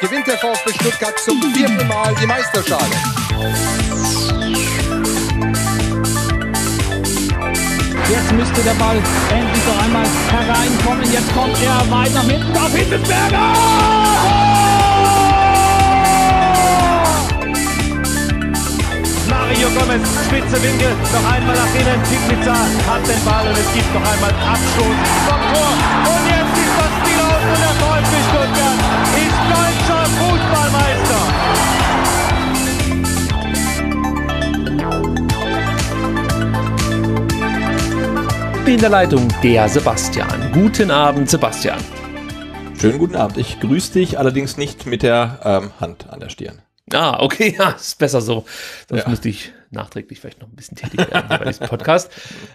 gewinnt der VfB Stuttgart zum vierten Mal die Meisterschale. Jetzt müsste der Ball endlich noch einmal hereinkommen. Jetzt kommt er weiter nach hinten auf Hittelsberger! Mario Gomez, spitze Winkel, noch einmal nach innen. Pizza hat den Ball und es gibt noch einmal Abstoß vom Tor. Und jetzt ist das Spiel aus und der VfB Stuttgart ist neu Fußballmeister. In der Leitung der Sebastian. Guten Abend, Sebastian. Schönen guten Abend. Ich grüße dich allerdings nicht mit der ähm, Hand an der Stirn. Ah, okay, ja, ist besser so. Sonst ja. müsste ich nachträglich vielleicht noch ein bisschen tätig werden bei diesem Podcast.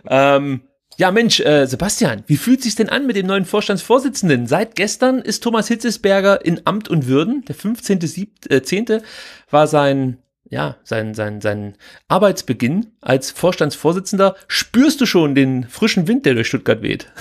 ähm, ja, Mensch, äh, Sebastian, wie fühlt sich's denn an mit dem neuen Vorstandsvorsitzenden? Seit gestern ist Thomas Hitzesberger in Amt und Würden. Der 15.10. Äh, 10. war sein ja, sein, sein, sein Arbeitsbeginn als Vorstandsvorsitzender, spürst du schon den frischen Wind, der durch Stuttgart weht?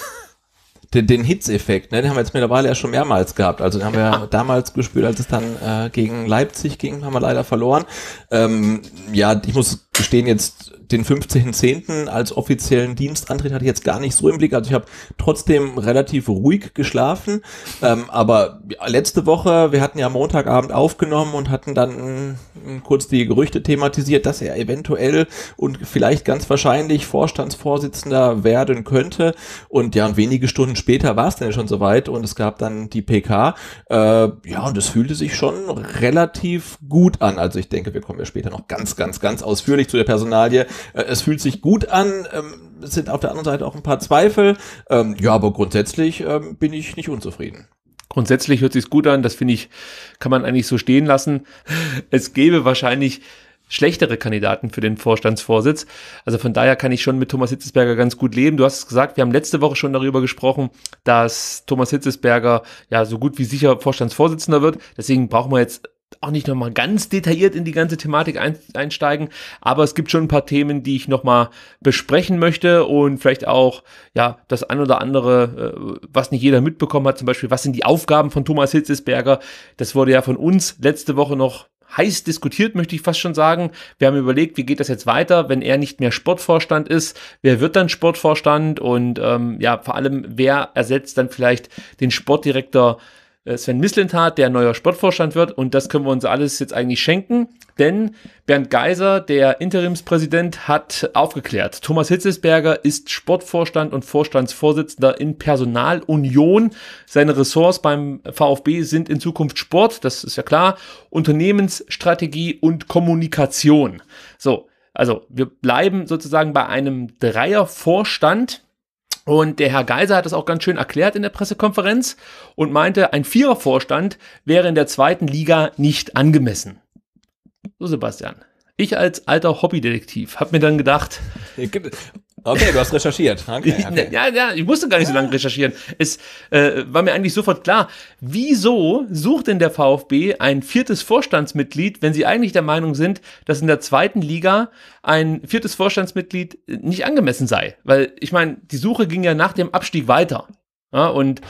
Den, den Hitzeffekt, ne, den haben wir jetzt mittlerweile ja schon mehrmals gehabt. Also den haben wir ja. damals gespürt, als es dann äh, gegen Leipzig ging, haben wir leider verloren. Ähm, ja, ich muss gestehen, jetzt den 15.10. als offiziellen Dienstantritt hatte ich jetzt gar nicht so im Blick. Also ich habe trotzdem relativ ruhig geschlafen. Ähm, aber letzte Woche, wir hatten ja Montagabend aufgenommen und hatten dann ähm, kurz die Gerüchte thematisiert, dass er eventuell und vielleicht ganz wahrscheinlich Vorstandsvorsitzender werden könnte. Und ja, und wenige Stunden später war es dann schon soweit und es gab dann die PK. Äh, ja, und es fühlte sich schon relativ gut an. Also ich denke, wir kommen ja später noch ganz, ganz, ganz ausführlich zu der Personalie. Äh, es fühlt sich gut an. Ähm, es sind auf der anderen Seite auch ein paar Zweifel. Ähm, ja, aber grundsätzlich ähm, bin ich nicht unzufrieden. Grundsätzlich hört sich's gut an. Das finde ich, kann man eigentlich so stehen lassen. Es gäbe wahrscheinlich schlechtere Kandidaten für den Vorstandsvorsitz. Also von daher kann ich schon mit Thomas Hitzesberger ganz gut leben. Du hast es gesagt, wir haben letzte Woche schon darüber gesprochen, dass Thomas Hitzesberger ja so gut wie sicher Vorstandsvorsitzender wird. Deswegen brauchen wir jetzt auch nicht nochmal ganz detailliert in die ganze Thematik einsteigen, aber es gibt schon ein paar Themen, die ich nochmal besprechen möchte und vielleicht auch, ja, das ein oder andere, äh, was nicht jeder mitbekommen hat, zum Beispiel, was sind die Aufgaben von Thomas Hitzesberger? Das wurde ja von uns letzte Woche noch heiß diskutiert, möchte ich fast schon sagen. Wir haben überlegt, wie geht das jetzt weiter, wenn er nicht mehr Sportvorstand ist? Wer wird dann Sportvorstand? Und ähm, ja, vor allem, wer ersetzt dann vielleicht den Sportdirektor äh, Sven Mislintat, der neuer Sportvorstand wird. Und das können wir uns alles jetzt eigentlich schenken, denn Bernd Geiser, der Interimspräsident, hat aufgeklärt. Thomas Hitzesberger ist Sportvorstand und Vorstandsvorsitzender in Personalunion. Seine Ressorts beim VfB sind in Zukunft Sport, das ist ja klar, Unternehmensstrategie und Kommunikation. So, also wir bleiben sozusagen bei einem Dreiervorstand. Und der Herr Geiser hat das auch ganz schön erklärt in der Pressekonferenz und meinte, ein Vierervorstand wäre in der zweiten Liga nicht angemessen. So, Sebastian. Ich als alter Hobbydetektiv habe mir dann gedacht. Genau. Okay, du hast recherchiert. Okay, okay. Ja, ja, ich musste gar nicht so lange recherchieren. Es äh, war mir eigentlich sofort klar, wieso sucht denn der VfB ein viertes Vorstandsmitglied, wenn sie eigentlich der Meinung sind, dass in der zweiten Liga ein viertes Vorstandsmitglied nicht angemessen sei? Weil ich meine, die Suche ging ja nach dem Abstieg weiter. Ja, und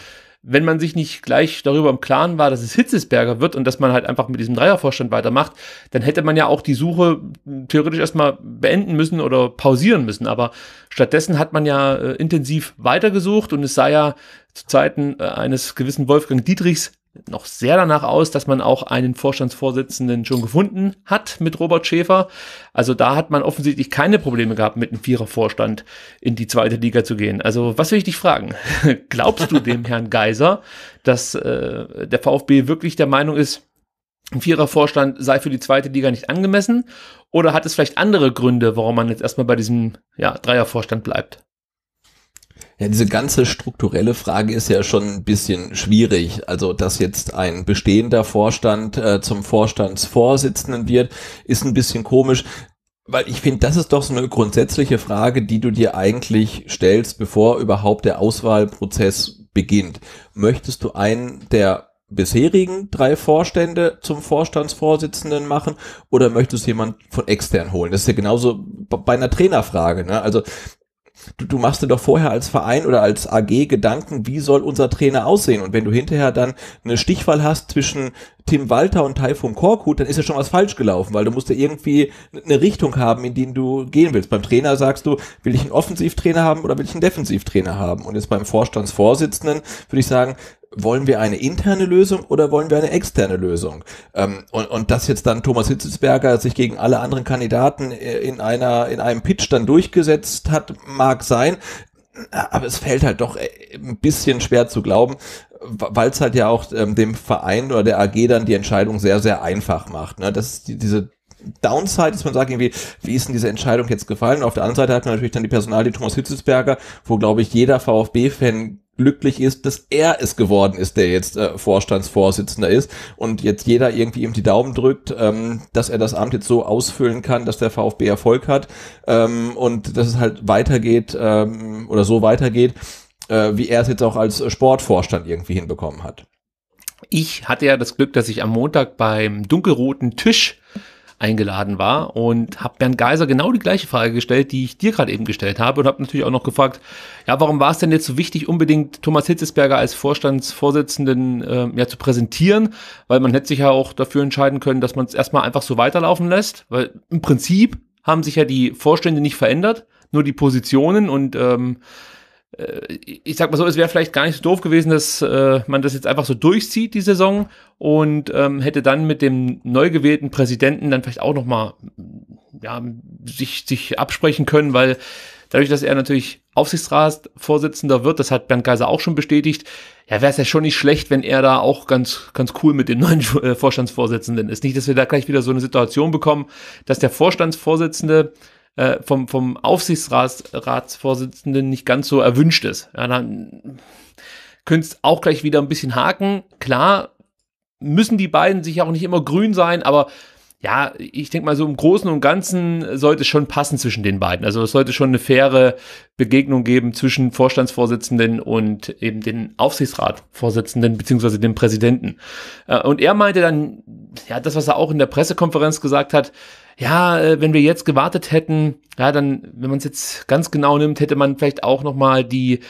wenn man sich nicht gleich darüber im Klaren war, dass es Hitzesberger wird und dass man halt einfach mit diesem Dreiervorstand weitermacht, dann hätte man ja auch die Suche theoretisch erstmal beenden müssen oder pausieren müssen. Aber stattdessen hat man ja äh, intensiv weitergesucht und es sei ja zu Zeiten äh, eines gewissen Wolfgang Dietrichs noch sehr danach aus, dass man auch einen Vorstandsvorsitzenden schon gefunden hat mit Robert Schäfer. Also da hat man offensichtlich keine Probleme gehabt, mit einem Vierervorstand in die zweite Liga zu gehen. Also was will ich dich fragen? Glaubst du dem Herrn Geiser, dass äh, der VfB wirklich der Meinung ist, ein Vierervorstand sei für die zweite Liga nicht angemessen? Oder hat es vielleicht andere Gründe, warum man jetzt erstmal bei diesem ja, Dreiervorstand bleibt? Ja, diese ganze strukturelle Frage ist ja schon ein bisschen schwierig. Also, dass jetzt ein bestehender Vorstand äh, zum Vorstandsvorsitzenden wird, ist ein bisschen komisch. Weil ich finde, das ist doch so eine grundsätzliche Frage, die du dir eigentlich stellst, bevor überhaupt der Auswahlprozess beginnt. Möchtest du einen der bisherigen drei Vorstände zum Vorstandsvorsitzenden machen oder möchtest du jemanden von extern holen? Das ist ja genauso bei einer Trainerfrage. Ne? Also du, du machst dir doch vorher als Verein oder als AG Gedanken, wie soll unser Trainer aussehen? Und wenn du hinterher dann eine Stichwahl hast zwischen Tim Walter und Taifun Korkut, dann ist ja schon was falsch gelaufen, weil du musst ja irgendwie eine Richtung haben, in die du gehen willst. Beim Trainer sagst du, will ich einen Offensivtrainer haben oder will ich einen Defensivtrainer haben? Und jetzt beim Vorstandsvorsitzenden würde ich sagen, wollen wir eine interne Lösung oder wollen wir eine externe Lösung? Ähm, und, und dass jetzt dann Thomas Hitzelsberger sich gegen alle anderen Kandidaten äh, in einer, in einem Pitch dann durchgesetzt hat, mag sein. Aber es fällt halt doch äh, ein bisschen schwer zu glauben, weil es halt ja auch ähm, dem Verein oder der AG dann die Entscheidung sehr, sehr einfach macht. Ne? Das ist die, diese Downside, dass man sagt, irgendwie, wie ist denn diese Entscheidung jetzt gefallen? Und auf der anderen Seite hat man natürlich dann die Personal, die Thomas Hitzelsberger, wo, glaube ich, jeder VfB-Fan glücklich ist, dass er es geworden ist, der jetzt äh, Vorstandsvorsitzender ist und jetzt jeder irgendwie ihm die Daumen drückt, ähm, dass er das Amt jetzt so ausfüllen kann, dass der VfB Erfolg hat ähm, und dass es halt weitergeht ähm, oder so weitergeht, äh, wie er es jetzt auch als Sportvorstand irgendwie hinbekommen hat. Ich hatte ja das Glück, dass ich am Montag beim dunkelroten Tisch eingeladen war und habe Bernd Geiser genau die gleiche Frage gestellt, die ich dir gerade eben gestellt habe und habe natürlich auch noch gefragt, ja, warum war es denn jetzt so wichtig, unbedingt Thomas Hitzesberger als Vorstandsvorsitzenden äh, ja zu präsentieren, weil man hätte sich ja auch dafür entscheiden können, dass man es erstmal einfach so weiterlaufen lässt, weil im Prinzip haben sich ja die Vorstände nicht verändert, nur die Positionen und ähm, äh, ich sag mal so, es wäre vielleicht gar nicht so doof gewesen, dass äh, man das jetzt einfach so durchzieht, die Saison, und ähm, hätte dann mit dem neu gewählten Präsidenten dann vielleicht auch nochmal ja, sich, sich absprechen können, weil dadurch, dass er natürlich Aufsichtsratsvorsitzender wird, das hat Bernd Geiser auch schon bestätigt, ja, wäre es ja schon nicht schlecht, wenn er da auch ganz, ganz cool mit dem neuen äh, Vorstandsvorsitzenden ist. Nicht, dass wir da gleich wieder so eine Situation bekommen, dass der Vorstandsvorsitzende äh, vom, vom Aufsichtsratsvorsitzenden nicht ganz so erwünscht ist. Ja, dann könntest auch gleich wieder ein bisschen haken. Klar, müssen die beiden sich auch nicht immer grün sein, aber ja, ich denke mal, so im Großen und Ganzen sollte es schon passen zwischen den beiden. Also es sollte schon eine faire Begegnung geben zwischen Vorstandsvorsitzenden und eben den Aufsichtsratvorsitzenden beziehungsweise dem Präsidenten. Äh, und er meinte dann, ja, das, was er auch in der Pressekonferenz gesagt hat, ja, äh, wenn wir jetzt gewartet hätten, ja, dann, wenn man es jetzt ganz genau nimmt, hätte man vielleicht auch nochmal die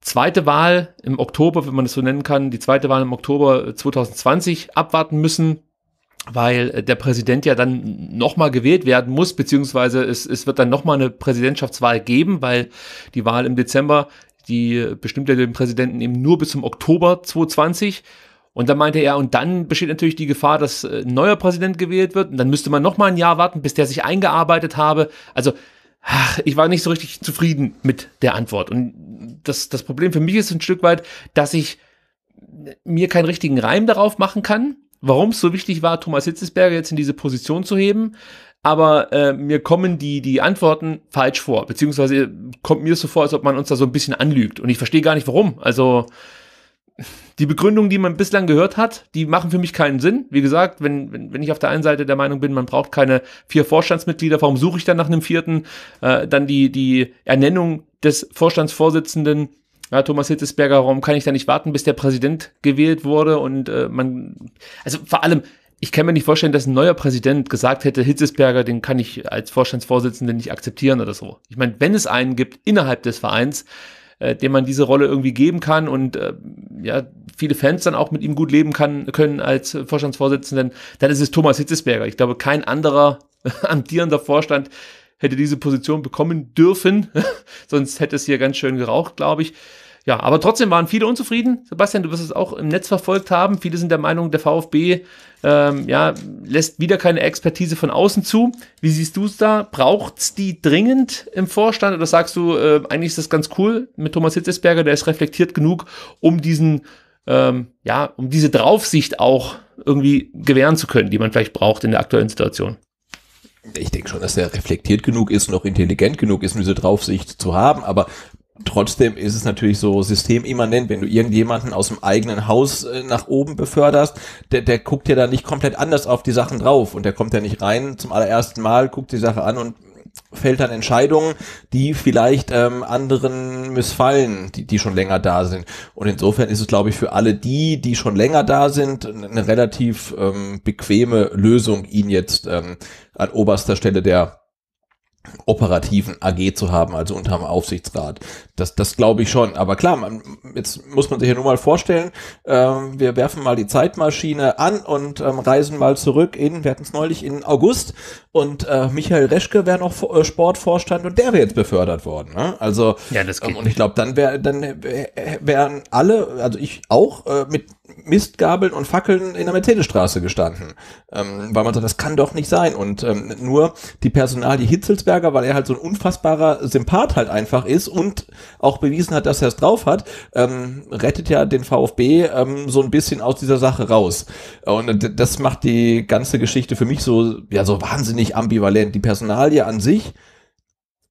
zweite Wahl im Oktober, wenn man es so nennen kann, die zweite Wahl im Oktober 2020 äh, abwarten müssen, weil äh, der Präsident ja dann nochmal gewählt werden muss, beziehungsweise es, es wird dann nochmal eine Präsidentschaftswahl geben, weil die Wahl im Dezember, die bestimmt ja den Präsidenten eben nur bis zum Oktober 2020 und dann meinte er, und dann besteht natürlich die Gefahr, dass äh, ein neuer Präsident gewählt wird. Und dann müsste man noch mal ein Jahr warten, bis der sich eingearbeitet habe. Also ach, ich war nicht so richtig zufrieden mit der Antwort. Und das, das Problem für mich ist ein Stück weit, dass ich äh, mir keinen richtigen Reim darauf machen kann, warum es so wichtig war, Thomas Hitzesberger jetzt in diese Position zu heben. Aber äh, mir kommen die, die Antworten falsch vor, beziehungsweise äh, kommt mir so vor, als ob man uns da so ein bisschen anlügt. Und ich verstehe gar nicht, warum. Also die Begründungen, die man bislang gehört hat, die machen für mich keinen Sinn. Wie gesagt, wenn, wenn, wenn ich auf der einen Seite der Meinung bin, man braucht keine vier Vorstandsmitglieder, warum suche ich dann nach einem vierten? Äh, dann die, die Ernennung des Vorstandsvorsitzenden, ja, Thomas Hitzesberger, warum kann ich da nicht warten, bis der Präsident gewählt wurde? Und äh, man, also vor allem, ich kann mir nicht vorstellen, dass ein neuer Präsident gesagt hätte, Hitzesberger, den kann ich als Vorstandsvorsitzenden nicht akzeptieren oder so. Ich meine, wenn es einen gibt innerhalb des Vereins, äh, dem man diese Rolle irgendwie geben kann und äh, ja, viele Fans dann auch mit ihm gut leben kann, können als Vorstandsvorsitzenden, dann ist es Thomas Hitzesberger. Ich glaube, kein anderer amtierender Vorstand hätte diese Position bekommen dürfen. Sonst hätte es hier ganz schön geraucht, glaube ich. Ja, aber trotzdem waren viele unzufrieden. Sebastian, du wirst es auch im Netz verfolgt haben. Viele sind der Meinung, der VfB ähm, ja, lässt wieder keine Expertise von außen zu. Wie siehst du es da? Braucht's die dringend im Vorstand oder sagst du, äh, eigentlich ist das ganz cool mit Thomas Hitzesberger, der ist reflektiert genug, um diesen, ähm, ja, um diese Draufsicht auch irgendwie gewähren zu können, die man vielleicht braucht in der aktuellen Situation? ich denke schon, dass er reflektiert genug ist und auch intelligent genug ist, um diese Draufsicht zu haben. Aber Trotzdem ist es natürlich so systemimmanent, wenn du irgendjemanden aus dem eigenen Haus äh, nach oben beförderst, der, der guckt ja da nicht komplett anders auf die Sachen drauf und der kommt ja nicht rein zum allerersten Mal, guckt die Sache an und fällt dann Entscheidungen, die vielleicht ähm, anderen missfallen, die, die schon länger da sind. Und insofern ist es, glaube ich, für alle die, die schon länger da sind, eine relativ ähm, bequeme Lösung, ihn jetzt ähm, an oberster Stelle der operativen AG zu haben, also unterm Aufsichtsrat. Das, das glaube ich schon. Aber klar, man, jetzt muss man sich ja nur mal vorstellen, ähm, wir werfen mal die Zeitmaschine an und ähm, reisen mal zurück in, wir hatten es neulich in August und äh, Michael Reschke wäre noch äh, Sportvorstand und der wäre jetzt befördert worden. Ne? Also ja, das ähm, geht ähm, und ich glaube, dann wäre dann wären alle, also ich auch äh, mit Mistgabeln und Fackeln in der Mercedesstraße gestanden. Ähm, weil man sagt, das kann doch nicht sein. Und ähm, nur die Personalie Hitzelsberger, weil er halt so ein unfassbarer Sympath halt einfach ist und auch bewiesen hat, dass er es drauf hat, ähm, rettet ja den VfB ähm, so ein bisschen aus dieser Sache raus. Und das macht die ganze Geschichte für mich so, ja, so wahnsinnig ambivalent. Die Personalie an sich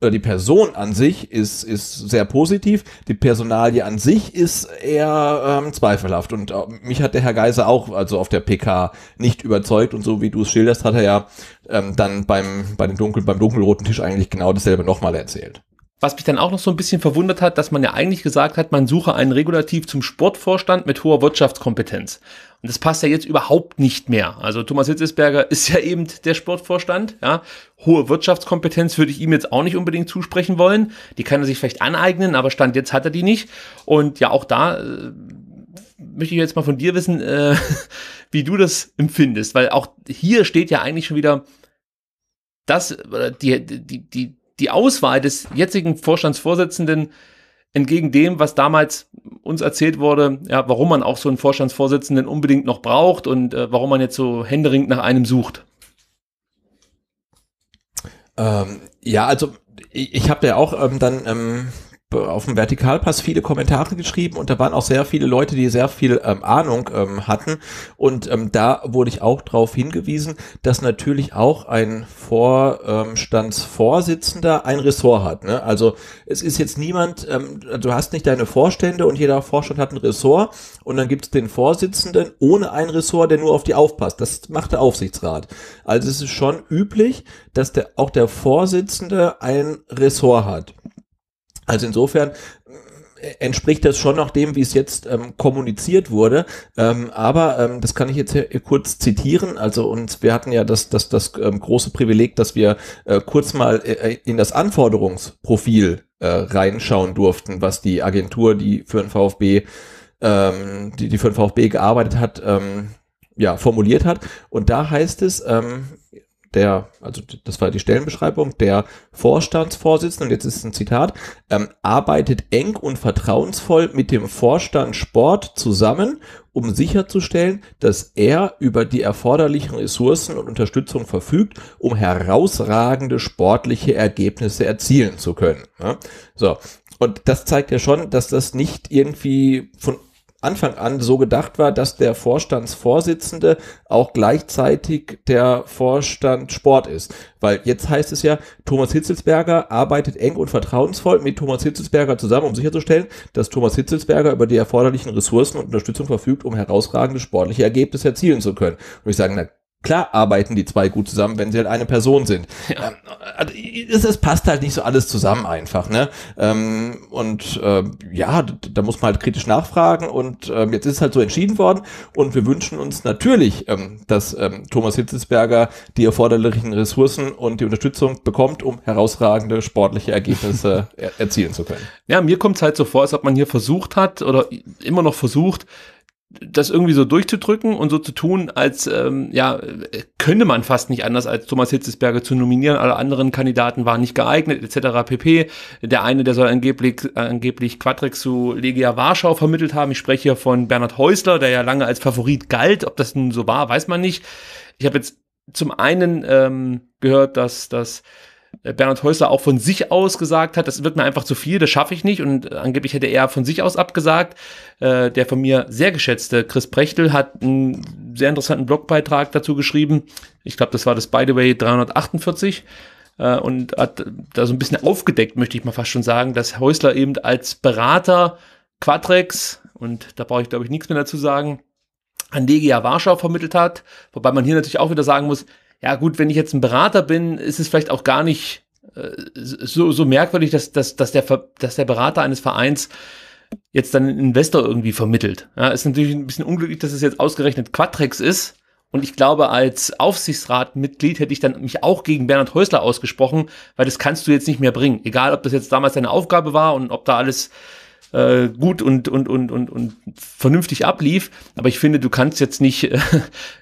oder die Person an sich ist, ist sehr positiv, die Personalie an sich ist eher ähm, zweifelhaft. Und äh, mich hat der Herr Geiser auch, also auf der PK, nicht überzeugt. Und so wie du es schilderst, hat er ja ähm, dann beim, bei den Dunkel, beim dunkelroten Tisch eigentlich genau dasselbe nochmal erzählt. Was mich dann auch noch so ein bisschen verwundert hat, dass man ja eigentlich gesagt hat, man suche einen Regulativ zum Sportvorstand mit hoher Wirtschaftskompetenz. Und das passt ja jetzt überhaupt nicht mehr. Also Thomas Hitzesberger ist ja eben der Sportvorstand. Ja. Hohe Wirtschaftskompetenz würde ich ihm jetzt auch nicht unbedingt zusprechen wollen. Die kann er sich vielleicht aneignen, aber Stand jetzt hat er die nicht. Und ja, auch da äh, möchte ich jetzt mal von dir wissen, äh, wie du das empfindest. Weil auch hier steht ja eigentlich schon wieder das, die, die, die die Auswahl des jetzigen Vorstandsvorsitzenden entgegen dem, was damals uns erzählt wurde, ja, warum man auch so einen Vorstandsvorsitzenden unbedingt noch braucht und äh, warum man jetzt so händeringend nach einem sucht? Ähm, ja, also ich, ich habe ja auch ähm, dann ähm, auf dem Vertikalpass viele Kommentare geschrieben und da waren auch sehr viele Leute, die sehr viel ähm, Ahnung ähm, hatten. Und ähm, da wurde ich auch darauf hingewiesen, dass natürlich auch ein Vorstandsvorsitzender ähm, ein Ressort hat. Ne? Also es ist jetzt niemand, ähm, du hast nicht deine Vorstände und jeder Vorstand hat ein Ressort und dann gibt es den Vorsitzenden ohne ein Ressort, der nur auf die aufpasst. Das macht der Aufsichtsrat. Also es ist schon üblich, dass der, auch der Vorsitzende ein Ressort hat. Also insofern äh, entspricht das schon noch dem, wie es jetzt ähm, kommuniziert wurde. Ähm, aber ähm, das kann ich jetzt hier kurz zitieren. Also und wir hatten ja das, das, das ähm, große Privileg, dass wir äh, kurz mal äh, äh, in das Anforderungsprofil äh, reinschauen durften, was die Agentur, die für den VfB, ähm, die, die für den VfB gearbeitet hat, ähm, ja, formuliert hat. Und da heißt es, ähm, der, also das war die Stellenbeschreibung, der Vorstandsvorsitzende, und jetzt ist ein Zitat, ähm, arbeitet eng und vertrauensvoll mit dem Vorstand Sport zusammen, um sicherzustellen, dass er über die erforderlichen Ressourcen und Unterstützung verfügt, um herausragende sportliche Ergebnisse erzielen zu können. Ja? Ne? So, und das zeigt ja schon, dass das nicht irgendwie von Anfang an so gedacht war, dass der Vorstandsvorsitzende auch gleichzeitig der Vorstand Sport ist. Weil jetzt heißt es ja, Thomas Hitzelsberger arbeitet eng und vertrauensvoll mit Thomas Hitzelsberger zusammen, um sicherzustellen, dass Thomas Hitzelsberger über die erforderlichen Ressourcen und Unterstützung verfügt, um herausragende sportliche Ergebnisse erzielen zu können. Und ich sage, na Klar arbeiten die zwei gut zusammen, wenn sie halt eine Person sind. Ja. Ähm, also, es, passt halt nicht so alles zusammen einfach. Ne? Ähm, und ähm, ja, da muss man halt kritisch nachfragen. Und jetzt ist es halt so entschieden worden. Und wir wünschen uns natürlich, dass Thomas Hitzelsberger die erforderlichen Ressourcen und die Unterstützung bekommt, um herausragende sportliche Ergebnisse erzielen zu können. Ja, mir kommt es halt so vor, als ob man hier versucht hat oder immer noch versucht, das irgendwie so durchzudrücken und so zu tun, als ähm, ja, könnte man fast nicht anders, als Thomas Hitzesberger zu nominieren. Alle anderen Kandidaten waren nicht geeignet, etc. pp. Der eine, der soll angeblich, angeblich Quatrix zu Legia Warschau vermittelt haben. Ich spreche hier von Bernhard Häusler, der ja lange als Favorit galt. Ob das nun so war, weiß man nicht. Ich habe jetzt zum einen ähm, gehört, dass das äh, Bernhard Häusler auch von sich aus gesagt hat, das wird mir einfach zu viel, das schaffe ich nicht. Und äh, angeblich hätte er von sich aus abgesagt. Äh, der von mir sehr geschätzte Chris Prechtel hat einen sehr interessanten Blogbeitrag dazu geschrieben. Ich glaube, das war das By the Way 348 äh, und hat da so ein bisschen aufgedeckt, möchte ich mal fast schon sagen, dass Häusler eben als Berater Quatrex, und da brauche ich glaube ich nichts mehr dazu sagen, an Legia Warschau vermittelt hat. Wobei man hier natürlich auch wieder sagen muss, ja gut, wenn ich jetzt ein Berater bin, ist es vielleicht auch gar nicht äh, so, so merkwürdig, dass, dass, dass, der, dass der Berater eines Vereins jetzt dann einen Investor irgendwie vermittelt. Ja, ist natürlich ein bisschen unglücklich, dass es jetzt ausgerechnet Quatrex ist. Und ich glaube, als Aufsichtsratmitglied hätte ich dann mich auch gegen Bernhard Häusler ausgesprochen, weil das kannst du jetzt nicht mehr bringen. Egal, ob das jetzt damals deine Aufgabe war und ob da alles äh, gut und, und, und, und, und vernünftig ablief. Aber ich finde, du kannst jetzt nicht, äh,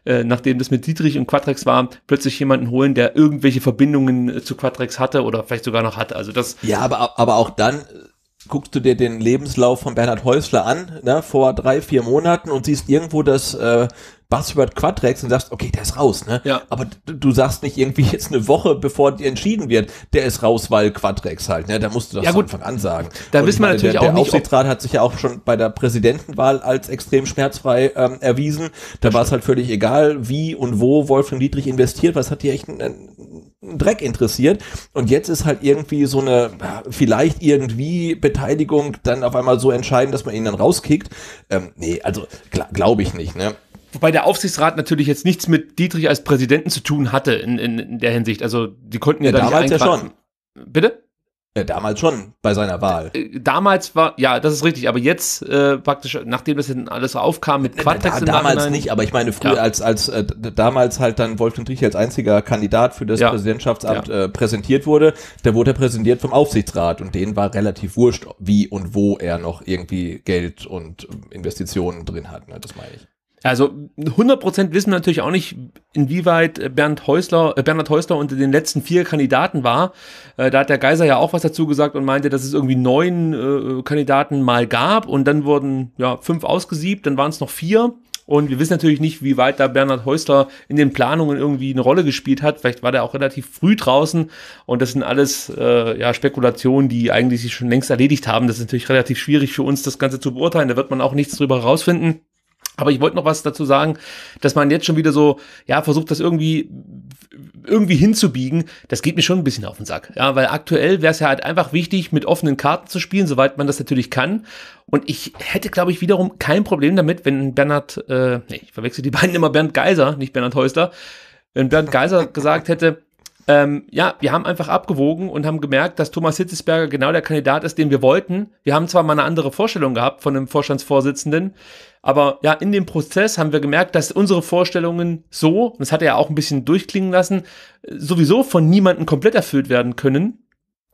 äh, nachdem das mit Dietrich und Quatrex war, plötzlich jemanden holen, der irgendwelche Verbindungen äh, zu Quatrex hatte oder vielleicht sogar noch hatte. Also das. Ja, aber, aber auch dann äh, guckst du dir den Lebenslauf von Bernhard Häusler an, ne, vor drei, vier Monaten und siehst irgendwo das äh, Buzzword Quadrex und sagst, okay, der ist raus, ne? Ja. Aber du sagst nicht irgendwie jetzt eine Woche, bevor dir entschieden wird, der ist raus, weil Quadrex halt, ne? Da musst du das ja, gut. von Anfang an sagen. Da wissen wir natürlich der, der auch Der Aufsichtsrat hat sich ja auch schon bei der Präsidentenwahl als extrem schmerzfrei ähm, erwiesen. Da war es halt völlig egal, wie und wo Wolfgang Dietrich investiert, was hat die echt einen, einen Dreck interessiert. Und jetzt ist halt irgendwie so eine, vielleicht irgendwie Beteiligung dann auf einmal so entscheidend, dass man ihn dann rauskickt. Ähm, nee, also glaube ich nicht, ne? Wobei der Aufsichtsrat natürlich jetzt nichts mit Dietrich als Präsidenten zu tun hatte in, in, in der Hinsicht. Also die konnten ja, ja da damals nicht ja schon. Bitte? Ja, damals schon bei seiner Wahl. Äh, äh, damals war, ja, das ist richtig, aber jetzt äh, praktisch, nachdem das dann alles aufkam mit Quadtext. Äh, da, damals nicht, aber ich meine, früher ja. als, als äh, damals halt dann Wolfgang Trich als einziger Kandidat für das ja. Präsidentschaftsamt ja. Äh, präsentiert wurde, der wurde präsentiert vom Aufsichtsrat und denen war relativ wurscht, wie und wo er noch irgendwie Geld und ähm, Investitionen drin hat. Ne? Das meine ich. Also 100% wissen wir natürlich auch nicht, inwieweit äh, Bernd Häusler, äh Bernhard Häusler unter den letzten vier Kandidaten war. Äh, da hat der Geiser ja auch was dazu gesagt und meinte, dass es irgendwie neun äh, Kandidaten mal gab und dann wurden ja fünf ausgesiebt, dann waren es noch vier. Und wir wissen natürlich nicht, wie weit da Bernhard Häusler in den Planungen irgendwie eine Rolle gespielt hat. Vielleicht war der auch relativ früh draußen. Und das sind alles äh, ja, Spekulationen, die eigentlich sich schon längst erledigt haben. Das ist natürlich relativ schwierig für uns, das Ganze zu beurteilen. Da wird man auch nichts drüber herausfinden. Aber ich wollte noch was dazu sagen, dass man jetzt schon wieder so, ja, versucht, das irgendwie, irgendwie hinzubiegen. Das geht mir schon ein bisschen auf den Sack. Ja, weil aktuell wäre es ja halt einfach wichtig, mit offenen Karten zu spielen, soweit man das natürlich kann. Und ich hätte, glaube ich, wiederum kein Problem damit, wenn Bernhard, äh, nee, ich verwechsel die beiden immer, Bernd Geiser, nicht Bernhard Heuster, wenn Bernd Geiser gesagt hätte, ähm, ja, wir haben einfach abgewogen und haben gemerkt, dass Thomas Hitzesberger genau der Kandidat ist, den wir wollten. Wir haben zwar mal eine andere Vorstellung gehabt von dem Vorstandsvorsitzenden, aber ja, in dem Prozess haben wir gemerkt, dass unsere Vorstellungen so, und das hat er ja auch ein bisschen durchklingen lassen, sowieso von niemandem komplett erfüllt werden können.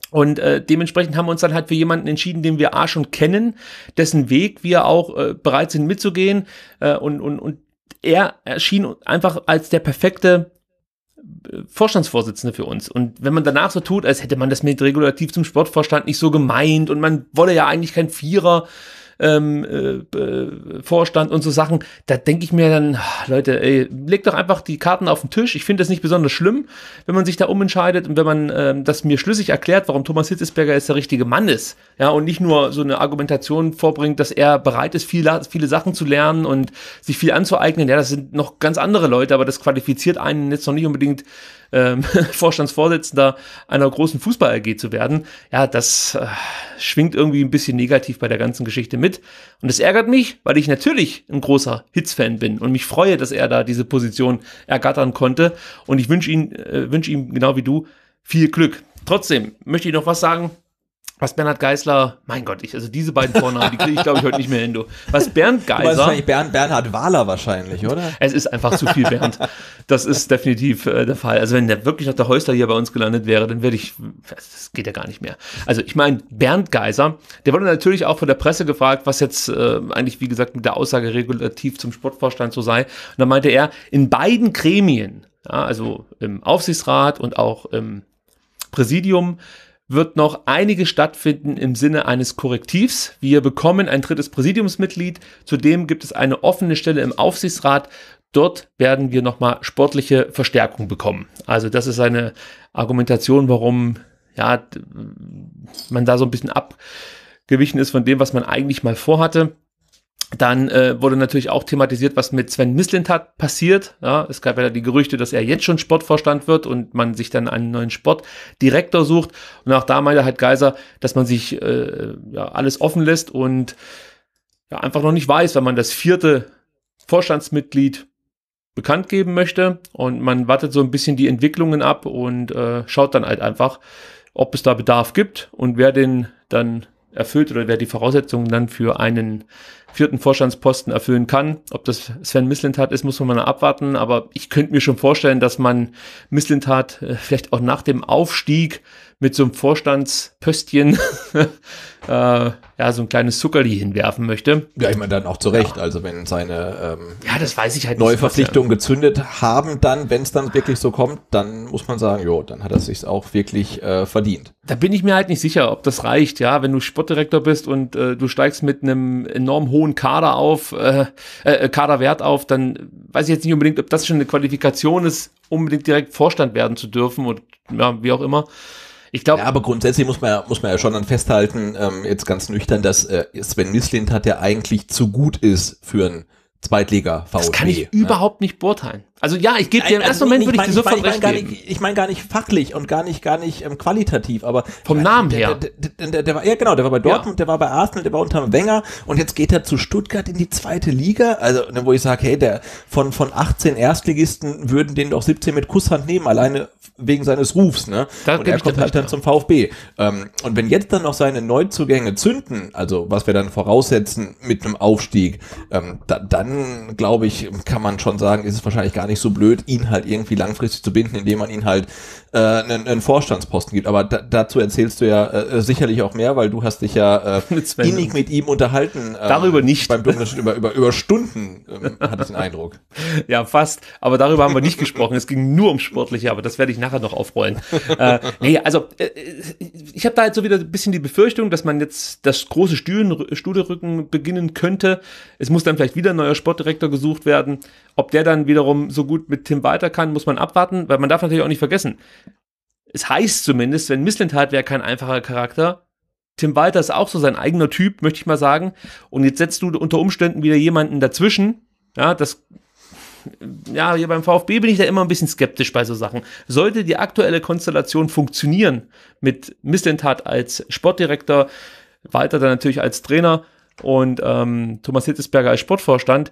Und äh, dementsprechend haben wir uns dann halt für jemanden entschieden, den wir A schon kennen, dessen Weg wir auch äh, bereit sind mitzugehen. Äh, und, und, und er erschien einfach als der perfekte äh, Vorstandsvorsitzende für uns. Und wenn man danach so tut, als hätte man das mit Regulativ zum Sportvorstand nicht so gemeint und man wolle ja eigentlich kein Vierer, ähm, äh, äh, Vorstand und so Sachen, da denke ich mir dann, ah, Leute, ey, legt doch einfach die Karten auf den Tisch. Ich finde das nicht besonders schlimm, wenn man sich da umentscheidet und wenn man ähm, das mir schlüssig erklärt, warum Thomas Hitzesberger jetzt der richtige Mann ist. Ja, und nicht nur so eine Argumentation vorbringt, dass er bereit ist, viele, viele Sachen zu lernen und sich viel anzueignen. Ja, das sind noch ganz andere Leute, aber das qualifiziert einen jetzt noch nicht unbedingt ähm, Vorstandsvorsitzender einer großen Fußball AG zu werden, ja, das äh, schwingt irgendwie ein bisschen negativ bei der ganzen Geschichte mit. Und es ärgert mich, weil ich natürlich ein großer Hits-Fan bin und mich freue, dass er da diese Position ergattern konnte. Und ich wünsche ihm, äh, wünsch ihm genau wie du viel Glück. Trotzdem möchte ich noch was sagen was Bernhard Geisler, mein Gott, ich, also diese beiden Vornamen, die kriege ich glaube ich heute nicht mehr hin, du. Was Bernd Geisler. Du Bernd, Bernhard Wahler wahrscheinlich, oder? Es ist einfach zu viel Bernd. Das ist definitiv äh, der Fall. Also wenn der wirklich noch der Häusler hier bei uns gelandet wäre, dann würde ich, das geht ja gar nicht mehr. Also ich meine, Bernd Geiser, der wurde natürlich auch von der Presse gefragt, was jetzt äh, eigentlich, wie gesagt, mit der Aussage regulativ zum Sportvorstand so sei. Und dann meinte er, in beiden Gremien, ja, also im Aufsichtsrat und auch im Präsidium, wird noch einige stattfinden im Sinne eines Korrektivs. Wir bekommen ein drittes Präsidiumsmitglied. Zudem gibt es eine offene Stelle im Aufsichtsrat. Dort werden wir nochmal sportliche Verstärkung bekommen. Also das ist eine Argumentation, warum ja, man da so ein bisschen abgewichen ist von dem, was man eigentlich mal vorhatte. Dann äh, wurde natürlich auch thematisiert, was mit Sven Mislintat passiert. Ja, es gab ja die Gerüchte, dass er jetzt schon Sportvorstand wird und man sich dann einen neuen Sportdirektor sucht. Und auch da meinte halt Geiser, dass man sich äh, ja, alles offen lässt und ja, einfach noch nicht weiß, wenn man das vierte Vorstandsmitglied bekannt geben möchte. Und man wartet so ein bisschen die Entwicklungen ab und äh, schaut dann halt einfach, ob es da Bedarf gibt und wer den dann erfüllt oder wer die Voraussetzungen dann für einen vierten Vorstandsposten erfüllen kann. Ob das Sven Mislintat ist, muss man mal abwarten, aber ich könnte mir schon vorstellen, dass man Mislintat äh, vielleicht auch nach dem Aufstieg mit so einem Vorstandspöstchen äh, ja, so ein kleines Zuckerli hinwerfen möchte. Ja, ich meine dann auch zu Recht. Ja. Also wenn seine ähm, ja, das weiß ich halt Neuverpflichtungen gezündet haben, dann, wenn es dann wirklich so kommt, dann muss man sagen, jo, dann hat er sich auch wirklich äh, verdient. Da bin ich mir halt nicht sicher, ob das reicht. Ja, wenn du Sportdirektor bist und äh, du steigst mit einem enorm hohen Kader auf, äh, äh, Kaderwert auf, dann weiß ich jetzt nicht unbedingt, ob das schon eine Qualifikation ist, unbedingt direkt Vorstand werden zu dürfen und ja, wie auch immer. Ich glaube. Ja, aber grundsätzlich muss man, ja, muss man ja schon dann festhalten, ähm, jetzt ganz nüchtern, dass äh, Sven Mislint hat ja eigentlich zu gut ist für einen Zweitliga VfB. Das kann ich ja. überhaupt nicht beurteilen. Also ja, ich gebe dir im ersten also Moment würde ich, mein, ich dir sofort recht geben. Nicht, ich meine gar nicht fachlich und gar nicht gar nicht ähm, qualitativ, aber vom Namen der, her. Der, der, der, war ja genau, der war bei Dortmund, ja. der war bei Arsenal, der war unter Wenger und jetzt geht er zu Stuttgart in die zweite Liga, also ne, wo ich sage, hey, der von von 18 Erstligisten würden den doch 17 mit Kusshand nehmen, alleine wegen seines Rufs, ne? Das und er kommt halt dann zum VfB. Ähm, und wenn jetzt dann noch seine Neuzugänge zünden, also was wir dann voraussetzen mit einem Aufstieg, ähm, da, dann dann, glaube ich, kann man schon sagen, ist es wahrscheinlich gar nicht so blöd, ihn halt irgendwie langfristig zu binden, indem man ihn halt äh, einen, einen Vorstandsposten gibt. Aber da, dazu erzählst du ja äh, äh, sicherlich auch mehr, weil du hast dich ja äh, innig mit ihm unterhalten. Ähm, darüber nicht. Beim über, über, über Stunden ähm, hatte ich den Eindruck. Ja, fast. Aber darüber haben wir nicht gesprochen. Es ging nur um Sportliche, aber das werde ich nachher noch aufrollen. äh, nee, also äh, ich habe da jetzt so wieder ein bisschen die Befürchtung, dass man jetzt das große Studienrücken beginnen könnte. Es muss dann vielleicht wieder ein neuer Sportdirektor gesucht werden. Ob der dann wiederum so gut mit Tim Walter kann, muss man abwarten, weil man darf natürlich auch nicht vergessen. Es heißt zumindest, wenn Misslintat wäre kein einfacher Charakter, Tim Walter ist auch so sein eigener Typ, möchte ich mal sagen. Und jetzt setzt du unter Umständen wieder jemanden dazwischen. Ja, das, ja, hier beim VfB bin ich da immer ein bisschen skeptisch bei so Sachen. Sollte die aktuelle Konstellation funktionieren mit Missentat als Sportdirektor, Walter dann natürlich als Trainer, und ähm, Thomas Hitzesberger als Sportvorstand,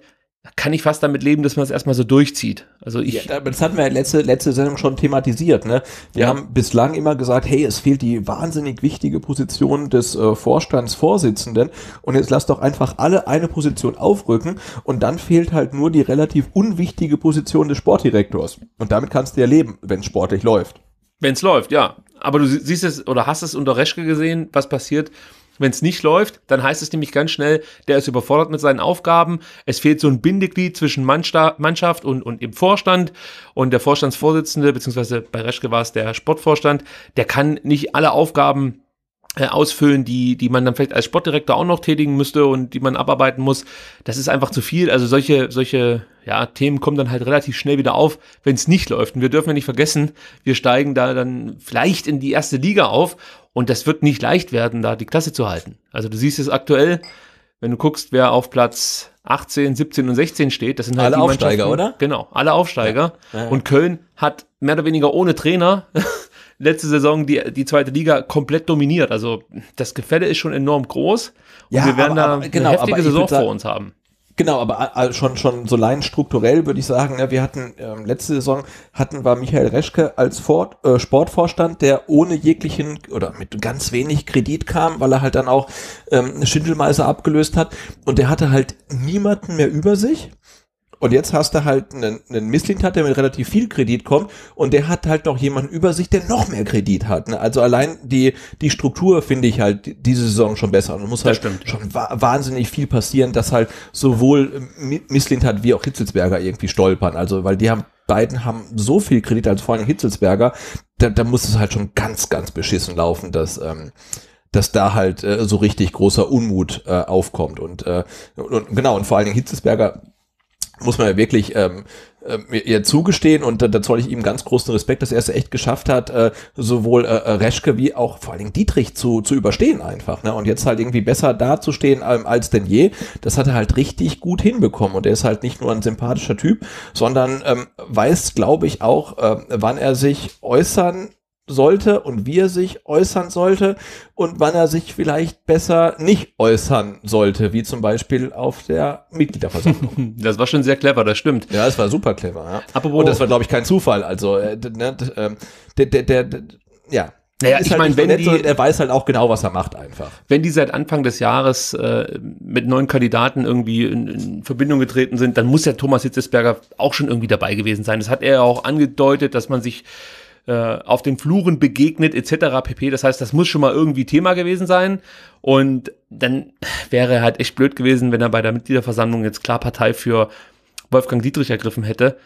kann ich fast damit leben, dass man es das erstmal so durchzieht. Also ich. Ja, das hatten wir ja letzte, letzte Sendung schon thematisiert, ne? Wir ja. haben bislang immer gesagt, hey, es fehlt die wahnsinnig wichtige Position des äh, Vorstandsvorsitzenden und jetzt lasst doch einfach alle eine Position aufrücken und dann fehlt halt nur die relativ unwichtige Position des Sportdirektors. Und damit kannst du ja leben, wenn es sportlich läuft. Wenn es läuft, ja. Aber du siehst es oder hast es unter Reschke gesehen, was passiert, wenn es nicht läuft, dann heißt es nämlich ganz schnell, der ist überfordert mit seinen Aufgaben. Es fehlt so ein Bindeglied zwischen Mannschaft und, und im Vorstand. Und der Vorstandsvorsitzende, beziehungsweise bei Reschke war es der Sportvorstand, der kann nicht alle Aufgaben äh, ausfüllen, die, die man dann vielleicht als Sportdirektor auch noch tätigen müsste und die man abarbeiten muss. Das ist einfach zu viel. Also solche, solche ja, Themen kommen dann halt relativ schnell wieder auf, wenn es nicht läuft. Und wir dürfen ja nicht vergessen, wir steigen da dann vielleicht in die erste Liga auf und das wird nicht leicht werden, da die Klasse zu halten. Also du siehst es aktuell, wenn du guckst, wer auf Platz 18, 17 und 16 steht, das sind halt alle Aufsteiger, oder? Genau, alle Aufsteiger. Ja, ja. Und Köln hat mehr oder weniger ohne Trainer letzte Saison die, die zweite Liga komplett dominiert. Also das Gefälle ist schon enorm groß und ja, wir werden aber, da genau, aber, genau, eine heftige Saison vor uns haben. Genau, aber äh, äh, schon, schon so allein strukturell würde ich sagen, ne, wir hatten ähm, letzte Saison hatten wir Michael Reschke als Ford, äh, Sportvorstand, der ohne jeglichen oder mit ganz wenig Kredit kam, weil er halt dann auch ähm, Schindelmeiser abgelöst hat und der hatte halt niemanden mehr über sich. Und jetzt hast du halt einen, einen Misslint der mit relativ viel Kredit kommt und der hat halt noch jemanden über sich, der noch mehr Kredit hat. Ne? Also allein die, die Struktur finde ich halt diese Saison schon besser. Und muss halt schon wahnsinnig viel passieren, dass halt sowohl äh, Misslint wie auch Hitzelsberger irgendwie stolpern. Also, weil die haben beiden haben so viel Kredit, als vor allem Hitzelsberger, da, da muss es halt schon ganz, ganz beschissen laufen, dass, ähm, dass da halt äh, so richtig großer Unmut äh, aufkommt. Und, äh, und, und genau, und vor allen Dingen Hitzelsberger muss man ja wirklich ähm, äh, ihr zugestehen und da, da zoll ich ihm ganz großen Respekt, dass er es echt geschafft hat, äh, sowohl äh, äh, Reschke wie auch vor allen Dingen Dietrich zu, zu überstehen einfach. Ne? Und jetzt halt irgendwie besser dazustehen ähm, als denn je, das hat er halt richtig gut hinbekommen. Und er ist halt nicht nur ein sympathischer Typ, sondern ähm, weiß, glaube ich, auch, äh, wann er sich äußern sollte und wie er sich äußern sollte und wann er sich vielleicht besser nicht äußern sollte, wie zum Beispiel auf der Mitgliederversammlung. Das war schon sehr clever, das stimmt. Ja, das war super clever. Ja. Apropos und oh, das war, glaube ich, kein Zufall. Also, äh, ne, der, ähm, der, der, der, ja, naja, ich halt meine, wenn die, er weiß halt auch genau, was er macht einfach. Wenn die seit Anfang des Jahres äh, mit neuen Kandidaten irgendwie in, in, Verbindung getreten sind, dann muss ja Thomas Hitzesberger auch schon irgendwie dabei gewesen sein. Das hat er ja auch angedeutet, dass man sich äh, auf den Fluren begegnet etc. pp. Das heißt, das muss schon mal irgendwie Thema gewesen sein. Und dann wäre halt echt blöd gewesen, wenn er bei der Mitgliederversammlung jetzt klar Partei für Wolfgang Dietrich ergriffen hätte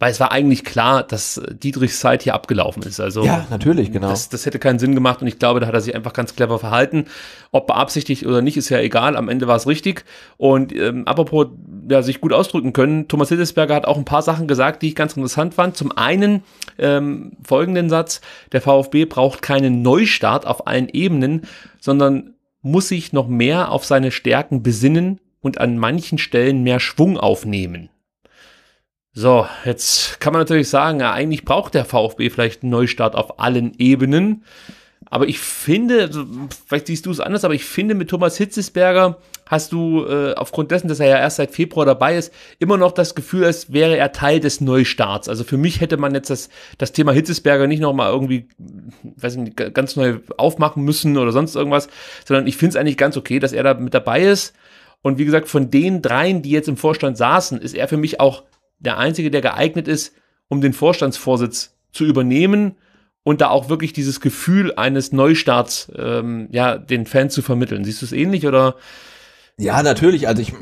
weil es war eigentlich klar, dass Dietrichs Zeit hier abgelaufen ist. Also ja, natürlich, genau. Das, das hätte keinen Sinn gemacht und ich glaube, da hat er sich einfach ganz clever verhalten. Ob beabsichtigt oder nicht, ist ja egal. Am Ende war es richtig. Und ähm, apropos, ja, sich gut ausdrücken können. Thomas Hildesberger hat auch ein paar Sachen gesagt, die ich ganz interessant fand. Zum einen ähm, folgenden Satz: Der VfB braucht keinen Neustart auf allen Ebenen, sondern muss sich noch mehr auf seine Stärken besinnen und an manchen Stellen mehr Schwung aufnehmen. So, jetzt kann man natürlich sagen, ja, eigentlich braucht der VfB vielleicht einen Neustart auf allen Ebenen. Aber ich finde, also, vielleicht siehst du es anders, aber ich finde, mit Thomas Hitzesberger hast du äh, aufgrund dessen, dass er ja erst seit Februar dabei ist, immer noch das Gefühl, als wäre er Teil des Neustarts. Also für mich hätte man jetzt das, das Thema Hitzesberger nicht nochmal irgendwie, weiß nicht, ganz neu aufmachen müssen oder sonst irgendwas, sondern ich finde es eigentlich ganz okay, dass er da mit dabei ist. Und wie gesagt, von den dreien, die jetzt im Vorstand saßen, ist er für mich auch der Einzige, der geeignet ist, um den Vorstandsvorsitz zu übernehmen und da auch wirklich dieses Gefühl eines Neustarts ähm, ja, den Fans zu vermitteln. Siehst du es ähnlich oder? Ja, natürlich. Also ich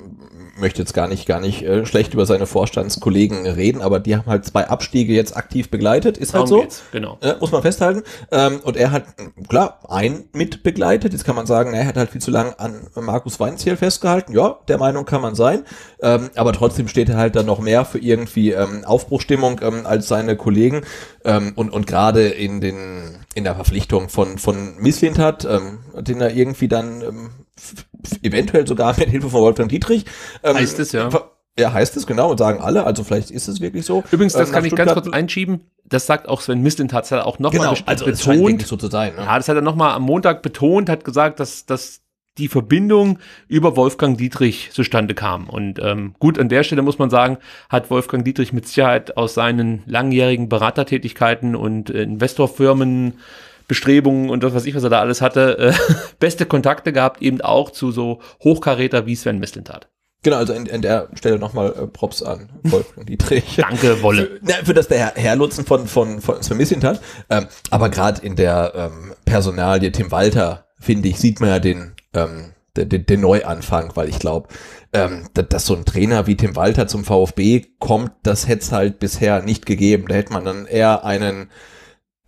möchte jetzt gar nicht, gar nicht äh, schlecht über seine Vorstandskollegen reden, aber die haben halt zwei Abstiege jetzt aktiv begleitet, ist halt Darum so. Geht's, genau. Äh, muss man festhalten. Ähm, und er hat, hm, klar, einen mit begleitet. Jetzt kann man sagen, er hat halt viel zu lange an Markus Weinziel festgehalten. Ja, der Meinung kann man sein. Ähm, aber trotzdem steht er halt dann noch mehr für irgendwie ähm, Aufbruchstimmung ähm, als seine Kollegen. Ähm, und und gerade in, den, in der Verpflichtung von, von ähm, den er irgendwie dann Ähm, eventuell sogar mit Hilfe von Wolfgang Dietrich. Ähm, heißt es, ja. Ja, heißt es genau und sagen alle, also vielleicht ist es wirklich so. Übrigens, das ähm, kann ich Stuttgart ganz kurz einschieben. Das sagt auch Sven Mislintat, das hat auch nochmal genau, also betont. so zu sein. Ne? Ja, das hat er nochmal am Montag betont, hat gesagt, dass, dass die Verbindung über Wolfgang Dietrich zustande kam. Und ähm, gut, an der Stelle muss man sagen, hat Wolfgang Dietrich mit Sicherheit aus seinen langjährigen Beratertätigkeiten und äh, Investorfirmen Bestrebungen und das, was ich, was er da alles hatte, äh, beste Kontakte gehabt, eben auch zu so Hochkaräter wie Sven Mislintat. Genau, also an der Stelle nochmal äh, Props an Wolfgang Dietrich. Danke, Wolle. Für, na, für das der Herr, Herrlutzen von, von, von Sven Mislintat. Ähm, aber gerade in der ähm, Personalie Tim Walter, finde ich, sieht man ja den, ähm, den, den Neuanfang, weil ich glaube, ähm, dass, dass, so ein Trainer wie Tim Walter zum VfB kommt, das hätte es halt bisher nicht gegeben. Da hätte man dann eher einen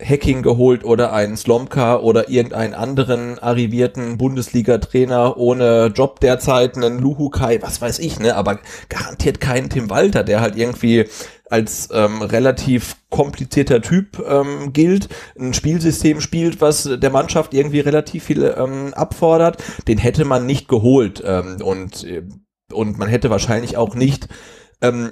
Hacking geholt oder einen Slomka oder irgendeinen anderen arrivierten Bundesliga-Trainer ohne Job derzeit, einen Luhukai, was weiß ich, ne? Aber garantiert keinen Tim Walter, der halt irgendwie als ähm, relativ komplizierter Typ ähm, gilt, ein Spielsystem spielt, was der Mannschaft irgendwie relativ viel ähm, abfordert, den hätte man nicht geholt ähm, und, äh, und man hätte wahrscheinlich auch nicht ähm,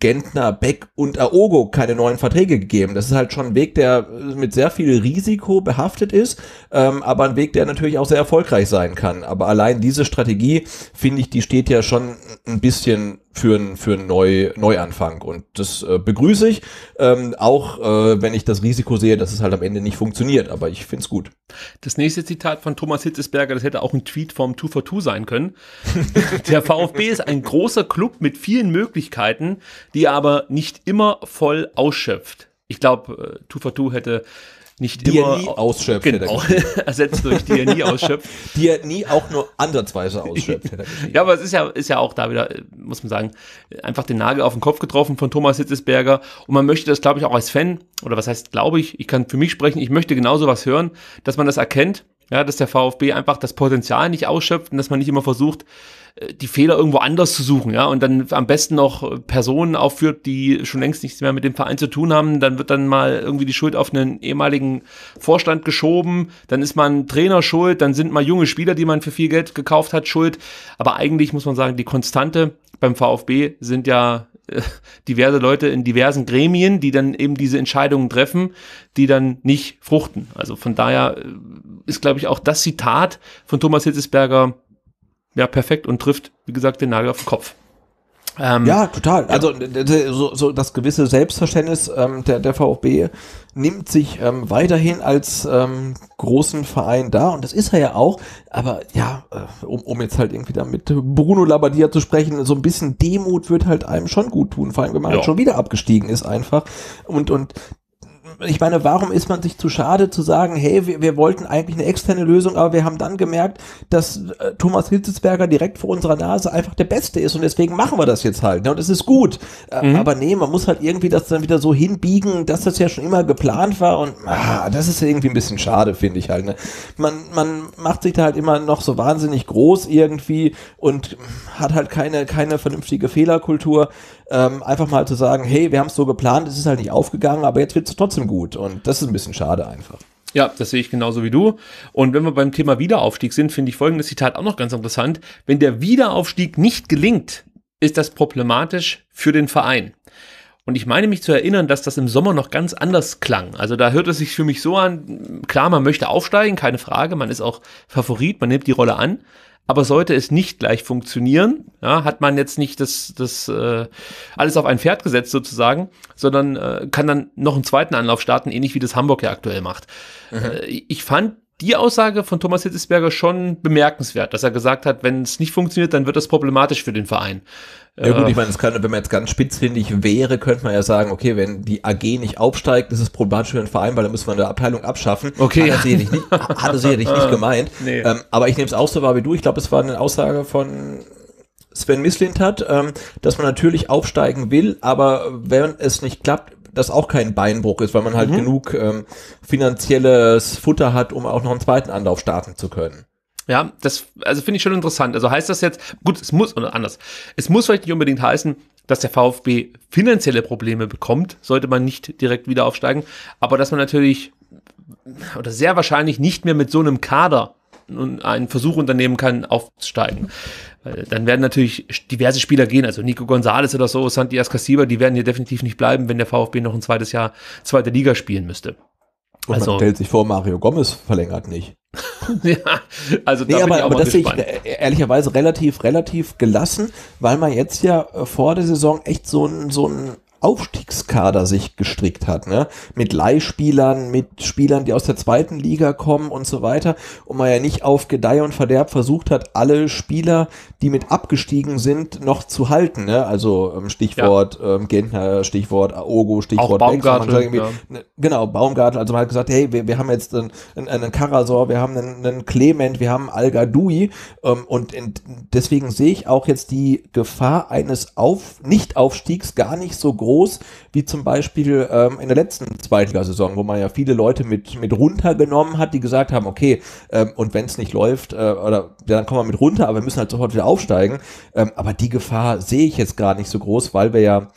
Gentner, Beck und Aogo keine neuen Verträge gegeben. Das ist halt schon ein Weg, der mit sehr viel Risiko behaftet ist, ähm, aber ein Weg, der natürlich auch sehr erfolgreich sein kann. Aber allein diese Strategie, finde ich, die steht ja schon ein bisschen für einen für Neu, Neuanfang. Und das äh, begrüße ich, ähm, auch äh, wenn ich das Risiko sehe, dass es halt am Ende nicht funktioniert. Aber ich finde es gut. Das nächste Zitat von Thomas Hitzesberger, das hätte auch ein Tweet vom 2 for 2 sein können. Der VfB ist ein großer Club mit vielen Möglichkeiten, die er aber nicht immer voll ausschöpft. Ich glaube, 2 äh, for 2 hätte nicht die immer er ausschöpft. Genau, ersetzt durch die er nie ausschöpft. die er nie auch nur ansatzweise ausschöpft. ja, aber es ist ja, ist ja auch da wieder, äh, muss man sagen, einfach den Nagel auf den Kopf getroffen von Thomas Hitzesberger. Und man möchte das, glaube ich, auch als Fan, oder was heißt, glaube ich, ich kann für mich sprechen, ich möchte genauso was hören, dass man das erkennt, ja, dass der VfB einfach das Potenzial nicht ausschöpft und dass man nicht immer versucht, äh, die Fehler irgendwo anders zu suchen, ja, und dann am besten noch äh, Personen aufführt, die schon längst nichts mehr mit dem Verein zu tun haben, dann wird dann mal irgendwie die Schuld auf einen ehemaligen Vorstand geschoben, dann ist man Trainer schuld, dann sind mal junge Spieler, die man für viel Geld gekauft hat, schuld, aber eigentlich muss man sagen, die Konstante beim VfB sind ja äh, diverse Leute in diversen Gremien, die dann eben diese Entscheidungen treffen, die dann nicht fruchten. Also von daher ist, glaube ich, auch das Zitat von Thomas Hitzesberger ja perfekt und trifft, wie gesagt, den Nagel auf den Kopf. Ähm, ja, total. Also so, so das gewisse Selbstverständnis ähm, der, der VfB nimmt sich ähm, weiterhin als ähm, großen Verein da und das ist er ja auch. Aber ja, äh, um, um jetzt halt irgendwie da mit Bruno Labbadia zu sprechen, so ein bisschen Demut wird halt einem schon gut tun, vor allem wenn man halt ja. halt schon wieder abgestiegen ist einfach. Und und ich meine, warum ist man sich zu schade zu sagen, hey, wir, wir wollten eigentlich eine externe Lösung, aber wir haben dann gemerkt, dass äh, Thomas Hitzelsberger direkt vor unserer Nase einfach der Beste ist und deswegen machen wir das jetzt halt. Ne? Und es ist gut. Äh, mhm. Aber nee, man muss halt irgendwie das dann wieder so hinbiegen, dass das ja schon immer geplant war und ah, das ist irgendwie ein bisschen schade, finde ich halt. Ne? Man, man macht sich da halt immer noch so wahnsinnig groß irgendwie und hat halt keine, keine vernünftige Fehlerkultur ähm, einfach mal zu sagen, hey, wir haben es so geplant, es ist halt nicht aufgegangen, aber jetzt wird es trotzdem gut. Und das ist ein bisschen schade einfach. Ja, das sehe ich genauso wie du. Und wenn wir beim Thema Wiederaufstieg sind, finde ich folgendes Zitat auch noch ganz interessant. Wenn der Wiederaufstieg nicht gelingt, ist das problematisch für den Verein. Und ich meine mich zu erinnern, dass das im Sommer noch ganz anders klang. Also da hört es sich für mich so an, klar, man möchte aufsteigen, keine Frage, man ist auch Favorit, man nimmt die Rolle an. Aber sollte es nicht gleich funktionieren, ja, hat man jetzt nicht das, das äh, alles auf ein Pferd gesetzt sozusagen, sondern äh, kann dann noch einen zweiten Anlauf starten, ähnlich wie das Hamburg ja aktuell macht. Mhm. Äh, ich fand die Aussage von Thomas Hitzesberger schon bemerkenswert, dass er gesagt hat, wenn es nicht funktioniert, dann wird das problematisch für den Verein. Ja gut, äh, ich meine, kann, wenn man jetzt ganz spitzfindig wäre, könnte man ja sagen, okay, wenn die AG nicht aufsteigt, ist es problematisch für den Verein, weil dann muss man eine Abteilung abschaffen. Okay. Hat er sicherlich nicht, hat er sicherlich nicht ah, gemeint. Nee. Ähm, aber ich nehme es auch so wahr wie du. Ich glaube, es war eine Aussage von Sven Mislint hat, ähm, dass man natürlich aufsteigen will, aber wenn es nicht klappt, das auch kein Beinbruch ist, weil man halt mhm. genug ähm, finanzielles Futter hat, um auch noch einen zweiten Anlauf starten zu können. Ja, das also finde ich schon interessant. Also heißt das jetzt, gut, es muss oder anders. Es muss vielleicht nicht unbedingt heißen, dass der VfB finanzielle Probleme bekommt, sollte man nicht direkt wieder aufsteigen, aber dass man natürlich oder sehr wahrscheinlich nicht mehr mit so einem Kader einen Versuch unternehmen kann, aufzusteigen dann werden natürlich diverse Spieler gehen, also Nico Gonzalez oder so, Santi Casiba, die werden hier definitiv nicht bleiben, wenn der VfB noch ein zweites Jahr zweite Liga spielen müsste. Und also, man stellt sich vor, Mario Gomez verlängert nicht. ja, also nee, da aber, aber das gespannt. sehe ich e-, ehrlicherweise relativ, relativ gelassen, weil man jetzt ja äh, vor der Saison echt so ein, so ein Aufstiegskader sich gestrickt hat, ne? Mit Leihspielern, mit Spielern, die aus der zweiten Liga kommen und so weiter. Und man ja nicht auf Gedeih und Verderb versucht hat, alle Spieler, die mit abgestiegen sind, noch zu halten, ne? Also ähm, Stichwort ja. ähm, Gentner, Stichwort Aogo, Stichwort Baumgartel. Ja. Ne, genau, Baumgartel. Also man hat gesagt, hey, wir, wir haben jetzt einen, einen Karasor, wir haben einen, einen Clement, wir haben Al-Gadoui. Ähm, und in, deswegen sehe ich auch jetzt die Gefahr eines auf Nicht-Aufstiegs gar nicht so groß groß, wie zum Beispiel ähm, in der letzten Zweitligasaison, wo man ja viele Leute mit, mit runtergenommen hat, die gesagt haben, okay, ähm, und wenn es nicht läuft, äh, oder ja, dann kommen wir mit runter, aber wir müssen halt sofort wieder aufsteigen. Ähm, aber die Gefahr sehe ich jetzt gar nicht so groß, weil wir ja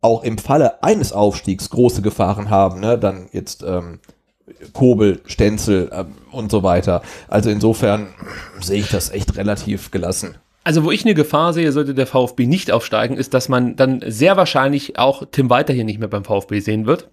auch im Falle eines Aufstiegs große Gefahren haben, ne? dann jetzt ähm, Kobel, Stenzel ähm, und so weiter. Also insofern sehe ich das echt relativ gelassen. Also, wo ich eine Gefahr sehe, sollte der VfB nicht aufsteigen, ist, dass man dann sehr wahrscheinlich auch Tim Walter hier nicht mehr beim VfB sehen wird.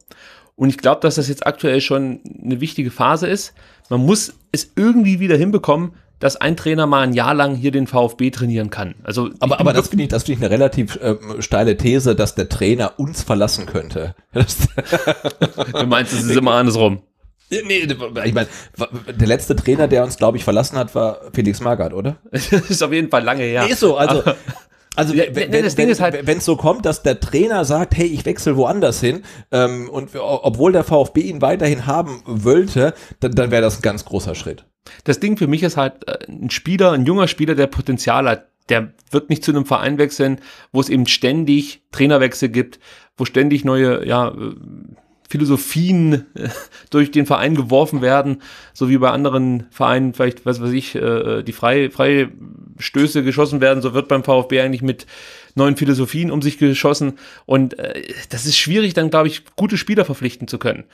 Und ich glaube, dass das jetzt aktuell schon eine wichtige Phase ist. Man muss es irgendwie wieder hinbekommen, dass ein Trainer mal ein Jahr lang hier den VfB trainieren kann. Also aber aber das finde ich das finde ich eine relativ ähm, steile These, dass der Trainer uns verlassen könnte. du meinst, es ist immer andersrum. Nee, ich meine, der letzte Trainer, der uns, glaube ich, verlassen hat, war Felix Magath, oder? das ist auf jeden Fall lange her. Nee, ist so, also, also ja, halt wenn es wenn, halt so kommt, dass der Trainer sagt, hey, ich wechsle woanders hin, ähm, und obwohl der VfB ihn weiterhin haben wollte, dann, dann wäre das ein ganz großer Schritt. Das Ding für mich ist halt äh, ein Spieler, ein junger Spieler, der Potenzial hat, der wird nicht zu einem Verein wechseln, wo es eben ständig Trainerwechsel gibt, wo ständig neue ja, äh, Philosophien äh, durch den Verein geworfen werden, so wie bei anderen Vereinen vielleicht, was weiß ich, äh, äh, die freie, frei Stöße geschossen werden, so wird beim VfB eigentlich mit neuen Philosophien um sich geschossen und das ist schwierig, dann glaube ich, gute Spieler verpflichten zu können.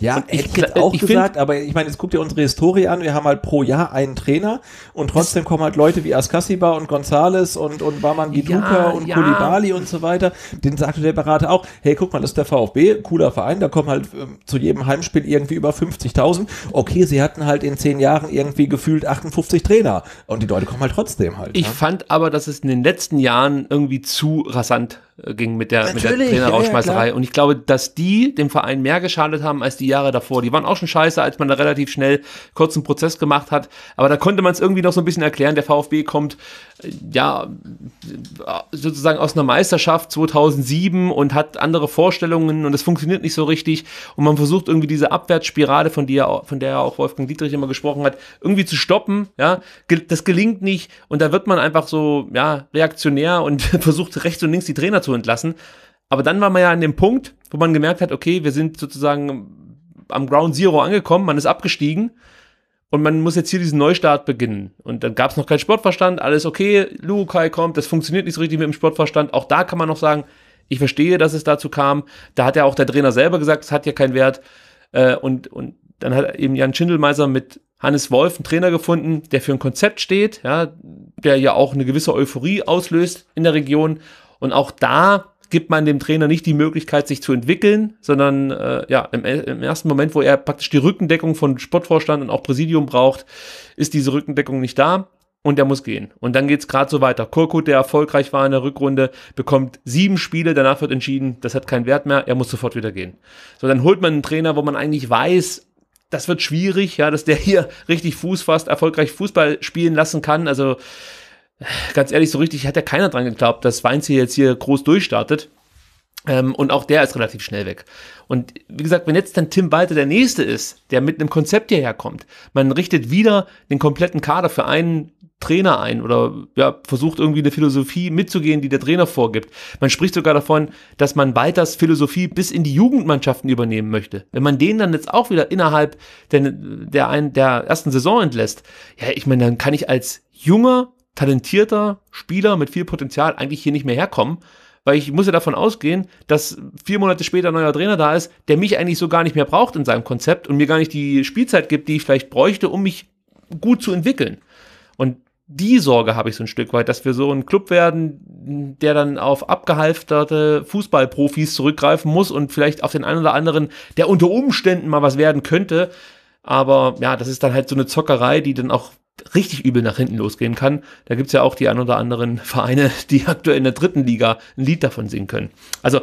Ja, ich, hätte ich jetzt auch ich gesagt, aber ich meine, jetzt guckt ihr unsere Historie an, wir haben halt pro Jahr einen Trainer und trotzdem kommen halt Leute wie Askasiba und Gonzales und, und Baman Giduka ja, und ja. Kulibali und so weiter. Den sagte der Berater auch, hey, guck mal, das ist der VfB, cooler Verein, da kommen halt äh, zu jedem Heimspiel irgendwie über 50.000. Okay, sie hatten halt in zehn Jahren irgendwie gefühlt 58 Trainer und die Leute kommen halt trotzdem halt. Ich ja? Ne? fand aber, dass es in den letzten Jahren irgendwie zu rasant äh, ging mit der, mit der Trainerrausschmeißerei. Ja, ja, und ich glaube, dass die dem Verein mehr geschadet haben als die Jahre davor. Die waren auch schon scheiße, als man da relativ schnell kurzen Prozess gemacht hat. Aber da konnte man es irgendwie noch so ein bisschen erklären. Der VfB kommt äh, ja sozusagen aus einer Meisterschaft 2007 und hat andere Vorstellungen und es funktioniert nicht so richtig. Und man versucht irgendwie diese Abwärtsspirale, von, die ja, von der ja auch Wolfgang Dietrich immer gesprochen hat, irgendwie zu stoppen. Ja, das gelingt nicht. Und da wird man einfach so ja, reaktionär und versucht rechts und links die Trainer zu entlassen. Aber dann war man ja an dem Punkt, wo man gemerkt hat, okay, wir sind sozusagen am Ground Zero angekommen, man ist abgestiegen und man muss jetzt hier diesen Neustart beginnen. Und dann gab es noch keinen Sportverstand, alles okay, Lukai kommt, das funktioniert nicht so richtig mit dem Sportverstand. Auch da kann man noch sagen, ich verstehe, dass es dazu kam. Da hat ja auch der Trainer selber gesagt, es hat ja keinen Wert. Äh, und, und dann hat eben Jan Schindelmeiser mit Hannes Wolf einen Trainer gefunden, der für ein Konzept steht, ja, der ja auch eine gewisse Euphorie auslöst in der Region und auch da gibt man dem Trainer nicht die Möglichkeit, sich zu entwickeln, sondern äh, ja, im, im, ersten Moment, wo er praktisch die Rückendeckung von Sportvorstand und auch Präsidium braucht, ist diese Rückendeckung nicht da und er muss gehen. Und dann geht es gerade so weiter. Korkut, der erfolgreich war in der Rückrunde, bekommt sieben Spiele, danach wird entschieden, das hat keinen Wert mehr, er muss sofort wieder gehen. So, dann holt man einen Trainer, wo man eigentlich weiß, das wird schwierig, ja, dass der hier richtig Fuß fasst, erfolgreich Fußball spielen lassen kann. Also ganz ehrlich, so richtig hat ja keiner dran geglaubt, dass Weinz hier jetzt hier groß durchstartet. Ähm, und auch der ist relativ schnell weg. Und wie gesagt, wenn jetzt dann Tim Walter der Nächste ist, der mit einem Konzept hierher kommt, man richtet wieder den kompletten Kader für einen Trainer ein oder ja, versucht irgendwie eine Philosophie mitzugehen, die der Trainer vorgibt. Man spricht sogar davon, dass man Walters Philosophie bis in die Jugendmannschaften übernehmen möchte. Wenn man den dann jetzt auch wieder innerhalb der, der, ein, der ersten Saison entlässt, ja, ich meine, dann kann ich als junger talentierter Spieler mit viel Potenzial eigentlich hier nicht mehr herkommen, weil ich muss ja davon ausgehen, dass vier Monate später ein neuer Trainer da ist, der mich eigentlich so gar nicht mehr braucht in seinem Konzept und mir gar nicht die Spielzeit gibt, die ich vielleicht bräuchte, um mich gut zu entwickeln. Und die Sorge habe ich so ein Stück weit, dass wir so ein Club werden, der dann auf abgehalfterte Fußballprofis zurückgreifen muss und vielleicht auf den einen oder anderen, der unter Umständen mal was werden könnte. Aber ja, das ist dann halt so eine Zockerei, die dann auch richtig übel nach hinten losgehen kann. Da gibt's ja auch die ein oder anderen Vereine, die aktuell in der dritten Liga ein Lied davon singen können. Also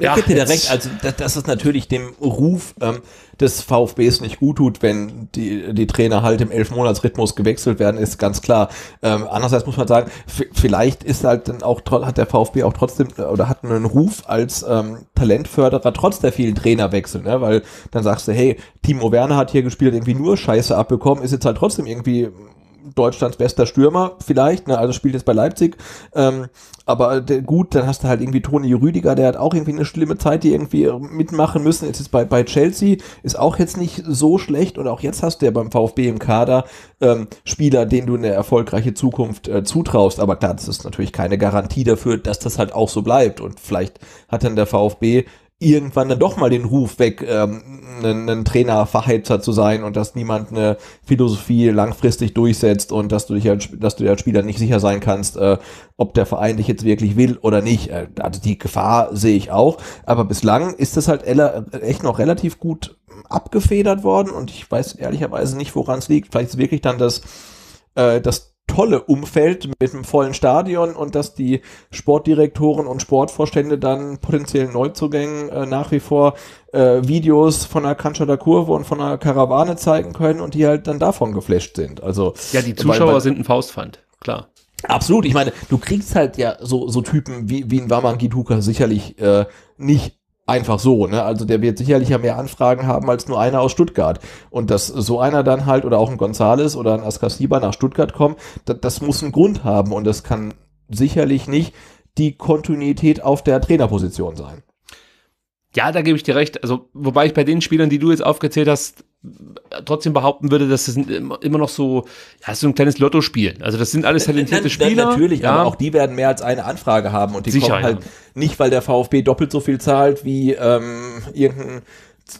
ja, ich ja, gebe dir da recht, also das, das ist natürlich dem Ruf ähm, des VfBs nicht gut tut, wenn die, die Trainer halt im Elfmonatsrhythmus gewechselt werden, ist ganz klar. Ähm, andererseits muss man sagen, vielleicht ist halt dann auch, hat der VfB auch trotzdem oder hat einen Ruf als ähm, Talentförderer trotz der vielen Trainerwechsel, ne? weil dann sagst du, hey, Timo Werner hat hier gespielt, irgendwie nur Scheiße abbekommen, ist jetzt halt trotzdem irgendwie Deutschlands bester Stürmer vielleicht, ne? also spielt jetzt bei Leipzig, ähm, aber der, gut, dann hast du halt irgendwie Toni Rüdiger, der hat auch irgendwie eine schlimme Zeit, die irgendwie äh, mitmachen müssen, jetzt ist bei, bei Chelsea, ist auch jetzt nicht so schlecht und auch jetzt hast du ja beim VfB im Kader ähm, Spieler, denen du eine erfolgreiche Zukunft äh, zutraust, aber klar, das ist natürlich keine Garantie dafür, dass das halt auch so bleibt und vielleicht hat dann der VfB irgendwann dann doch mal den Ruf weg, ähm, ein, ein Trainerverheizer zu sein und dass niemand eine Philosophie langfristig durchsetzt und dass du dich als, dass du als Spieler nicht sicher sein kannst, äh, ob der Verein dich jetzt wirklich will oder nicht. Äh, also die Gefahr sehe ich auch. Aber bislang ist das halt echt noch relativ gut abgefedert worden und ich weiß ehrlicherweise nicht, woran es liegt. Vielleicht ist wirklich dann das, äh, das tolle Umfeld mit einem vollen Stadion und dass die Sportdirektoren und Sportvorstände dann potenziellen Neuzugängen äh, nach wie vor äh, Videos von einer Kanschada Kurve und von einer Karawane zeigen können und die halt dann davon geflasht sind. Also ja, die Zuschauer weil, weil, sind ein Faustpfand, klar. Absolut, ich meine, du kriegst halt ja so, so Typen wie, wie ein Waman Giduka sicherlich äh, nicht Einfach so, ne? Also der wird sicherlich ja mehr Anfragen haben als nur einer aus Stuttgart. Und dass so einer dann halt oder auch ein Gonzales oder ein Askasiba nach Stuttgart kommen, das, das muss einen Grund haben und das kann sicherlich nicht die Kontinuität auf der Trainerposition sein. Ja, da gebe ich dir recht. Also, wobei ich bei den Spielern, die du jetzt aufgezählt hast, trotzdem behaupten würde, dass das immer noch so, ja, so ein kleines lotto Lottospiel. Also das sind alles talentierte na, Spieler. Natürlich, ja. aber auch die werden mehr als eine Anfrage haben und die Sicher, kommen halt ja. nicht, weil der VfB doppelt so viel zahlt wie ähm, irgendein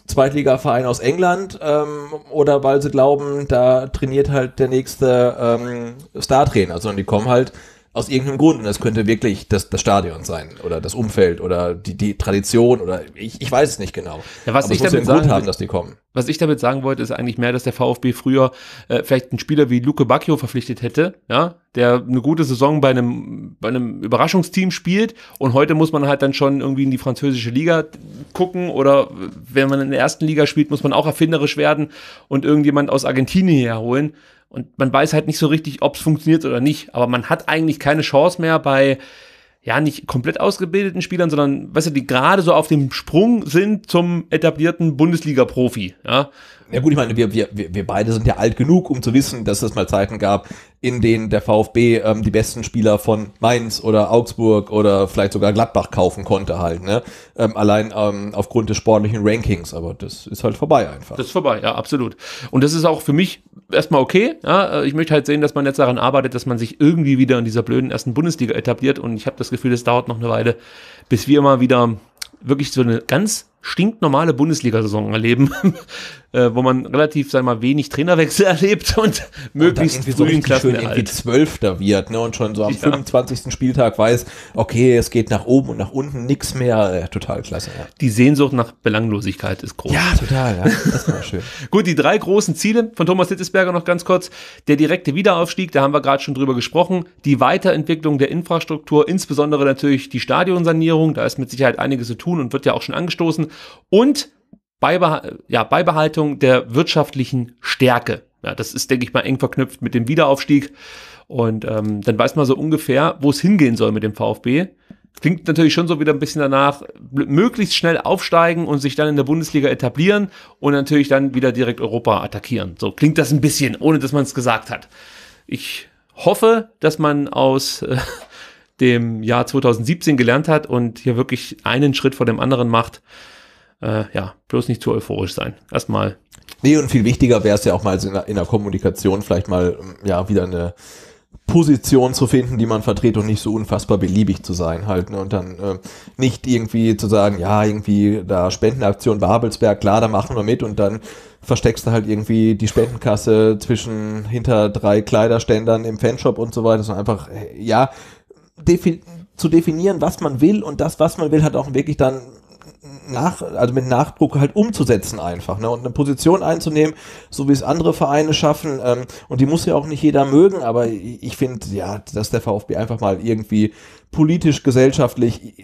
Zweitliga-Verein aus England ähm, oder weil sie glauben, da trainiert halt der nächste ähm, Star-Trainer, sondern die kommen halt, aus irgendeinem Grund. Und das könnte wirklich das, das Stadion sein oder das Umfeld oder die, die Tradition oder ich, ich weiß es nicht genau. Ja, was Aber ich damit ja sagen, Grund haben, dass die kommen. Was ich damit sagen wollte, ist eigentlich mehr, dass der VfB früher äh, vielleicht einen Spieler wie Luke Bacchio verpflichtet hätte, ja, der eine gute Saison bei einem, bei einem Überraschungsteam spielt und heute muss man halt dann schon irgendwie in die französische Liga gucken oder wenn man in der ersten Liga spielt, muss man auch erfinderisch werden und irgendjemand aus Argentinien herholen. Und man weiß halt nicht so richtig, ob es funktioniert oder nicht. Aber man hat eigentlich keine Chance mehr bei, ja, nicht komplett ausgebildeten Spielern, sondern, weißt du, die gerade so auf dem Sprung sind zum etablierten Bundesliga-Profi. Ja? ja gut, ich meine, wir, wir, wir beide sind ja alt genug, um zu wissen, dass es mal Zeiten gab, in denen der VfB ähm, die besten Spieler von Mainz oder Augsburg oder vielleicht sogar Gladbach kaufen konnte halt, ne? Ähm, allein ähm, aufgrund des sportlichen Rankings, aber das ist halt vorbei einfach. Das ist vorbei, ja, absolut. Und das ist auch für mich erstmal okay. Ja? Äh, ich möchte halt sehen, dass man jetzt daran arbeitet, dass man sich irgendwie wieder in dieser blöden ersten Bundesliga etabliert und ich habe das Gefühl, das dauert noch eine Weile, bis wir mal wieder wirklich so eine ganz stinknormale Bundesliga-Saison erleben, äh, wo man relativ, sagen mal, wenig Trainerwechsel erlebt und, und so früh so in Klassen schön irgendwie Zwölfter wird ne, und schon so am ja. 25. Spieltag weiß, okay, es geht nach oben und nach unten, nix mehr, äh, total klasse. Ja. Die Sehnsucht nach Belanglosigkeit ist groß. Ja, total, ja. das war schön. Gut, die drei großen Ziele von Thomas Littesberger noch ganz kurz. Der direkte Wiederaufstieg, da haben wir gerade schon drüber gesprochen, die Weiterentwicklung der Infrastruktur, insbesondere natürlich die Stadionsanierung, da ist mit Sicherheit einiges zu tun und wird ja auch schon angestoßen und Beibeh ja, Beibehaltung der wirtschaftlichen Stärke. Ja, das ist, denke ich mal, eng verknüpft mit dem Wiederaufstieg. Und ähm, dann weiß man so ungefähr, wo es hingehen soll mit dem VfB. Klingt natürlich schon so wieder ein bisschen danach, möglichst schnell aufsteigen und sich dann in der Bundesliga etablieren und natürlich dann wieder direkt Europa attackieren. So klingt das ein bisschen, ohne dass man es gesagt hat. Ich hoffe, dass man aus äh, dem Jahr 2017 gelernt hat und hier wirklich einen Schritt vor dem anderen macht äh, ja, bloß nicht zu euphorisch sein. Erstmal. Nee, und viel wichtiger wäre es ja auch mal in der, in der Kommunikation vielleicht mal ja wieder eine Position zu finden, die man vertritt und nicht so unfassbar beliebig zu sein halt. Ne? Und dann äh, nicht irgendwie zu sagen, ja, irgendwie da Spendenaktion Babelsberg, klar, da machen wir mit und dann versteckst du halt irgendwie die Spendenkasse zwischen hinter drei Kleiderständern im Fanshop und so weiter, sondern einfach, äh, ja, defi zu definieren, was man will und das, was man will, hat auch wirklich dann nach, also mit Nachdruck halt umzusetzen einfach, ne? Und eine Position einzunehmen, so wie es andere Vereine schaffen. Ähm, und die muss ja auch nicht jeder mögen, aber ich, ich finde, ja, dass der VfB einfach mal irgendwie politisch, gesellschaftlich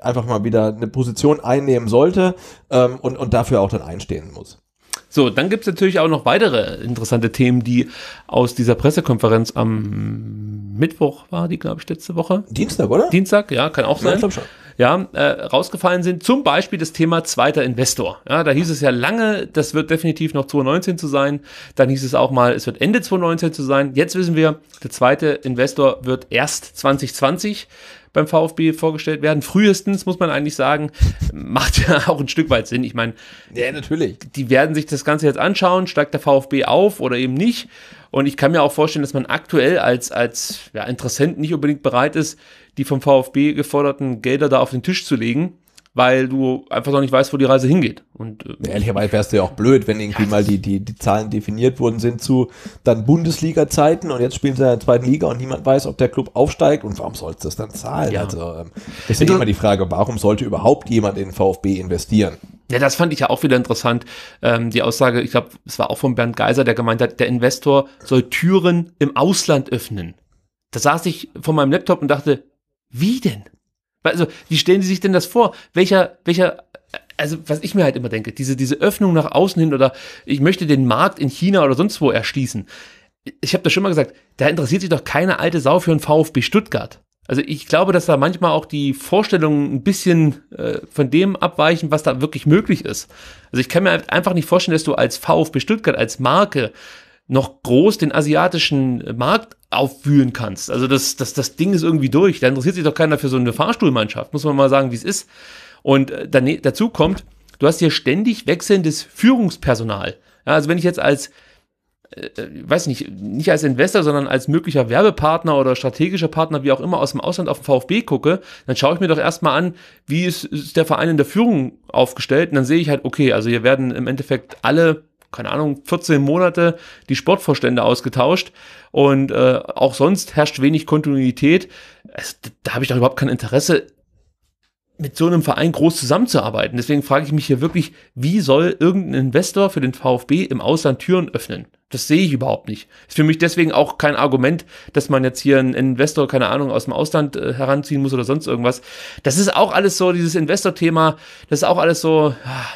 einfach mal wieder eine Position einnehmen sollte ähm, und, und dafür auch dann einstehen muss. So, dann gibt es natürlich auch noch weitere interessante Themen, die aus dieser Pressekonferenz am Mittwoch war, die glaube ich letzte Woche. Dienstag, oder? Dienstag, ja, kann auch sein. Ja, ich glaube schon ja, äh, rausgefallen sind. Zum Beispiel das Thema zweiter Investor. Ja, da hieß es ja lange, das wird definitiv noch 2019 zu sein. Dann hieß es auch mal, es wird Ende 2019 zu sein. Jetzt wissen wir, der zweite Investor wird erst 2020 beim VfB vorgestellt werden. Frühestens, muss man eigentlich sagen, macht ja auch ein Stück weit Sinn. Ich meine, ja, natürlich. Die werden sich das Ganze jetzt anschauen, steigt der VfB auf oder eben nicht. Und ich kann mir auch vorstellen, dass man aktuell als, als ja, Interessent nicht unbedingt bereit ist, die vom VfB geforderten Gelder da auf den Tisch zu legen weil du einfach noch nicht weißt, wo die Reise hingeht. Und äh, ehrlicherweise wärst du ja auch blöd, wenn irgendwie mal die, die, die Zahlen definiert wurden, sind zu dann Bundesliga-Zeiten und jetzt spielen sie in der zweiten Liga und niemand weiß, ob der Club aufsteigt und warum sollst du das dann zahlen? Ja. Also ähm, das ist ja immer die Frage, warum sollte überhaupt jemand in VfB investieren? Ja, das fand ich ja auch wieder interessant. Ähm, die Aussage, ich glaube, es war auch von Bernd Geiser, der gemeint hat, der Investor soll Türen im Ausland öffnen. Da saß ich vor meinem Laptop und dachte, wie denn? Also, wie stellen Sie sich denn das vor? Welcher, welcher, also, was ich mir halt immer denke, diese, diese Öffnung nach außen hin oder ich möchte den Markt in China oder sonst wo erschließen. Ich habe das schon mal gesagt, da interessiert sich doch keine alte Sau für einen VfB Stuttgart. Also ich glaube, dass da manchmal auch die Vorstellungen ein bisschen äh, von dem abweichen, was da wirklich möglich ist. Also ich kann mir halt einfach nicht vorstellen, dass du als VfB Stuttgart, als Marke noch groß den asiatischen Markt aufwühlen kannst. Also das, das, das Ding ist irgendwie durch. Da interessiert sich doch keiner für so eine Fahrstuhlmannschaft. Muss man mal sagen, wie es ist. Und äh, dazu kommt, du hast hier ständig wechselndes Führungspersonal. Ja, also wenn ich jetzt als äh, äh, weiß nicht, nicht als Investor, sondern als möglicher Werbepartner oder strategischer Partner, wie auch immer, aus dem Ausland auf den VfB gucke, dann schaue ich mir doch erstmal an, wie ist, ist der Verein in der Führung aufgestellt und dann sehe ich halt, okay, also hier werden im Endeffekt alle keine Ahnung, 14 Monate die Sportvorstände ausgetauscht und äh, auch sonst herrscht wenig Kontinuität. Also, da habe ich doch überhaupt kein Interesse, mit so einem Verein groß zusammenzuarbeiten. Deswegen frage ich mich hier wirklich, wie soll irgendein Investor für den VfB im Ausland Türen öffnen? Das sehe ich überhaupt nicht. Ist für mich deswegen auch kein Argument, dass man jetzt hier einen Investor, keine Ahnung, aus dem Ausland äh, heranziehen muss oder sonst irgendwas. Das ist auch alles so, dieses Investor-Thema, das ist auch alles so. Ja, ah,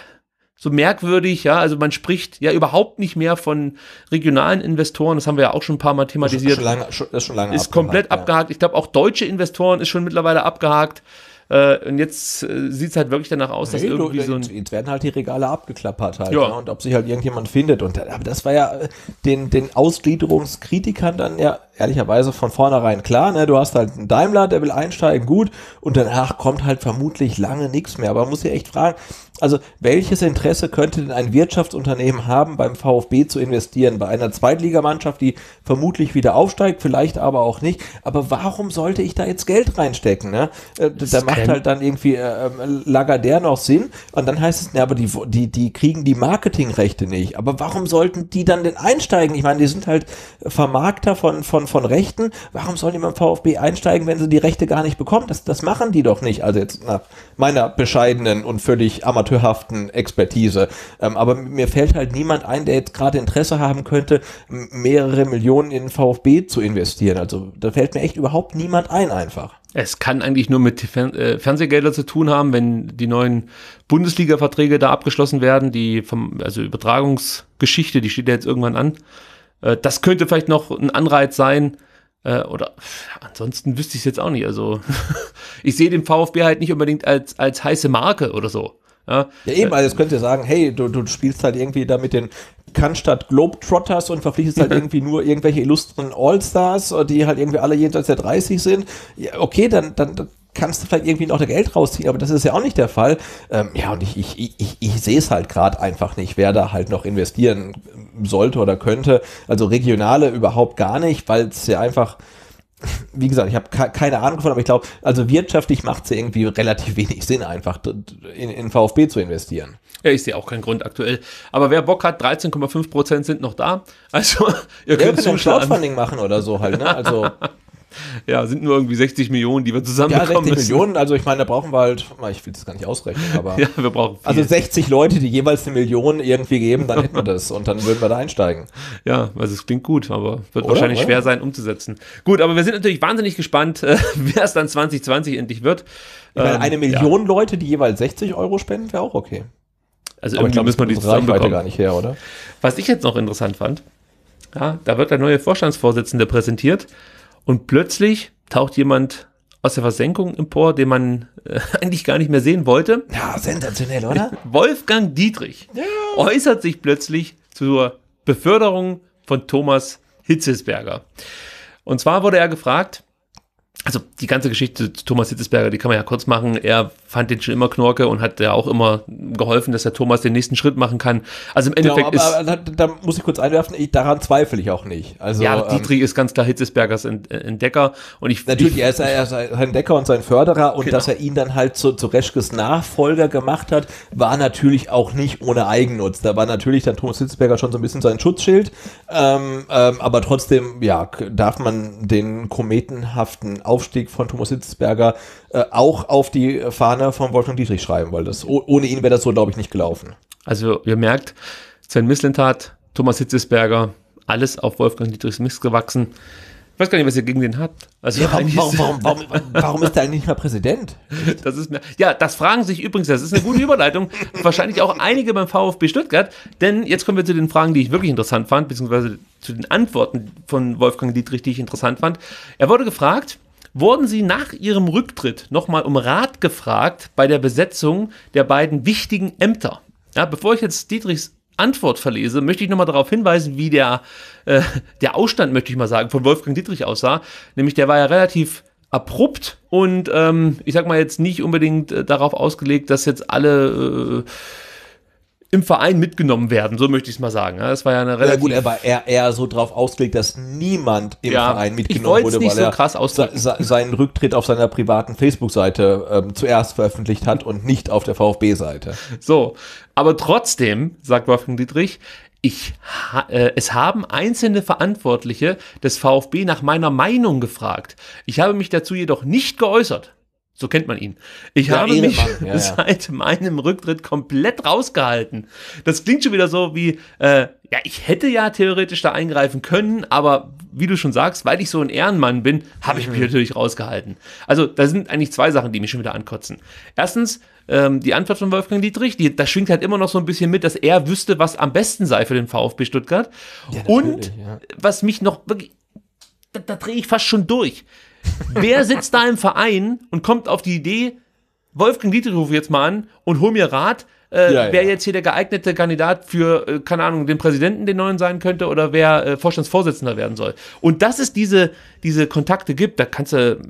so merkwürdig, ja. Also man spricht ja überhaupt nicht mehr von regionalen Investoren, das haben wir ja auch schon ein paar Mal thematisiert. Schon, schon lange, schon, ist schon lange ist abgehakt, komplett abgehakt. Ich glaube, auch deutsche Investoren ist schon mittlerweile abgehakt. Äh, und jetzt äh, sieht es halt wirklich danach aus, dass nee, irgendwie du, so ein. Jetzt werden halt die Regale abgeklappert halt. Ja. ja ne? und ob sich halt irgendjemand findet. Und, äh, aber das war ja äh, den, den Ausgliederungskritikern dann ja ehrlicherweise von vornherein klar. Ne? Du hast halt einen Daimler, der will einsteigen, gut. Und danach kommt halt vermutlich lange nichts mehr. Aber man muss ja echt fragen, also welches Interesse könnte denn ein Wirtschaftsunternehmen haben, beim VfB zu investieren? Bei einer Zweitligamannschaft, die vermutlich wieder aufsteigt, vielleicht aber auch nicht. Aber warum sollte ich da jetzt Geld reinstecken? Ne? Äh, da macht halt dann irgendwie äh, äh Lagardère noch Sinn. Und dann heißt es, ne, aber die, die, die kriegen die Marketingrechte nicht. Aber warum sollten die dann denn einsteigen? Ich meine, die sind halt Vermarkter von, von, von Rechten. Warum sollen die beim VfB einsteigen, wenn sie die Rechte gar nicht bekommen? Das, das machen die doch nicht. Also jetzt nach meiner bescheidenen und völlig amateur amateurhaften Expertise. Ähm, aber mir fällt halt niemand ein, der jetzt gerade Interesse haben könnte, mehrere Millionen in VfB zu investieren. Also da fällt mir echt überhaupt niemand ein einfach. Es kann eigentlich nur mit äh, Fernsehgeldern zu tun haben, wenn die neuen Bundesliga-Verträge da abgeschlossen werden, die vom, also Übertragungsgeschichte, die steht ja jetzt irgendwann an. Äh, das könnte vielleicht noch ein Anreiz sein, äh, oder ansonsten wüsste ich es jetzt auch nicht. Also ich sehe den VfB halt nicht unbedingt als, als heiße Marke oder so. Ja, ja eben, also jetzt könnt ihr sagen, hey, du, du spielst halt irgendwie da mit den Cannstatt Globetrotters und verpflichtest halt irgendwie nur irgendwelche illustren Allstars, äh, die halt irgendwie alle jenseits der 30 sind. Ja, okay, dann, dann, dann kannst du vielleicht irgendwie noch der Geld rausziehen, aber das ist ja auch nicht der Fall. Ähm, ja, und ich, ich, ich, ich sehe es halt gerade einfach nicht, wer da halt noch investieren sollte oder könnte. Also regionale überhaupt gar nicht, weil es ja einfach wie gesagt, ich habe keine Ahnung davon, aber ich glaube, also wirtschaftlich macht es irgendwie relativ wenig Sinn, einfach in, in VfB zu investieren. Ja, ich sehe auch keinen Grund aktuell. Aber wer Bock hat, 13,5% Prozent sind noch da. Also, ihr könnt ja, ihr Crowdfunding machen oder so halt. Ne? Also, ja, sind nur irgendwie 60 Millionen, die wir zusammen ja, 60 müssen. Millionen, also ich meine, da brauchen wir halt, ich will das gar nicht ausrechnen, aber. ja, wir brauchen. Also viel. Also 60 Leute, die jeweils eine Million irgendwie geben, dann hätten wir das und dann würden wir da einsteigen. Ja, also es klingt gut, aber wird oder, wahrscheinlich oder? schwer sein umzusetzen. Gut, aber wir sind natürlich wahnsinnig gespannt, äh, wer es dann 2020 endlich wird. Meine, ähm, eine Million ja. Leute, die jeweils 60 Euro spenden, wäre auch okay. Also aber irgendwie müssen wir die Reichweite gar nicht her, oder? Was ich jetzt noch interessant fand, ja, da wird der neue Vorstandsvorsitzende präsentiert. Und plötzlich taucht jemand aus der Versenkung empor, den man äh, eigentlich gar nicht mehr sehen wollte. Ja, sensationell, oder? Wolfgang Dietrich ja. äußert sich plötzlich zur Beförderung von Thomas Hitzesberger. Und zwar wurde er gefragt, also die ganze Geschichte zu Thomas Hitzesberger, die kann man ja kurz machen. Er fand den schon immer Knorke und hat ja auch immer geholfen, dass der Thomas den nächsten Schritt machen kann. Also im Endeffekt genau, aber, ist. Äh, da, da, muss ich kurz einwerfen, ich, daran zweifle ich auch nicht. Also, ja, ähm, Dietrich ähm, ist ganz klar Hitzesbergers äh, Entdecker und ich. Natürlich, ich, er ist ja sein Entdecker und sein Förderer und genau. dass er ihn dann halt zu, zu Reschkes Nachfolger gemacht hat, war natürlich auch nicht ohne Eigennutz. Da war natürlich dann Thomas Hitzesberger schon so ein bisschen sein Schutzschild, ähm, ähm, aber trotzdem, ja, darf man den kometenhaften Aufstieg von Thomas Hitzesberger äh, auch auf die Fahne von Wolfgang Dietrich schreiben, weil das ohne ihn wäre das so, glaube ich, nicht gelaufen. Also ihr merkt, Sven Mislintat, Thomas Hitzesberger, alles auf Wolfgang Dietrichs Mist gewachsen. Ich weiß gar nicht, was ihr gegen den habt. Also ja, warum, warum, warum, warum, ist der eigentlich nicht mehr Präsident? Das ist mehr, ja, das fragen sich übrigens, das ist eine gute Überleitung, wahrscheinlich auch einige beim VfB Stuttgart, denn jetzt kommen wir zu den Fragen, die ich wirklich interessant fand, beziehungsweise zu den Antworten von Wolfgang Dietrich, die ich interessant fand. Er wurde gefragt, wurden sie nach ihrem Rücktritt nochmal um Rat gefragt bei der Besetzung der beiden wichtigen Ämter. Ja, bevor ich jetzt Dietrichs Antwort verlese, möchte ich nochmal darauf hinweisen, wie der, äh, der Ausstand, möchte ich mal sagen, von Wolfgang Dietrich aussah. Nämlich der war ja relativ abrupt und ähm, ich sag mal jetzt nicht unbedingt äh, darauf ausgelegt, dass jetzt alle äh, im Verein mitgenommen werden, so möchte ich es mal sagen. Das war ja eine relativ. Ja gut, er war eher, eher so drauf ausgelegt, dass niemand im ja, Verein mitgenommen wurde, weil so er se seinen Rücktritt auf seiner privaten Facebook-Seite ähm, zuerst veröffentlicht hat und nicht auf der VfB-Seite. So, aber trotzdem, sagt Wolfgang Dietrich, ich, äh, es haben einzelne Verantwortliche des VfB nach meiner Meinung gefragt. Ich habe mich dazu jedoch nicht geäußert. So kennt man ihn. Ich ja, habe mich ja, seit meinem Rücktritt komplett rausgehalten. Das klingt schon wieder so wie, äh, ja, ich hätte ja theoretisch da eingreifen können, aber wie du schon sagst, weil ich so ein Ehrenmann bin, habe ich mich mhm. natürlich rausgehalten. Also da sind eigentlich zwei Sachen, die mich schon wieder ankotzen. Erstens, ähm, die Antwort von Wolfgang Dietrich, die, da schwingt halt immer noch so ein bisschen mit, dass er wüsste, was am besten sei für den VfB Stuttgart. Ja, Und was mich noch wirklich da, da drehe ich fast schon durch. Wer sitzt da im Verein und kommt auf die Idee, Wolfgang Dietrich rufe jetzt mal an und hol mir Rat, äh, ja, wer jetzt hier der geeignete Kandidat für, äh, keine Ahnung, den Präsidenten, den neuen sein könnte oder wer äh, Vorstandsvorsitzender werden soll. Und dass es diese, diese Kontakte gibt, da kannst du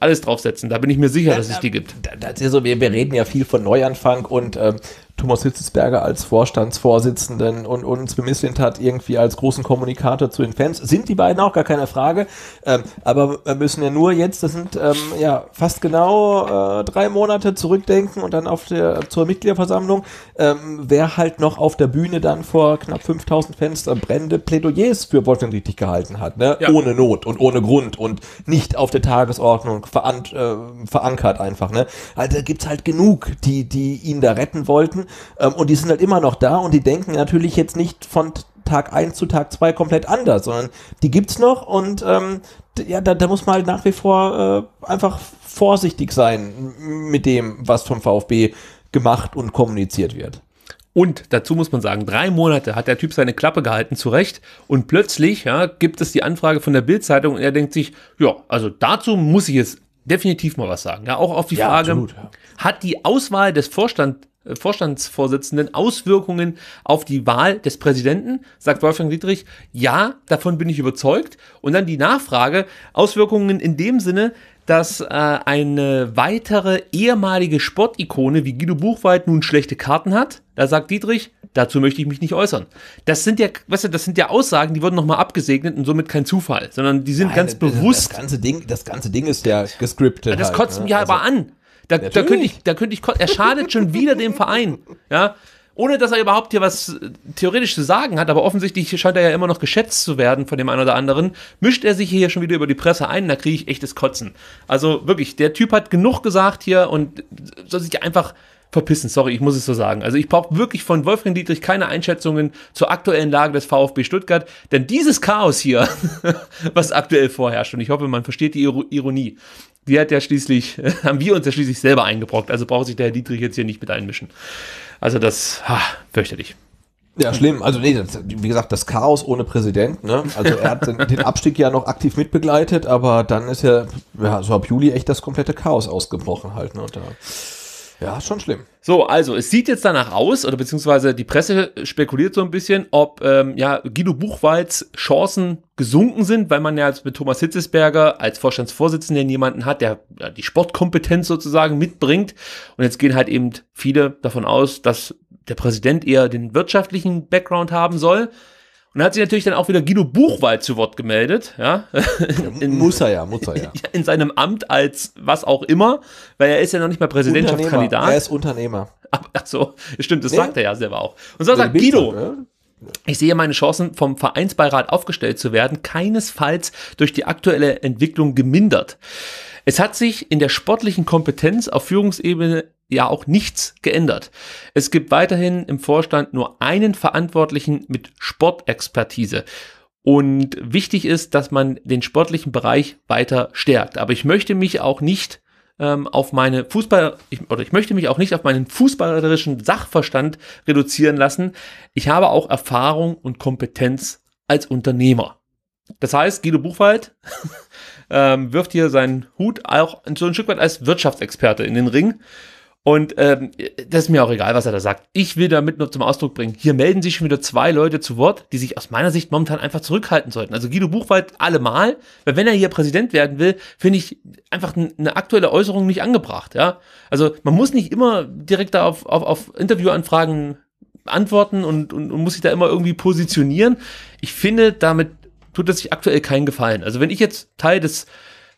alles draufsetzen. Da bin ich mir sicher, dass es die gibt. Das ist so, wir, wir reden ja viel von Neuanfang und ähm, Thomas Hitzesberger als Vorstandsvorsitzenden und, uns Sven hat irgendwie als großen Kommunikator zu den Fans. Sind die beiden auch gar keine Frage. Ähm, aber wir müssen ja nur jetzt, das sind ähm, ja fast genau äh, drei Monate zurückdenken und dann auf der, zur Mitgliederversammlung, ähm, wer halt noch auf der Bühne dann vor knapp 5000 Fans brennende Plädoyers für Wolfgang Dietrich gehalten hat. Ne? Ja. Ohne Not und ohne Grund und nicht auf der Tagesordnung äh, verankert einfach. Ne? Also gibt es halt genug, die, die ihn da retten wollten ähm, und die sind halt immer noch da und die denken natürlich jetzt nicht von Tag 1 zu Tag 2 komplett anders, sondern die gibt's noch und ähm, ja, da, da, muss man halt nach wie vor äh, einfach vorsichtig sein mit dem, was vom VfB gemacht und kommuniziert wird. Und dazu muss man sagen, drei Monate hat der Typ seine Klappe gehalten, zu Recht. Und plötzlich ja, gibt es die Anfrage von der Bild-Zeitung und er denkt sich, ja, also dazu muss ich jetzt definitiv mal was sagen. Ja, auch auf die ja, Frage, absolut, ja. hat die Auswahl des Vorstands äh, Vorstandsvorsitzenden Auswirkungen auf die Wahl des Präsidenten? Sagt Wolfgang Dietrich, ja, davon bin ich überzeugt. Und dann die Nachfrage, Auswirkungen in dem Sinne, dass äh, eine weitere ehemalige Sportikone wie Guido Buchwald nun schlechte Karten hat. Da sagt Dietrich, dazu möchte ich mich nicht äußern. Das sind ja, weißt du, das sind ja Aussagen, die wurden nochmal abgesegnet und somit kein Zufall, sondern die sind Nein, ganz das, bewusst. Das ganze Ding, das ganze Ding ist ja gescriptet. Das halt, kotzt ne? mich also, aber an. Da, da könnte ich, da könnte ich, er schadet schon wieder dem Verein, ja. Ohne dass er überhaupt hier was äh, theoretisch zu sagen hat, aber offensichtlich scheint er ja immer noch geschätzt zu werden von dem einen oder anderen, mischt er sich hier schon wieder über die Presse ein, da kriege ich echtes Kotzen. Also wirklich, der Typ hat genug gesagt hier und soll sich einfach verpissen, sorry, ich muss es so sagen. Also ich brauche wirklich von Wolfgang Dietrich keine Einschätzungen zur aktuellen Lage des VfB Stuttgart, denn dieses Chaos hier, was aktuell vorherrscht, und ich hoffe, man versteht die Ironie, die hat ja schließlich, haben wir uns ja schließlich selber eingebrockt. Also braucht sich der Herr Dietrich jetzt hier nicht mit einmischen. Also das, ha, fürchterlich. Ja, schlimm. Also nee, das, wie gesagt, das Chaos ohne Präsident. Ne? Also er hat den, den, Abstieg ja noch aktiv mitbegleitet, aber dann ist ja, ja so ab Juli echt das komplette Chaos ausgebrochen halt. Ne? Und da ja, schon schlimm. So, also es sieht jetzt danach aus, oder beziehungsweise die Presse spekuliert so ein bisschen, ob ähm, ja, Guido Buchwalds Chancen gesunken sind, weil man ja jetzt mit Thomas Hitzesberger als Vorstandsvorsitzenden jemanden hat, der ja, die Sportkompetenz sozusagen mitbringt. Und jetzt gehen halt eben viele davon aus, dass der Präsident eher den wirtschaftlichen Background haben soll. Und da hat sich natürlich dann auch wieder Guido Buchwald zu Wort gemeldet, ja. In, muss er ja, muss er ja. In seinem Amt als was auch immer, weil er ist ja noch nicht mal Präsidentschaftskandidat. Er ist Unternehmer. Ach, ach so, stimmt, das nee. sagt er ja selber auch. Und so sagt Guido, ne? Ich sehe meine Chancen, vom Vereinsbeirat aufgestellt zu werden, keinesfalls durch die aktuelle Entwicklung gemindert. Es hat sich in der sportlichen Kompetenz auf Führungsebene ja auch nichts geändert. Es gibt weiterhin im Vorstand nur einen Verantwortlichen mit Sportexpertise. Und wichtig ist, dass man den sportlichen Bereich weiter stärkt. Aber ich möchte mich auch nicht ähm, auf meine Fußball ich, oder ich möchte mich auch nicht auf meinen fußballerischen Sachverstand reduzieren lassen. Ich habe auch Erfahrung und Kompetenz als Unternehmer. Das heißt, Guido Buchwald ähm, wirft hier seinen Hut auch so ein Stück weit als Wirtschaftsexperte in den Ring und ähm, das ist mir auch egal, was er da sagt. Ich will damit nur zum Ausdruck bringen. Hier melden sich schon wieder zwei Leute zu Wort, die sich aus meiner Sicht momentan einfach zurückhalten sollten. Also Guido Buchwald allemal, weil wenn er hier Präsident werden will, finde ich einfach eine aktuelle Äußerung nicht angebracht. Ja, also man muss nicht immer direkt da auf, auf, auf Interviewanfragen antworten und, und, und muss sich da immer irgendwie positionieren. Ich finde, damit tut es sich aktuell keinen Gefallen. Also wenn ich jetzt Teil des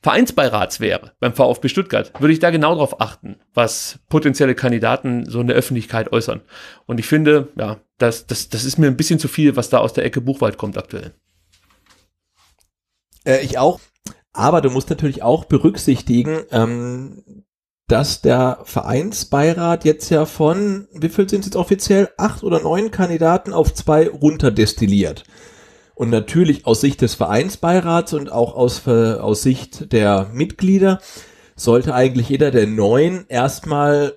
Vereinsbeirats wäre beim VfB Stuttgart, würde ich da genau drauf achten, was potenzielle Kandidaten so in der Öffentlichkeit äußern. Und ich finde, ja, das, das, das ist mir ein bisschen zu viel, was da aus der Ecke Buchwald kommt aktuell. Äh, ich auch. Aber du musst natürlich auch berücksichtigen, ähm, dass der Vereinsbeirat jetzt ja von, wie viel sind es jetzt offiziell, acht oder neun Kandidaten auf zwei runterdestilliert. Und natürlich aus Sicht des Vereinsbeirats und auch aus, äh, aus Sicht der Mitglieder sollte eigentlich jeder der neun erstmal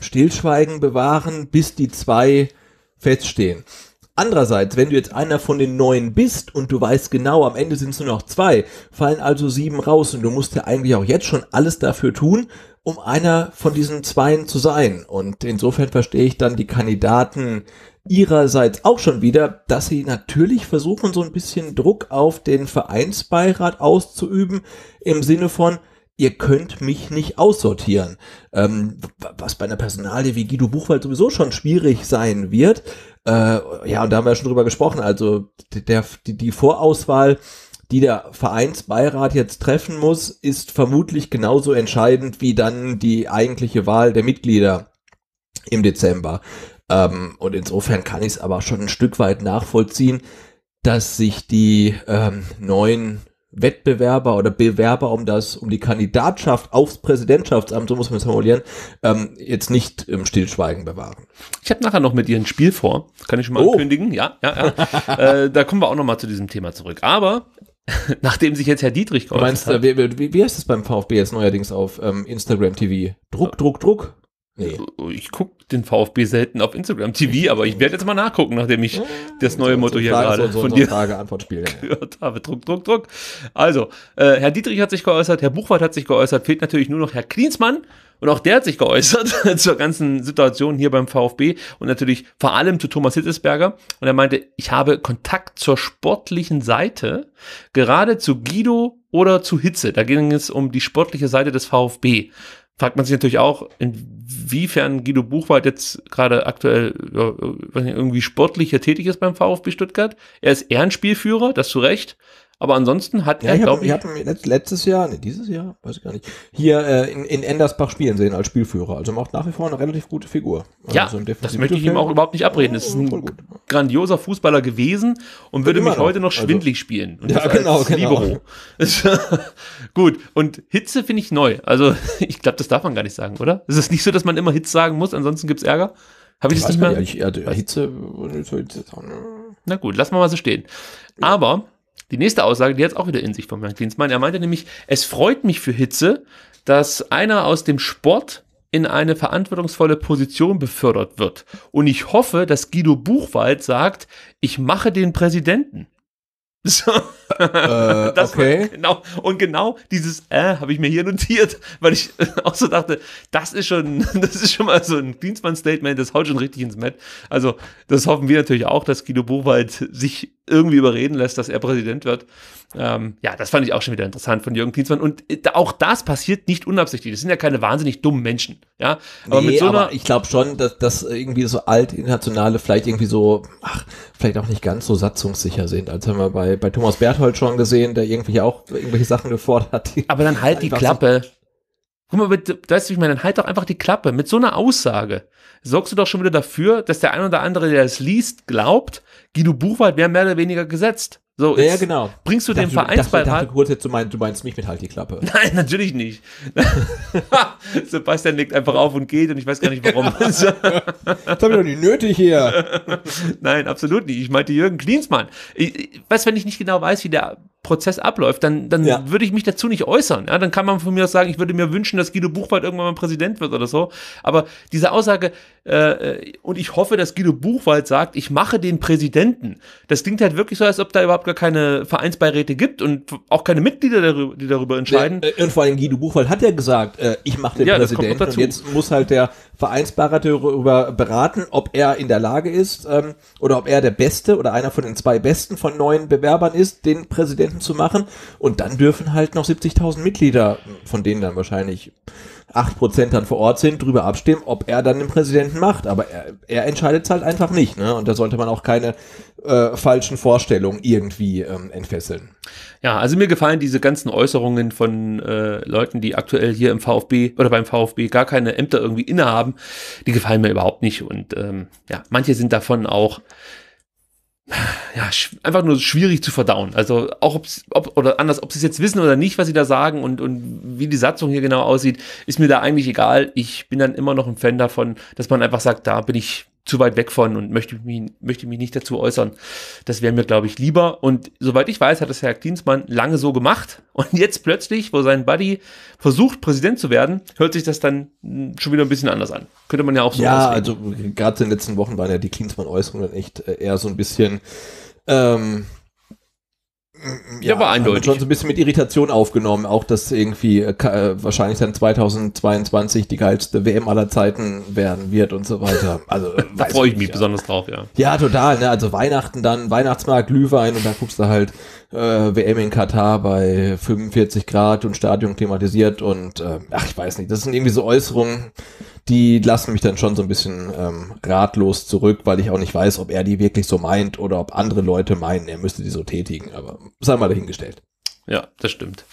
Stillschweigen bewahren, bis die zwei feststehen. Andererseits, wenn du jetzt einer von den neun bist und du weißt genau, am Ende sind es nur noch zwei, fallen also sieben raus und du musst ja eigentlich auch jetzt schon alles dafür tun, um einer von diesen Zweien zu sein. Und insofern verstehe ich dann die Kandidaten ihrerseits auch schon wieder, dass sie natürlich versuchen, so ein bisschen Druck auf den Vereinsbeirat auszuüben, im Sinne von, ihr könnt mich nicht aussortieren. Ähm, was bei einer Personalie wie Guido Buchwald sowieso schon schwierig sein wird. Äh, ja, und da haben wir schon drüber gesprochen. Also der, die, die Vorauswahl die der Vereinsbeirat jetzt treffen muss, ist vermutlich genauso entscheidend wie dann die eigentliche Wahl der Mitglieder im Dezember. Ähm, und insofern kann ich es aber schon ein Stück weit nachvollziehen, dass sich die ähm, neuen Wettbewerber oder Bewerber um das, um die Kandidatschaft aufs Präsidentschaftsamt, so muss man es formulieren, ähm, jetzt nicht im Stillschweigen bewahren. Ich habe nachher noch mit ihr ein Spiel vor, kann ich schon mal oh. ankündigen. Ja, ja, ja. äh, da kommen wir auch noch mal zu diesem Thema zurück. Aber Nachdem sich jetzt Herr Dietrich geäußert Meinst, hat. Äh, wie, wie, wie heißt das beim VfB jetzt neuerdings auf ähm, Instagram TV? Druck, Druck, Druck? Nee. Ich gucke den VfB selten auf Instagram TV, aber ich werde jetzt mal nachgucken, nachdem ich das neue so, Motto hier gerade so, so, von dir gehört habe. Druck, Druck, Druck. Also, äh, Herr Dietrich hat sich geäußert, Herr Buchwald hat sich geäußert, fehlt natürlich nur noch Herr Klinsmann. Und auch der hat sich geäußert zur ganzen Situation hier beim VfB und natürlich vor allem zu Thomas Hittesberger. Und er meinte, ich habe Kontakt zur sportlichen Seite, gerade zu Guido oder zu Hitze. Da ging es um die sportliche Seite des VfB. Fragt man sich natürlich auch, inwiefern Guido Buchwald jetzt gerade aktuell irgendwie sportlicher tätig ist beim VfB Stuttgart. Er ist Ehrenspielführer, das zu Recht. Aber ansonsten hat ja, er, glaube ich. Glaub, ich hatte letztes Jahr, nee, dieses Jahr, weiß ich gar nicht, hier äh, in, in Endersbach spielen sehen als Spielführer. Also macht nach wie vor eine relativ gute Figur. Also ja, so das möchte ich ihm auch überhaupt nicht abreden. das ist ein grandioser Fußballer gewesen und würde mich noch. heute noch also schwindlig also, spielen. Und ja, genau, genau. Gut, und Hitze finde ich neu. Also ich glaube, das darf man gar nicht sagen, oder? Es ist nicht so, dass man immer Hitze sagen muss, ansonsten gibt es Ärger. Habe ich, ich das nicht mehr? Ja, ich, ja, Hitze, äh, Hitze, ne. Na gut, lassen wir mal so stehen. Ja. Aber die nächste Aussage, die hat es auch wieder in sich von Herrn Klinsmann. Er meinte nämlich, es freut mich für Hitze, dass einer aus dem Sport in eine verantwortungsvolle Position befördert wird. Und ich hoffe, dass Guido Buchwald sagt, ich mache den Präsidenten. So. Äh, das okay. Genau, und genau dieses äh habe ich mir hier notiert, weil ich äh, auch so dachte, das ist schon, das ist schon mal so ein Dienstmann-Statement, das haut schon richtig ins Met. Also, das hoffen wir natürlich auch, dass Guido Buchwald sich irgendwie überreden lässt, dass er Präsident wird. Ähm, ja, das fand ich auch schon wieder interessant von Jürgen Klinsmann. Und äh, auch das passiert nicht unabsichtlich. Das sind ja keine wahnsinnig dummen Menschen. Ja, aber nee, mit so einer. ich glaube schon, dass das irgendwie so alt internationale vielleicht irgendwie so, ach, vielleicht auch nicht ganz so satzungssicher sind, als wenn wir bei, bei Thomas Berthold halt schon gesehen, der irgendwie auch irgendwelche Sachen gefordert hat. Aber dann halt die Klappe. So Guck mal, bitte, weißt du, ich meine, dann halt doch einfach die Klappe. Mit so einer Aussage sorgst du doch schon wieder dafür, dass der ein oder andere, der es liest, glaubt, Guido Buchwald wäre mehr oder weniger gesetzt. So, ja, genau. Bringst du dachte, dem Vereinsbeirat. Dachte, dachte, du, meinst, du meinst mich mit halt die Klappe. Nein, natürlich nicht. Sebastian legt einfach auf und geht und ich weiß gar nicht warum. das habe ich doch nicht nötig hier. Nein, absolut nicht. Ich meinte Jürgen Klinsmann. Ich, ich, weiß, wenn ich nicht genau weiß, wie der Prozess abläuft, dann, dann ja. würde ich mich dazu nicht äußern. Ja, dann kann man von mir aus sagen, ich würde mir wünschen, dass Guido Buchwald irgendwann mal Präsident wird oder so. Aber diese Aussage, äh, und ich hoffe, dass Guido Buchwald sagt, ich mache den Präsidenten, das klingt halt wirklich so, als ob da überhaupt gar keine Vereinsbeiräte gibt und auch keine Mitglieder, darüber, die darüber entscheiden. Ja, äh, und vor allem Guido Buchwald hat ja gesagt, äh, ich mache den ja, Präsidenten. Und jetzt muss halt der Vereinsbeirat darüber beraten, ob er in der Lage ist ähm, oder ob er der Beste oder einer von den zwei Besten von neuen Bewerbern ist, den Präsidenten Stunden zu machen. Und dann dürfen halt noch 70.000 Mitglieder, von denen dann wahrscheinlich 8% dann vor Ort sind, drüber abstimmen, ob er dann den Präsidenten macht. Aber er, er entscheidet es halt einfach nicht. Ne? Und da sollte man auch keine äh, falschen Vorstellungen irgendwie ähm, entfesseln. Ja, also mir gefallen diese ganzen Äußerungen von äh, Leuten, die aktuell hier im VfB oder beim VfB gar keine Ämter irgendwie innehaben. Die gefallen mir überhaupt nicht. Und ähm, ja, manche sind davon auch ja, einfach nur schwierig zu verdauen. Also auch ob, oder anders, ob sie es jetzt wissen oder nicht, was sie da sagen und, und wie die Satzung hier genau aussieht, ist mir da eigentlich egal. Ich bin dann immer noch ein Fan davon, dass man einfach sagt, da bin ich zu weit weg von und möchte mich, möchte mich nicht dazu äußern. Das wäre mir, glaube ich, lieber. Und soweit ich weiß, hat das Herr Klinsmann lange so gemacht. Und jetzt plötzlich, wo sein Buddy versucht, Präsident zu werden, hört sich das dann hm, schon wieder ein bisschen anders an. Könnte man ja auch so Ja, auslegen. also gerade in den letzten Wochen waren ja die Klinsmann-Äußerungen echt äh, eher so ein bisschen ähm, ja, ja, war eindeutig. Schon so ein bisschen mit Irritation aufgenommen, auch dass irgendwie äh, äh wahrscheinlich dann 2022 die geilste WM aller Zeiten werden wird und so weiter. Also da freue ich mich nicht, besonders ja. drauf, ja. Ja, total. Ne? Also Weihnachten dann, Weihnachtsmarkt, Glühwein und dann guckst du halt äh, WM in Katar bei 45 Grad und Stadion thematisiert und äh, ach, ich weiß nicht, das sind irgendwie so Äußerungen die lassen mich dann schon so ein bisschen ähm, ratlos zurück, weil ich auch nicht weiß, ob er die wirklich so meint oder ob andere Leute meinen, er müsste die so tätigen. Aber sei mal dahingestellt. Ja, das stimmt.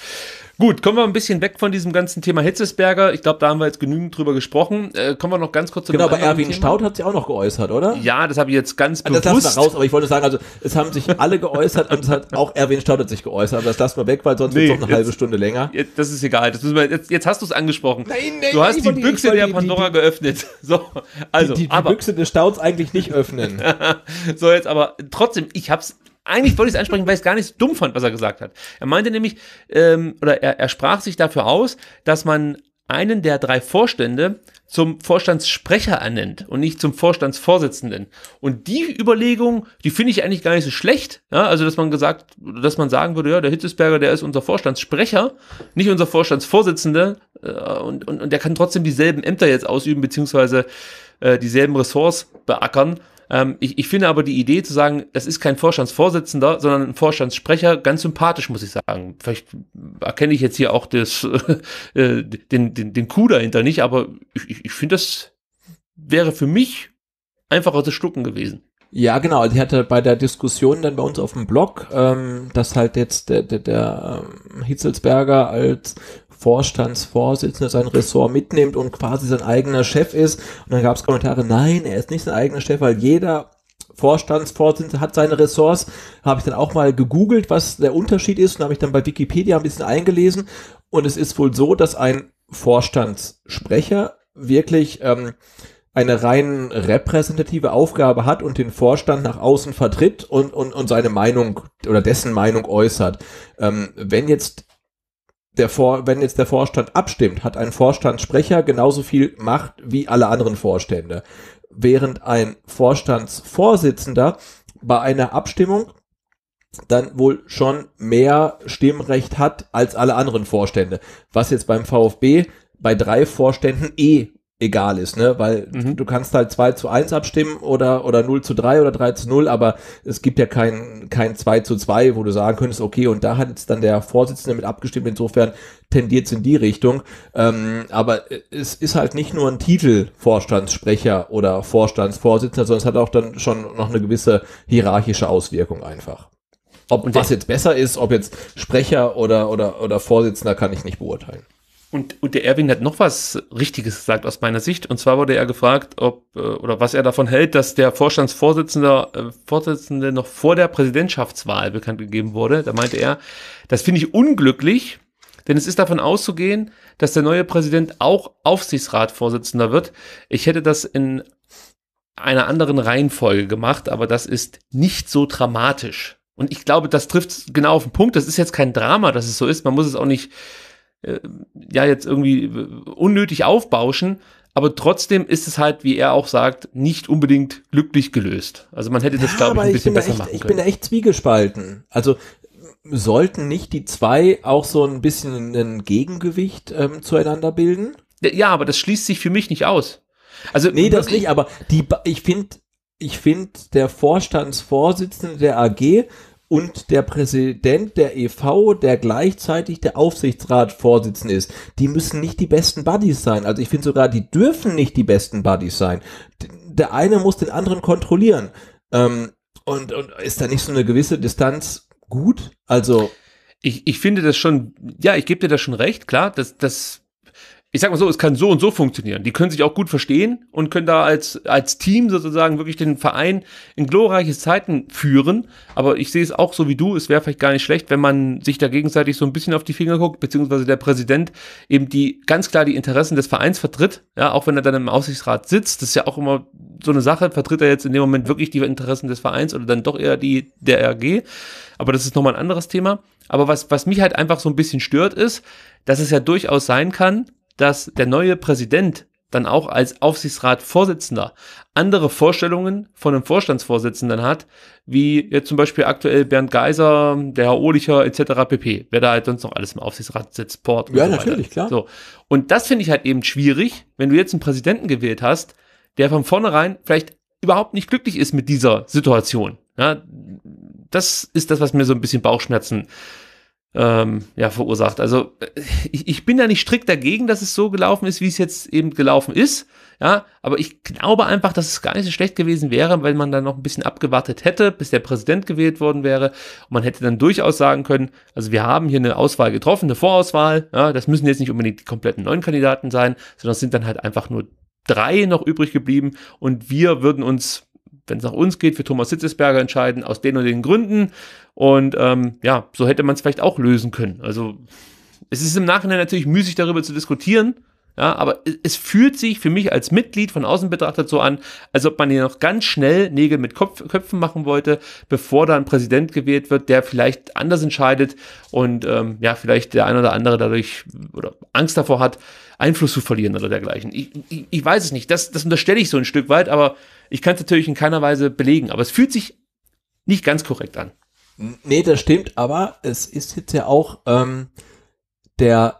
Gut, kommen wir ein bisschen weg von diesem ganzen Thema Hitzesberger. Ich glaube, da haben wir jetzt genügend drüber gesprochen. Äh, kommen wir noch ganz kurz zu Genau, aber Erwin Thema. Staud hat sich auch noch geäußert, oder? Ja, das habe ich jetzt ganz bewusst. Ah, also das lassen wir raus, aber ich wollte sagen, also es haben sich alle geäußert und es hat auch Erwin Staud hat sich geäußert, aber das lassen wir weg, weil sonst nee, wird es noch eine jetzt, halbe Stunde länger. Jetzt, das ist egal. Das müssen wir, jetzt, jetzt hast du es angesprochen. Nein, nein, du hast die Büchse die, der Pandora die, die, geöffnet. So, also, die, die, die aber, Büchse des Stauds eigentlich nicht öffnen. so, jetzt aber trotzdem, ich habe es eigentlich wollte ich es ansprechen, weil ich es gar nicht so dumm fand, was er gesagt hat. Er meinte nämlich, ähm, oder er, er sprach sich dafür aus, dass man einen der drei Vorstände zum Vorstandssprecher ernennt und nicht zum Vorstandsvorsitzenden. Und die Überlegung, die finde ich eigentlich gar nicht so schlecht. Ja, also, dass man gesagt, dass man sagen würde, ja, der Hitzesberger, der ist unser Vorstandssprecher, nicht unser Vorstandsvorsitzender. Äh, und, und, und der kann trotzdem dieselben Ämter jetzt ausüben, beziehungsweise äh, dieselben Ressorts beackern. Ähm, ich, ich finde aber die Idee zu sagen, das ist kein Vorstandsvorsitzender, sondern ein Vorstandssprecher, ganz sympathisch, muss ich sagen. Vielleicht erkenne ich jetzt hier auch das, äh, den, den, den Coup dahinter nicht, aber ich, ich finde, das wäre für mich einfacher zu schlucken gewesen. Ja, genau. Also ich hatte bei der Diskussion dann bei uns auf dem Blog, ähm, dass halt jetzt der, der, der ähm, Hitzelsberger als Vorstandsvorsitzender sein Ressort mitnimmt und quasi sein eigener Chef ist. Und dann gab es Kommentare, nein, er ist nicht sein eigener Chef, weil jeder Vorstandsvorsitzende hat seine Ressorts. Habe ich dann auch mal gegoogelt, was der Unterschied ist und habe ich dann bei Wikipedia ein bisschen eingelesen. Und es ist wohl so, dass ein Vorstandssprecher wirklich ähm, eine rein repräsentative Aufgabe hat und den Vorstand nach außen vertritt und, und, und seine Meinung oder dessen Meinung äußert. Ähm, wenn jetzt der Vor wenn jetzt der Vorstand abstimmt, hat ein Vorstandssprecher genauso viel Macht wie alle anderen Vorstände. Während ein Vorstandsvorsitzender bei einer Abstimmung dann wohl schon mehr Stimmrecht hat als alle anderen Vorstände. Was jetzt beim VfB bei drei Vorständen eh egal ist, ne? Weil mhm. du kannst halt 2 zu 1 abstimmen oder, oder 0 zu 3 oder 3 zu 0, aber es gibt ja kein, kein 2 zu 2, wo du sagen könntest, okay, und da hat jetzt dann der Vorsitzende mit abgestimmt, insofern tendiert es in die Richtung. Ähm, aber es ist halt nicht nur ein Titel Vorstandssprecher oder Vorstandsvorsitzender, sondern es hat auch dann schon noch eine gewisse hierarchische Auswirkung einfach. Ob und was jetzt besser ist, ob jetzt Sprecher oder, oder, oder Vorsitzender, kann ich nicht beurteilen. Und, und der Erwin hat noch was Richtiges gesagt aus meiner Sicht. Und zwar wurde er gefragt, ob äh, oder was er davon hält, dass der Vorstandsvorsitzende äh, Vorsitzende noch vor der Präsidentschaftswahl bekannt gegeben wurde. Da meinte er, das finde ich unglücklich, denn es ist davon auszugehen, dass der neue Präsident auch Aufsichtsratvorsitzender wird. Ich hätte das in einer anderen Reihenfolge gemacht, aber das ist nicht so dramatisch. Und ich glaube, das trifft genau auf den Punkt. Das ist jetzt kein Drama, dass es so ist. Man muss es auch nicht äh, ja jetzt irgendwie äh, unnötig aufbauschen. Aber trotzdem ist es halt, wie er auch sagt, nicht unbedingt glücklich gelöst. Also man hätte das, ja, glaube ich, ein bisschen besser echt, machen können. Ich bin echt zwiegespalten. Also sollten nicht die zwei auch so ein bisschen ein Gegengewicht ähm, zueinander bilden? Ja, aber das schließt sich für mich nicht aus. Also nee, das nicht, aber die ich finde ich finde der Vorstandsvorsitzende der AG und der Präsident der EV, der gleichzeitig der Aufsichtsratsvorsitzende ist, die müssen nicht die besten Buddies sein. Also ich finde sogar, die dürfen nicht die besten Buddies sein. Der eine muss den anderen kontrollieren. Ähm, und, und ist da nicht so eine gewisse Distanz gut? Also ich, ich finde das schon, ja, ich gebe dir das schon recht, klar, das, das ich sag mal so, es kann so und so funktionieren. Die können sich auch gut verstehen und können da als, als Team sozusagen wirklich den Verein in glorreiche Zeiten führen. Aber ich sehe es auch so wie du, es wäre vielleicht gar nicht schlecht, wenn man sich da gegenseitig so ein bisschen auf die Finger guckt, beziehungsweise der Präsident eben die ganz klar die Interessen des Vereins vertritt, ja, auch wenn er dann im Aussichtsrat sitzt, das ist ja auch immer so eine Sache, vertritt er jetzt in dem Moment wirklich die Interessen des Vereins oder dann doch eher die der RG. Aber das ist nochmal ein anderes Thema. Aber was, was mich halt einfach so ein bisschen stört, ist, dass es ja durchaus sein kann, dass der neue Präsident dann auch als Aufsichtsratsvorsitzender andere Vorstellungen von einem Vorstandsvorsitzenden hat, wie jetzt zum Beispiel aktuell Bernd Geiser, der Herr Ohlicher etc. pp. Wer da halt sonst noch alles im Aufsichtsrat sitzt, Port. Und ja, so natürlich, klar. So. Und das finde ich halt eben schwierig, wenn du jetzt einen Präsidenten gewählt hast, der von vornherein vielleicht überhaupt nicht glücklich ist mit dieser Situation. Ja, das ist das, was mir so ein bisschen Bauchschmerzen äh, ähm, ja, verursacht. Also äh, ich, ich bin da nicht strikt dagegen, dass es so gelaufen ist, wie es jetzt eben gelaufen ist. Ja, aber ich glaube einfach, dass es gar nicht so schlecht gewesen wäre, wenn man dann noch ein bisschen abgewartet hätte, bis der Präsident gewählt worden wäre. Und man hätte dann durchaus sagen können, also wir haben hier eine Auswahl getroffen, eine Vorauswahl. Ja, das müssen jetzt nicht unbedingt die kompletten neuen Kandidaten sein, sondern es sind dann halt einfach nur drei noch übrig geblieben. Und wir würden uns wenn es nach uns geht, für Thomas Sitzesberger entscheiden, aus den und den Gründen. Und ähm, ja, so hätte man es vielleicht auch lösen können. Also es ist im Nachhinein natürlich müßig darüber zu diskutieren, ja, aber es fühlt sich für mich als Mitglied von außen betrachtet so an, als ob man hier noch ganz schnell Nägel mit Kopf, Köpfen machen wollte, bevor da ein Präsident gewählt wird, der vielleicht anders entscheidet und ähm, ja, vielleicht der ein oder andere dadurch oder Angst davor hat, Einfluss zu verlieren oder dergleichen. Ich, ich, ich weiß es nicht, das, das unterstelle ich so ein Stück weit, aber ich kann es natürlich in keiner Weise belegen, aber es fühlt sich nicht ganz korrekt an. Nee, das stimmt, aber es ist jetzt ja auch ähm, der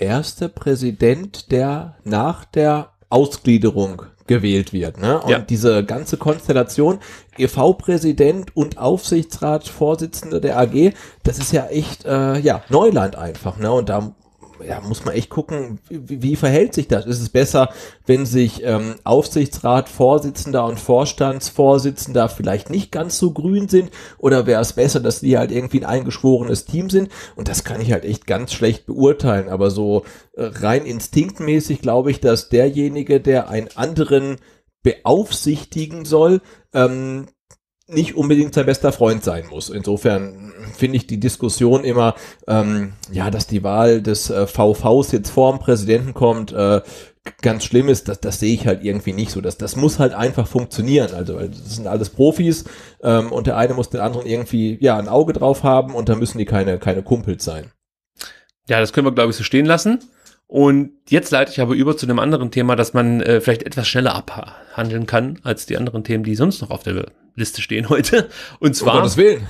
erste Präsident, der nach der Ausgliederung gewählt wird. Ne? Und ja. diese ganze Konstellation, EV-Präsident und Aufsichtsratsvorsitzender der AG, das ist ja echt äh, ja, Neuland einfach. Ne? Und da ja, muss man echt gucken, wie, wie, verhält sich das? Ist es besser, wenn sich ähm, Aufsichtsrat, Vorsitzender und Vorstandsvorsitzender vielleicht nicht ganz so grün sind? Oder wäre es besser, dass die halt irgendwie ein eingeschworenes Team sind? Und das kann ich halt echt ganz schlecht beurteilen. Aber so äh, rein instinktmäßig glaube ich, dass derjenige, der einen anderen beaufsichtigen soll, ähm, nicht unbedingt sein bester Freund sein muss. Insofern finde ich die Diskussion immer, ähm, ja, dass die Wahl des äh, VVs jetzt vorm Präsidenten kommt, äh, ganz schlimm ist, das, das sehe ich halt irgendwie nicht so. Das, das muss halt einfach funktionieren. Also das sind alles Profis ähm, und der eine muss den anderen irgendwie ja ein Auge drauf haben und da müssen die keine, keine Kumpels sein. Ja, das können wir, glaube ich, so stehen lassen. Und jetzt leite ich aber über zu einem anderen Thema, dass man äh, vielleicht etwas schneller abhandeln kann als die anderen Themen, die sonst noch auf der Liste stehen heute. Und zwar. Um Gottes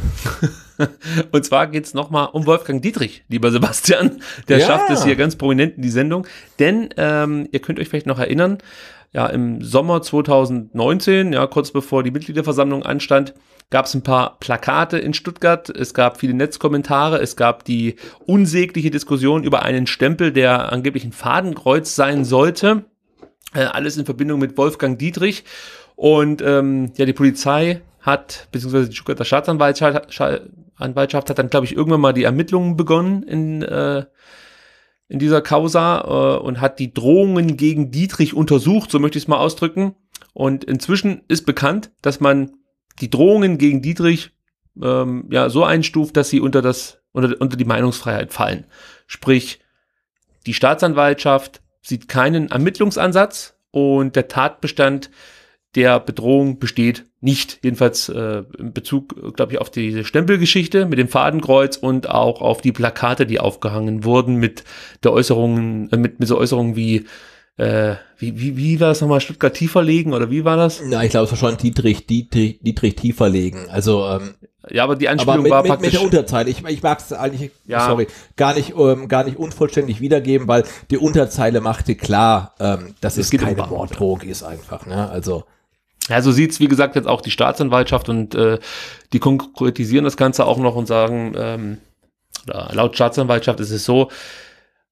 und zwar geht es nochmal um Wolfgang Dietrich, lieber Sebastian. Der ja. schafft es hier ganz prominent in die Sendung. Denn ähm, ihr könnt euch vielleicht noch erinnern, ja, im Sommer 2019, ja, kurz bevor die Mitgliederversammlung anstand, gab es ein paar Plakate in Stuttgart, es gab viele Netzkommentare, es gab die unsägliche Diskussion über einen Stempel, der angeblich ein Fadenkreuz sein sollte. Äh, alles in Verbindung mit Wolfgang Dietrich. Und ähm, ja, die Polizei hat, beziehungsweise die Stuttgarter Staatsanwaltschaft hat dann, glaube ich, irgendwann mal die Ermittlungen begonnen in, äh, in dieser Causa äh, und hat die Drohungen gegen Dietrich untersucht, so möchte ich es mal ausdrücken. Und inzwischen ist bekannt, dass man die Drohungen gegen Dietrich ähm, ja so einstuft, dass sie unter das unter, unter die Meinungsfreiheit fallen. Sprich, die Staatsanwaltschaft sieht keinen Ermittlungsansatz und der Tatbestand der Bedrohung besteht nicht. Jedenfalls äh, in Bezug, glaube ich, auf diese Stempelgeschichte mit dem Fadenkreuz und auch auf die Plakate, die aufgehangen wurden mit der Äußerungen, äh, mit, mit so Äußerungen wie äh, wie, wie, wie war das nochmal, Stuttgart tieferlegen oder wie war das? Na, ich glaube, es war schon Dietrich, Dietrich, Dietrich tieferlegen. Also, ähm, ja, aber die Anspielung aber mit, war mit, praktisch. Mit der Unterzeile. Ich, ich mag es eigentlich, ja. sorry, gar nicht, ähm, gar nicht unvollständig wiedergeben, weil die Unterzeile machte klar, ähm, dass es, es keine um Morddrohung ist einfach. Ne? Also ja, so sieht's wie gesagt, jetzt auch die Staatsanwaltschaft und äh, die konkretisieren das Ganze auch noch und sagen, ähm, laut Staatsanwaltschaft ist es so,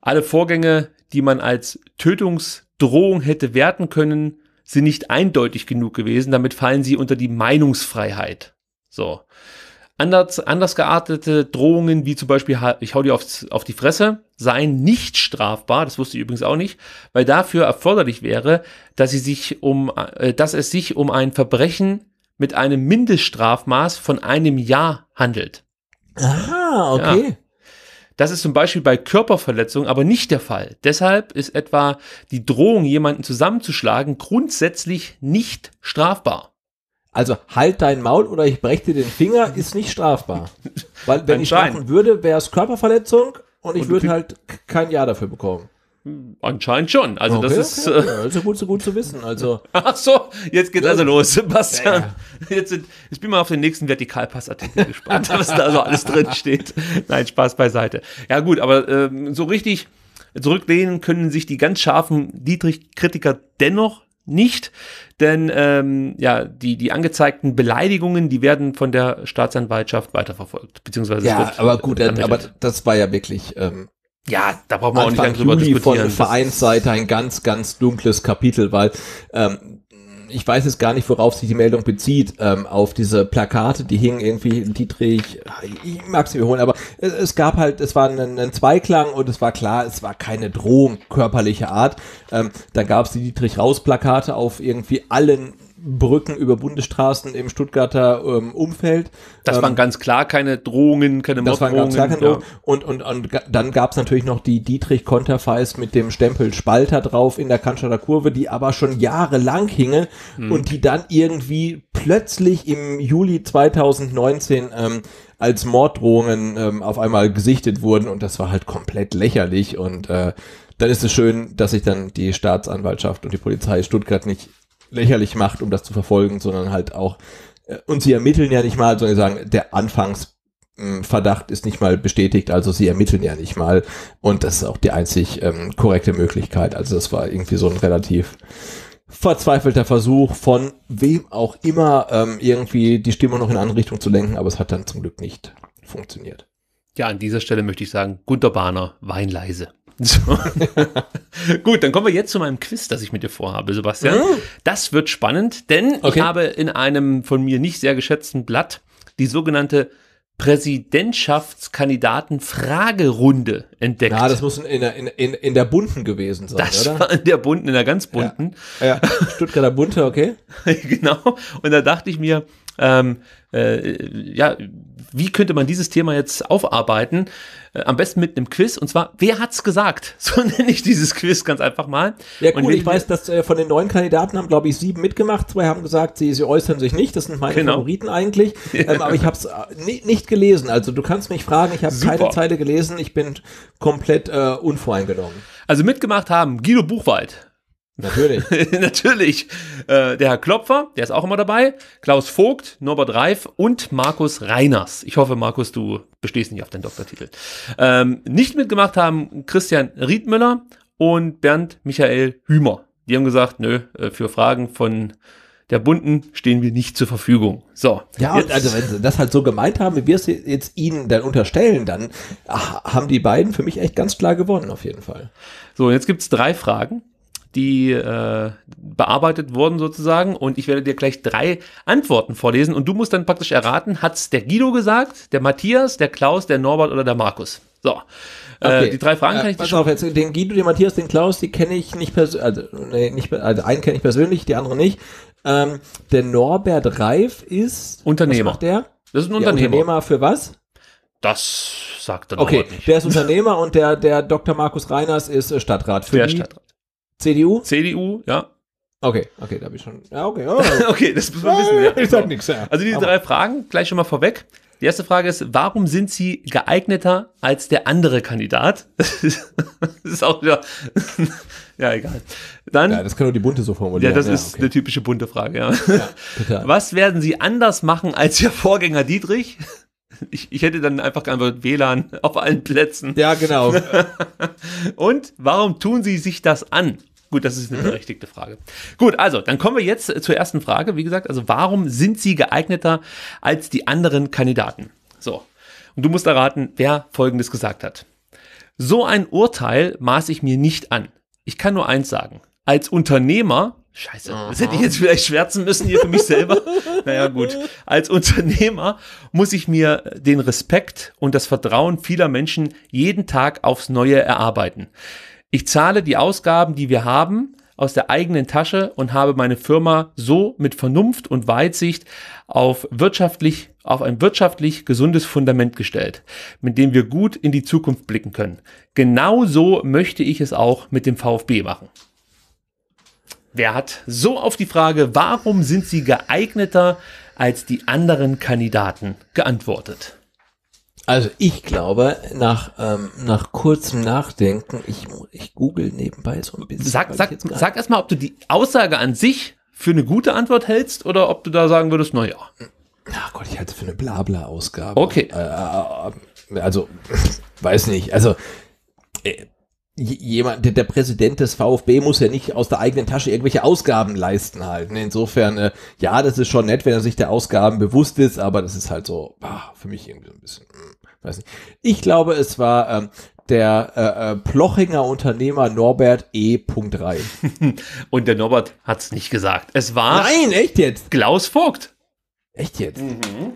alle Vorgänge, die man als Tötungsdrohung hätte werten können, sind nicht eindeutig genug gewesen, damit fallen sie unter die Meinungsfreiheit. So. Anders, anders geartete Drohungen, wie zum Beispiel, ich hau dir aufs, auf die Fresse, seien nicht strafbar, das wusste ich übrigens auch nicht, weil dafür erforderlich wäre, dass, sie sich um, äh, dass es sich um ein Verbrechen mit einem Mindeststrafmaß von einem Jahr handelt. Ah, okay. Ja. Das ist zum Beispiel bei Körperverletzung aber nicht der Fall. Deshalb ist etwa die Drohung, jemanden zusammenzuschlagen, grundsätzlich nicht strafbar. Also halt dein Maul oder ich breche dir den Finger, ist nicht strafbar. Weil wenn ich strafen würde, wäre es Körperverletzung, und ich würde halt kein Ja dafür bekommen. Anscheinend schon. Also okay, das ist. Okay. Äh, so gut, so gut zu wissen. Also. Ach so, jetzt geht's also los, Sebastian. Ja, ja. Jetzt sind, ich bin mal auf den nächsten Vertikalpassartikel gespannt, was da so alles drin steht. Nein, Spaß beiseite. Ja gut, aber ähm, so richtig zurücklehnen können sich die ganz scharfen Dietrich-Kritiker dennoch nicht, denn ähm, ja, die, die angezeigten Beleidigungen, die werden von der Staatsanwaltschaft weiterverfolgt, beziehungsweise ja, aber gut, äh, ermittelt. aber das war ja wirklich ähm, ja, da braucht man Anfang auch nicht lange drüber Juli diskutieren. Von Vereinsseite ein ganz, ganz dunkles Kapitel, weil ähm, ich weiß jetzt gar nicht, worauf sich die Meldung bezieht, ähm, auf diese Plakate, die hingen irgendwie Dietrich, ich mag sie wiederholen, aber es, es, gab halt, es war ein, ein, Zweiklang und es war klar, es war keine Drohung körperlicher Art. Ähm, dann gab es die Dietrich-Raus-Plakate auf irgendwie allen Brücken über Bundesstraßen im Stuttgarter ähm, Umfeld. Das waren ähm, ganz klar keine Drohungen, keine Morddrohungen. Das waren ganz klar keine Drohungen. Und, und, und dann gab es natürlich noch die Dietrich-Konterfeis mit dem Stempel Spalter drauf in der Cannstatter Kurve, die aber schon jahrelang hinge hm. und die dann irgendwie plötzlich im Juli 2019 ähm, als Morddrohungen ähm, auf einmal gesichtet wurden und das war halt komplett lächerlich und äh, dann ist es schön, dass sich dann die Staatsanwaltschaft und die Polizei Stuttgart nicht lächerlich macht, um das zu verfolgen, sondern halt auch, äh, und sie ermitteln ja nicht mal, sondern sagen, der Anfangsverdacht hm, ist nicht mal bestätigt, also sie ermitteln ja nicht mal. Und das ist auch die einzig ähm, korrekte Möglichkeit. Also das war irgendwie so ein relativ verzweifelter Versuch von wem auch immer ähm, irgendwie die Stimmung noch in eine andere Richtung zu lenken, aber es hat dann zum Glück nicht funktioniert. Ja, an dieser Stelle möchte ich sagen, Gunter Bahner, Weinleise. So. Gut, dann kommen wir jetzt zu meinem Quiz, das ich mit dir vorhabe, Sebastian. Mhm. Das wird spannend, denn okay. ich habe in einem von mir nicht sehr geschätzten Blatt die sogenannte Präsidentschaftskandidaten-Fragerunde entdeckt. Ja, das muss in der, in, in, in der bunten gewesen sein, das oder? War in der bunten, in der ganz bunten. Ja, ja. Stuttgarter bunte, okay. genau. Und da dachte ich mir, ähm, äh, ja, wie könnte man dieses Thema jetzt aufarbeiten? Äh, am besten mit einem Quiz und zwar, wer hat's gesagt? So nenne ich dieses Quiz ganz einfach mal. Ja, cool. Ich weiß, dass äh, von den neun Kandidaten haben, glaube ich, sieben mitgemacht. Zwei haben gesagt, sie, sie äußern sich nicht. Das sind meine genau. Favoriten eigentlich. Ähm, aber ich habe es äh, nicht gelesen. Also du kannst mich fragen, ich habe keine Zeile gelesen. Ich bin komplett äh, unvoreingenommen. Also mitgemacht haben Guido Buchwald, Natürlich. Natürlich. Äh, der Herr Klopfer, der ist auch immer dabei. Klaus Vogt, Norbert Reif und Markus Reiners. Ich hoffe, Markus, du bestehst nicht auf den Doktortitel. Ähm, nicht mitgemacht haben Christian Riedmüller und Bernd Michael Hümer. Die haben gesagt, nö, äh, für Fragen von der Bunden stehen wir nicht zur Verfügung. So. Ja, jetzt. also wenn sie das halt so gemeint haben, wie wir es jetzt ihnen dann unterstellen, dann ach, haben die beiden für mich echt ganz klar gewonnen, auf jeden Fall. So, jetzt gibt es drei Fragen die äh, bearbeitet wurden sozusagen. Und ich werde dir gleich drei Antworten vorlesen. Und du musst dann praktisch erraten, hat es der Guido gesagt, der Matthias, der Klaus, der Norbert oder der Markus. So. Äh, okay. Äh, die drei Fragen kann ich pass auf, jetzt den Guido, den Matthias, den Klaus, die kenne ich nicht persönlich, also, nee, nicht, also einen kenne ich persönlich, die anderen nicht. Ähm, der Norbert Reif ist Unternehmer. Was macht der? Das ist ein Unternehmer. Ja, Unternehmer für was? Das sagt er okay, nicht. Okay, der ist Unternehmer und der, der Dr. Markus Reiners ist äh, Stadtrat. Für der die, Stadtrat. CDU? CDU, ja. Okay, okay, da habe ich schon. Ja, okay. Oh. okay, das muss man wissen. Ja. Ich sag nichts, ja. Also die drei Fragen gleich schon mal vorweg. Die erste Frage ist, warum sind Sie geeigneter als der andere Kandidat? das ist auch wieder, ja, egal. Dann, ja, das kann nur die bunte so formulieren. Ja, das ja, ist okay. eine typische bunte Frage, ja. ja Was werden Sie anders machen als Ihr Vorgänger Dietrich? ich, ich hätte dann einfach geantwortet, WLAN auf allen Plätzen. Ja, genau. Und warum tun Sie sich das an? Gut, das ist eine berechtigte Frage. Gut, also, dann kommen wir jetzt äh, zur ersten Frage. Wie gesagt, also warum sind Sie geeigneter als die anderen Kandidaten? So, und du musst erraten, wer Folgendes gesagt hat. So ein Urteil maße ich mir nicht an. Ich kann nur eins sagen. Als Unternehmer Scheiße, Aha. das hätte ich jetzt vielleicht schwärzen müssen hier für mich selber. naja, gut. Als Unternehmer muss ich mir den Respekt und das Vertrauen vieler Menschen jeden Tag aufs Neue erarbeiten. Ich zahle die Ausgaben, die wir haben, aus der eigenen Tasche und habe meine Firma so mit Vernunft und Weitsicht auf wirtschaftlich, auf ein wirtschaftlich gesundes Fundament gestellt, mit dem wir gut in die Zukunft blicken können. Genauso möchte ich es auch mit dem VfB machen. Wer hat so auf die Frage, warum sind sie geeigneter als die anderen Kandidaten geantwortet? Also ich glaube, nach, ähm, nach kurzem Nachdenken, ich, ich google nebenbei so ein bisschen. Sag, sag, sag erstmal, ob du die Aussage an sich für eine gute Antwort hältst oder ob du da sagen würdest, naja. Ach Gott, ich halte für eine Blabla-Ausgabe. Okay. Äh, äh, äh also, weiß nicht. Also, äh, jemand, der, der Präsident des VfB muss ja nicht aus der eigenen Tasche irgendwelche Ausgaben leisten halt. Ne? Insofern, äh, ja, das ist schon nett, wenn er sich der Ausgaben bewusst ist, aber das ist halt so, ah, für mich irgendwie so ein bisschen, hm, weiß nicht. Ich glaube, es war ähm, der äh, äh, Plochinger Unternehmer Norbert E. Reif. Und der Norbert hat's nicht gesagt. Es war. Nein, echt jetzt? Klaus Vogt. Echt jetzt? Mhm.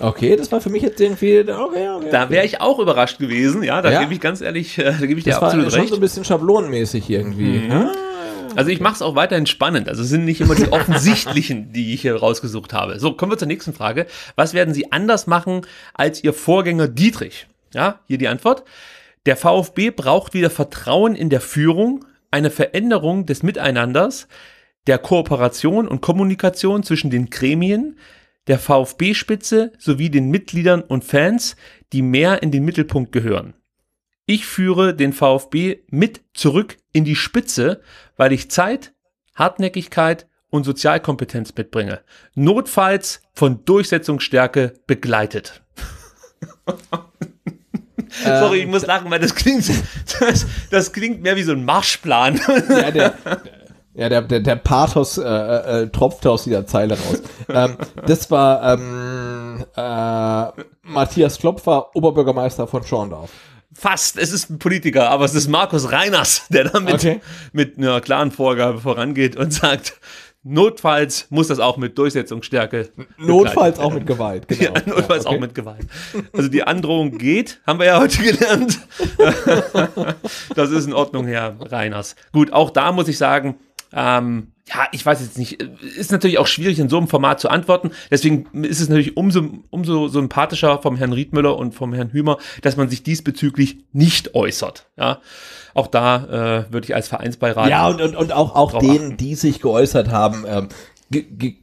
Okay, das war für mich jetzt irgendwie, okay, okay, Da wäre ich auch überrascht gewesen, ja, da ja? gebe ich ganz ehrlich, äh, da gebe ich das dir absolut recht. Das war schon so ein bisschen schablonenmäßig irgendwie. Mhm. Ja? Ah. Also ich mache es auch weiterhin spannend. Also es sind nicht immer die offensichtlichen, die ich hier rausgesucht habe. So, kommen wir zur nächsten Frage. Was werden Sie anders machen als Ihr Vorgänger Dietrich? Ja, hier die Antwort. Der VfB braucht wieder Vertrauen in der Führung, eine Veränderung des Miteinanders, der Kooperation und Kommunikation zwischen den Gremien, der VfB-Spitze sowie den Mitgliedern und Fans, die mehr in den Mittelpunkt gehören. Ich führe den VfB mit zurück in die Spitze, weil ich Zeit, Hartnäckigkeit und Sozialkompetenz mitbringe. Notfalls von Durchsetzungsstärke begleitet. Sorry, ich ähm, muss lachen, weil das klingt, das, das klingt mehr wie so ein Marschplan. ja, der, Ja, der, der, der Pathos äh, äh, äh tropfte aus dieser Zeile raus. ähm, das war ähm, äh, Matthias Klopfer, Oberbürgermeister von Schorndorf. Fast, es ist ein Politiker, aber es ist Markus Reiners, der damit okay. mit einer klaren Vorgabe vorangeht und sagt, notfalls muss das auch mit Durchsetzungsstärke. Notfalls auch mit Gewalt, genau. Ja, notfalls ja, okay. auch mit Gewalt. Also die Androhung geht, haben wir ja heute gelernt. das ist in Ordnung, Herr Reiners. Gut, auch da muss ich sagen, ähm, ja, ich weiß jetzt nicht. Äh, ist natürlich auch schwierig, in so einem Format zu antworten. Deswegen ist es natürlich umso, umso sympathischer vom Herrn Riedmüller und vom Herrn Hümer, dass man sich diesbezüglich nicht äußert. Ja, auch da äh, würde ich als Vereinsbeirat. Ja, und, und, und auch, auch denen, achten. die sich geäußert haben, ähm,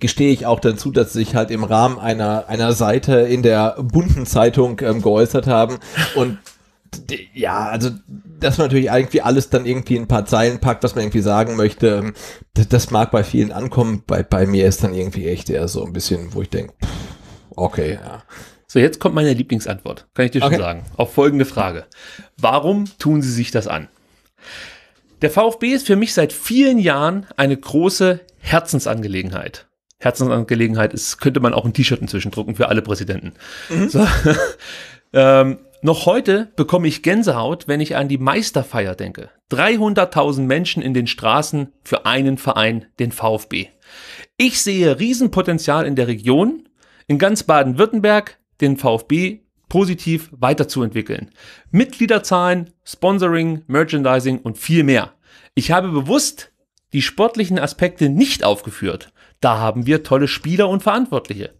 gestehe ich auch dazu, dass sie sich halt im Rahmen einer, einer Seite in der bunten Zeitung ähm, geäußert haben und ja, also, dass man natürlich irgendwie alles dann irgendwie in ein paar Zeilen packt, was man irgendwie sagen möchte, ähm, das, das mag bei vielen ankommen, bei, bei mir ist dann irgendwie echt eher so ein bisschen, wo ich denke, okay, ja. So, jetzt kommt meine Lieblingsantwort, kann ich dir schon okay. sagen, auf folgende Frage. Warum tun sie sich das an? Der VfB ist für mich seit vielen Jahren eine große Herzensangelegenheit. Herzensangelegenheit ist, könnte man auch ein T-Shirt inzwischen drucken für alle Präsidenten. Mhm. So. ähm, noch heute bekomme ich Gänsehaut, wenn ich an die Meisterfeier denke. 300.000 Menschen in den Straßen für einen Verein, den VfB. Ich sehe Riesenpotenzial in der Region, in ganz Baden-Württemberg, den VfB positiv weiterzuentwickeln. Mitgliederzahlen, Sponsoring, Merchandising und viel mehr. Ich habe bewusst die sportlichen Aspekte nicht aufgeführt. Da haben wir tolle Spieler und Verantwortliche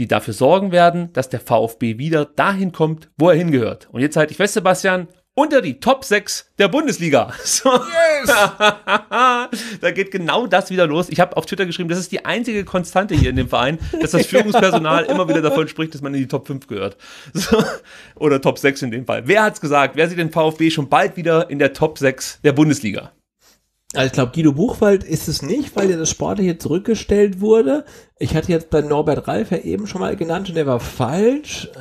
die dafür sorgen werden, dass der VfB wieder dahin kommt, wo er hingehört. Und jetzt halte ich fest, Sebastian, unter die Top 6 der Bundesliga. So. Yes! da geht genau das wieder los. Ich habe auf Twitter geschrieben, das ist die einzige Konstante hier in dem Verein, dass das Führungspersonal immer wieder davon spricht, dass man in die Top 5 gehört. So. Oder Top 6 in dem Fall. Wer hat es gesagt? Wer sieht den VfB schon bald wieder in der Top 6 der Bundesliga? Also ich glaube, Guido Buchwald ist es nicht, weil ja das Sportliche zurückgestellt wurde. Ich hatte jetzt bei Norbert Ralf ja eben schon mal genannt und der war falsch. Äh,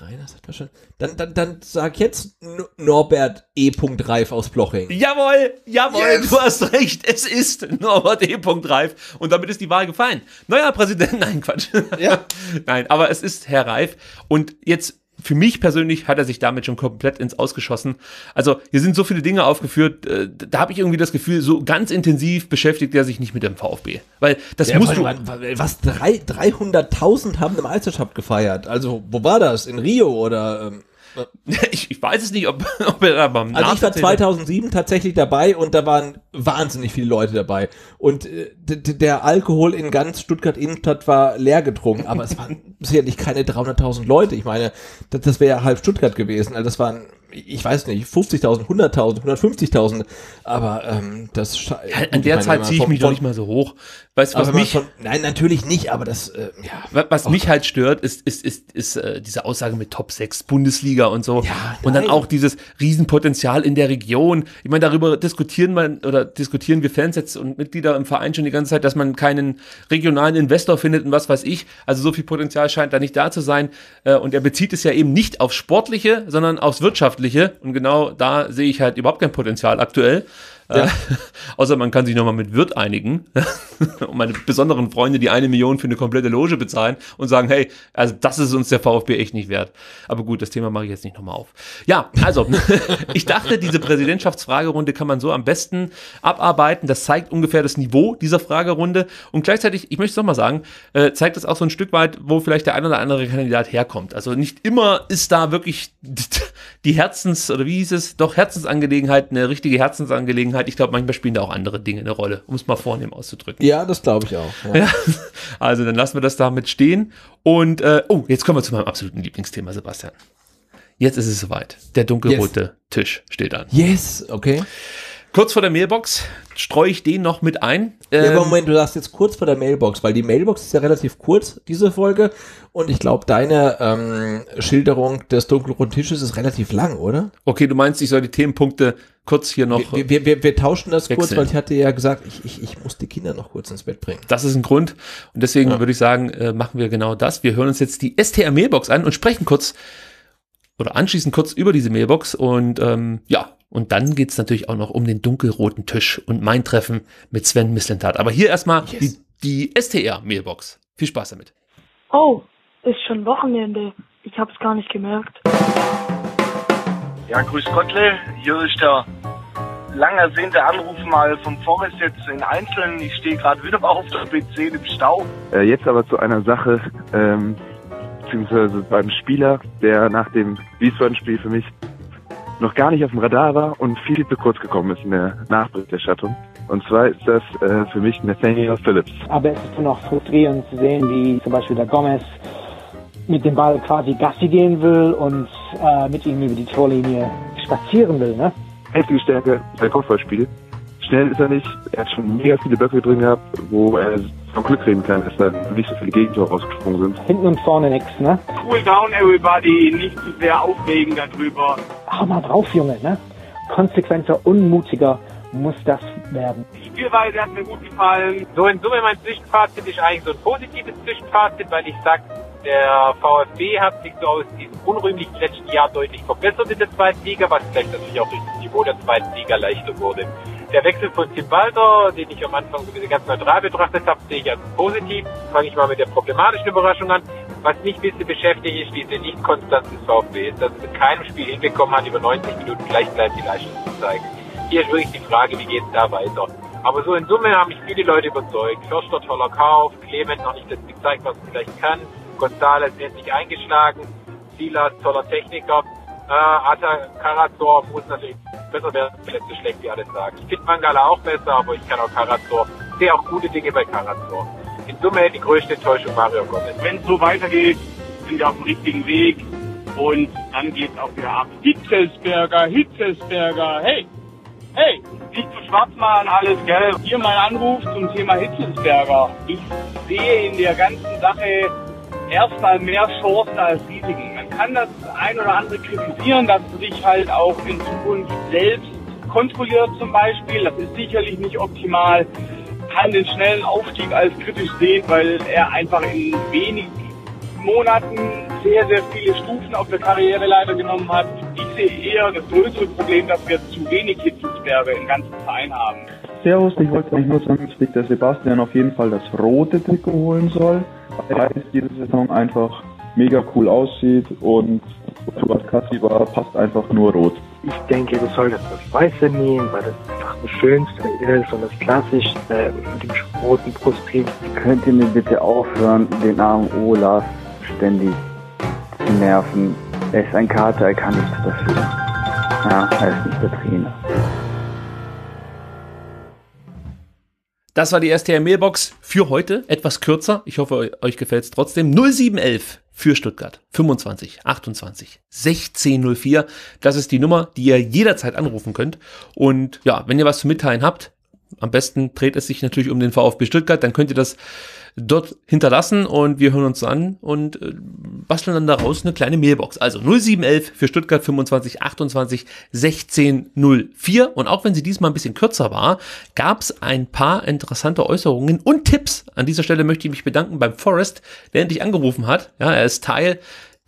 Reiners schon. Dann, dann, dann sag jetzt Norbert E. Reif aus Bloching. Jawohl, jawohl, yes. du hast recht. Es ist Norbert E. Reif. Und damit ist die Wahl gefallen. Neuer Präsident, nein, Quatsch. Ja. nein, aber es ist Herr Reif. Und jetzt für mich persönlich hat er sich damit schon komplett ins Ausgeschossen. Also hier sind so viele Dinge aufgeführt, äh, da habe ich irgendwie das Gefühl, so ganz intensiv beschäftigt er sich nicht mit dem VfB. Weil das ja, musst du... Mal, was, 300.000 haben im Meisterschaft gefeiert? Also wo war das? In Rio oder... Ähm Ich, ich weiß es nicht, ob, ob er da beim Also ich war 2007 tatsächlich dabei und da waren wahnsinnig viele Leute dabei. Und äh, der Alkohol in ganz Stuttgart-Innenstadt war leer getrunken, aber es waren sicherlich keine 300.000 Leute. Ich meine, das, das wäre halb Stuttgart gewesen. Also das waren ich weiß nicht, 50.000, 100.000, 150.000, aber ähm, das... Ja, an der Zeit ziehe ich mich doch nicht mal so hoch. Weißt, du, was mich, von, nein, natürlich nicht, aber das... Äh, ja, was mich halt stört, ist, ist, ist, ist äh, diese Aussage mit Top 6 Bundesliga und so. Ja, und dann auch dieses Riesenpotenzial in der Region. Ich meine, darüber diskutieren man oder diskutieren wir Fans jetzt und Mitglieder im Verein schon die ganze Zeit, dass man keinen regionalen Investor findet und was weiß ich. Also so viel Potenzial scheint da nicht da zu sein. Äh, und er bezieht es ja eben nicht auf Sportliche, sondern aufs Wirtschaftliche. Wirtschaftliche und genau da sehe ich halt überhaupt kein Potenzial aktuell. Ja. außer man kann sich nochmal mit Wirt einigen und meine besonderen Freunde, die eine Million für eine komplette Loge bezahlen und sagen, hey, also das ist uns der VfB echt nicht wert. Aber gut, das Thema mache ich jetzt nicht nochmal auf. Ja, also ich dachte, diese Präsidentschaftsfragerunde kann man so am besten abarbeiten. Das zeigt ungefähr das Niveau dieser Fragerunde und gleichzeitig, ich möchte es nochmal sagen, äh, zeigt das auch so ein Stück weit, wo vielleicht der ein oder andere Kandidat herkommt. Also nicht immer ist da wirklich die Herzens- oder wie hieß es, doch Herzensangelegenheit eine richtige Herzensangelegenheit Angelegenheit. Ich glaube, manchmal spielen da auch andere Dinge eine Rolle, um es mal vornehm auszudrücken. Ja, das glaube ich auch. Ja. Ja, also dann lassen wir das damit stehen. Und äh, oh, jetzt kommen wir zu meinem absoluten Lieblingsthema, Sebastian. Jetzt ist es soweit. Der dunkelrote yes. Tisch steht an. Yes, okay. Kurz vor der Mailbox streue ich den noch mit ein. Ähm, ja, aber ähm, Moment, du sagst jetzt kurz vor der Mailbox, weil die Mailbox ist ja relativ kurz, diese Folge. Und ich glaube, deine ähm, Schilderung des dunkelroten Tisches ist relativ lang, oder? Okay, du meinst, ich soll die Themenpunkte kurz hier noch. Wir, wir, wir, wir tauschen das wechseln. kurz, weil ich hatte ja gesagt, ich, ich, ich muss die Kinder noch kurz ins Bett bringen. Das ist ein Grund. Und deswegen ja. würde ich sagen, äh, machen wir genau das. Wir hören uns jetzt die STR-Mailbox an und sprechen kurz oder anschließend kurz über diese Mailbox. Und ähm, ja, und dann geht es natürlich auch noch um den dunkelroten Tisch und mein Treffen mit Sven Mislintat. Aber hier erstmal yes. die, die STR-Mailbox. Viel Spaß damit. Oh, ist schon Wochenende. Ich hab's gar nicht gemerkt. Ja, grüß Gottle. Hier ist der lang ersehnte Anruf mal vom Forest jetzt in Einzelnen. Ich stehe gerade wieder auf der PC im Stau. Äh, jetzt aber zu einer Sache, ähm, beziehungsweise beim Spieler, der nach dem Wiesbaden-Spiel für mich noch gar nicht auf dem Radar war und viel zu kurz gekommen ist in der Nachberichterstattung. Und zwar ist das äh, für mich Nathaniel Phillips. Aber es ist schon auch frustrierend zu sehen, wie zum Beispiel der Gomez mit dem Ball quasi Gassi gehen will und äh, mit ihm über die Torlinie spazieren will. Ne? Heftige Stärke, sein Kopfballspiel. Schnell ist er nicht, er hat schon mega viele Böcke drin gehabt, wo er noch Glück reden kann, dass da nicht so viele Gegentore rausgesprungen sind. Hinten und vorne nichts, ne? Cool down, everybody. Nicht zu sehr aufregen darüber. Hau mal drauf, Junge, ne? Konsequenter, unmutiger muss das werden. Die Spielweise hat mir gut gefallen. So in Summe mein Zwischenfazit ist eigentlich so ein positives Zwischenfazit, weil ich sag, der VfB hat sich so aus diesem unrühmlichen letzten Jahr deutlich verbessert in der zweiten Liga, was vielleicht natürlich auch durch das Niveau der zweiten Liga leichter wurde der Wechsel von Tim Walter, den ich am Anfang so ganz neutral betrachtet habe, sehe ich als positiv. Fange ich mal mit der problematischen Überraschung an. Was mich ein bisschen beschäftigt, ist diese Nicht-Konstanz des VfB, dass es in keinem Spiel hinbekommen hat, über 90 Minuten gleichzeitig die Leistung zu zeigen. Hier ist wirklich die Frage, wie geht es da weiter? Aber so in Summe haben mich viele Leute überzeugt. Förster toller Kauf, Clement noch nicht das gezeigt, was er vielleicht kann. González endlich eingeschlagen, Silas toller Techniker, äh, Atta Karazor muss natürlich besser werden, letzte schlägt, wie alle sagen. Ich finde Mangala auch besser, aber ich kann auch Karazor. Ich sehe auch gute Dinge bei Karazor. In Summe die größte Enttäuschung Mario Gomez. Wenn es so weitergeht, sind wir auf dem richtigen Weg und dann geht es auch wieder ab. Hitzelsberger, Hitzelsberger, hey, hey, nicht zu schwarz machen, alles, gelb. Hier mein Anruf zum Thema Hitzelsberger. Ich sehe in der ganzen Sache erstmal mehr Chancen als Risiken. Man kann das ein oder andere kritisieren, dass du dich halt auch in Zukunft selbst kontrolliert zum Beispiel. Das ist sicherlich nicht optimal. Kann den schnellen Aufstieg als kritisch sehen, weil er einfach in wenigen Monaten sehr, sehr viele Stufen auf der Karriereleiter genommen hat. Ich sehe eher das größere Problem, dass wir zu wenig Hitzesperre im ganzen Verein haben. Servus, ich wollte euch nur sagen, dass der Sebastian auf jeden Fall das rote Trikot holen soll weil es diese Saison einfach mega cool aussieht und Stuart Kassiba passt einfach nur rot. Ich denke, du solltest das Weiße nehmen, weil das einfach das Schönste ist und das Klassischste äh, mit dem roten Brustring. Könnt ihr mir bitte aufhören, den armen Olaf ständig zu nerven? Er ist ein Kater, er kann nichts dafür. Ja, er ist nicht der Trainer. Das war die erste Mailbox für heute. Etwas kürzer. Ich hoffe, euch gefällt es trotzdem. 0711 für Stuttgart. 25, 28, 1604. Das ist die Nummer, die ihr jederzeit anrufen könnt. Und ja, wenn ihr was zu mitteilen habt, am besten dreht es sich natürlich um den VfB Stuttgart. Dann könnt ihr das dort hinterlassen und wir hören uns an und äh, basteln dann daraus eine kleine Mailbox. Also 0711 für Stuttgart 25 28 16 04 und auch wenn sie diesmal ein bisschen kürzer war, gab es ein paar interessante Äußerungen und Tipps. An dieser Stelle möchte ich mich bedanken beim Forrest, der endlich angerufen hat. Ja, er ist Teil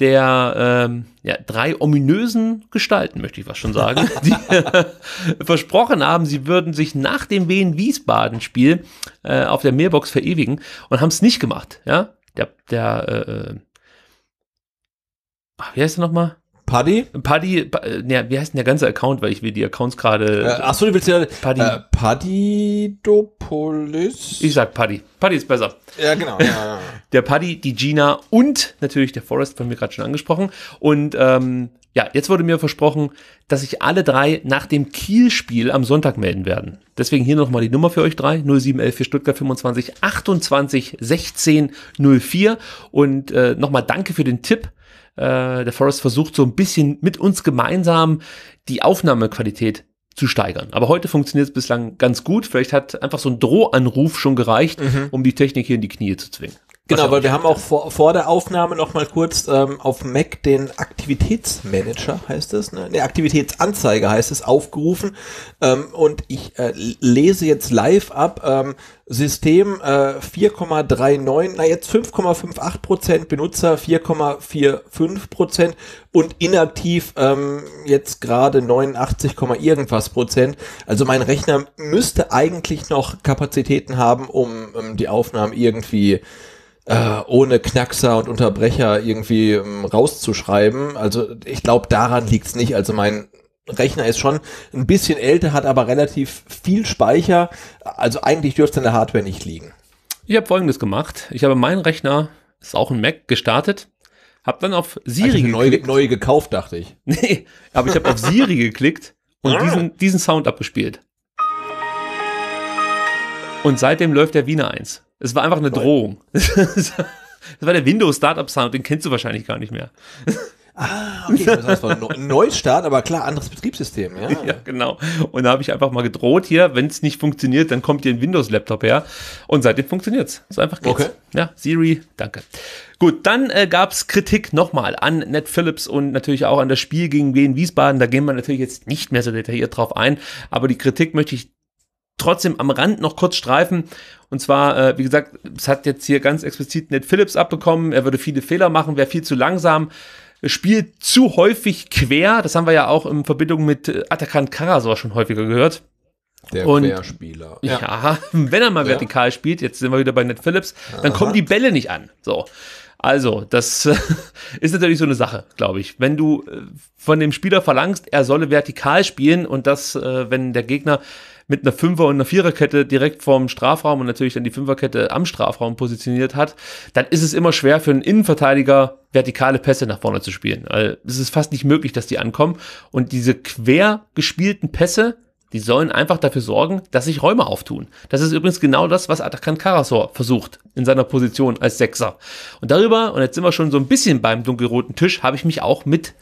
der ähm, ja, drei ominösen Gestalten, möchte ich was schon sagen, die äh, versprochen haben, sie würden sich nach dem Wien Wiesbaden Spiel äh, auf der Mailbox verewigen und haben es nicht gemacht. Ja, der, der äh, äh wie heißt er nochmal? Paddy? Paddy, ne, wie heißt denn der ganze Account, weil ich will die Accounts gerade. Äh, achso, du willst ja. Paddy. Äh, Paddidopolis? Ich sag Paddy. Paddy ist besser. Ja, genau. Ja, ja. Der Paddy, die Gina und natürlich der Forest, von mir gerade schon angesprochen. Und ähm, ja, jetzt wurde mir versprochen, dass sich alle drei nach dem Kiel-Spiel am Sonntag melden werden. Deswegen hier nochmal die Nummer für euch drei. 0711 für Stuttgart 25 28 16 04. Und äh, nochmal danke für den Tipp äh, der Forest versucht so ein bisschen mit uns gemeinsam die Aufnahmequalität zu steigern. Aber heute funktioniert es bislang ganz gut. Vielleicht hat einfach so ein Drohanruf schon gereicht, mhm. um die Technik hier in die Knie zu zwingen. Genau, weil wir haben auch vor, vor der Aufnahme noch mal kurz ähm, auf Mac den Aktivitätsmanager, heißt es, ne? Der Aktivitätsanzeiger heißt es, aufgerufen. Ähm, und ich äh, lese jetzt live ab, ähm, System äh, 4,39, na jetzt 5,58 Prozent, Benutzer 4,45 Prozent und inaktiv ähm, jetzt gerade 89, irgendwas Prozent. Also mein Rechner müsste eigentlich noch Kapazitäten haben, um ähm, die Aufnahmen irgendwie äh, ohne Knackser und Unterbrecher irgendwie ähm, rauszuschreiben. Also ich glaube, daran liegt's nicht. Also mein Rechner ist schon ein bisschen älter, hat aber relativ viel Speicher. Also eigentlich dürfte in der Hardware nicht liegen. Ich habe folgendes gemacht. Ich habe meinen Rechner, ist auch ein Mac, gestartet. Hab dann auf Siri also neu, geklickt. Neu gekauft, dachte ich. Nee, aber ich habe auf Siri geklickt und diesen, diesen Sound abgespielt. Und seitdem läuft der Wiener 1. Es war einfach eine Drohung. das war der Windows-Startup-Sound, den kennst du wahrscheinlich gar nicht mehr. Ah, okay. Das heißt, Neustart, aber klar, anderes Betriebssystem, ja. Ja, genau. Und da habe ich einfach mal gedroht hier, wenn es nicht funktioniert, dann kommt ihr ein Windows-Laptop her. Und seitdem funktioniert's. So einfach geht's. Okay. Ja, Siri, danke. Gut, dann äh, gab Kritik nochmal an Ned Phillips und natürlich auch an das Spiel gegen Wien Wiesbaden. Da gehen wir natürlich jetzt nicht mehr so detailliert drauf ein, aber die Kritik möchte ich trotzdem am Rand noch kurz streifen. Und zwar, äh, wie gesagt, es hat jetzt hier ganz explizit Ned Phillips abbekommen. Er würde viele Fehler machen, wäre viel zu langsam, spielt zu häufig quer. Das haben wir ja auch in Verbindung mit äh, Atakan Karasor schon häufiger gehört. Der und, Querspieler. Ja, ja, wenn er mal ja. vertikal spielt, jetzt sind wir wieder bei Ned Phillips, dann Aha. kommen die Bälle nicht an. So. Also, das ist natürlich so eine Sache, glaube ich. Wenn du äh, von dem Spieler verlangst, er solle vertikal spielen und das, äh, wenn der Gegner mit einer Fünfer- und einer Viererkette direkt vorm Strafraum und natürlich dann die Fünferkette am Strafraum positioniert hat, dann ist es immer schwer für einen Innenverteidiger, vertikale Pässe nach vorne zu spielen. Also es ist fast nicht möglich, dass die ankommen. Und diese quer gespielten Pässe, die sollen einfach dafür sorgen, dass sich Räume auftun. Das ist übrigens genau das, was Atakan Karasor versucht in seiner Position als Sechser. Und darüber, und jetzt sind wir schon so ein bisschen beim dunkelroten Tisch, habe ich mich auch mit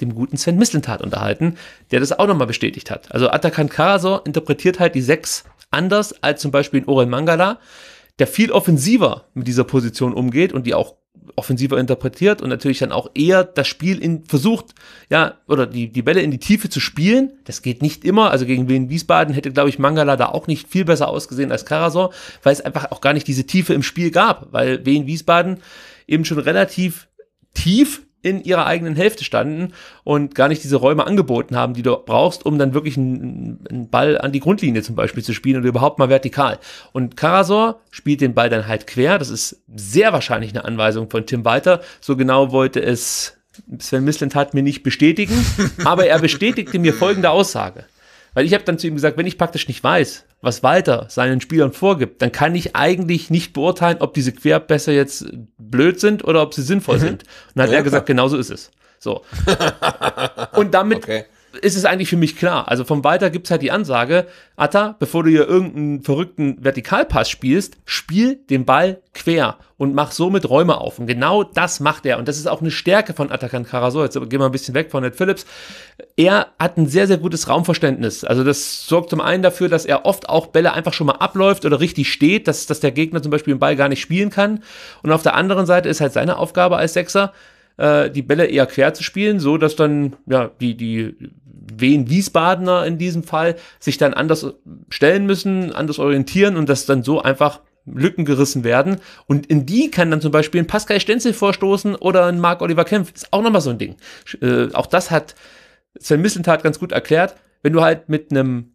dem guten Sven Mislintat unterhalten, der das auch nochmal bestätigt hat. Also Atakan Karasor interpretiert halt die Sechs anders als zum Beispiel in Orel Mangala, der viel offensiver mit dieser Position umgeht und die auch offensiver interpretiert und natürlich dann auch eher das Spiel in, versucht, ja, oder die, die Bälle in die Tiefe zu spielen. Das geht nicht immer. Also gegen Wien Wiesbaden hätte, glaube ich, Mangala da auch nicht viel besser ausgesehen als Karasor, weil es einfach auch gar nicht diese Tiefe im Spiel gab, weil Wien Wiesbaden eben schon relativ tief in ihrer eigenen Hälfte standen und gar nicht diese Räume angeboten haben, die du brauchst, um dann wirklich einen, einen, Ball an die Grundlinie zum Beispiel zu spielen oder überhaupt mal vertikal. Und Karasor spielt den Ball dann halt quer. Das ist sehr wahrscheinlich eine Anweisung von Tim Walter. So genau wollte es Sven hat mir nicht bestätigen, aber er bestätigte mir folgende Aussage. Weil ich habe dann zu ihm gesagt, wenn ich praktisch nicht weiß, was Walter seinen Spielern vorgibt, dann kann ich eigentlich nicht beurteilen, ob diese Querpässe jetzt blöd sind oder ob sie sinnvoll mhm. sind. Und dann hat ja, er gesagt, klar. genauso ist es. So. Und damit okay ist es eigentlich für mich klar. Also vom Walter gibt's halt die Ansage, Atta, bevor du hier irgendeinen verrückten Vertikalpass spielst, spiel den Ball quer und mach somit Räume auf. Und genau das macht er. Und das ist auch eine Stärke von Atakan Karasor. Jetzt gehen wir ein bisschen weg von Ned Phillips. Er hat ein sehr, sehr gutes Raumverständnis. Also das sorgt zum einen dafür, dass er oft auch Bälle einfach schon mal abläuft oder richtig steht, dass, dass der Gegner zum Beispiel den Ball gar nicht spielen kann. Und auf der anderen Seite ist halt seine Aufgabe als Sechser, äh, die Bälle eher quer zu spielen, so dass dann ja die die wen Wiesbadener in diesem Fall sich dann anders stellen müssen, anders orientieren und das dann so einfach Lücken gerissen werden. Und in die kann dann zum Beispiel ein Pascal Stenzel vorstoßen oder ein Marc-Oliver Kempf. Ist auch nochmal so ein Ding. Äh, auch das hat Sven Missentat ganz gut erklärt. Wenn du halt mit einem,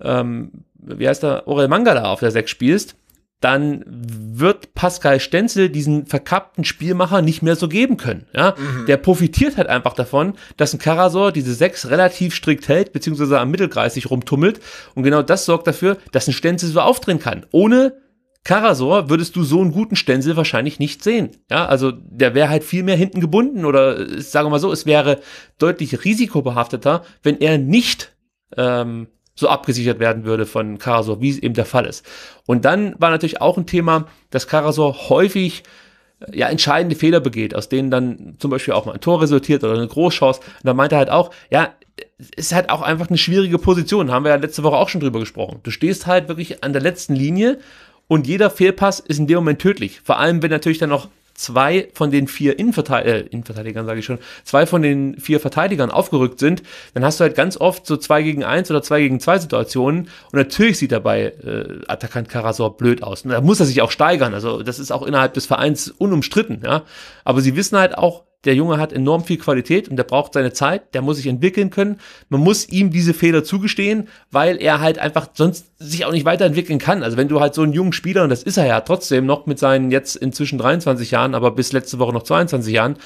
ähm, wie heißt der, Orel Mangala auf der 6 spielst, dann wird Pascal Stenzel diesen verkappten Spielmacher nicht mehr so geben können. Ja? Mhm. Der profitiert halt einfach davon, dass ein Karasor diese sechs relativ strikt hält, beziehungsweise am Mittelkreis sich rumtummelt. Und genau das sorgt dafür, dass ein Stenzel so aufdrehen kann. Ohne Karasor würdest du so einen guten Stenzel wahrscheinlich nicht sehen. Ja, also der wäre halt viel mehr hinten gebunden oder sagen wir mal so, es wäre deutlich risikobehafteter, wenn er nicht ähm, so abgesichert werden würde von Karasor, wie es eben der Fall ist. Und dann war natürlich auch ein Thema, dass Karasor häufig äh, ja, entscheidende Fehler begeht, aus denen dann zum Beispiel auch mal ein Tor resultiert oder eine Großchance. Und da meint er halt auch, ja, ist halt auch einfach eine schwierige Position, haben wir ja letzte Woche auch schon drüber gesprochen. Du stehst halt wirklich an der letzten Linie und jeder Fehlpass ist in dem Moment tödlich. Vor allem, wenn natürlich dann noch zwei von den vier Innenverteid äh, Innenverteidigern, sage ich schon, zwei von den vier Verteidigern aufgerückt sind, dann hast du halt ganz oft so zwei gegen eins oder zwei gegen zwei Situationen und natürlich sieht dabei äh, Attackant Karasor blöd aus. Und da muss er sich auch steigern, also das ist auch innerhalb des Vereins unumstritten, ja. Aber sie wissen halt auch, der Junge hat enorm viel Qualität und der braucht seine Zeit, der muss sich entwickeln können. Man muss ihm diese Fehler zugestehen, weil er halt einfach sonst sich auch nicht weiterentwickeln kann. Also wenn du halt so einen jungen Spieler, und das ist er ja trotzdem noch mit seinen jetzt inzwischen 23 Jahren, aber bis letzte Woche noch 22 Jahren,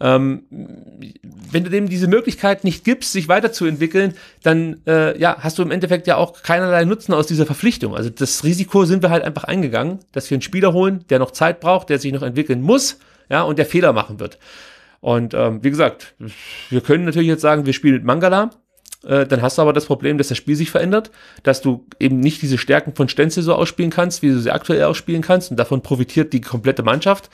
ähm, wenn du dem diese Möglichkeit nicht gibst, sich weiterzuentwickeln, dann äh, ja, hast du im Endeffekt ja auch keinerlei Nutzen aus dieser Verpflichtung. Also das Risiko sind wir halt einfach eingegangen, dass wir einen Spieler holen, der noch Zeit braucht, der sich noch entwickeln muss, ja, und der Fehler machen wird. Und ähm, wie gesagt, wir können natürlich jetzt sagen, wir spielen mit Mangala. Äh, dann hast du aber das Problem, dass das Spiel sich verändert, dass du eben nicht diese Stärken von Stenzel so ausspielen kannst, wie du sie aktuell ausspielen kannst. Und davon profitiert die komplette Mannschaft.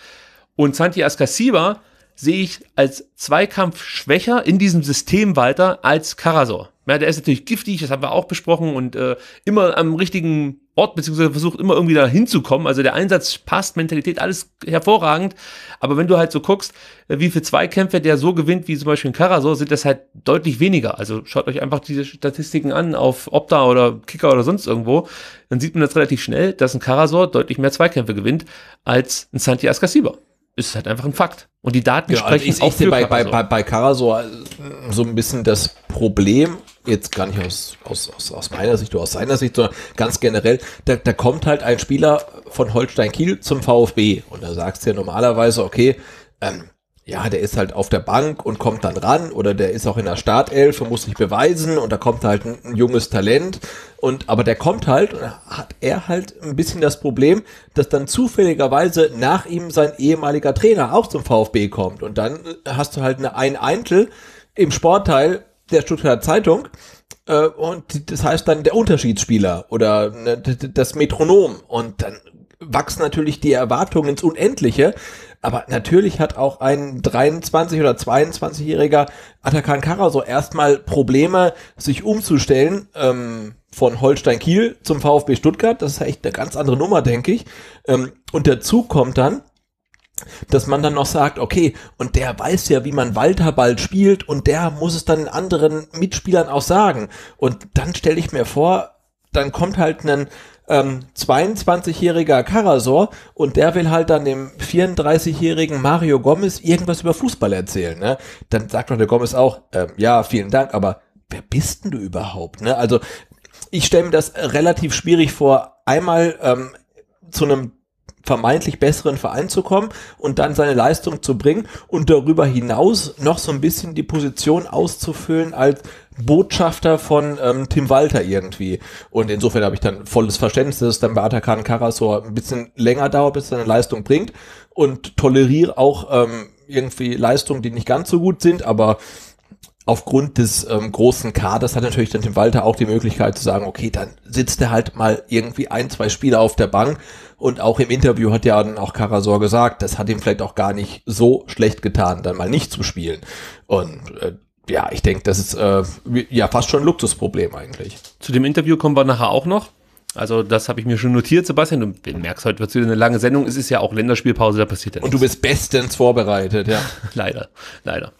Und Santi Ascasiba sehe ich als Zweikampf schwächer in diesem System weiter als Karasor. Ja, der ist natürlich giftig, das haben wir auch besprochen und äh, immer am richtigen Ort, beziehungsweise versucht immer irgendwie da hinzukommen. Also der Einsatz passt, Mentalität, alles hervorragend. Aber wenn du halt so guckst, äh, wie viele Zweikämpfe der so gewinnt, wie zum Beispiel in Karasor, sind das halt deutlich weniger. Also schaut euch einfach diese Statistiken an auf Opta oder Kicker oder sonst irgendwo. Dann sieht man das relativ schnell, dass ein Karasor deutlich mehr Zweikämpfe gewinnt als ein Santi Ascasiba ist halt einfach ein Fakt. Und die Daten ja, also sprechen also ich, auch ich für bei, bei, bei, bei Kara so, äh, so ein bisschen das Problem, jetzt gar nicht aus, aus, aus, aus meiner Sicht oder aus seiner Sicht, sondern ganz generell, da, da kommt halt ein Spieler von Holstein Kiel zum VfB und da sagst du ja normalerweise, okay, ähm, ja, der ist halt auf der Bank und kommt dann ran oder der ist auch in der Startelf und muss sich beweisen und da kommt halt ein, ein junges Talent und aber der kommt halt und hat er halt ein bisschen das Problem, dass dann zufälligerweise nach ihm sein ehemaliger Trainer auch zum VfB kommt und dann hast du halt eine ein Eintel im Sportteil der Stuttgarter Zeitung äh, und das heißt dann der Unterschiedsspieler oder ne, das Metronom und dann wachsen natürlich die Erwartungen ins Unendliche. Aber natürlich hat auch ein 23- oder 22-jähriger Atakan Karaso erstmal Probleme, sich umzustellen ähm, von Holstein Kiel zum VfB Stuttgart. Das ist echt eine ganz andere Nummer, denke ich. Ähm, und dazu kommt dann, dass man dann noch sagt, okay, und der weiß ja, wie man Walter bald spielt und der muss es dann anderen Mitspielern auch sagen. Und dann stelle ich mir vor, dann kommt halt ein ähm, 22-jähriger Karasor und der will halt dann dem 34-jährigen Mario Gomez irgendwas über Fußball erzählen. Ne? Dann sagt doch der Gomez auch, äh, ja, vielen Dank, aber wer bist denn du überhaupt? Ne? Also ich stelle mir das relativ schwierig vor, einmal ähm, zu einem vermeintlich besseren Verein zu kommen und dann seine Leistung zu bringen und darüber hinaus noch so ein bisschen die Position auszufüllen als Botschafter von ähm, Tim Walter irgendwie. Und insofern habe ich dann volles Verständnis, dass es dann bei Atakan Karasor ein bisschen länger dauert, bis er seine Leistung bringt und toleriere auch ähm, irgendwie Leistungen, die nicht ganz so gut sind, aber aufgrund des ähm, großen Kaders hat natürlich dann Tim Walter auch die Möglichkeit zu sagen, okay, dann sitzt er halt mal irgendwie ein, zwei Spieler auf der Bank. Und auch im Interview hat ja dann auch Karasor gesagt, das hat ihm vielleicht auch gar nicht so schlecht getan, dann mal nicht zu spielen. Und äh, ja, ich denke, das ist äh, ja fast schon ein Luxusproblem eigentlich. Zu dem Interview kommen wir nachher auch noch. Also das habe ich mir schon notiert, Sebastian. Du merkst, heute wird wieder eine lange Sendung. Es ist ja auch Länderspielpause, da passiert ja nichts. Und du bist bestens vorbereitet, ja. leider, leider.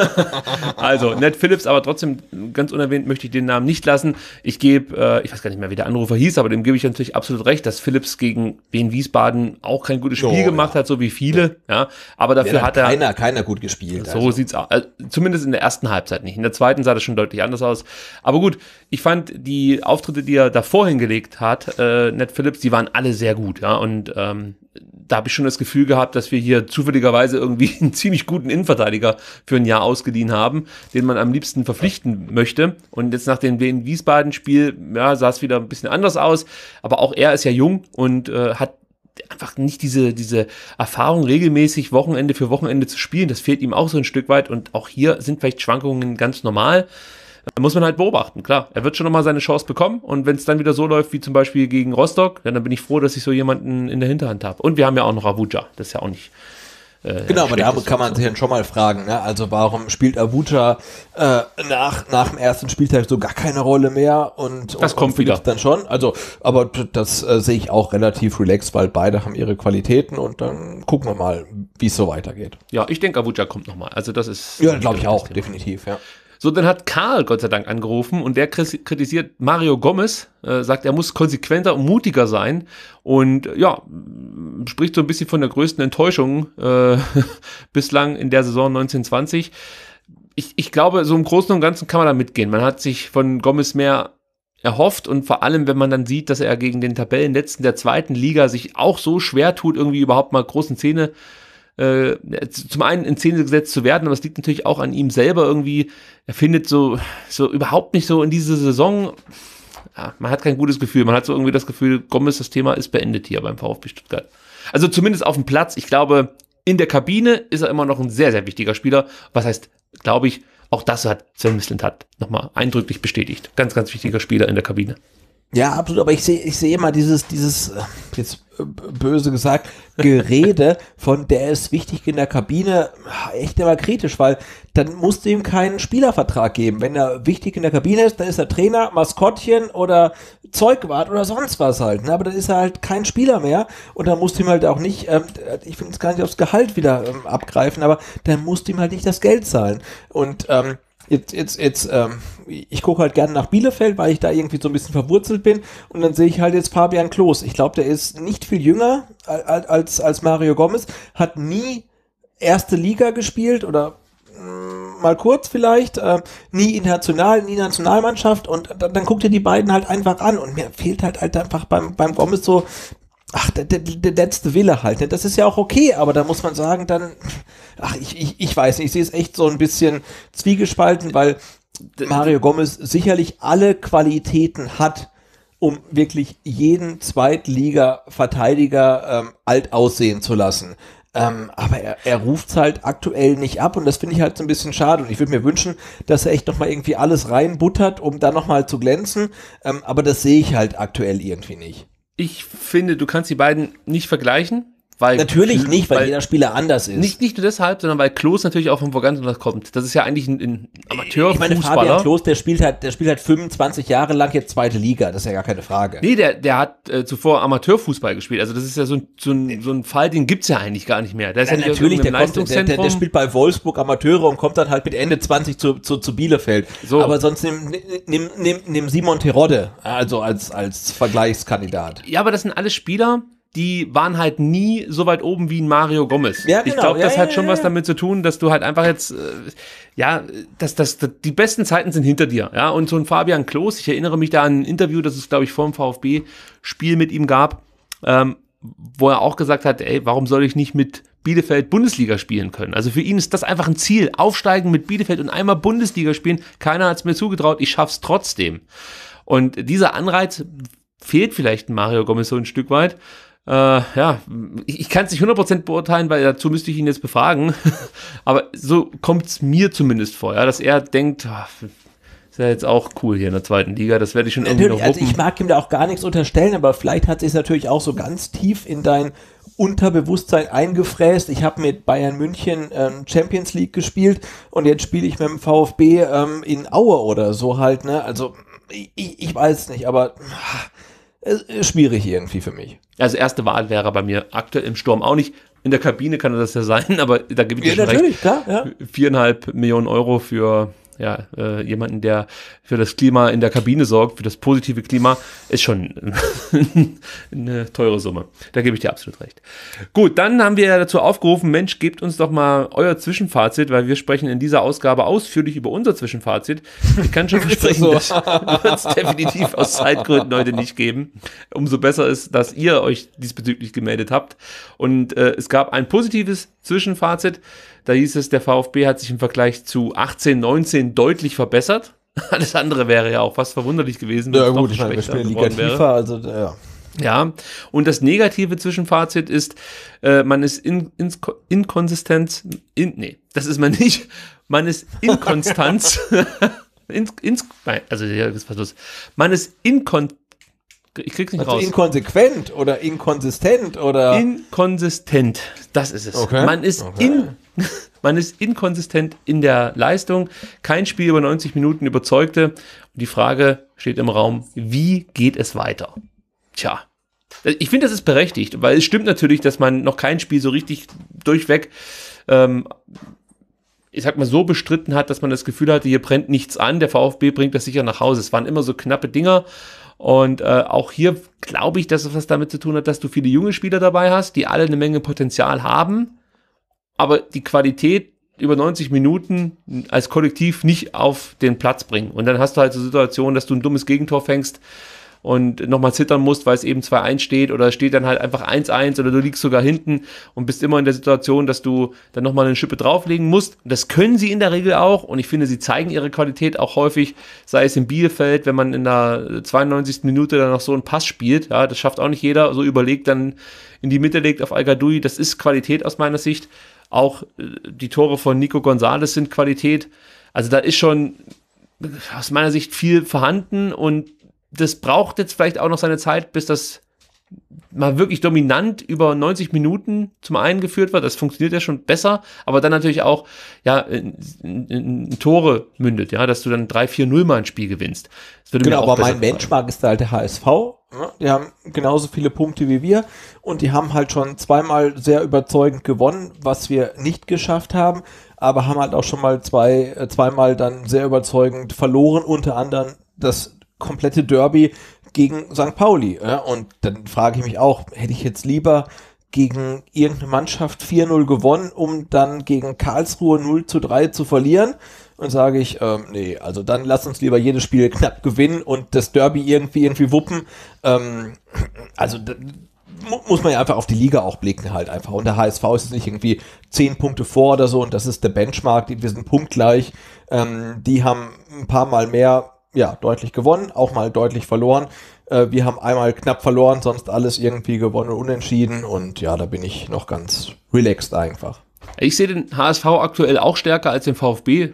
also, Ned Phillips, aber trotzdem, ganz unerwähnt möchte ich den Namen nicht lassen. Ich gebe, äh, ich weiß gar nicht mehr, wie der Anrufer hieß, aber dem gebe ich natürlich absolut recht, dass Phillips gegen Wien Wiesbaden auch kein gutes Spiel jo, gemacht ja. hat, so wie viele. Ja, ja aber dafür hat er... Keiner, keiner gut gespielt. So also. sieht's aus. Also, zumindest in der ersten Halbzeit nicht. In der zweiten sah das schon deutlich anders aus. Aber gut, ich fand die Auftritte, die er da vorhin gelegt aufgelegt hat, äh, Ned Phillips, die waren alle sehr gut, ja. Und ähm, da habe ich schon das Gefühl gehabt, dass wir hier zufälligerweise irgendwie einen ziemlich guten Innenverteidiger für ein Jahr ausgeliehen haben, den man am liebsten verpflichten möchte. Und jetzt nach dem Wien-Wiesbaden-Spiel ja, sah es wieder ein bisschen anders aus. Aber auch er ist ja jung und äh, hat einfach nicht diese, diese Erfahrung, regelmäßig Wochenende für Wochenende zu spielen. Das fehlt ihm auch so ein Stück weit. Und auch hier sind vielleicht Schwankungen ganz normal muss man halt beobachten, klar. Er wird schon nochmal seine Chance bekommen und wenn es dann wieder so läuft wie zum Beispiel gegen Rostock, dann, dann bin ich froh, dass ich so jemanden in der Hinterhand habe. Und wir haben ja auch noch Abuja, das ist ja auch nicht äh, genau, aber da kann man sich dann schon mal fragen, ne? also warum spielt Abuja äh, nach, nach dem ersten Spieltag so gar keine Rolle mehr und das und, kommt und wieder dann schon, also aber das äh, sehe ich auch relativ relaxed, weil beide haben ihre Qualitäten und dann gucken wir mal, wie es so weitergeht. Ja, ich denke Abuja kommt nochmal, also das ist ja glaube ich auch, definitiv, ja. So, dann hat Karl Gott sei Dank angerufen und der kritisiert Mario Gomez, äh, sagt, er muss konsequenter und mutiger sein und äh, ja, spricht so ein bisschen von der größten Enttäuschung äh, bislang in der Saison 1920. Ich, ich glaube, so im Großen und Ganzen kann man da mitgehen. Man hat sich von Gomez mehr erhofft und vor allem, wenn man dann sieht, dass er gegen den Tabellenletzten der zweiten Liga sich auch so schwer tut, irgendwie überhaupt mal großen Szene äh, zum einen in Szene gesetzt zu werden, aber es liegt natürlich auch an ihm selber irgendwie. Er findet so, so überhaupt nicht so in diese Saison. Ja, man hat kein gutes Gefühl. Man hat so irgendwie das Gefühl, Gomez, das Thema ist beendet hier beim VfB Stuttgart. Also zumindest auf dem Platz. Ich glaube, in der Kabine ist er immer noch ein sehr, sehr wichtiger Spieler. Was heißt, glaube ich, auch das hat Sven Mislint hat nochmal eindrücklich bestätigt. Ganz, ganz wichtiger Spieler in der Kabine. Ja, absolut, aber ich sehe ich sehe immer dieses, dieses, äh, jetzt äh, böse gesagt, Gerede von der ist wichtig in der Kabine, echt immer kritisch, weil dann musst du ihm keinen Spielervertrag geben. Wenn er wichtig in der Kabine ist, dann ist er Trainer, Maskottchen oder Zeugwart oder sonst was halt. Ne? Aber dann ist er halt kein Spieler mehr und dann musst du ihm halt auch nicht, ähm, ich finde es gar nicht aufs Gehalt wieder ähm, abgreifen, aber dann musst du ihm halt nicht das Geld zahlen. Und ähm, jetzt, jetzt, jetzt, ähm, ich gucke halt gerne nach Bielefeld, weil ich da irgendwie so ein bisschen verwurzelt bin. Und dann sehe ich halt jetzt Fabian Klos. Ich glaube, der ist nicht viel jünger als, als Mario Gomez, hat nie erste Liga gespielt oder mm, mal kurz vielleicht, äh, nie international, nie Nationalmannschaft und dann, dann guckt ihr die beiden halt einfach an und mir fehlt halt, halt einfach beim, beim Gomez so ach, der, der, der letzte Wille halt. Ne? Das ist ja auch okay, aber da muss man sagen, dann, ach, ich, ich, ich weiß nicht, ich sehe echt so ein bisschen zwiegespalten, weil Mario Gomez sicherlich alle Qualitäten hat, um wirklich jeden Zweitliga-Verteidiger ähm, alt aussehen zu lassen. Ähm, aber er, er ruft halt aktuell nicht ab und das finde ich halt so ein bisschen schade. Und ich würde mir wünschen, dass er echt nochmal irgendwie alles reinbuttert, um da nochmal zu glänzen. Ähm, aber das sehe ich halt aktuell irgendwie nicht ich finde, du kannst die beiden nicht vergleichen. Weil natürlich nicht, weil, weil, jeder Spieler anders ist. Nicht, nicht nur deshalb, sondern weil Klos natürlich auch von woanders kommt. Das ist ja eigentlich ein, ein Amateurfußballer. Ich meine, Fabian Klos, der spielt halt, der spielt halt 25 Jahre lang jetzt zweite Liga. Das ist ja gar keine Frage. Nee, der, der hat äh, zuvor Amateurfußball gespielt. Also das ist ja so ein, so ein, so ein Fall, den gibt's ja eigentlich gar nicht mehr. Der ist Na, ja natürlich, der, kommt, der, der, der, spielt bei Wolfsburg Amateure und kommt dann halt mit Ende 20 zu, zu, zu Bielefeld. So. Aber sonst nimm, nimm, nimm, nimm Simon Terodde, also als, als Vergleichskandidat. Ja, aber das sind alle Spieler, die waren halt nie so weit oben wie ein Mario Gomez. Ja, genau. Ich glaube, das ja, hat ja, schon was damit zu tun, dass du halt einfach jetzt, äh, ja, dass das, die besten Zeiten sind hinter dir. Ja, und so ein Fabian Klos, ich erinnere mich da an ein Interview, das es, glaube ich, vor dem VfB-Spiel mit ihm gab, ähm, wo er auch gesagt hat, ey, warum soll ich nicht mit Bielefeld Bundesliga spielen können? Also für ihn ist das einfach ein Ziel. Aufsteigen mit Bielefeld und einmal Bundesliga spielen. Keiner hat es mir zugetraut, ich schaff's trotzdem. Und dieser Anreiz fehlt vielleicht Mario Gomez so ein Stück weit äh, ja, ich kann es nicht 100% beurteilen, weil dazu müsste ich ihn jetzt befragen. Aber so kommt es mir zumindest vor, ja, dass er denkt, ach, ist ja jetzt auch cool hier in der zweiten Liga, das werde ich schon natürlich, noch Also ich mag ihm da auch gar nichts unterstellen, aber vielleicht hat sich natürlich auch so ganz tief in dein Unterbewusstsein eingefräst. Ich habe mit Bayern München ähm, Champions League gespielt und jetzt spiele ich mit dem VfB ähm, in Aue oder so halt, ne? Also ich, ich weiß nicht, aber... Ach, schwierig irgendwie für mich. Also erste Wahl wäre bei mir aktuell im Sturm auch nicht. In der Kabine kann das ja sein, aber da gibt es ja, schon recht. Klar, ja. Viereinhalb Millionen Euro für ja, äh, jemanden, der für das Klima in der Kabine sorgt, für das positive Klima, ist schon eine teure Summe. Da gebe ich dir absolut recht. Gut, dann haben wir ja dazu aufgerufen, Mensch, gebt uns doch mal euer Zwischenfazit, weil wir sprechen in dieser Ausgabe ausführlich über unser Zwischenfazit. Ich kann schon versprechen, das so? wird es definitiv aus Zeitgründen heute nicht geben. Umso besser ist, dass ihr euch diesbezüglich gemeldet habt. Und äh, es gab ein positives Zwischenfazit da hieß es, der VfB hat sich im Vergleich zu 18, 19 deutlich verbessert. Alles andere wäre ja auch fast verwunderlich gewesen, wenn ja, es gut, noch ich meine, wir spielen Liga wäre. FIFA, also, ja. Ja, und das negative Zwischenfazit ist, äh, man ist in, in, inkonsistent, in, nee, das ist man nicht, man ist Inkonstanz, in, in, also, ja, was los? Man ist inkon, ich krieg's nicht also raus. Inkonsequent oder inkonsistent oder. Inkonsistent, das ist es. Okay. Man ist okay. in. Man ist inkonsistent in der Leistung. Kein Spiel über 90 Minuten überzeugte. Und die Frage steht im Raum, wie geht es weiter? Tja, ich finde, das ist berechtigt, weil es stimmt natürlich, dass man noch kein Spiel so richtig durchweg, ähm, ich sag mal, so bestritten hat, dass man das Gefühl hatte, hier brennt nichts an. Der VfB bringt das sicher nach Hause. Es waren immer so knappe Dinger und äh, auch hier glaube ich, dass es was damit zu tun hat, dass du viele junge Spieler dabei hast, die alle eine Menge Potenzial haben, aber die Qualität über 90 Minuten als Kollektiv nicht auf den Platz bringen. Und dann hast du halt so Situationen, dass du ein dummes Gegentor fängst, und nochmal zittern musst, weil es eben 2-1 steht oder steht dann halt einfach 1-1 oder du liegst sogar hinten und bist immer in der Situation, dass du dann nochmal eine Schippe drauflegen musst. das können sie in der Regel auch und ich finde, sie zeigen ihre Qualität auch häufig, sei es im Bielefeld, wenn man in der 92. Minute dann noch so einen Pass spielt. Ja, das schafft auch nicht jeder. So überlegt dann in die Mitte legt auf Al-Gadoui. Das ist Qualität aus meiner Sicht. Auch äh, die Tore von Nico Gonzalez sind Qualität. Also da ist schon äh, aus meiner Sicht viel vorhanden und das braucht jetzt vielleicht auch noch seine Zeit, bis das mal wirklich dominant über 90 Minuten zum einen geführt wird, das funktioniert ja schon besser, aber dann natürlich auch ja, in, in, in Tore mündet, ja, dass du dann 3-4-0 mal ein Spiel gewinnst. genau, aber mein Benchmark ist da halt der HSV, ne? die haben genauso viele Punkte wie wir und die haben halt schon zweimal sehr überzeugend gewonnen, was wir nicht geschafft haben, aber haben halt auch schon mal zwei, äh, zweimal dann sehr überzeugend verloren, unter anderem das komplette Derby gegen St. Pauli. Ja? Und dann frage ich mich auch, hätte ich jetzt lieber gegen irgendeine Mannschaft 4-0 gewonnen, um dann gegen Karlsruhe 0 zu 3 zu verlieren? Und sage ich, ähm, nee, also dann lass uns lieber jedes Spiel knapp gewinnen und das Derby irgendwie irgendwie wuppen. Ähm, also muss man ja einfach auf die Liga auch blicken halt einfach. Und der HSV ist jetzt nicht irgendwie zehn Punkte vor oder so und das ist der Benchmark, wir sind punktgleich. Ähm, die haben ein paar Mal mehr ja, deutlich gewonnen, auch mal deutlich verloren. Äh, wir haben einmal knapp verloren, sonst alles irgendwie gewonnen, unentschieden und ja, da bin ich noch ganz relaxed einfach. Ich sehe den HSV aktuell auch stärker als den VfB.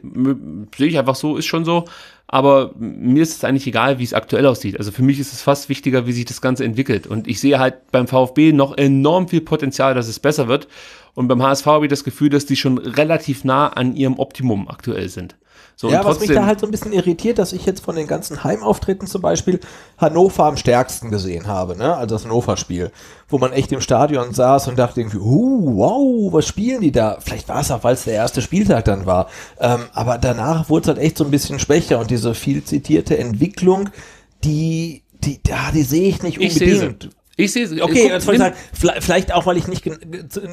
Sehe ich einfach so, ist schon so. Aber mir ist es eigentlich egal, wie es aktuell aussieht. Also für mich ist es fast wichtiger, wie sich das Ganze entwickelt. Und ich sehe halt beim VfB noch enorm viel Potenzial, dass es besser wird. Und beim HSV habe ich das Gefühl, dass die schon relativ nah an ihrem Optimum aktuell sind. So, ja, was mich da halt so ein bisschen irritiert, dass ich jetzt von den ganzen Heimauftritten zum Beispiel Hannover am stärksten gesehen habe, ne? also das Hannover-Spiel, wo man echt im Stadion saß und dachte irgendwie, uh, wow, was spielen die da? Vielleicht war es auch, weil es der erste Spieltag dann war. Ähm, aber danach wurde es halt echt so ein bisschen schwächer und diese viel zitierte Entwicklung, die, die, ja, die sehe ich nicht unbedingt. Ich ich sehe es. Okay, guck, sagen, vielleicht auch, weil ich nicht gen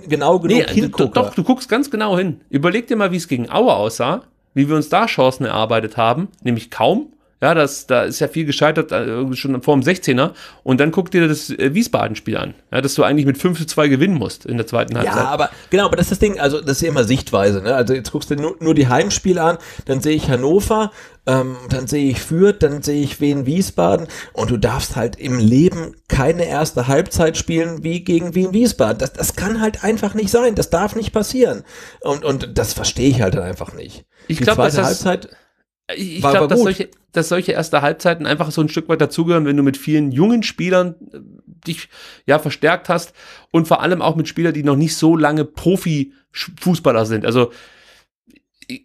genau genug nee, hingucke. Doch, du guckst ganz genau hin. Überleg dir mal, wie es gegen Aue aussah wie wir uns da Chancen erarbeitet haben, nämlich kaum. Ja, das, da ist ja viel gescheitert, äh, schon vor dem 16er. Und dann guck dir das äh, Wiesbaden-Spiel an, ja, dass du eigentlich mit 5 zu 2 gewinnen musst in der zweiten Halbzeit. Ja, aber genau, aber das ist das Ding, also das ist ja immer Sichtweise. Ne? Also jetzt guckst du nur, nur die Heimspiele an, dann sehe ich Hannover, ähm, dann sehe ich Fürth, dann sehe ich Wien Wiesbaden und du darfst halt im Leben keine erste Halbzeit spielen wie gegen Wien Wiesbaden. Das, das kann halt einfach nicht sein, das darf nicht passieren. Und, und das verstehe ich halt einfach nicht. Ich glaube, dass das, Halbzeit ich glaube, dass solche, dass solche erste Halbzeiten einfach so ein Stück weit dazugehören, wenn du mit vielen jungen Spielern äh, dich ja verstärkt hast und vor allem auch mit Spielern, die noch nicht so lange Profi-Fußballer sind. Also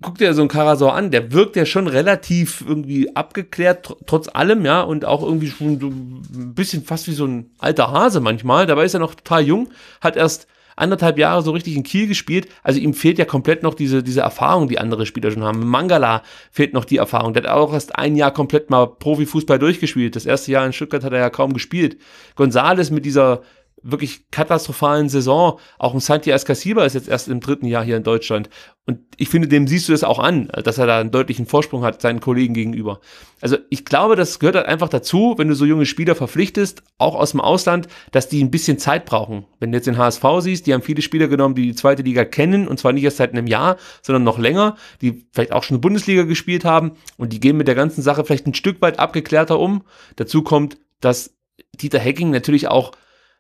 guck dir so einen Karasor an, der wirkt ja schon relativ irgendwie abgeklärt, tr trotz allem, ja, und auch irgendwie schon so ein bisschen fast wie so ein alter Hase manchmal. Dabei ist er noch total jung, hat erst anderthalb Jahre so richtig in Kiel gespielt. Also ihm fehlt ja komplett noch diese, diese Erfahrung, die andere Spieler schon haben. Mangala fehlt noch die Erfahrung. Der hat auch erst ein Jahr komplett mal Profifußball durchgespielt. Das erste Jahr in Stuttgart hat er ja kaum gespielt. Gonzales mit dieser wirklich katastrophalen Saison. Auch ein Santi Ascasiba ist jetzt erst im dritten Jahr hier in Deutschland. Und ich finde, dem siehst du das auch an, dass er da einen deutlichen Vorsprung hat, seinen Kollegen gegenüber. Also ich glaube, das gehört halt einfach dazu, wenn du so junge Spieler verpflichtest, auch aus dem Ausland, dass die ein bisschen Zeit brauchen. Wenn du jetzt den HSV siehst, die haben viele Spieler genommen, die die zweite Liga kennen, und zwar nicht erst seit einem Jahr, sondern noch länger, die vielleicht auch schon eine Bundesliga gespielt haben, und die gehen mit der ganzen Sache vielleicht ein Stück weit abgeklärter um. Dazu kommt, dass Dieter Hecking natürlich auch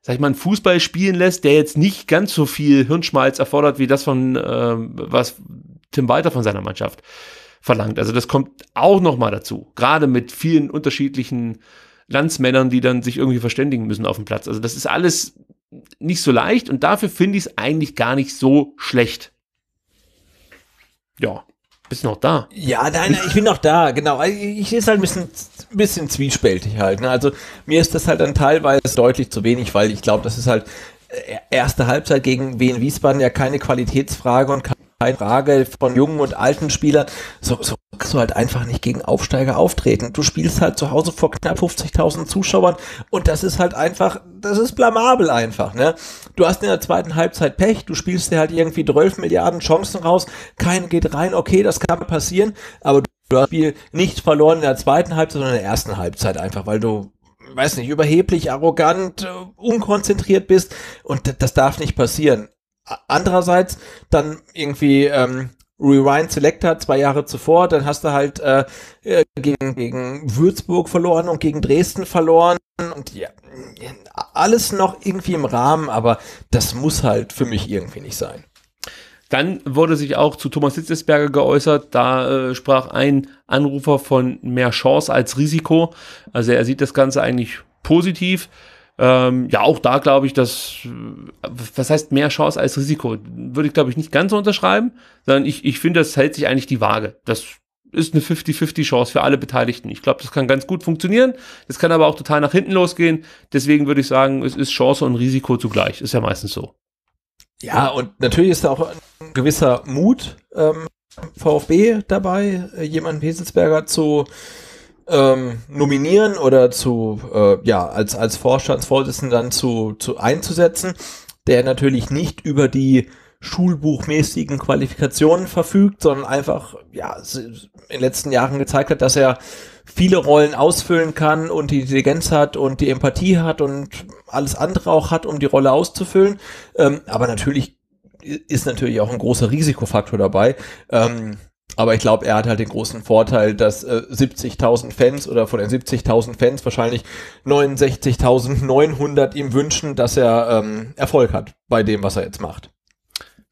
sag ich mal, einen Fußball spielen lässt, der jetzt nicht ganz so viel Hirnschmalz erfordert, wie das von, äh, was Tim Walter von seiner Mannschaft verlangt. Also das kommt auch nochmal dazu. Gerade mit vielen unterschiedlichen Landsmännern, die dann sich irgendwie verständigen müssen auf dem Platz. Also das ist alles nicht so leicht und dafür finde ich es eigentlich gar nicht so schlecht. Ja. Bist du noch da? Ja, nein, ich bin noch da, genau. Also, ich ist halt ein bisschen, bisschen zwiespältig halt. Ne? Also mir ist das halt dann teilweise deutlich zu wenig, weil ich glaube, das ist halt äh, erste Halbzeit gegen Wien Wiesbaden ja keine Qualitätsfrage und keine keine Frage von jungen und alten Spielern. So, so kannst du halt einfach nicht gegen Aufsteiger auftreten. Du spielst halt zu Hause vor knapp 50.000 Zuschauern und das ist halt einfach, das ist blamabel einfach. Ne? Du hast in der zweiten Halbzeit Pech, du spielst dir halt irgendwie 12 Milliarden Chancen raus, kein geht rein, okay, das kann passieren, aber du hast Spiel nicht verloren in der zweiten Halbzeit, sondern in der ersten Halbzeit einfach, weil du weiß nicht, überheblich, arrogant, äh, unkonzentriert bist und das darf nicht passieren andererseits dann irgendwie ähm, Rewind Selector zwei Jahre zuvor, dann hast du halt äh, äh, gegen, gegen Würzburg verloren und gegen Dresden verloren und ja, alles noch irgendwie im Rahmen, aber das muss halt für mich irgendwie nicht sein. Dann wurde sich auch zu Thomas Hitzesberger geäußert. Da äh, sprach ein Anrufer von mehr Chance als Risiko. Also er sieht das Ganze eigentlich positiv. Ähm, ja, auch da glaube ich, dass, was heißt mehr Chance als Risiko? Würde ich glaube ich nicht ganz so unterschreiben, sondern ich, ich finde, das hält sich eigentlich die Waage. Das ist eine 50-50 Chance für alle Beteiligten. Ich glaube, das kann ganz gut funktionieren. Das kann aber auch total nach hinten losgehen. Deswegen würde ich sagen, es ist Chance und Risiko zugleich. Ist ja meistens so. Ja, und natürlich ist da auch ein gewisser Mut ähm, VfB dabei, äh, jemanden Peselsberger zu ähm, nominieren oder zu, äh, ja, als, als Vorstandsvorsitzenden dann zu, zu einzusetzen, der natürlich nicht über die schulbuchmäßigen Qualifikationen verfügt, sondern einfach, ja, in den letzten Jahren gezeigt hat, dass er viele Rollen ausfüllen kann und die Intelligenz hat und die Empathie hat und alles andere auch hat, um die Rolle auszufüllen. Ähm, aber natürlich ist natürlich auch ein großer Risikofaktor dabei. Ähm, aber ich glaube, er hat halt den großen Vorteil, dass äh, 70.000 Fans oder von den 70.000 Fans wahrscheinlich 69.900 ihm wünschen, dass er ähm, Erfolg hat bei dem, was er jetzt macht.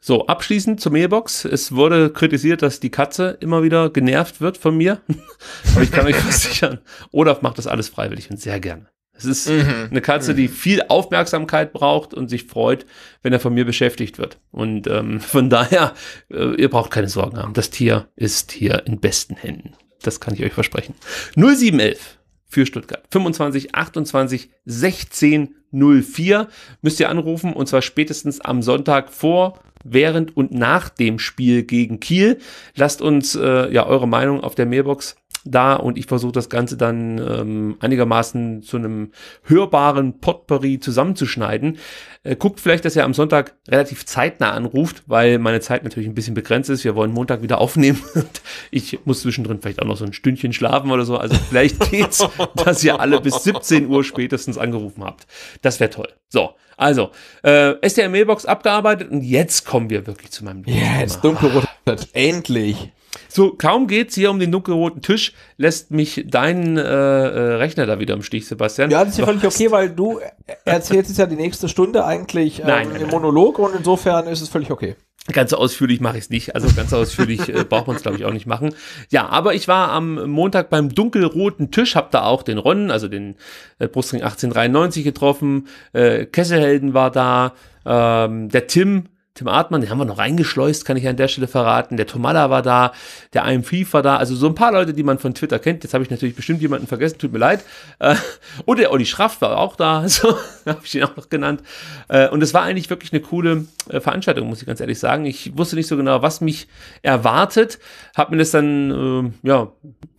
So, abschließend zur Mailbox. Es wurde kritisiert, dass die Katze immer wieder genervt wird von mir. Aber ich kann mich versichern, Olaf macht das alles freiwillig und sehr gerne. Es ist mhm. eine Katze, die mhm. viel Aufmerksamkeit braucht und sich freut, wenn er von mir beschäftigt wird. Und ähm, von daher, äh, ihr braucht keine Sorgen haben. Das Tier ist hier in besten Händen. Das kann ich euch versprechen. 0711 für Stuttgart. 25 28 16 04 müsst ihr anrufen und zwar spätestens am Sonntag vor, während und nach dem Spiel gegen Kiel. Lasst uns äh, ja eure Meinung auf der Mailbox da und ich versuche das Ganze dann ähm, einigermaßen zu einem hörbaren Potpourri zusammenzuschneiden. Äh, guckt vielleicht, dass ihr am Sonntag relativ zeitnah anruft, weil meine Zeit natürlich ein bisschen begrenzt ist. Wir wollen Montag wieder aufnehmen und ich muss zwischendrin vielleicht auch noch so ein Stündchen schlafen oder so. Also vielleicht geht's, dass ihr alle bis 17 Uhr spätestens angerufen habt. Das wäre toll. So, also, äh, str mailbox abgearbeitet und jetzt kommen wir wirklich zu meinem Lieblingsthema. jetzt dunkelrot. Endlich. So, kaum geht's hier um den dunkelroten Tisch, lässt mich dein äh, äh Rechner da wieder im Stich, Sebastian. Ja, das ist ja völlig okay, weil du erzählst es ja die nächste Stunde eigentlich äh, nein, nein, im Monolog und insofern ist es völlig okay. Ganz ausführlich mache ich es nicht, also ganz ausführlich äh, braucht man es glaube ich auch nicht machen. Ja, aber ich war am Montag beim dunkelroten Tisch, habe da auch den Ronnen, also den äh, Brustring 1893 getroffen, äh, Kesselhelden war da, ähm, der Tim Tim Artmann, den haben wir noch reingeschleust, kann ich an der Stelle verraten. Der Tomala war da, der IMF war da. Also so ein paar Leute, die man von Twitter kennt. Jetzt habe ich natürlich bestimmt jemanden vergessen, tut mir leid. Äh, und der Olli Schraff war auch da, so habe ich ihn auch noch genannt. Äh, und es war eigentlich wirklich eine coole äh, Veranstaltung, muss ich ganz ehrlich sagen. Ich wusste nicht so genau, was mich erwartet. Habe mir das dann, ähm, ja,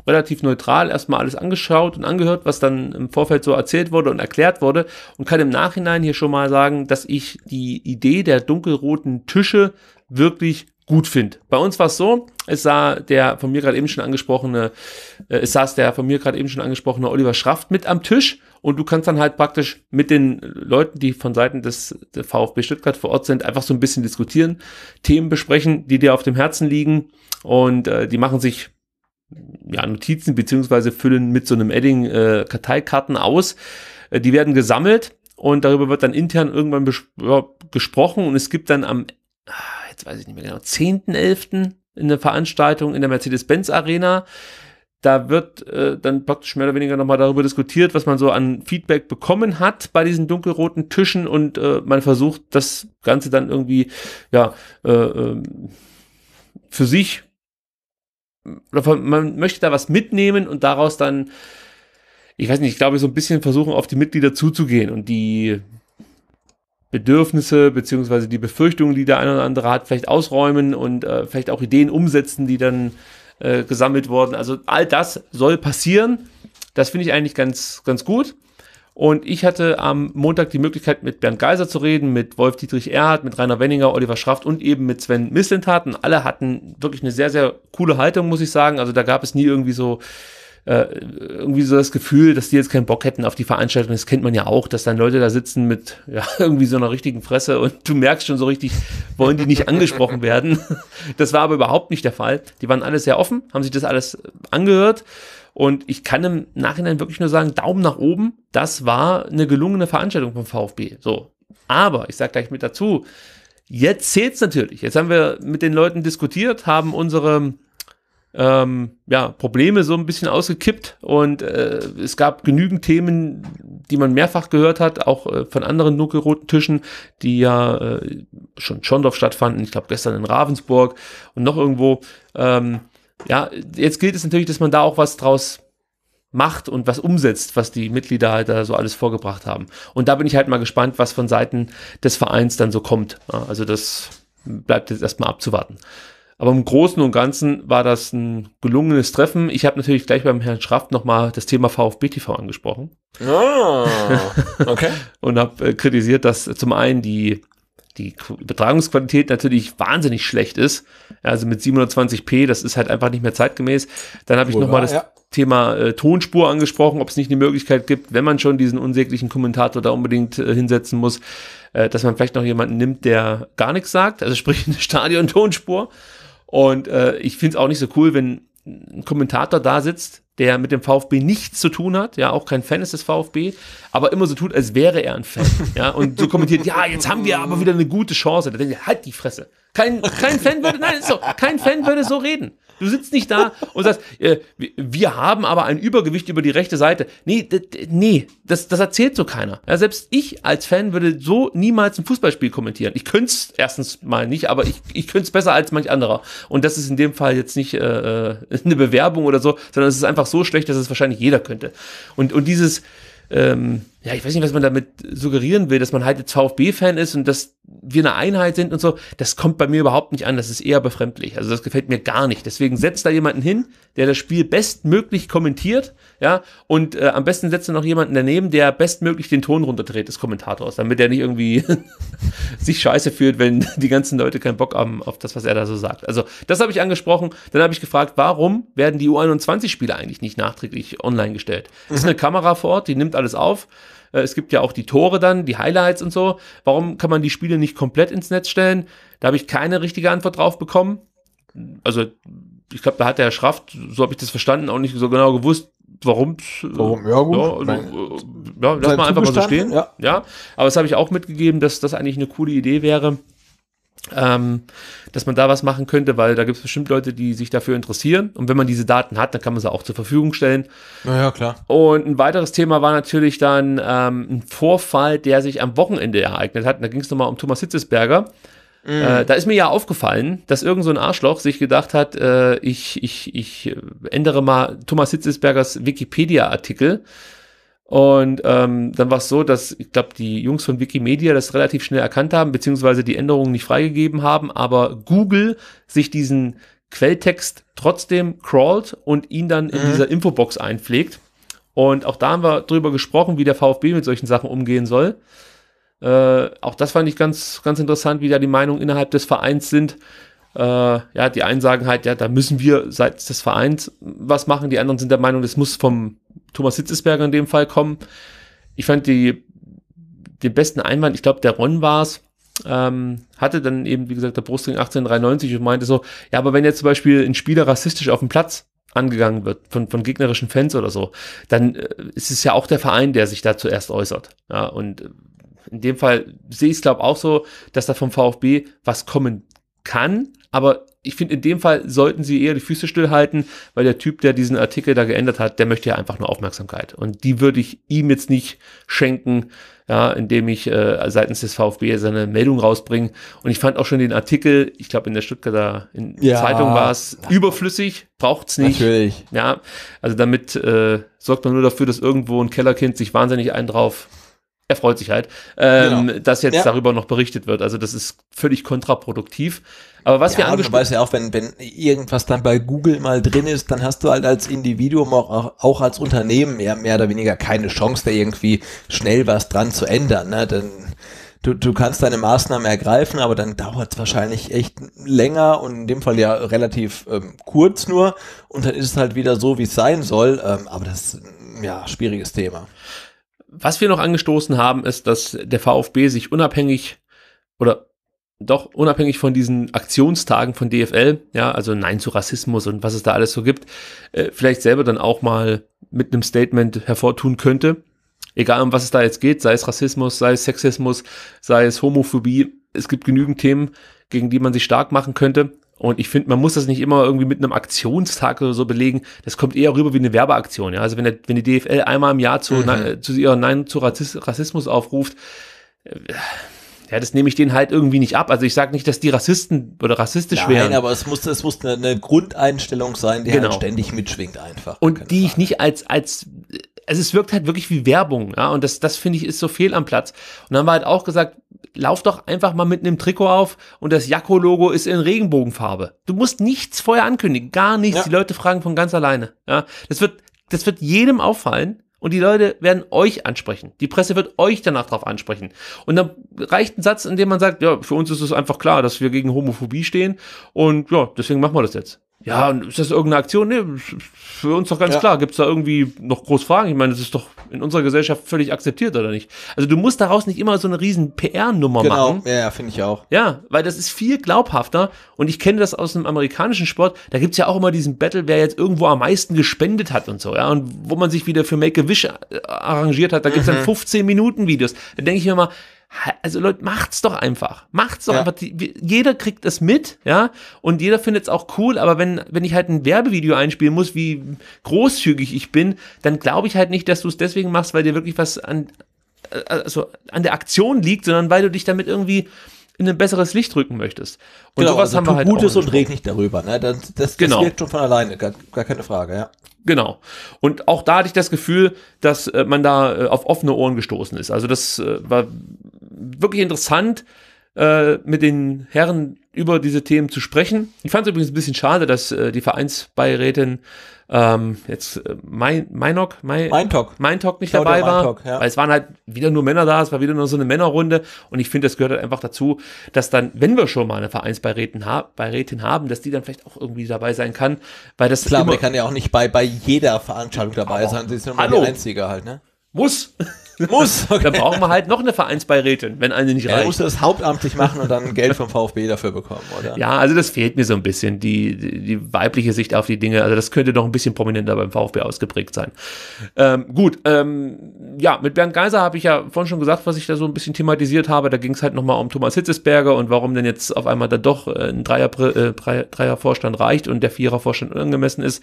relativ neutral erstmal alles angeschaut und angehört, was dann im Vorfeld so erzählt wurde und erklärt wurde und kann im Nachhinein hier schon mal sagen, dass ich die Idee der dunkelroten Tische wirklich gut finde. Bei uns war es so, es sah der von mir gerade eben schon angesprochene, äh, es saß der von mir gerade eben schon angesprochene Oliver Schraft mit am Tisch und du kannst dann halt praktisch mit den Leuten, die von Seiten des VfB Stuttgart vor Ort sind, einfach so ein bisschen diskutieren, Themen besprechen, die dir auf dem Herzen liegen und äh, die machen sich ja, Notizen beziehungsweise füllen mit so einem Edding äh, Karteikarten aus. Äh, die werden gesammelt und darüber wird dann intern irgendwann gesprochen und es gibt dann am, ah, jetzt weiß ich nicht mehr genau, 10.11. in der Veranstaltung in der Mercedes-Benz Arena. Da wird äh, dann praktisch mehr oder weniger nochmal darüber diskutiert, was man so an Feedback bekommen hat bei diesen dunkelroten Tischen und äh, man versucht das Ganze dann irgendwie, ja, äh, ähm, für sich oder man möchte da was mitnehmen und daraus dann, ich weiß nicht, ich glaube, so ein bisschen versuchen, auf die Mitglieder zuzugehen und die Bedürfnisse bzw. die Befürchtungen, die der eine oder andere hat, vielleicht ausräumen und äh, vielleicht auch Ideen umsetzen, die dann äh, gesammelt wurden. Also all das soll passieren. Das finde ich eigentlich ganz, ganz gut. Und ich hatte am Montag die Möglichkeit, mit Bernd Geiser zu reden, mit Wolf Dietrich Erhardt, mit Rainer Wenninger, Oliver Schraft und eben mit Sven Mislintat. alle hatten wirklich eine sehr, sehr coole Haltung, muss ich sagen. Also da gab es nie irgendwie so, äh, irgendwie so das Gefühl, dass die jetzt keinen Bock hätten auf die Veranstaltung. Das kennt man ja auch, dass dann Leute da sitzen mit ja, irgendwie so einer richtigen Fresse und du merkst schon so richtig, wollen die nicht angesprochen werden. Das war aber überhaupt nicht der Fall. Die waren alle sehr offen, haben sich das alles angehört. Und ich kann im Nachhinein wirklich nur sagen, Daumen nach oben, das war eine gelungene Veranstaltung vom VfB. So. Aber ich sage gleich mit dazu, jetzt zählt's natürlich. Jetzt haben wir mit den Leuten diskutiert, haben unsere ähm, ja, Probleme so ein bisschen ausgekippt und äh, es gab genügend Themen, die man mehrfach gehört hat, auch äh, von anderen dunkelroten Tischen, die ja äh, schon in Schondorf stattfanden, ich glaube gestern in Ravensburg und noch irgendwo. Ähm, ja, jetzt gilt es natürlich, dass man da auch was draus macht und was umsetzt, was die Mitglieder halt da so alles vorgebracht haben. Und da bin ich halt mal gespannt, was von Seiten des Vereins dann so kommt. Also das bleibt jetzt erstmal abzuwarten. Aber im Großen und Ganzen war das ein gelungenes Treffen. Ich habe natürlich gleich beim Herrn Schraft nochmal das Thema VfB TV angesprochen. Ah, okay. und habe äh, kritisiert, dass zum einen die die Übertragungsqualität natürlich wahnsinnig schlecht ist. Also mit 720p, das ist halt einfach nicht mehr zeitgemäß. Dann habe ich nochmal das ja. Thema äh, Tonspur angesprochen, ob es nicht eine Möglichkeit gibt, wenn man schon diesen unsäglichen Kommentator da unbedingt äh, hinsetzen muss, äh, dass man vielleicht noch jemanden nimmt, der gar nichts sagt, also sprich eine Stadion-Tonspur. Und äh, ich finde es auch nicht so cool, wenn ein Kommentator da sitzt, der mit dem VfB nichts zu tun hat, ja, auch kein Fan ist des VfB, aber immer so tut, als wäre er ein Fan, ja, und so kommentiert, ja, jetzt haben wir aber wieder eine gute Chance. Da denke ich, halt die Fresse. Kein, kein Fan würde, nein, ist so, kein Fan würde so reden. Du sitzt nicht da und sagst, äh, wir haben aber ein Übergewicht über die rechte Seite. Nee, nee, das, das erzählt so keiner. Ja, selbst ich als Fan würde so niemals ein Fußballspiel kommentieren. Ich könnte es erstens mal nicht, aber ich, ich könnte es besser als manch anderer. Und das ist in dem Fall jetzt nicht äh, äh eine Bewerbung oder so, sondern es ist einfach so schlecht, dass es wahrscheinlich jeder könnte. Und, und dieses, ähm, ja, ich weiß nicht, was man damit suggerieren will, dass man halt jetzt VfB-Fan ist und dass wir eine Einheit sind und so, das kommt bei mir überhaupt nicht an. Das ist eher befremdlich. Also das gefällt mir gar nicht. Deswegen setzt da jemanden hin, der das Spiel bestmöglich kommentiert ja, und äh, am besten setzt du noch jemanden daneben, der bestmöglich den Ton runterdreht des Kommentators, damit er nicht irgendwie sich scheiße fühlt, wenn die ganzen Leute keinen Bock haben auf das, was er da so sagt. Also, das habe ich angesprochen. Dann habe ich gefragt, warum werden die U21-Spiele eigentlich nicht nachträglich online gestellt? Mhm. Ist eine Kamera vor Ort, die nimmt alles auf. Äh, es gibt ja auch die Tore dann, die Highlights und so. Warum kann man die Spiele nicht komplett ins Netz stellen? Da habe ich keine richtige Antwort drauf bekommen. Also, ich glaube, da hat der Herr Schraft, so habe ich das verstanden, auch nicht so genau gewusst, warum Warum? Äh, ja, gut. Ja, ne, also, mein, äh, ja lass mal einfach mal so stehen. Ja. ja. Aber das habe ich auch mitgegeben, dass das eigentlich eine coole Idee wäre, ähm, dass man da was machen könnte, weil da gibt es bestimmt Leute, die sich dafür interessieren. Und wenn man diese Daten hat, dann kann man sie auch zur Verfügung stellen. Naja, klar. Und ein weiteres Thema war natürlich dann ähm, ein Vorfall, der sich am Wochenende ereignet hat. Und da ging es nochmal um Thomas Hitzesberger. Mm. Äh, da ist mir ja aufgefallen, dass irgend so ein Arschloch sich gedacht hat, äh, ich, ich, ich ändere mal Thomas Hitzesbergers Wikipedia-Artikel. Und ähm, dann war es so, dass ich glaube, die Jungs von Wikimedia das relativ schnell erkannt haben, beziehungsweise die Änderungen nicht freigegeben haben, aber Google sich diesen Quelltext trotzdem crawlt und ihn dann in mhm. dieser Infobox einpflegt. Und auch da haben wir drüber gesprochen, wie der VfB mit solchen Sachen umgehen soll. Äh, auch das fand ich ganz, ganz interessant, wie da die Meinungen innerhalb des Vereins sind. Äh, ja, die einen sagen halt, ja, da müssen wir seitens des Vereins was machen. Die anderen sind der Meinung, das muss vom Thomas Hitzesberger in dem Fall kommen. Ich fand die, den besten Einwand, ich glaube, der Ron war es, ähm, hatte dann eben, wie gesagt, der Brustring 1893 und meinte so, ja, aber wenn jetzt zum Beispiel ein Spieler rassistisch auf dem Platz angegangen wird von, von gegnerischen Fans oder so, dann äh, ist es ja auch der Verein, der sich da zuerst äußert. Ja, und äh, in dem Fall sehe ich es, glaube auch so, dass da vom VfB was kommen kann. Aber ich finde, in dem Fall sollten sie eher die Füße stillhalten, weil der Typ, der diesen Artikel da geändert hat, der möchte ja einfach nur Aufmerksamkeit. Und die würde ich ihm jetzt nicht schenken, ja, indem ich äh, seitens des VfB seine Meldung rausbringe. Und ich fand auch schon den Artikel, ich glaube in der Stuttgarter in ja. Zeitung war es, überflüssig, braucht's nicht. Natürlich. Ja, also damit äh, sorgt man nur dafür, dass irgendwo ein Kellerkind sich wahnsinnig einen drauf er freut sich halt, ähm, genau. dass jetzt ja. darüber noch berichtet wird. Also das ist völlig kontraproduktiv. Aber was ja, wir angesprochen haben. Du weißt ja auch, wenn, wenn irgendwas dann bei Google mal drin ist, dann hast du halt als Individuum, auch, auch als Unternehmen, mehr, mehr oder weniger keine Chance, da irgendwie schnell was dran zu ändern. Ne? Denn du, du kannst deine Maßnahmen ergreifen, aber dann dauert es wahrscheinlich echt länger und in dem Fall ja relativ ähm, kurz nur. Und dann ist es halt wieder so, wie es sein soll. Ähm, aber das ist ein ja, schwieriges Thema. Was wir noch angestoßen haben, ist, dass der VfB sich unabhängig oder doch unabhängig von diesen Aktionstagen von DFL, ja, also Nein zu Rassismus und was es da alles so gibt, äh, vielleicht selber dann auch mal mit einem Statement hervortun könnte. Egal um was es da jetzt geht, sei es Rassismus, sei es Sexismus, sei es Homophobie, es gibt genügend Themen, gegen die man sich stark machen könnte. Und ich finde, man muss das nicht immer irgendwie mit einem Aktionstag oder so belegen. Das kommt eher rüber wie eine Werbeaktion. Ja? Also wenn, der, wenn die DFL einmal im Jahr zu, mhm. na, äh, zu ihrer Nein zu Rassismus aufruft, äh, ja, das nehme ich denen halt irgendwie nicht ab. Also ich sage nicht, dass die Rassisten oder rassistisch Nein, wären. Nein, aber es muss, es muss eine, Grundeinstellung sein, die halt genau. halt ständig mitschwingt einfach. Und die ich nicht als, als, also es wirkt halt wirklich wie Werbung, ja, und das, das finde ich ist so fehl am Platz. Und dann haben wir halt auch gesagt, lauf doch einfach mal mit einem Trikot auf und das Jacko-Logo ist in Regenbogenfarbe. Du musst nichts vorher ankündigen, gar nichts. Ja. Die Leute fragen von ganz alleine. Ja, das wird, das wird jedem auffallen. Und die Leute werden euch ansprechen. Die Presse wird euch danach drauf ansprechen. Und dann reicht ein Satz, in dem man sagt, ja, für uns ist es einfach klar, dass wir gegen Homophobie stehen. Und ja, deswegen machen wir das jetzt. Ja, und ist das irgendeine Aktion? Nee, für uns doch ganz ja. klar. Gibt es da irgendwie noch groß Fragen? Ich meine, das ist doch in unserer Gesellschaft völlig akzeptiert, oder nicht? Also du musst daraus nicht immer so eine riesen PR-Nummer genau. machen. Genau, ja, finde ich auch. Ja, weil das ist viel glaubhafter und ich kenne das aus dem amerikanischen Sport, da gibt's ja auch immer diesen Battle, wer jetzt irgendwo am meisten gespendet hat und so, ja, und wo man sich wieder für Make-A-Wish äh, arrangiert hat, da gibt's mhm. dann 15 Minuten Videos. Da denke ich mir mal, also Leute, macht's doch einfach. Macht's doch ja. einfach. Jeder kriegt es mit, ja, und jeder findet's auch cool, aber wenn, wenn ich halt ein Werbevideo einspielen muss, wie großzügig ich bin, dann glaube ich halt nicht, dass du es deswegen machst, weil dir wirklich was an, äh, also an der Aktion liegt, sondern weil du dich damit irgendwie in ein besseres Licht rücken möchtest. Und genau, sowas also haben wir halt Gutes auch und red nicht darüber. Ne? Das, das, das genau. wirkt schon von alleine, gar, gar keine Frage, ja. Genau. Und auch da hatte ich das Gefühl, dass äh, man da äh, auf offene Ohren gestoßen ist. Also das äh, war wirklich interessant, äh, mit den Herren über diese Themen zu sprechen. Ich fand es übrigens ein bisschen schade, dass äh, die Vereinsbeirätin ähm, jetzt äh, Meinok, mein, Meintok. Meintok nicht Claudia dabei war. Meintok, ja. Weil es waren halt wieder nur Männer da, es war wieder nur so eine Männerrunde. Und ich finde, das gehört halt einfach dazu, dass dann, wenn wir schon mal eine Vereinsbeirätin ha Beirätin haben, dass die dann vielleicht auch irgendwie dabei sein kann. Weil das Klar, immer, man kann ja auch nicht bei, bei jeder Veranstaltung dabei sein. Sie ist nur mal die Einzige halt, ne? Muss! Muss. Okay. Dann brauchen wir halt noch eine Vereinsbeirätin, wenn eine nicht ja, reicht. Musst du das hauptamtlich machen und dann Geld vom VfB dafür bekommen, oder? Ja, also das fehlt mir so ein bisschen, die, die weibliche Sicht auf die Dinge. Also das könnte noch ein bisschen prominenter beim VfB ausgeprägt sein. Ähm, gut, ähm, ja, mit Bernd Geiser habe ich ja vorhin schon gesagt, was ich da so ein bisschen thematisiert habe. Da ging es halt nochmal um Thomas Hitzesberger und warum denn jetzt auf einmal da doch äh, ein Dreier, äh, Dreier Vorstand reicht und der Vierer Vorstand unangemessen ist.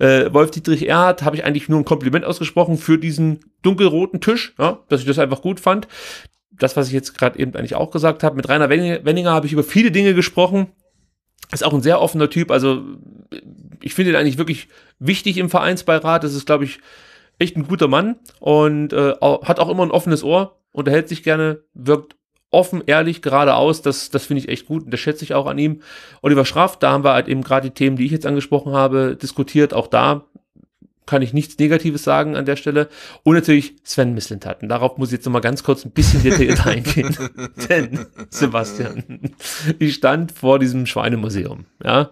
Äh, Wolf Dietrich Erhardt habe ich eigentlich nur ein Kompliment ausgesprochen für diesen dunkelroten Tisch ja, dass ich das einfach gut fand. Das, was ich jetzt gerade eben eigentlich auch gesagt habe, mit Rainer Wenninger habe ich über viele Dinge gesprochen. Ist auch ein sehr offener Typ. Also ich finde ihn eigentlich wirklich wichtig im Vereinsbeirat. Das ist, glaube ich, echt ein guter Mann und äh, hat auch immer ein offenes Ohr, unterhält sich gerne, wirkt offen, ehrlich, geradeaus. Das, das finde ich echt gut und das schätze ich auch an ihm. Oliver Schraff, da haben wir halt eben gerade die Themen, die ich jetzt angesprochen habe, diskutiert. Auch da kann ich nichts Negatives sagen an der Stelle. Und natürlich Sven Mislintat. Und darauf muss ich jetzt nochmal ganz kurz ein bisschen detailliert eingehen. Denn, Sebastian, ich stand vor diesem Schweinemuseum. Ja,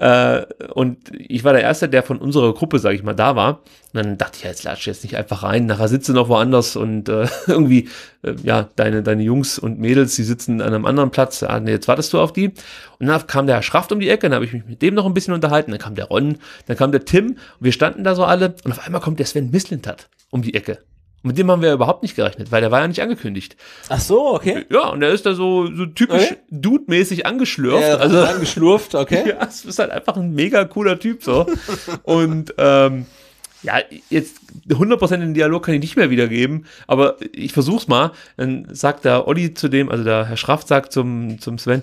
äh, und ich war der Erste, der von unserer Gruppe, sage ich mal, da war. Und dann dachte ich, ja, jetzt latsche jetzt nicht einfach rein, nachher sitze noch woanders und äh, irgendwie, äh, ja, deine, deine Jungs und Mädels, die sitzen an einem anderen Platz. Ah, nee, jetzt wartest du auf die. Und dann kam der Herr Schraft um die Ecke, dann habe ich mich mit dem noch ein bisschen unterhalten. Dann kam der Ron, dann kam der Tim und wir standen da so alle und auf einmal kommt der Sven Mislintat um die Ecke mit dem haben wir überhaupt nicht gerechnet, weil der war ja nicht angekündigt. Ach so, okay. Ja, und er ist da so, so typisch okay. Dude-mäßig angeschlürft. Ja, also, angeschlürft, okay. Ja, es ist halt einfach ein mega cooler Typ so. und ähm, ja, jetzt 100% den Dialog kann ich nicht mehr wiedergeben, aber ich versuch's mal. Dann sagt der Olli zu dem, also der Herr Schraft sagt zum, zum Sven,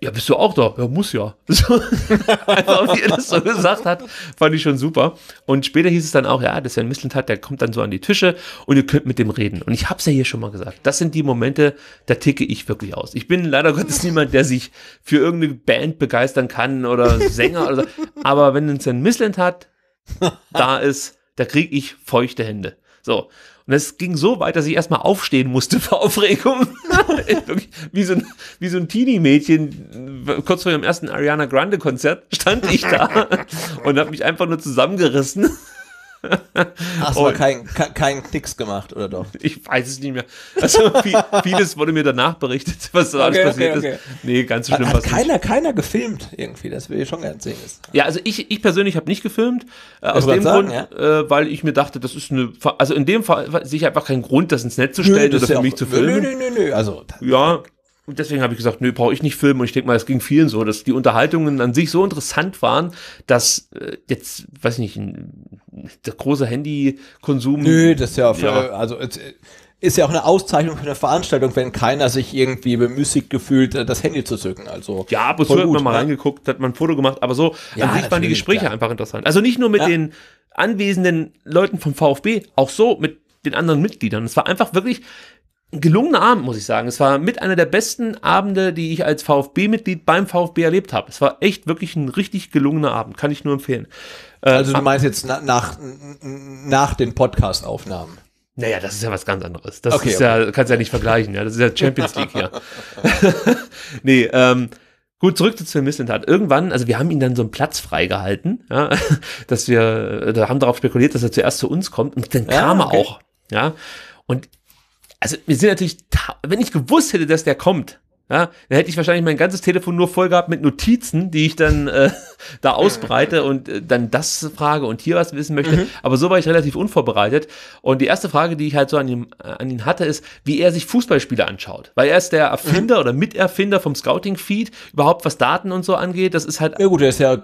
ja, bist du auch da? Ja, muss ja. So, also, wie er das so gesagt hat, fand ich schon super. Und später hieß es dann auch, ja, der Sven hat, der kommt dann so an die Tische und ihr könnt mit dem reden. Und ich hab's ja hier schon mal gesagt. Das sind die Momente, da ticke ich wirklich aus. Ich bin leider Gottes niemand, der sich für irgendeine Band begeistern kann oder Sänger oder so. Aber wenn ein Sven hat, da ist, da kriege ich feuchte Hände. So. Und es ging so weit, dass ich erstmal aufstehen musste vor Aufregung. wie so ein, so ein Teenie-Mädchen, kurz vor ihrem ersten Ariana Grande-Konzert stand ich da und habe mich einfach nur zusammengerissen. Hast du keinen kein, Knicks gemacht, oder doch? Ich weiß es nicht mehr. Also viel, vieles wurde mir danach berichtet, was da okay, alles passiert okay, okay. ist. Nee, ganz so schlimm hat, hat keiner, nicht. keiner gefilmt irgendwie, das will ich schon gerne sehen. Ja, also ich, ich persönlich habe nicht gefilmt, äh, aus dem sagen, Grund, ja? äh, weil ich mir dachte, das ist eine, also in dem Fall sehe ich einfach keinen Grund, das ins Netz zu stellen nö, oder für ja mich zu filmen. Nö, nö, nö, nö, also. Ja, und deswegen habe ich gesagt, nö, brauche ich nicht filmen. Und ich denke mal, es ging vielen so, dass die Unterhaltungen an sich so interessant waren, dass äh, jetzt, weiß ich nicht, der große Handykonsum. Nö, das ist ja, für, ja. also äh, ist ja auch eine Auszeichnung für eine Veranstaltung, wenn keiner sich irgendwie bemüßigt gefühlt, äh, das Handy zu zücken. Also ja, ab und zu hat man mal ne? reingeguckt, hat man ein Foto gemacht, aber so ja, an sich waren die Gespräche ja. einfach interessant. Also nicht nur mit ja. den anwesenden Leuten vom VfB, auch so mit den anderen Mitgliedern. Es war einfach wirklich gelungener Abend, muss ich sagen. Es war mit einer der besten Abende, die ich als VfB-Mitglied beim VfB erlebt habe. Es war echt wirklich ein richtig gelungener Abend, kann ich nur empfehlen. Äh, also du meinst jetzt na, nach, nach den Podcast-Aufnahmen? Naja, das ist ja was ganz anderes. Das okay, ist okay. ja, kannst ja nicht vergleichen, ja. Das ist ja Champions League hier. nee, ähm, Gut, zurück zu Sven Mislintat. Irgendwann, also wir haben ihn dann so einen Platz freigehalten, ja, dass wir, äh, da haben darauf spekuliert, dass er zuerst zu uns kommt und dann ah, kam ja, okay. er auch, ja. Und also wir sind natürlich, wenn ich gewusst hätte, dass der kommt, ja, dann hätte ich wahrscheinlich mein ganzes Telefon nur voll gehabt mit Notizen, die ich dann äh, da ausbreite und äh, dann das frage und hier was wissen möchte. Mhm. Aber so war ich relativ unvorbereitet. Und die erste Frage, die ich halt so an, ihm, äh, an ihn hatte, ist, wie er sich Fußballspiele anschaut. Weil er ist der Erfinder mhm. oder Miterfinder vom Scouting-Feed, überhaupt was Daten und so angeht. Das ist halt. Ja, gut, er ist ja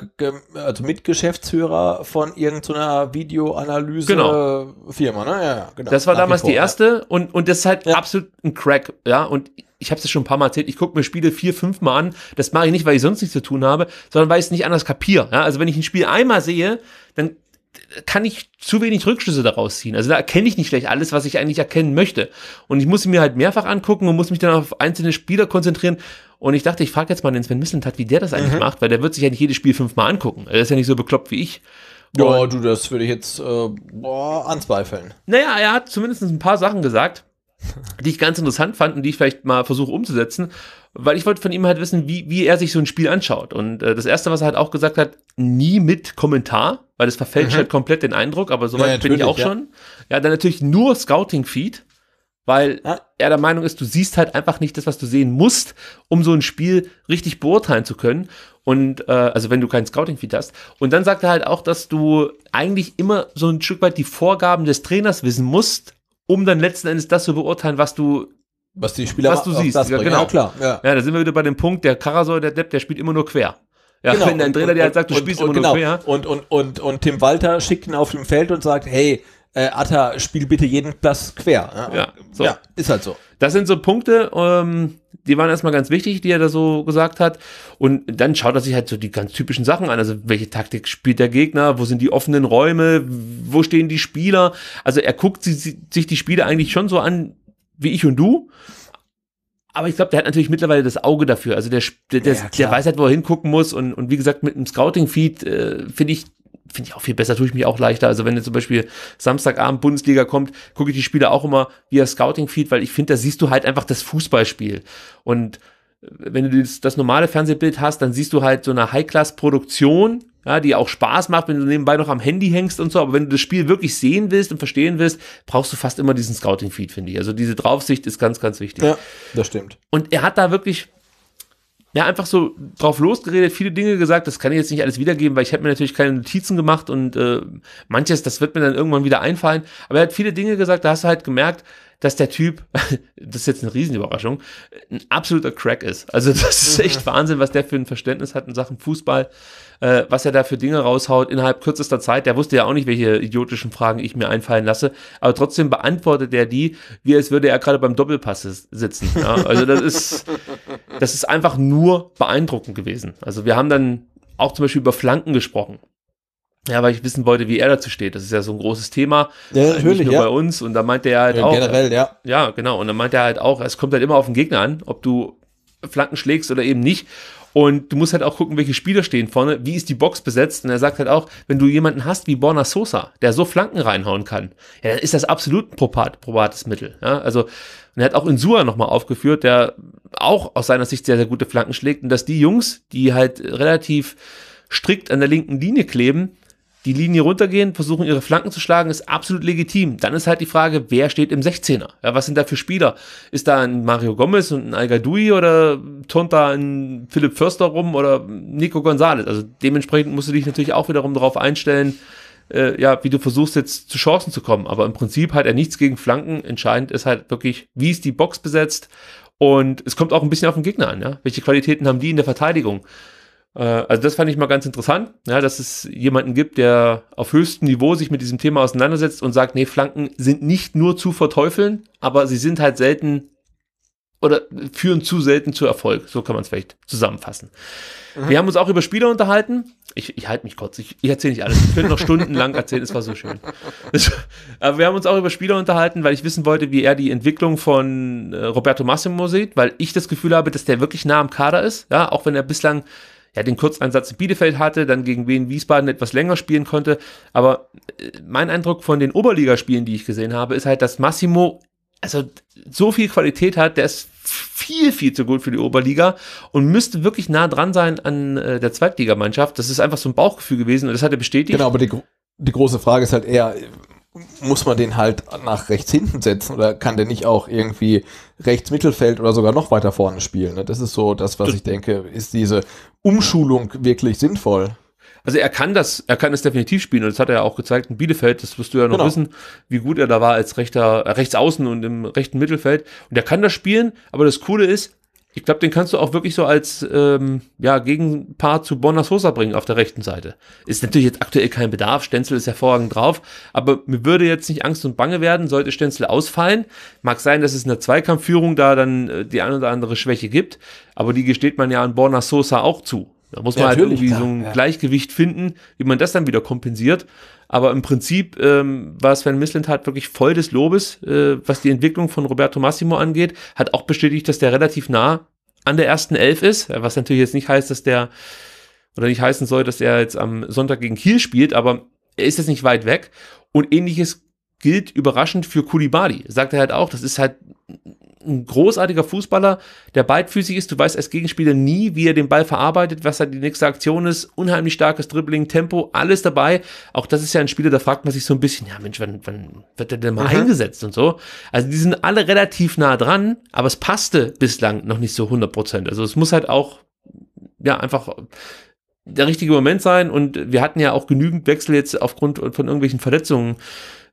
also Mitgeschäftsführer von irgendeiner so Videoanalyse-Firma, genau. ne? Ja, genau. Das war Nach damals die erste und, und das ist halt ja. absolut ein Crack, ja. Und ich habe es schon ein paar Mal erzählt, ich gucke mir Spiele vier, fünf Mal an. Das mache ich nicht, weil ich sonst nichts zu tun habe, sondern weil ich es nicht anders kapiere. Ja? Also wenn ich ein Spiel einmal sehe, dann kann ich zu wenig Rückschlüsse daraus ziehen. Also da erkenne ich nicht gleich alles, was ich eigentlich erkennen möchte. Und ich muss sie mir halt mehrfach angucken und muss mich dann auf einzelne Spieler konzentrieren. Und ich dachte, ich frage jetzt mal den Sven Missentat, wie der das eigentlich mhm. macht, weil der wird sich ja nicht jedes Spiel fünfmal angucken. Er ist ja nicht so bekloppt wie ich. Ja, du, das würde ich jetzt äh, boah, anzweifeln. Naja, er hat zumindest ein paar Sachen gesagt die ich ganz interessant fand und die ich vielleicht mal versuche umzusetzen, weil ich wollte von ihm halt wissen, wie, wie er sich so ein Spiel anschaut. Und äh, das Erste, was er halt auch gesagt hat, nie mit Kommentar, weil das verfälscht mhm. halt komplett den Eindruck, aber soweit naja, bin ich auch ja. schon. Ja, dann natürlich nur Scouting-Feed, weil ja. er der Meinung ist, du siehst halt einfach nicht das, was du sehen musst, um so ein Spiel richtig beurteilen zu können. Und äh, also wenn du kein Scouting-Feed hast. Und dann sagt er halt auch, dass du eigentlich immer so ein Stück weit die Vorgaben des Trainers wissen musst, um dann letzten Endes das zu beurteilen, was du was die Spieler was du siehst. Das ja, genau, ja, klar. Ja. ja, da sind wir wieder bei dem Punkt, der Karasol, der Depp, der spielt immer nur quer. Ja, genau. wenn dein Trainer und, dir halt sagt, du und, spielst und, immer genau. nur quer. Und, und, und, und Tim Walter schickt ihn auf dem Feld und sagt, hey, äh, Atta, spiel bitte jeden Platz quer. Ja, ja, so. ja, ist halt so. Das sind so Punkte, ähm, die waren erstmal ganz wichtig, die er da so gesagt hat. Und dann schaut er sich halt so die ganz typischen Sachen an. Also welche Taktik spielt der Gegner? Wo sind die offenen Räume? Wo stehen die Spieler? Also er guckt sich die Spiele eigentlich schon so an wie ich und du. Aber ich glaube, der hat natürlich mittlerweile das Auge dafür. Also der, der, ja, der, weiß halt, wo er hingucken muss. Und, und wie gesagt, mit dem Scouting-Feed äh, finde ich finde ich auch viel besser, tue ich mich auch leichter. Also wenn jetzt zum Beispiel Samstagabend Bundesliga kommt, gucke ich die Spiele auch immer via Scouting-Feed, weil ich finde, da siehst du halt einfach das Fußballspiel. Und äh, wenn du das, das normale Fernsehbild hast, dann siehst du halt so eine High-Class-Produktion, ja, die auch Spaß macht, wenn du nebenbei noch am Handy hängst und so. Aber wenn du das Spiel wirklich sehen willst und verstehen willst, brauchst du fast immer diesen Scouting-Feed, finde ich. Also diese Draufsicht ist ganz, ganz wichtig. Ja, das stimmt. Und er hat da wirklich ja, einfach so drauf losgeredet, viele Dinge gesagt. Das kann ich jetzt nicht alles wiedergeben, weil ich habe mir natürlich keine Notizen gemacht und äh, manches, das wird mir dann irgendwann wieder einfallen. Aber er hat viele Dinge gesagt, da hast du halt gemerkt, dass der Typ, das ist jetzt eine Riesenüberraschung, ein absoluter Crack ist. Also das ist mhm. echt Wahnsinn, was der für ein Verständnis hat in Sachen Fußball äh, was er da für Dinge raushaut innerhalb kürzester Zeit. Der wusste ja auch nicht, welche idiotischen Fragen ich mir einfallen lasse, aber trotzdem beantwortet er die, wie als würde er gerade beim Doppelpass sitzen. Ja? Also das ist, das ist einfach nur beeindruckend gewesen. Also wir haben dann auch zum Beispiel über Flanken gesprochen. Ja, weil ich wissen wollte, wie er dazu steht. Das ist ja so ein großes Thema. Ja, natürlich. Nicht nur ja. bei uns. Und da meint er halt ja, auch. Generell, ja. Ja, genau. Und dann meint er halt auch, es kommt halt immer auf den Gegner an, ob du Flanken schlägst oder eben nicht. Und du musst halt auch gucken, welche Spieler stehen vorne, wie ist die Box besetzt. Und er sagt halt auch, wenn du jemanden hast wie Borna Sosa, der so Flanken reinhauen kann, ja, dann ist das absolut ein probat, probates Mittel. Ja? Also, und er hat auch Insua nochmal aufgeführt, der auch aus seiner Sicht sehr, sehr gute Flanken schlägt. Und dass die Jungs, die halt relativ strikt an der linken Linie kleben, die Linie runtergehen, versuchen ihre Flanken zu schlagen, ist absolut legitim. Dann ist halt die Frage, wer steht im 16er? Ja, was sind da für Spieler? Ist da ein Mario Gomez und ein al oder turnt da ein Philipp Förster rum oder Nico Gonzalez? Also dementsprechend musst du dich natürlich auch wiederum darauf einstellen, äh, ja, wie du versuchst jetzt zu Chancen zu kommen. Aber im Prinzip hat er nichts gegen Flanken. Entscheidend ist halt wirklich, wie ist die Box besetzt und es kommt auch ein bisschen auf den Gegner an, ja. Welche Qualitäten haben die in der Verteidigung? Äh, also das fand ich mal ganz interessant, ja, dass es jemanden gibt, der auf höchstem Niveau sich mit diesem Thema auseinandersetzt und sagt, nee, Flanken sind nicht nur zu verteufeln, aber sie sind halt selten oder führen zu selten zu Erfolg. So kann man es vielleicht zusammenfassen. Mhm. Wir haben uns auch über Spieler unterhalten. Ich, ich halte mich kurz, ich, ich erzähle nicht alles. Ich könnte noch stundenlang erzählen, es war so schön. aber wir haben uns auch über Spieler unterhalten, weil ich wissen wollte, wie er die Entwicklung von äh, Roberto Massimo sieht, weil ich das Gefühl habe, dass der wirklich nah am Kader ist, ja, auch wenn er bislang ja, den Kurzeinsatz in Bielefeld hatte, dann gegen Wien Wiesbaden etwas länger spielen konnte. Aber äh, mein Eindruck von den Oberligaspielen, die ich gesehen habe, ist halt, dass Massimo also so viel Qualität hat, der ist viel, viel zu gut für die Oberliga und müsste wirklich nah dran sein an äh, der Zweitligamannschaft. Das ist einfach so ein Bauchgefühl gewesen und das hat er bestätigt. Genau, aber die, die große Frage ist halt eher, muss man den halt nach rechts hinten setzen oder kann der nicht auch irgendwie rechts Mittelfeld oder sogar noch weiter vorne spielen. Ne? Das ist so das, was ich denke, ist diese Umschulung wirklich sinnvoll. Also er kann das, er kann es definitiv spielen und das hat er ja auch gezeigt in Bielefeld, das wirst du ja noch genau. wissen, wie gut er da war als rechter, äh, rechts außen und im rechten Mittelfeld. Und er kann das spielen, aber das Coole ist, ich glaube, den kannst du auch wirklich so als ähm, ja, Gegenpaar zu Bonner Sosa bringen auf der rechten Seite. Ist natürlich jetzt aktuell kein Bedarf, Stenzel ist hervorragend drauf, aber mir würde jetzt nicht Angst und Bange werden, sollte Stenzel ausfallen. Mag sein, dass es in der Zweikampfführung da dann äh, die ein oder andere Schwäche gibt, aber die gesteht man ja an Borna Sosa auch zu. Da muss man ja, halt irgendwie klar, so ein ja. Gleichgewicht finden, wie man das dann wieder kompensiert. Aber im Prinzip ähm, war Sven Mislint Mislintat wirklich voll des Lobes, äh, was die Entwicklung von Roberto Massimo angeht. Hat auch bestätigt, dass der relativ nah an der ersten Elf ist, äh, was natürlich jetzt nicht heißt, dass der oder nicht heißen soll, dass er jetzt am Sonntag gegen Kiel spielt, aber er ist jetzt nicht weit weg. Und ähnliches gilt überraschend für Kulibadi. Sagt er halt auch, das ist halt ein großartiger Fußballer, der beidfüßig ist. Du weißt als Gegenspieler nie, wie er den Ball verarbeitet, was da halt die nächste Aktion ist. Unheimlich starkes Dribbling, Tempo, alles dabei. Auch das ist ja ein Spieler, da fragt man sich so ein bisschen, ja Mensch, wann, wann wird der denn mal mhm. eingesetzt und so. Also die sind alle relativ nah dran, aber es passte bislang noch nicht so 100 Prozent. Also es muss halt auch, ja, einfach der richtige Moment sein. Und wir hatten ja auch genügend Wechsel jetzt aufgrund von irgendwelchen Verletzungen,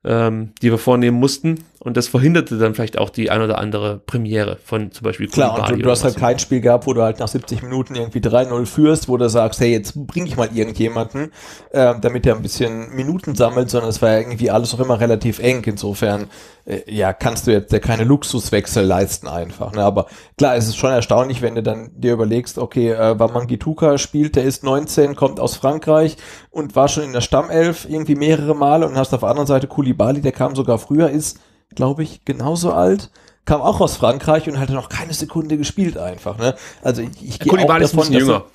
ähm, die wir vornehmen mussten. Und das verhinderte dann vielleicht auch die ein oder andere Premiere von zum Beispiel Klar, Kulibali und du, hast halt kein Spiel gehabt, wo du halt nach 70 Minuten irgendwie 3-0 führst, wo du sagst, hey, jetzt bring ich mal irgendjemanden, äh, damit er ein bisschen Minuten sammelt, sondern es war irgendwie alles auch immer relativ eng. Insofern, äh, ja, kannst du jetzt ja keine Luxuswechsel leisten einfach. Ne? Aber klar, es ist schon erstaunlich, wenn du dann dir überlegst, okay, äh, Wamangituka spielt, der ist 19, kommt aus Frankreich und war schon in der Stammelf irgendwie mehrere Male und hast auf der anderen Seite Kulibali, der kam sogar früher, ist glaube ich, genauso alt kam auch aus Frankreich und hatte noch keine Sekunde gespielt einfach. Ne? Also ich, ich gehe auch davon, dass jünger.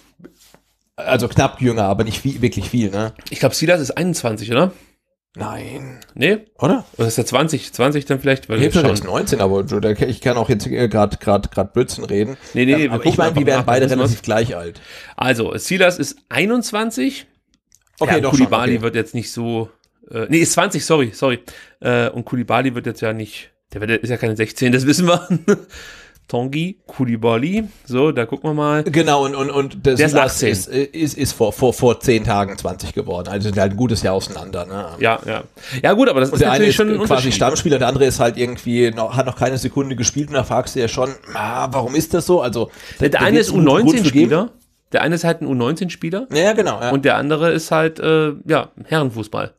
Er, also knapp jünger, aber nicht viel, wirklich viel. Ne? Ich glaube, Silas ist 21, oder? Nein. Nee? Oder? Oder ist er 20? 20 dann vielleicht? Weil nee, vielleicht ist 19, aber ich kann auch jetzt äh, gerade grad, grad Blödsinn reden. Nee, nee, ähm, Ich meine, die werden beide relativ was? gleich alt. Also, Silas ist 21. Okay, ja, doch Kulibali okay. wird jetzt nicht so äh, nee, ist 20, sorry, sorry. Äh, und Kulibali wird jetzt ja nicht, der wird, ist ja keine 16, das wissen wir. Tongi Kulibali, so, da gucken wir mal. Genau, und, und, und das der ist, 18. ist, ist, ist vor, vor, vor zehn Tagen 20 geworden. Also sind halt ein gutes Jahr auseinander. Ne? Ja, ja. Ja, gut, aber das und ist der natürlich eine ist quasi Stammspieler, der andere ist halt irgendwie, noch, hat noch keine Sekunde gespielt und da fragst du ja schon, ah, warum ist das so? Also, der, der eine ist U19-Spieler. Der eine ist halt ein U19-Spieler. Ja, genau. Ja. Und der andere ist halt, äh, ja, Herrenfußball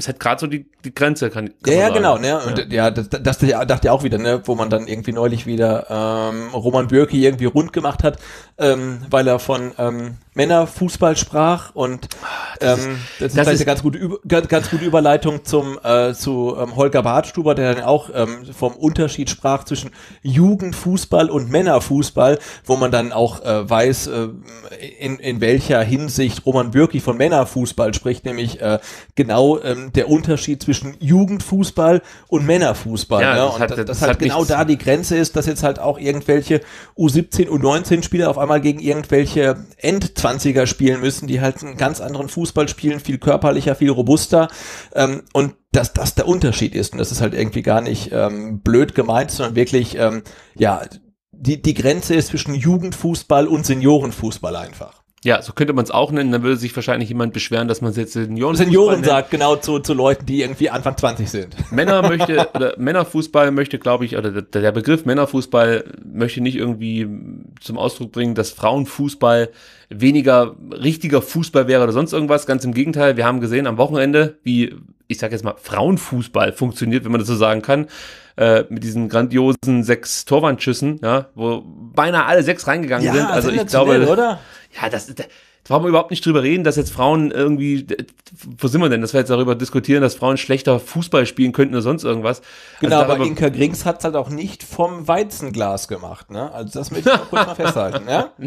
es hat gerade so die, die Grenze, kann, kann Ja, ja genau, ne? Und ja, ja das, das, das dachte ich auch wieder, ne, wo man dann irgendwie neulich wieder ähm, Roman Bürki irgendwie rund gemacht hat, ähm, weil er von ähm, Männerfußball sprach und ah, das ähm, das, das ist, eine ganz gute, ganz gute Überleitung zum äh, zu ähm, Holger Bartstuber, der dann auch ähm, vom Unterschied sprach zwischen Jugendfußball und Männerfußball, wo man dann auch äh, weiß, äh, in, in welcher Hinsicht Roman Bürki von Männerfußball spricht, nämlich äh, genau ähm, der Unterschied zwischen Jugendfußball und Männerfußball. Ja, ja? Ne? Und das, hat, das das halt genau da die Grenze ist, dass jetzt halt auch irgendwelche U17, U19-Spieler auf einmal gegen irgendwelche Endzwanziger spielen müssen, die halt einen ganz anderen Fußball spielen, viel körperlicher, viel robuster. Ähm, und dass das der Unterschied ist. Und das ist halt irgendwie gar nicht ähm, blöd gemeint, sondern wirklich, ähm, ja, die, die Grenze ist zwischen Jugendfußball und Seniorenfußball einfach. Ja, so könnte man es auch nennen. Dann würde sich wahrscheinlich jemand beschweren, dass man es jetzt Senioren Senioren sagt, genau zu, zu Leuten, die irgendwie Anfang 20 sind. Männer möchte, oder Männerfußball möchte, glaube ich, oder der, der Begriff Männerfußball möchte nicht irgendwie zum Ausdruck bringen, dass Frauenfußball weniger richtiger Fußball wäre oder sonst irgendwas. Ganz im Gegenteil, wir haben gesehen am Wochenende, wie, ich sage jetzt mal, Frauenfußball funktioniert, wenn man das so sagen kann äh, mit diesen grandiosen sechs Torwandschüssen, ja, wo beinahe alle sechs reingegangen ja, sind. Also ich glaube, oder? ja, das, brauchen wir überhaupt nicht drüber reden, dass jetzt Frauen irgendwie, wo sind wir denn, dass wir jetzt darüber diskutieren, dass Frauen schlechter Fußball spielen könnten oder sonst irgendwas. Also genau, also aber Inka Grings hat es halt auch nicht vom Weizenglas gemacht, ne? Also das möchte ich auch kurz mal festhalten, ja?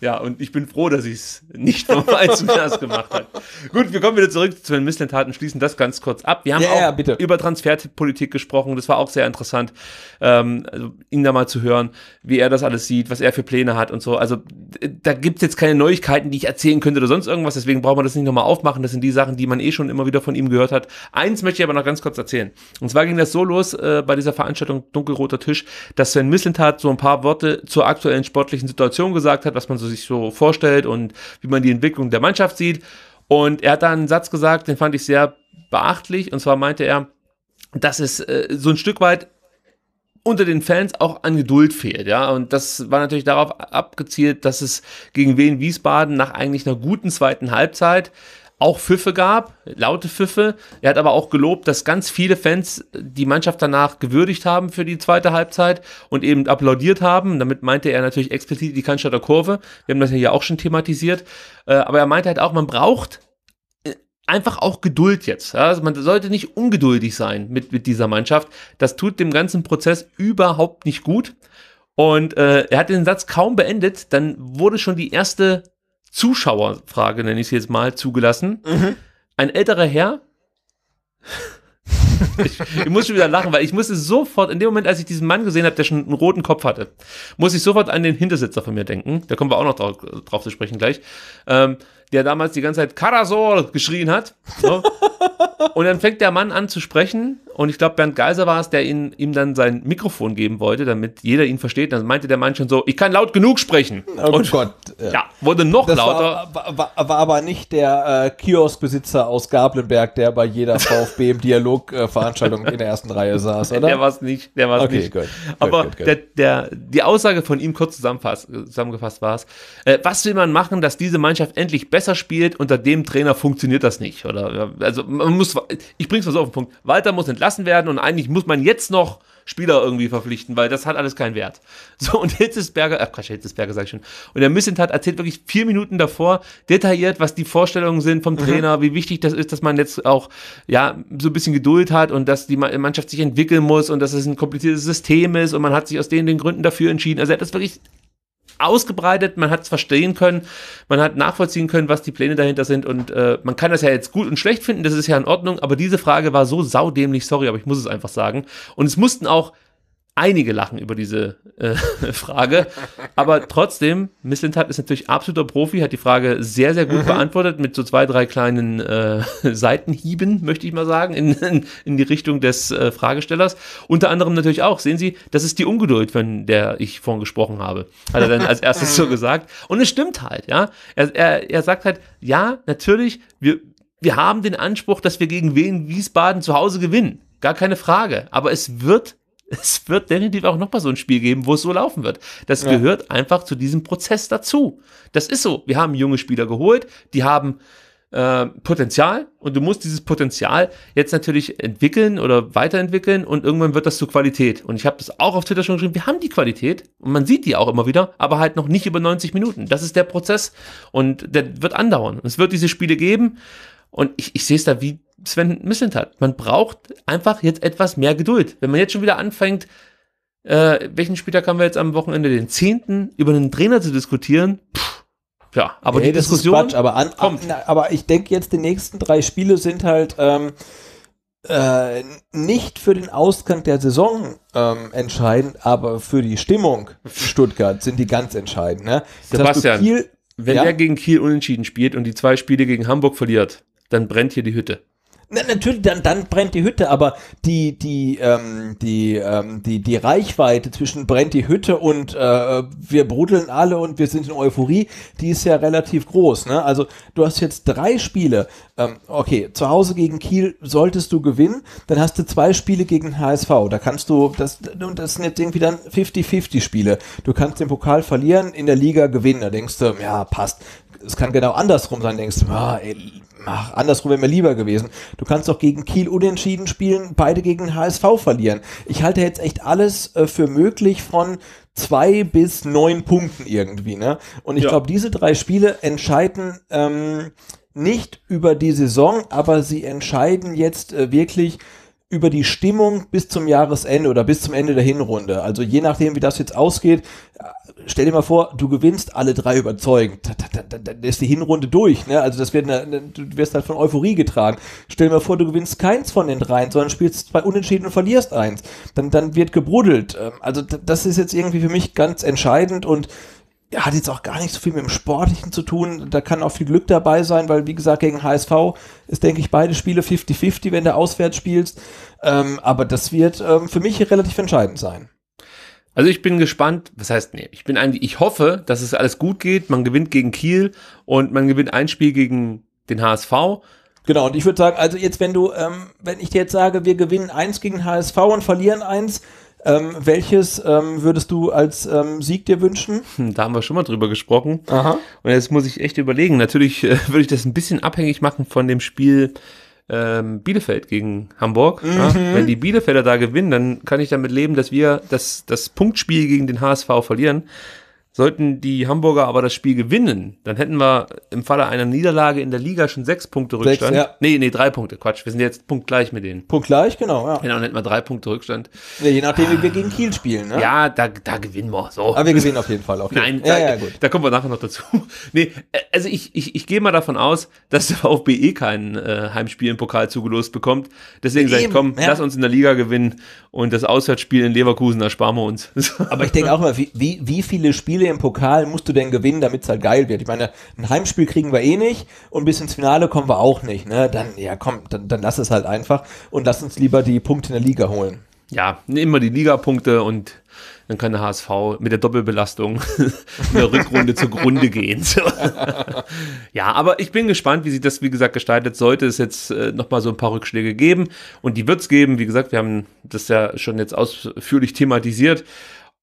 Ja, und ich bin froh, dass ich es nicht vom Weizenglas gemacht habe. Gut, wir kommen wieder zurück zu den Misslentaten, schließen das ganz kurz ab. Wir haben ja, auch ja, über Transferpolitik gesprochen, das war auch sehr interessant, ähm, also ihn da mal zu hören, wie er das alles sieht, was er für Pläne hat und so. Also da gibt es jetzt keine Neuigkeiten, die ich erzählen könnte oder sonst irgendwas. Deswegen braucht man das nicht nochmal aufmachen. Das sind die Sachen, die man eh schon immer wieder von ihm gehört hat. Eins möchte ich aber noch ganz kurz erzählen. Und zwar ging das so los äh, bei dieser Veranstaltung Dunkelroter Tisch, dass Sven Mislintat so ein paar Worte zur aktuellen sportlichen Situation gesagt hat, was man so sich so vorstellt und wie man die Entwicklung der Mannschaft sieht. Und er hat da einen Satz gesagt, den fand ich sehr beachtlich. Und zwar meinte er, dass es äh, so ein Stück weit unter den Fans auch an Geduld fehlt, ja. Und das war natürlich darauf abgezielt, dass es gegen Wien Wiesbaden nach eigentlich einer guten zweiten Halbzeit auch Pfiffe gab, laute Pfiffe. Er hat aber auch gelobt, dass ganz viele Fans die Mannschaft danach gewürdigt haben für die zweite Halbzeit und eben applaudiert haben. Damit meinte er natürlich explizit die Cannstatter Kurve. Wir haben das ja hier auch schon thematisiert. Äh, aber er meinte halt auch, man braucht einfach auch Geduld jetzt. Also man sollte nicht ungeduldig sein mit, mit dieser Mannschaft. Das tut dem ganzen Prozess überhaupt nicht gut. Und äh, er hat den Satz kaum beendet, dann wurde schon die erste Zuschauerfrage, nenne ich sie jetzt mal, zugelassen. Mhm. Ein älterer Herr. ich, ich muss schon wieder lachen, weil ich musste sofort, in dem Moment, als ich diesen Mann gesehen habe, der schon einen roten Kopf hatte, muss ich sofort an den Hintersitzer von mir denken. Da kommen wir auch noch drauf, drauf zu sprechen gleich. Ähm, der damals die ganze Zeit Karasor geschrien hat. Ne? So. und dann fängt der Mann an zu sprechen und ich glaube, Bernd Geiser war es, der ihn, ihm dann sein Mikrofon geben wollte, damit jeder ihn versteht. Dann meinte der Mann schon so, ich kann laut genug sprechen. Oh und Gott. Ja. wurde noch das lauter. War, war, war, aber nicht der äh, Kioskbesitzer aus Gablenberg, der bei jeder VfB im Dialog äh, in der ersten Reihe saß, oder? Der war es nicht, der war es okay, nicht. Gut, aber gut, gut, der, der, die Aussage von ihm kurz zusammengefasst, war es, äh, was will man machen, dass diese Mannschaft endlich besser spielt? Unter dem Trainer funktioniert das nicht, oder? Also man man muss, ich bring's mal so auf den Punkt. Walter muss entlassen werden und eigentlich muss man jetzt noch Spieler irgendwie verpflichten, weil das hat alles keinen Wert. So, und Hitzesberger, ach Quatsch, Hitzesberger sag ich schon. Und der Missentat erzählt wirklich vier Minuten davor detailliert, was die Vorstellungen sind vom mhm. Trainer, mhm. wie wichtig das ist, dass man jetzt auch, ja, so ein bisschen Geduld hat und dass die Mannschaft sich entwickeln muss und dass es ein kompliziertes System ist und man hat sich aus den, den Gründen dafür entschieden. Also er hat das wirklich ausgebreitet, man hat es verstehen können, man hat nachvollziehen können, was die Pläne dahinter sind und äh, man kann das ja jetzt gut und schlecht finden, das ist ja in Ordnung, aber diese Frage war so saudämlich, sorry, aber ich muss es einfach sagen. Und es mussten auch einige lachen über diese äh, Frage. Aber trotzdem, Miss Lindhardt ist natürlich absoluter Profi, hat die Frage sehr, sehr gut mhm. beantwortet mit so zwei, drei kleinen äh, Seitenhieben, möchte ich mal sagen, in, in, in die Richtung des äh, Fragestellers. Unter anderem natürlich auch, sehen Sie, das ist die Ungeduld, von der ich vorhin gesprochen habe, hat er dann als erstes so gesagt. Und es stimmt halt, ja. Er, er, er sagt halt, ja, natürlich, wir, wir haben den Anspruch, dass wir gegen wen Wiesbaden zu Hause gewinnen. Gar keine Frage. Aber es wird es wird definitiv auch nochmal so ein Spiel geben, wo es so laufen wird. Das ja. gehört einfach zu diesem Prozess dazu. Das ist so. Wir haben junge Spieler geholt, die haben äh, Potenzial und du musst dieses Potenzial jetzt natürlich entwickeln oder weiterentwickeln und irgendwann wird das zur Qualität. Und ich habe das auch auf Twitter schon geschrieben, wir haben die Qualität und man sieht die auch immer wieder, aber halt noch nicht über 90 Minuten. Das ist der Prozess und der wird andauern. Es wird diese Spiele geben und ich, ich sehe es da wie Sven hat. Man braucht einfach jetzt etwas mehr Geduld. Wenn man jetzt schon wieder anfängt, äh, welchen Spieler kann wir jetzt am Wochenende, den 10. über einen Trainer zu diskutieren, pff, ja, aber nee, die Diskussion Quatsch, aber an, kommt. aber ich denke jetzt, die nächsten drei Spiele sind halt ähm, äh, nicht für den Ausgang der Saison ähm, entscheidend, aber für die Stimmung Stuttgart sind die ganz entscheidend. Ne? Sebastian, Kiel, wenn ja? er gegen Kiel unentschieden spielt und die zwei Spiele gegen Hamburg verliert, dann brennt hier die Hütte. Na, natürlich, dann, dann brennt die Hütte, aber die, die, ähm, die, ähm, die, die Reichweite zwischen brennt die Hütte und äh, wir brudeln alle und wir sind in Euphorie, die ist ja relativ groß. Ne? Also du hast jetzt drei Spiele. Ähm, okay, zu Hause gegen Kiel solltest du gewinnen, dann hast du zwei Spiele gegen HSV. Da kannst du, das, und das sind jetzt irgendwie dann 50-50 Spiele. Du kannst den Pokal verlieren, in der Liga gewinnen. Da denkst du, ja, passt es kann genau andersrum sein, denkst du, ah, ey, Ach, andersrum wäre mir lieber gewesen. Du kannst doch gegen Kiel unentschieden spielen, beide gegen HSV verlieren. Ich halte jetzt echt alles äh, für möglich von zwei bis neun Punkten irgendwie, ne? Und ich ja. glaube, diese drei Spiele entscheiden ähm, nicht über die Saison, aber sie entscheiden jetzt äh, wirklich über die Stimmung bis zum Jahresende oder bis zum Ende der Hinrunde. Also je nachdem, wie das jetzt ausgeht, stell dir mal vor, du gewinnst alle drei überzeugend. Dann ist die Hinrunde durch. Ne? Also das wird eine, du wirst halt von Euphorie getragen. Stell dir mal vor, du gewinnst keins von den dreien, sondern spielst zwei Unentschieden und verlierst eins. Dann, dann wird gebruddelt. Ähm, also das ist jetzt irgendwie für mich ganz entscheidend und hat jetzt auch gar nicht so viel mit dem Sportlichen zu tun. Da kann auch viel Glück dabei sein, weil, wie gesagt, gegen HSV ist, denke ich, beide Spiele 50-50, wenn du auswärts spielst. Ähm, aber das wird ähm, für mich relativ entscheidend sein. Also ich bin gespannt, was heißt, nee, ich bin eigentlich, ich hoffe, dass es alles gut geht. Man gewinnt gegen Kiel und man gewinnt ein Spiel gegen den HSV. Genau, und ich würde sagen, also jetzt, wenn du, ähm, wenn ich dir jetzt sage, wir gewinnen eins gegen HSV und verlieren eins, ähm, welches ähm, würdest du als ähm, Sieg dir wünschen? Hm, da haben wir schon mal drüber gesprochen. Aha. Und jetzt muss ich echt überlegen. Natürlich äh, würde ich das ein bisschen abhängig machen von dem Spiel ähm, Bielefeld gegen Hamburg. Mhm. Ja, wenn die Bielefelder da gewinnen, dann kann ich damit leben, dass wir das, das Punktspiel gegen den HSV verlieren. Sollten die Hamburger aber das Spiel gewinnen, dann hätten wir im Falle einer Niederlage in der Liga schon sechs Punkte Rückstand. Sechs, ja. Nee, nee, drei Punkte. Quatsch, wir sind jetzt punktgleich mit denen. Punktgleich, genau, ja. Genau, dann hätten wir drei Punkte Rückstand. Ja, je nachdem, wie wir gegen Kiel spielen, ne? Ja, da, da gewinnen wir. So. Aber ah, wir gewinnen auf jeden Fall. Okay. Nein, ja, da, ja, gut. da kommen wir nachher noch dazu. Nee, also ich, ich, ich gehe mal davon aus, dass der VfB eh kein äh, Heimspiel im Pokal zugelost bekommt. Deswegen sage ich, komm, ja. lass uns in der Liga gewinnen und das Auswärtsspiel in Leverkusen ersparen wir uns. Aber ich denke auch mal, wie, wie, wie viele Spiele Spiele im Pokal musst du denn gewinnen, damit es halt geil wird. Ich meine, ein Heimspiel kriegen wir eh nicht und bis ins Finale kommen wir auch nicht. Ne? Dann, ja komm, dann, dann lass es halt einfach und lass uns lieber die Punkte in der Liga holen. Ja, immer die Ligapunkte und dann kann der HSV mit der Doppelbelastung in der Rückrunde zugrunde gehen. ja, aber ich bin gespannt, wie sich das, wie gesagt, gestaltet. Sollte es jetzt äh, nochmal so ein paar Rückschläge geben und die wird es geben. Wie gesagt, wir haben das ja schon jetzt ausführlich thematisiert.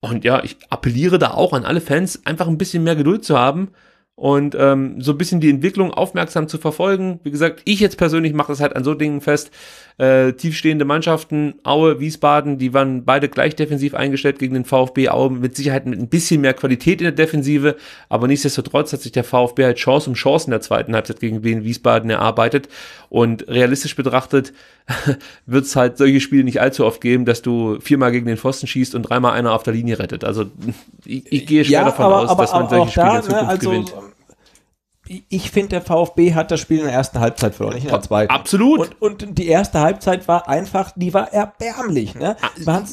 Und ja, ich appelliere da auch an alle Fans, einfach ein bisschen mehr Geduld zu haben und ähm, so ein bisschen die Entwicklung aufmerksam zu verfolgen. Wie gesagt, ich jetzt persönlich mache das halt an so Dingen fest. Äh, tiefstehende Mannschaften, Aue, Wiesbaden, die waren beide gleich defensiv eingestellt gegen den VfB. Aue mit Sicherheit mit ein bisschen mehr Qualität in der Defensive, aber nichtsdestotrotz hat sich der VfB halt Chance um Chance in der zweiten Halbzeit gegen Wien Wiesbaden erarbeitet. Und realistisch betrachtet wird es halt solche Spiele nicht allzu oft geben, dass du viermal gegen den Pfosten schießt und dreimal einer auf der Linie rettet. Also ich, ich gehe schwer ja, davon aber, aus, aber, dass man solche Spiele da, in ne, Zukunft ne, also gewinnt ich finde, der VfB hat das Spiel in der ersten Halbzeit verloren, nicht in der zweiten. Absolut. Und, und die erste Halbzeit war einfach, die war erbärmlich. Ne? Ah, man hat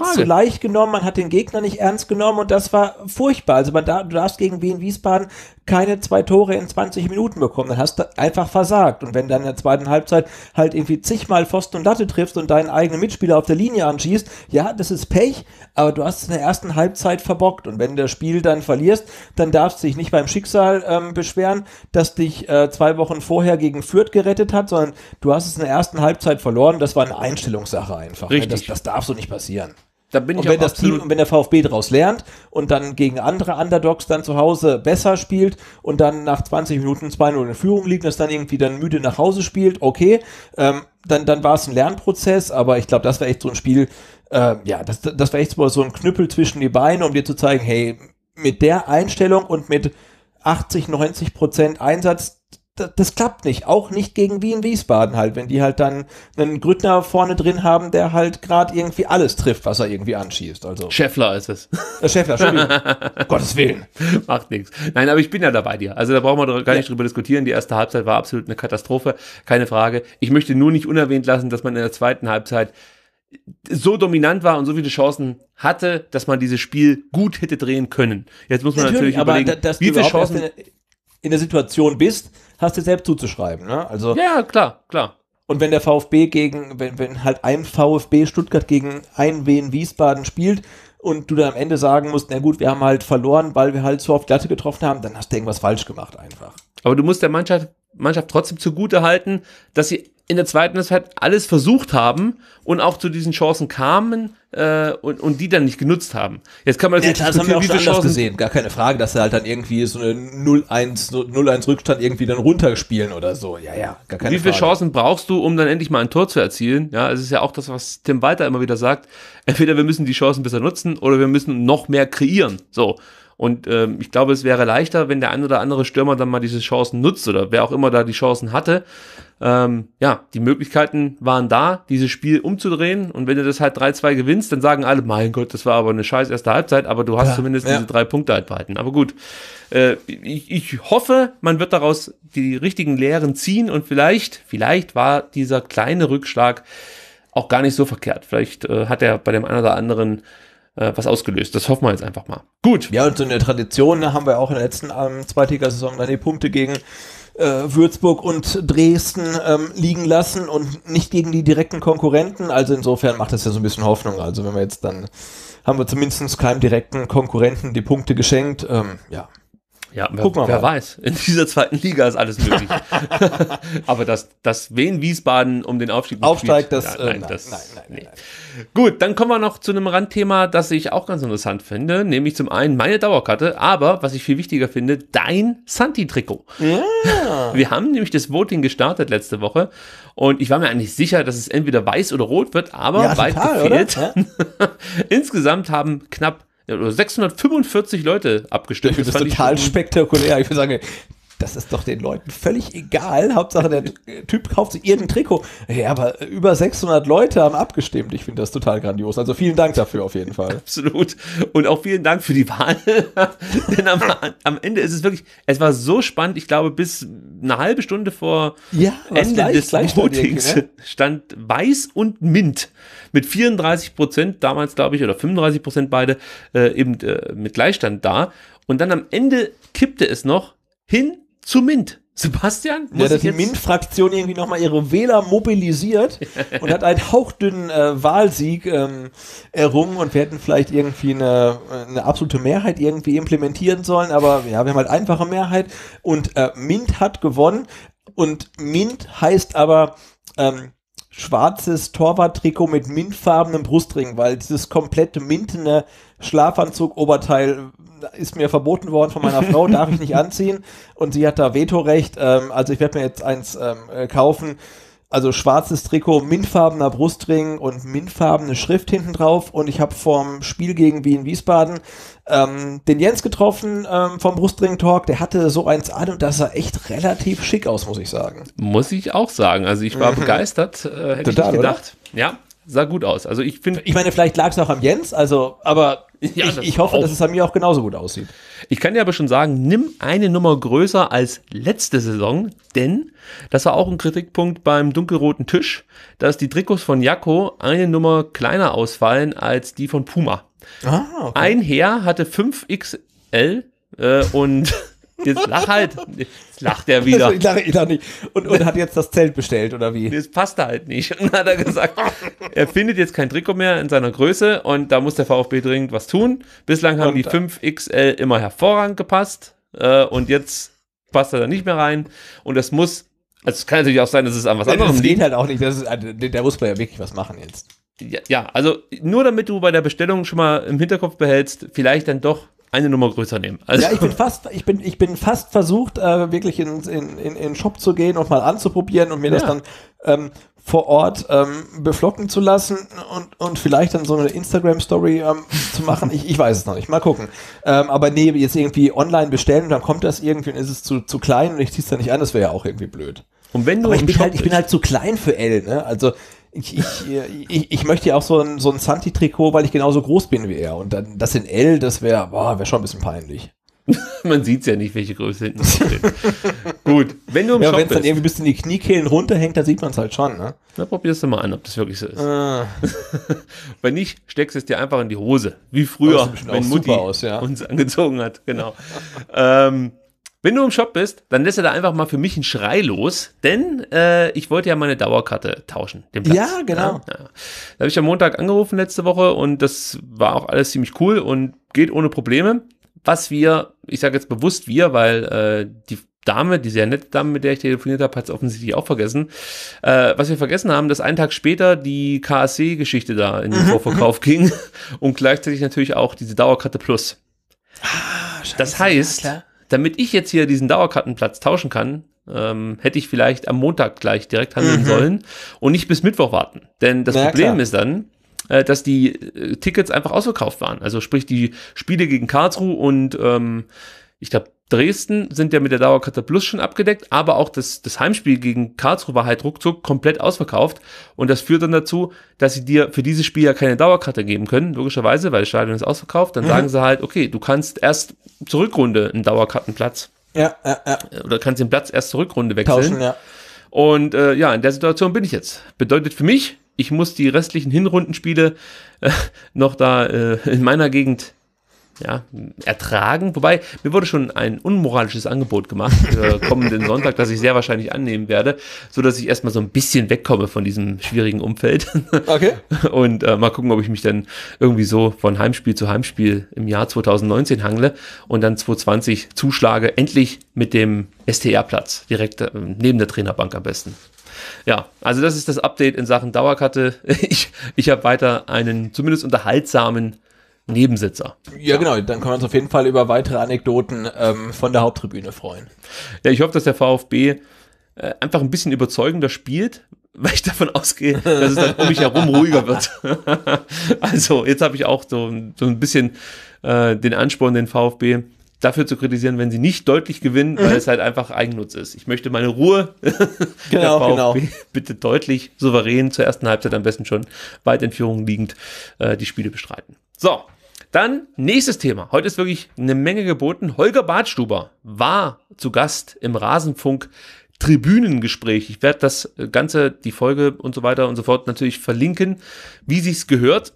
es zu, leicht genommen, man hat den Gegner nicht ernst genommen und das war furchtbar. Also man da, du darfst gegen Wien Wiesbaden keine zwei Tore in 20 Minuten bekommen. Dann hast du einfach versagt. Und wenn dann in der zweiten Halbzeit halt irgendwie zigmal Pfosten und Latte triffst und deinen eigenen Mitspieler auf der Linie anschießt, ja, das ist Pech, aber du hast es in der ersten Halbzeit verbockt. Und wenn du das Spiel dann verlierst, dann darfst du dich nicht beim Schicksal ähm, beschweren, das dich äh, zwei Wochen vorher gegen Fürth gerettet hat, sondern du hast es in der ersten Halbzeit verloren. Das war eine Einstellungssache einfach. Ne? Richtig. Das, das darf so nicht passieren. Da bin ich und wenn das Team und wenn der VfB daraus lernt und dann gegen andere Underdogs dann zu Hause besser spielt und dann nach 20 Minuten 2-0 in Führung liegt, und das dann irgendwie dann müde nach Hause spielt, okay, ähm, dann, dann war es ein Lernprozess, aber ich glaube, das wäre echt so ein Spiel, äh, ja, das, das wäre echt so ein Knüppel zwischen die Beine, um dir zu zeigen, hey, mit der Einstellung und mit 80, 90 Prozent Einsatz, das klappt nicht. Auch nicht gegen Wien Wiesbaden halt, wenn die halt dann einen Grüttner vorne drin haben, der halt gerade irgendwie alles trifft, was er irgendwie anschießt. Also Scheffler ist es. Äh, Scheffler, um Gottes Willen. Macht nichts. Nein, aber ich bin ja dabei dir. Also da brauchen wir gar nicht ja. drüber diskutieren. Die erste Halbzeit war absolut eine Katastrophe, keine Frage. Ich möchte nur nicht unerwähnt lassen, dass man in der zweiten Halbzeit so dominant war und so viele Chancen hatte, dass man dieses Spiel gut hätte drehen können. Jetzt muss man natürlich, natürlich überlegen, da, wie viele Chancen in der Situation bist, hast du selbst zuzuschreiben. Ne? Also ja, klar, klar. Und wenn der VfB gegen, wenn, wenn halt ein VfB Stuttgart gegen ein Wien Wiesbaden spielt und du dann am Ende sagen musst, na gut, wir haben halt verloren, weil wir halt so auf Glatte getroffen haben, dann hast du irgendwas falsch gemacht einfach. Aber du musst der Mannschaft, Mannschaft trotzdem zugute halten, dass sie in der zweiten Halbzeit alles versucht haben und auch zu diesen Chancen kamen äh, und, und die dann nicht genutzt haben. Jetzt kann man das, ja, das haben wir auch schon anders Chancen gesehen, gar keine Frage, dass sie halt dann irgendwie so eine 0-1 Rückstand irgendwie dann runterspielen oder so. Ja, ja, gar keine Wie viele Frage. Chancen brauchst du, um dann endlich mal ein Tor zu erzielen? Ja, es ist ja auch das, was Tim Walter immer wieder sagt. Entweder wir müssen die Chancen besser nutzen oder wir müssen noch mehr kreieren. So. Und ähm, ich glaube, es wäre leichter, wenn der ein oder andere Stürmer dann mal diese Chancen nutzt oder wer auch immer da die Chancen hatte ähm, ja, die Möglichkeiten waren da, dieses Spiel umzudrehen. Und wenn du das halt 3-2 gewinnst, dann sagen alle, mein Gott, das war aber eine scheiß erste Halbzeit, aber du hast ja, zumindest ja. diese drei Punkte halt behalten. Aber gut, äh, ich, ich hoffe, man wird daraus die richtigen Lehren ziehen und vielleicht, vielleicht war dieser kleine Rückschlag auch gar nicht so verkehrt. Vielleicht äh, hat er bei dem einen oder anderen äh, was ausgelöst. Das hoffen wir jetzt einfach mal. Gut. Ja, und so eine Tradition haben wir auch in der letzten ähm, Zweitliga-Saison dann die Punkte gegen äh, Würzburg und Dresden ähm, liegen lassen und nicht gegen die direkten Konkurrenten. Also insofern macht das ja so ein bisschen Hoffnung. Also wenn wir jetzt dann haben wir zumindest keinem direkten Konkurrenten die Punkte geschenkt. Ähm, ja. Ja, wer, Guck mal wer mal. weiß. In dieser zweiten Liga ist alles möglich. Aber dass, dass Wien Wiesbaden um den Aufstieg aufsteigt, das, ja, äh, nein, nein, das, nein, nein, nee. nein, Gut, dann kommen wir noch zu einem Randthema, das ich auch ganz interessant finde, nämlich zum einen meine Dauerkarte, aber was ich viel wichtiger finde, dein Santi-Trikot. Ja. Wir haben nämlich das Voting gestartet letzte Woche und ich war mir eigentlich sicher, dass es entweder weiß oder rot wird, aber ja, weit total, gefehlt. Insgesamt haben knapp 645 Leute abgestimmt. Das ist total spektakulär. Ich würde sagen, das ist doch den Leuten völlig egal. Hauptsache, der Typ kauft sich irgendein Trikot. Ja, aber über 600 Leute haben abgestimmt. Ich finde das total grandios. Also vielen Dank dafür auf jeden Fall. Absolut. Und auch vielen Dank für die Wahl. Denn am, am, Ende ist es wirklich, es war so spannend. Ich glaube, bis eine halbe Stunde vor ja, Ende gleich, des Votings ne? stand Weiß und Mint mit 34 Prozent damals, glaube ich, oder 35 Prozent beide äh, eben äh, mit Gleichstand da. Und dann am Ende kippte es noch hin zu Mint. Sebastian? Muss ja, da die MINT-Fraktion irgendwie nochmal ihre Wähler mobilisiert und hat einen hauchdünnen äh, Wahlsieg ähm, errungen und wir hätten vielleicht irgendwie eine, eine absolute Mehrheit irgendwie implementieren sollen, aber ja, wir haben halt einfache Mehrheit und äh, MINT hat gewonnen und MINT heißt aber ähm, schwarzes Torwarttrikot mit mintfarbenem Brustring, weil dieses komplette mintene Schlafanzug, Oberteil ist mir verboten worden von meiner Frau, darf ich nicht anziehen. Und sie hat da Vetorecht. Ähm, also ich werde mir jetzt eins ähm, äh, kaufen. Also schwarzes Trikot, mintfarbener Brustring und mintfarbene Schrift hinten drauf. Und ich habe vom Spiel gegen Wien Wiesbaden ähm, den Jens getroffen ähm, vom Brustring Talk. Der hatte so eins an und das sah echt relativ schick aus, muss ich sagen. Muss ich auch sagen. Also ich war mhm. begeistert, äh, hätte Total, ich nicht gedacht. Oder? Ja, sah gut aus. Also ich finde. Ich meine, vielleicht lag es auch am Jens, also, aber ja, ich, ich, hoffe, auch. dass es an mir auch genauso gut aussieht. Ich kann dir aber schon sagen, nimm eine Nummer größer als letzte Saison, denn das war auch ein Kritikpunkt beim dunkelroten Tisch, dass die Trikots von Jakko eine Nummer kleiner ausfallen als die von Puma. Ah, okay. Ein Herr hatte 5XL äh, und Jetzt lach halt. Jetzt lacht er wieder. Also ich lache ich lach nicht. Und, und hat jetzt das Zelt bestellt, oder wie? Das passte halt nicht. Und hat er gesagt, er findet jetzt kein Trikot mehr in seiner Größe und da muss der VfB dringend was tun. Bislang haben und, die 5XL immer hervorragend gepasst äh, und jetzt passt er da nicht mehr rein. Und das muss, also es kann natürlich auch sein, dass es an was anderes liegt. Das geht halt auch nicht. Das ist, also, da muss man ja wirklich was machen jetzt. ja, also nur damit du bei der Bestellung schon mal im Hinterkopf behältst, vielleicht dann doch eine Nummer größer nehmen. Also ja, ich bin fast, ich bin, ich bin fast versucht, äh, wirklich in, in, in, in Shop zu gehen und mal anzuprobieren und mir ja. das dann ähm, vor Ort ähm, beflocken zu lassen und, und vielleicht dann so eine Instagram-Story ähm, zu machen. Ich, ich weiß es noch nicht. Mal gucken. Ähm, aber nee, jetzt irgendwie online bestellen und dann kommt das irgendwie und ist es zu, zu klein und ich zieh's dann nicht an, das wäre ja auch irgendwie blöd. Und wenn du aber ich bin, halt, ich bin halt zu klein für L, ne? Also ich, ich, äh, ich, ich, möchte ja auch so ein, so ein Santi-Trikot, weil ich genauso groß bin wie er. Und dann das in L, das wäre wär schon ein bisschen peinlich. Man sieht es ja nicht, welche Größe hinten steht. Gut, wenn du im ja, Wenn es dann irgendwie bis in die Kniekehlen runterhängt, dann sieht man es halt schon. Ne? Na, probierst du mal an, ob das wirklich so ist. Ah. wenn nicht, steckst es dir einfach in die Hose. Wie früher, wenn Mutti aus, ja. uns angezogen hat. Genau. ähm, wenn du im Shop bist, dann lässt er da einfach mal für mich einen Schrei los, denn äh, ich wollte ja meine Dauerkarte tauschen. Den Platz. Ja, genau. Ja, ne? ja. Da habe ich am Montag angerufen letzte Woche und das war auch alles ziemlich cool und geht ohne Probleme. Was wir, ich sage jetzt bewusst wir, weil äh, die Dame, die sehr nette Dame, mit der ich telefoniert habe, hat es offensichtlich auch vergessen. Äh, was wir vergessen haben, dass einen Tag später die KSC-Geschichte da in den mhm, Vorverkauf mhm. ging und gleichzeitig natürlich auch diese Dauerkarte Plus. Ah, scheiße, das heißt, ja, damit ich jetzt hier diesen Dauerkartenplatz tauschen kann, ähm, hätte ich vielleicht am Montag gleich direkt handeln mhm. sollen und nicht bis Mittwoch warten. Denn das ja, Problem klar. ist dann, äh, dass die äh, Tickets einfach ausverkauft waren. Also sprich die Spiele gegen Karlsruhe und ähm, ich glaube Dresden sind ja mit der Dauerkarte Plus schon abgedeckt, aber auch das, das Heimspiel gegen Karlsruhe war halt ruckzuck komplett ausverkauft. Und das führt dann dazu, dass sie dir für dieses Spiel ja keine Dauerkarte geben können, logischerweise, weil das Stadion ist ausverkauft. Dann mhm. sagen sie halt, okay, du kannst erst zur Rückrunde einen Dauerkartenplatz. Ja, ja, ja. Oder kannst den Platz erst zur Rückrunde wechseln. Tauschen, ja. Und äh, ja, in der Situation bin ich jetzt. Bedeutet für mich, ich muss die restlichen Hinrundenspiele äh, noch da äh, in meiner Gegend ja, ertragen. Wobei, mir wurde schon ein unmoralisches Angebot gemacht äh, kommenden Sonntag, das ich sehr wahrscheinlich annehmen werde, so dass ich erstmal so ein bisschen wegkomme von diesem schwierigen Umfeld. Okay. Und äh, mal gucken, ob ich mich dann irgendwie so von Heimspiel zu Heimspiel im Jahr 2019 hangle und dann 2020 zuschlage, endlich mit dem STR-Platz, direkt äh, neben der Trainerbank am besten. Ja, also das ist das Update in Sachen Dauerkarte. Ich, ich habe weiter einen zumindest unterhaltsamen Nebensitzer. Ja, genau, dann können wir uns auf jeden Fall über weitere Anekdoten ähm, von der Haupttribüne freuen. Ja, ich hoffe, dass der VfB äh, einfach ein bisschen überzeugender spielt, weil ich davon ausgehe, dass es dann um mich herum ruhiger wird. also jetzt habe ich auch so, so ein bisschen äh, den Ansporn, den VfB dafür zu kritisieren, wenn sie nicht deutlich gewinnen, weil mhm. es halt einfach Eigennutz ist. Ich möchte meine Ruhe. genau, genau. Bitte deutlich, souverän, zur ersten Halbzeit am besten schon weit in Führung liegend äh, die Spiele bestreiten. So, dann nächstes Thema. Heute ist wirklich eine Menge geboten. Holger Badstuber war zu Gast im Rasenfunk Tribünengespräch. Ich werde das Ganze, die Folge und so weiter und so fort natürlich verlinken, wie sich's gehört.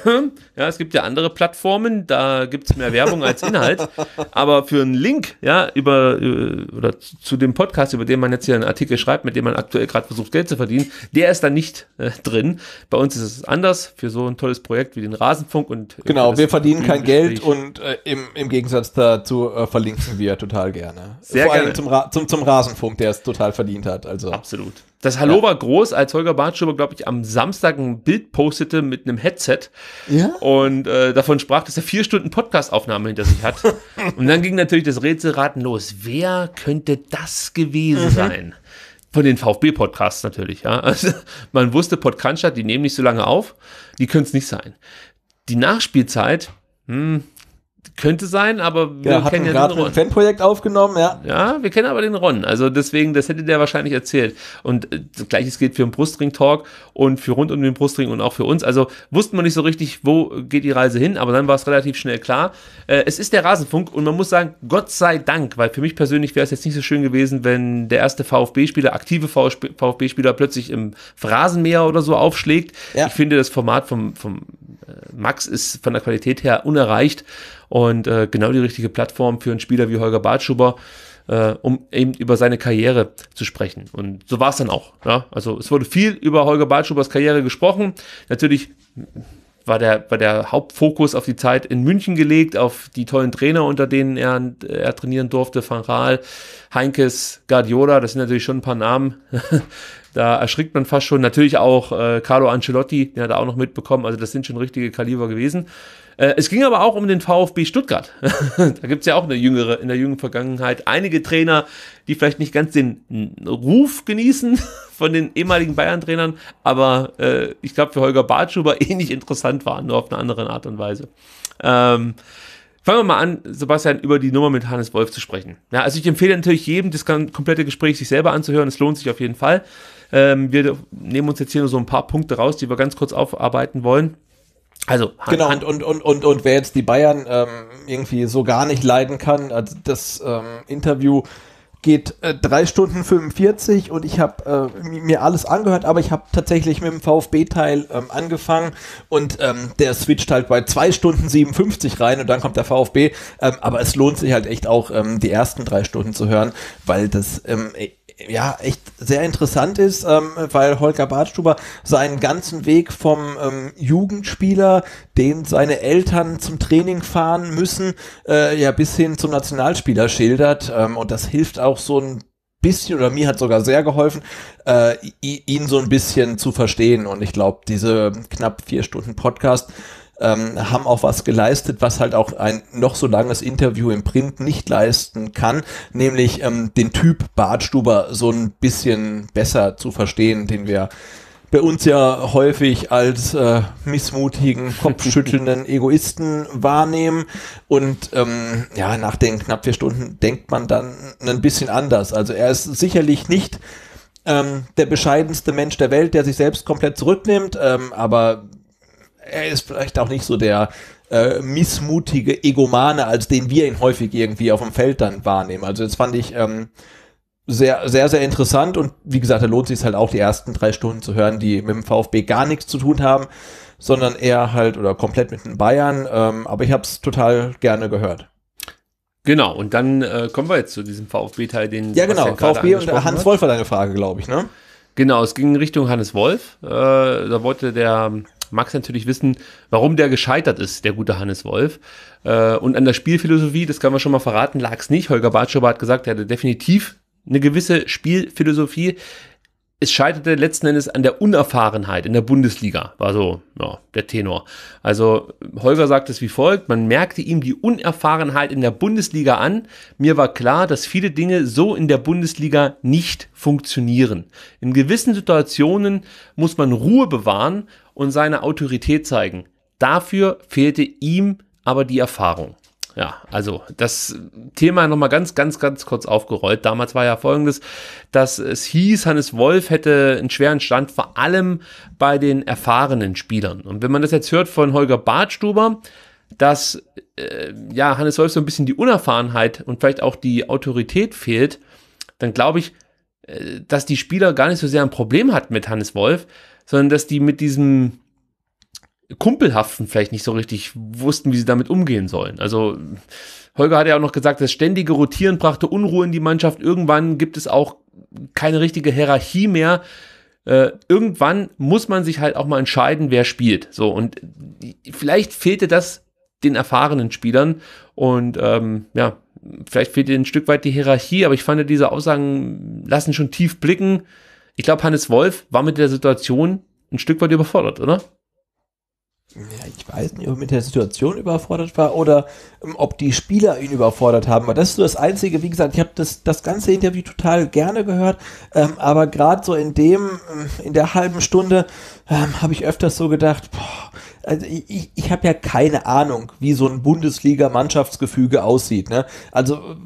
ja, es gibt ja andere Plattformen, da gibt es mehr Werbung als Inhalt. Aber für einen Link, ja, über äh, oder zu dem Podcast, über den man jetzt hier einen Artikel schreibt, mit dem man aktuell gerade versucht, Geld zu verdienen, der ist da nicht äh, drin. Bei uns ist es anders für so ein tolles Projekt wie den Rasenfunk und genau, wir verdienen kein Geld und äh, im, im Gegensatz dazu äh, verlinken wir total gerne. Sehr Vor gerne. Allem zum, Ra zum, zum Rasenfunk, der ist das total verdient hat. Also. Absolut. Das Hallo ja. war groß, als Holger Bartschuber, glaube ich, am Samstag ein Bild postete mit einem Headset. Ja. Und äh, davon sprach, dass er vier Stunden Podcastaufnahme hinter sich hat. und dann ging natürlich das Rätselraten los. Wer könnte das gewesen mhm. sein? Von den VfB-Podcasts natürlich, ja. Also, man wusste, Podkanstadt, die nehmen nicht so lange auf. Die können es nicht sein. Die Nachspielzeit, hm, könnte sein, aber wir ja, kennen ja den Ron. Ein Fanprojekt aufgenommen, ja. Ja, wir kennen aber den Ron. Also deswegen, das hätte der wahrscheinlich erzählt. Und äh, das gleiches gilt für den Brustring-Talk und für rund um den Brustring und auch für uns. Also wussten wir nicht so richtig, wo geht die Reise hin, aber dann war es relativ schnell klar. Äh, es ist der Rasenfunk und man muss sagen, Gott sei Dank, weil für mich persönlich wäre es jetzt nicht so schön gewesen, wenn der erste VfB-Spieler, aktive VfB-Spieler plötzlich im Rasenmäher oder so aufschlägt. Ja. Ich finde das Format vom, vom Max ist von der Qualität her unerreicht und äh, genau die richtige Plattform für einen Spieler wie Holger Bartschuber, äh, um eben über seine Karriere zu sprechen. Und so war es dann auch. Ja? Also es wurde viel über Holger Bartschubers Karriere gesprochen. Natürlich war der, war der Hauptfokus auf die Zeit in München gelegt, auf die tollen Trainer, unter denen er, er trainieren durfte, Van Raal, Heinkes, Guardiola, das sind natürlich schon ein paar Namen, da erschrickt man fast schon. Natürlich auch äh, Carlo Ancelotti, den hat er auch noch mitbekommen. Also das sind schon richtige Kaliber gewesen. Äh, es ging aber auch um den VfB Stuttgart. da gibt's ja auch eine jüngere, in der jüngeren Vergangenheit einige Trainer, die vielleicht nicht ganz den Ruf genießen von den ehemaligen Bayern-Trainern, aber äh, ich glaube für Holger Bartschuber ähnlich eh interessant waren, nur auf eine andere Art und Weise. Ähm, Fangen wir mal an, Sebastian, über die Nummer mit Hannes Wolf zu sprechen. Ja, also ich empfehle natürlich jedem, das komplette Gespräch sich selber anzuhören. Es lohnt sich auf jeden Fall. Ähm, wir nehmen uns jetzt hier nur so ein paar Punkte raus, die wir ganz kurz aufarbeiten wollen. Also Hand, genau Hand. und, und und und wer jetzt die Bayern ähm, irgendwie so gar nicht leiden kann, also das ähm, Interview geht äh, 3 Stunden 45 und ich habe äh, mir alles angehört, aber ich habe tatsächlich mit dem VfB-Teil ähm, angefangen und ähm, der switcht halt bei 2 Stunden 57 rein und dann kommt der VfB. Ähm, aber es lohnt sich halt echt auch, ähm, die ersten drei Stunden zu hören, weil das ähm, ja, echt sehr interessant ist, ähm, weil Holger Badstuber seinen ganzen Weg vom ähm, Jugendspieler, den seine Eltern zum Training fahren müssen, äh, ja, bis hin zum Nationalspieler schildert. Ähm, und das hilft auch so ein bisschen, oder mir hat sogar sehr geholfen, äh, ihn so ein bisschen zu verstehen. Und ich glaube, diese knapp vier Stunden Podcast ähm, haben auch was geleistet, was halt auch ein noch so langes Interview im Print nicht leisten kann, nämlich ähm, den Typ Bartstuber so ein bisschen besser zu verstehen, den wir bei uns ja häufig als äh, missmutigen, kopfschüttelnden Egoisten wahrnehmen. Und ähm, ja, nach den knapp vier Stunden denkt man dann ein bisschen anders. Also er ist sicherlich nicht ähm, der bescheidenste Mensch der Welt, der sich selbst komplett zurücknimmt, ähm, aber er ist vielleicht auch nicht so der äh, missmutige Egomane, als den wir ihn häufig irgendwie auf dem Feld dann wahrnehmen. Also das fand ich ähm, sehr, sehr, sehr interessant und wie gesagt, da lohnt sich halt auch, die ersten drei Stunden zu hören, die mit dem VfB gar nichts zu tun haben, sondern eher halt oder komplett mit den Bayern. Ähm, aber ich habe es total gerne gehört. Genau, und dann äh, kommen wir jetzt zu diesem VfB-Teil, den Ja, genau, Sebastian genau, VfB und Hans Wolf hat eine Frage, glaube ich, ne? Genau, es ging in Richtung Hannes Wolf. Äh, da wollte der Max natürlich wissen, warum der gescheitert ist, der gute Hannes Wolf. Äh, und an der Spielphilosophie, das kann man schon mal verraten, lag es nicht. Holger Bartschober hat gesagt, er hatte definitiv eine gewisse Spielphilosophie. Es scheiterte letzten Endes an der Unerfahrenheit in der Bundesliga, war so ja, der Tenor. Also Holger sagt es wie folgt, man merkte ihm die Unerfahrenheit in der Bundesliga an. Mir war klar, dass viele Dinge so in der Bundesliga nicht funktionieren. In gewissen Situationen muss man Ruhe bewahren und seine Autorität zeigen. Dafür fehlte ihm aber die Erfahrung. Ja, also das Thema nochmal ganz, ganz, ganz kurz aufgerollt. Damals war ja folgendes, dass es hieß, Hannes Wolf hätte einen schweren Stand, vor allem bei den erfahrenen Spielern. Und wenn man das jetzt hört von Holger Bartstuber, dass äh, ja, Hannes Wolf so ein bisschen die Unerfahrenheit und vielleicht auch die Autorität fehlt, dann glaube ich, äh, dass die Spieler gar nicht so sehr ein Problem hatten mit Hannes Wolf, sondern dass die mit diesem Kumpelhaften vielleicht nicht so richtig wussten, wie sie damit umgehen sollen. Also Holger hat ja auch noch gesagt, das ständige Rotieren brachte Unruhe in die Mannschaft. Irgendwann gibt es auch keine richtige Hierarchie mehr. Äh, irgendwann muss man sich halt auch mal entscheiden, wer spielt. So und vielleicht fehlte das den erfahrenen Spielern und ähm, ja, vielleicht fehlt ihnen ein Stück weit die Hierarchie, aber ich fand diese Aussagen lassen schon tief blicken. Ich glaube, Hannes Wolf war mit der Situation ein Stück weit überfordert, oder? Ja, ich weiß nicht, ob er mit der Situation überfordert war oder um, ähm, ob die Spieler ihn überfordert haben. Aber das ist so das Einzige, wie gesagt, ich habe das, das ganze Interview total gerne gehört, ähm, aber gerade so in dem, ähm, in der halben Stunde ähm, habe ich öfters so gedacht, boah, also ich, ich habe ja keine Ahnung, wie so ein Bundesliga-Mannschaftsgefüge aussieht. Ne? Also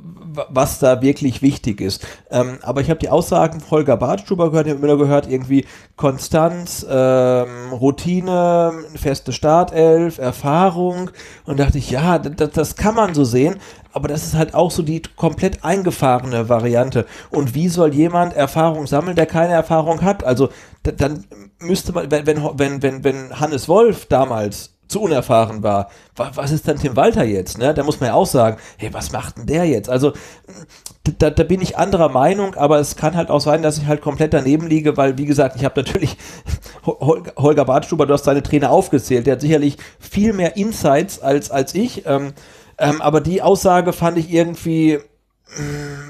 was da wirklich wichtig ist. Ähm, aber ich habe die Aussagen von Holger Bartschuber gehört, ich habe immer gehört, irgendwie Konstanz, ähm, Routine, feste Startelf, Erfahrung und dachte ich, ja, das, das kann man so sehen, aber das ist halt auch so die komplett eingefahrene Variante. Und wie soll jemand Erfahrung sammeln, der keine Erfahrung hat? Also dann müsste man, wenn, wenn, wenn, wenn Hannes Wolf damals zu unerfahren war. Was ist denn Tim Walter jetzt? Ne? Da muss man ja auch sagen, hey, was macht denn der jetzt? Also da, da bin ich anderer Meinung, aber es kann halt auch sein, dass ich halt komplett daneben liege, weil wie gesagt, ich habe natürlich Holger, Bartstuber, du hast seine Trainer aufgezählt, der hat sicherlich viel mehr Insights als, als ich. Ähm, ähm, aber die Aussage fand ich irgendwie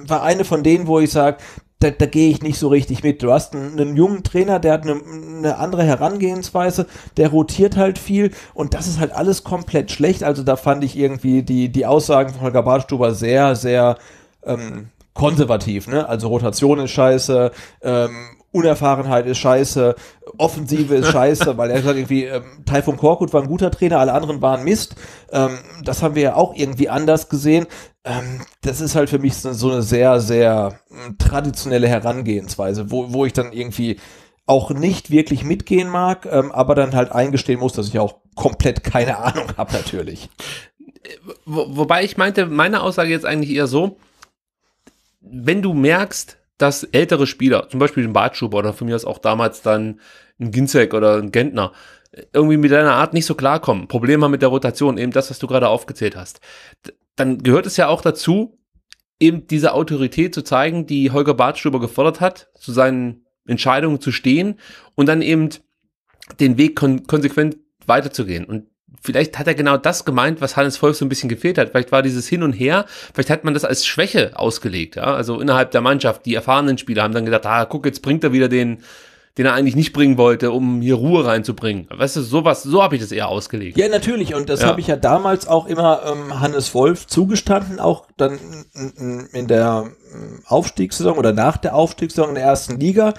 war eine von denen, wo ich sage, da, da gehe ich nicht so richtig mit. Du hast einen, einen jungen Trainer, der hat eine, eine, andere Herangehensweise, der rotiert halt viel und das ist halt alles komplett schlecht. Also da fand ich irgendwie die, die Aussagen von Holger Badstuber sehr, sehr ähm, konservativ. Ne? Also Rotation ist scheiße ähm, Unerfahrenheit ist scheiße, Offensive ist scheiße, weil er gesagt irgendwie, ähm, Taifun Korkut war ein guter Trainer, alle anderen waren Mist. Ähm, das haben wir ja auch irgendwie anders gesehen. Ähm, das ist halt für mich so, so eine sehr, sehr hm, traditionelle Herangehensweise, wo, wo ich dann irgendwie auch nicht wirklich mitgehen mag, ähm, aber dann halt eingestehen muss, dass ich auch komplett keine Ahnung habe natürlich. Wo, wobei ich meinte, meine Aussage jetzt eigentlich eher so, wenn du merkst, dass ältere Spieler, zum Beispiel den Bartschuber oder von mir aus auch damals dann ein Ginzek oder ein Gentner, irgendwie mit deiner Art nicht so klarkommen, Probleme mit der Rotation, eben das, was du gerade aufgezählt hast, dann gehört es ja auch dazu, eben diese Autorität zu zeigen, die Holger Bartschuber gefordert hat, zu seinen Entscheidungen zu stehen und dann eben den Weg kon konsequent weiterzugehen. Und vielleicht hat er genau das gemeint, was Hannes Wolf so ein bisschen gefehlt hat. Vielleicht war dieses Hin und Her, vielleicht hat man das als Schwäche ausgelegt. Ja? Also innerhalb der Mannschaft, die erfahrenen Spieler haben dann gedacht, ah, guck, jetzt bringt er wieder den, den er eigentlich nicht bringen wollte, um hier Ruhe reinzubringen. Weißt du, sowas, so habe ich das eher ausgelegt. Ja, natürlich. Und das ja. habe ich ja damals auch immer ähm, Hannes Wolf zugestanden, auch dann in der ähm, Aufstiegssaison oder nach der Aufstiegssaison in der ersten Liga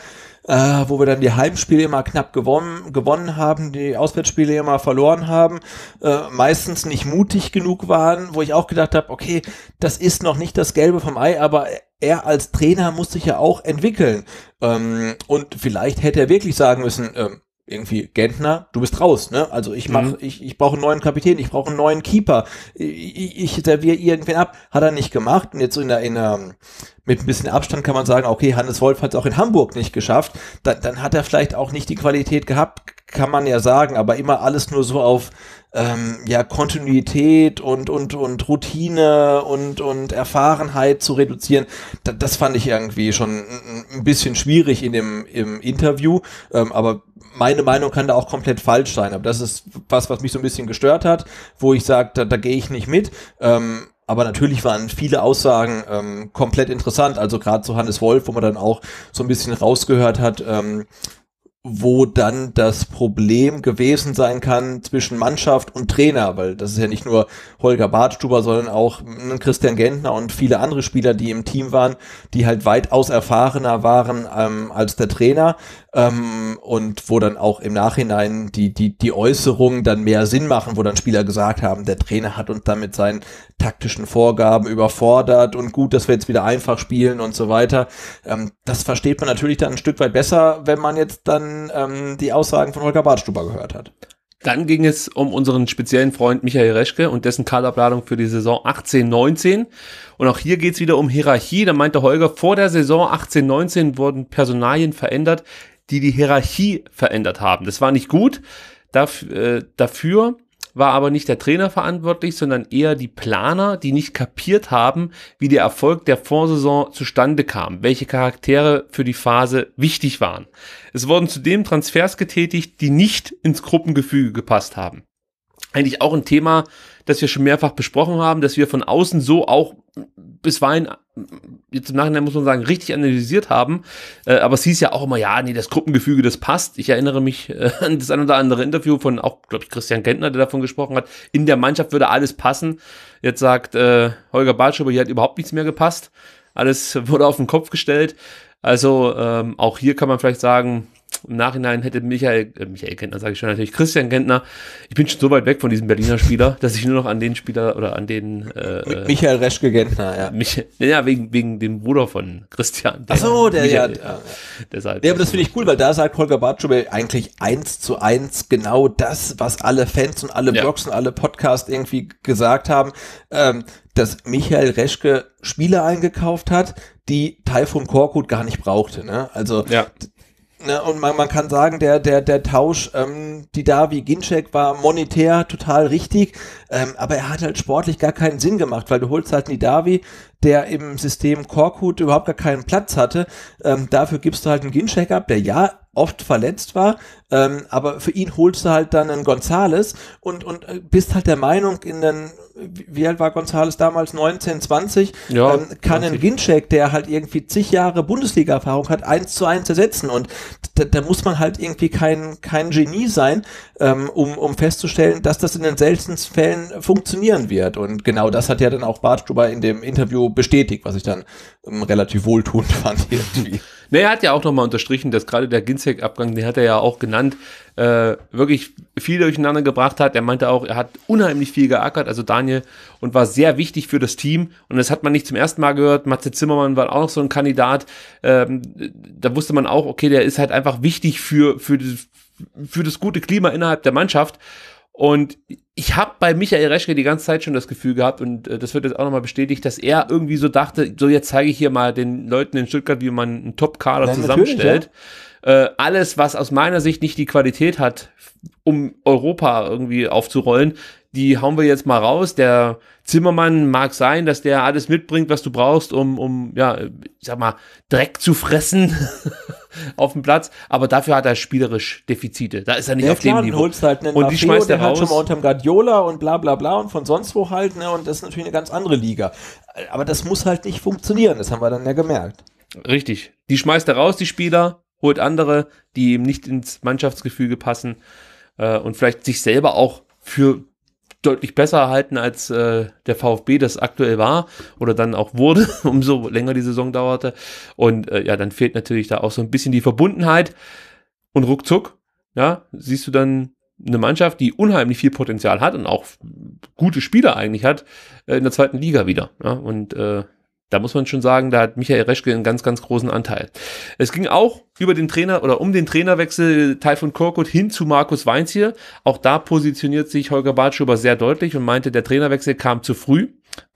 äh, wo wir dann die Heimspiele immer knapp gewonnen, gewonnen haben, die Auswärtsspiele immer verloren haben, äh, meistens nicht mutig genug waren, wo ich auch gedacht habe, okay, das ist noch nicht das Gelbe vom Ei, aber er als Trainer muss sich ja auch entwickeln. Ähm, und vielleicht hätte er wirklich sagen müssen, ähm, irgendwie Gentner, du bist raus, ne? Also ich mach, mhm. ich, ich brauche einen neuen Kapitän, ich brauche einen neuen Keeper, ich, ich serviere irgendwen ab. Hat er nicht gemacht und jetzt so in der, in der, mit ein bisschen Abstand kann man sagen, okay, Hannes Wolf hat es auch in Hamburg nicht geschafft, dann, dann hat er vielleicht auch nicht die Qualität gehabt, kann man ja sagen, aber immer alles nur so auf ähm, ja, Kontinuität und, und, und Routine und, und Erfahrenheit zu reduzieren, das, das fand ich irgendwie schon ein bisschen schwierig in dem im Interview. Ähm, aber meine Meinung kann da auch komplett falsch sein. Aber das ist was, was mich so ein bisschen gestört hat, wo ich sage, da, da gehe ich nicht mit. Ähm, aber natürlich waren viele Aussagen ähm, komplett interessant. Also gerade zu Hannes Wolf, wo man dann auch so ein bisschen rausgehört hat, ähm, wo dann das Problem gewesen sein kann zwischen Mannschaft und Trainer, weil das ist ja nicht nur Holger Bartstuber, sondern auch hm, Christian Gentner und viele andere Spieler, die im Team waren, die halt weitaus erfahrener waren ähm, als der Trainer ähm, und wo dann auch im Nachhinein die, die, die Äußerungen dann mehr Sinn machen, wo dann Spieler gesagt haben, der Trainer hat uns damit seinen taktischen Vorgaben überfordert und gut, dass wir jetzt wieder einfach spielen und so weiter. Ähm, das versteht man natürlich dann ein Stück weit besser, wenn man jetzt dann ähm, die Aussagen von Holger Badstuber gehört hat. Dann ging es um unseren speziellen Freund Michael Reschke und dessen Kaderplanung für die Saison 18-19. Und auch hier geht's wieder um Hierarchie. Da meinte Holger, vor der Saison 18-19 wurden Personalien verändert, die die Hierarchie verändert haben. Das war nicht gut. Dafür, äh, dafür war aber nicht der Trainer verantwortlich, sondern eher die Planer, die nicht kapiert haben, wie der Erfolg der Vorsaison zustande kam, welche Charaktere für die Phase wichtig waren. Es wurden zudem Transfers getätigt, die nicht ins Gruppengefüge gepasst haben. Eigentlich auch ein Thema, das wir schon mehrfach besprochen haben, dass wir von außen so auch bisweilen, jetzt im Nachhinein muss man sagen, richtig analysiert haben. Äh, aber es hieß ja auch immer, ja, nee, das Gruppengefüge, das passt. Ich erinnere mich äh, an das ein oder andere Interview von auch, glaube ich, Christian Gentner, der davon gesprochen hat, in der Mannschaft würde alles passen. Jetzt sagt äh, Holger Bartschuber, hier hat überhaupt nichts mehr gepasst. Alles wurde auf den Kopf gestellt. Also ähm, auch hier kann man vielleicht sagen, im Nachhinein hätte Michael, äh, Michael Kentner, sage ich schon natürlich, Christian Kentner, ich bin schon so weit weg von diesem Berliner Spieler, dass ich nur noch an den Spieler oder an den äh, Michael Reschke Kentner, ja. Michael, ja, wegen, wegen dem Bruder von Christian. Der, Ach so, der, Michael, ja, der, der halt Ja, aber das finde ich cool, weil da sagt Holger Bartschubel eigentlich eins zu eins genau das, was alle Fans und alle ja. Blogs und alle Podcasts irgendwie gesagt haben. Ähm, dass Michael Reschke Spieler eingekauft hat, die Taifun Korkut gar nicht brauchte. Ne? Also ja. Ne, und man, man kann sagen, der, der, der Tausch, ähm, die Davi Ginczek war monetär total richtig, ähm, aber er hat halt sportlich gar keinen Sinn gemacht, weil du holst halt die Davi, der im System Korkut überhaupt gar keinen Platz hatte. Ähm, dafür gibst du halt einen Ginczek ab, der ja oft verletzt war. Ähm, aber für ihn holst du halt dann einen Gonzales und, und äh, bist halt der Meinung, in den, wie alt war Gonzales damals? 19, 20? Ja, ähm, kann 20. einen Ginczek, der halt irgendwie zig Jahre Bundesliga-Erfahrung hat, eins zu eins ersetzen. Und da, da muss man halt irgendwie kein, kein Genie sein, ähm, um, um festzustellen, dass das in den seltensten Fällen funktionieren wird. Und genau das hat ja dann auch Bartstuber in dem Interview bestätigt, was ich dann ähm, relativ wohltuend fand irgendwie. Ne, er hat ja auch nochmal unterstrichen, dass gerade der Ginzek-Abgang, den hat er ja auch genannt, äh, wirklich viel durcheinander gebracht hat. Er meinte auch, er hat unheimlich viel geackert, also Daniel, und war sehr wichtig für das Team. Und das hat man nicht zum ersten Mal gehört. Matze Zimmermann war auch noch so ein Kandidat. Ähm, da wusste man auch, okay, der ist halt einfach wichtig für, für, für das gute Klima innerhalb der Mannschaft. Und ich habe bei Michael Reschke die ganze Zeit schon das Gefühl gehabt, und äh, das wird jetzt auch nochmal bestätigt, dass er irgendwie so dachte, so jetzt zeige ich hier mal den Leuten in Stuttgart, wie man einen Top-Kader zusammenstellt. Ja. Äh, alles, was aus meiner Sicht nicht die Qualität hat, um Europa irgendwie aufzurollen, die hauen wir jetzt mal raus. Der Zimmermann mag sein, dass der alles mitbringt, was du brauchst, um, um ja, ich sag mal, Dreck zu fressen auf dem Platz. Aber dafür hat er spielerisch Defizite. Da ist er nicht ja, auf klar, dem Niveau. Holst halt einen und die schmeißt er raus. Hat schon mal unterm Guardiola und bla bla bla und von sonst wo halt. Ne? Und das ist natürlich eine ganz andere Liga. Aber das muss halt nicht funktionieren. Das haben wir dann ja gemerkt. Richtig. Die schmeißt er raus, die Spieler, holt andere, die eben nicht ins Mannschaftsgefüge passen. Äh, und vielleicht sich selber auch für deutlich besser erhalten, als äh, der VfB das aktuell war oder dann auch wurde, umso länger die Saison dauerte. Und äh, ja, dann fehlt natürlich da auch so ein bisschen die Verbundenheit. Und ruckzuck, ja, siehst du dann eine Mannschaft, die unheimlich viel Potenzial hat und auch gute Spieler eigentlich hat, äh, in der zweiten Liga wieder. Ja? Und äh, da muss man schon sagen, da hat Michael Reschke einen ganz, ganz großen Anteil. Es ging auch über den Trainer oder um den Trainerwechsel Taifun Korkut hin zu Markus Weinz hier. Auch da positioniert sich Holger Bartschuber sehr deutlich und meinte, der Trainerwechsel kam zu früh.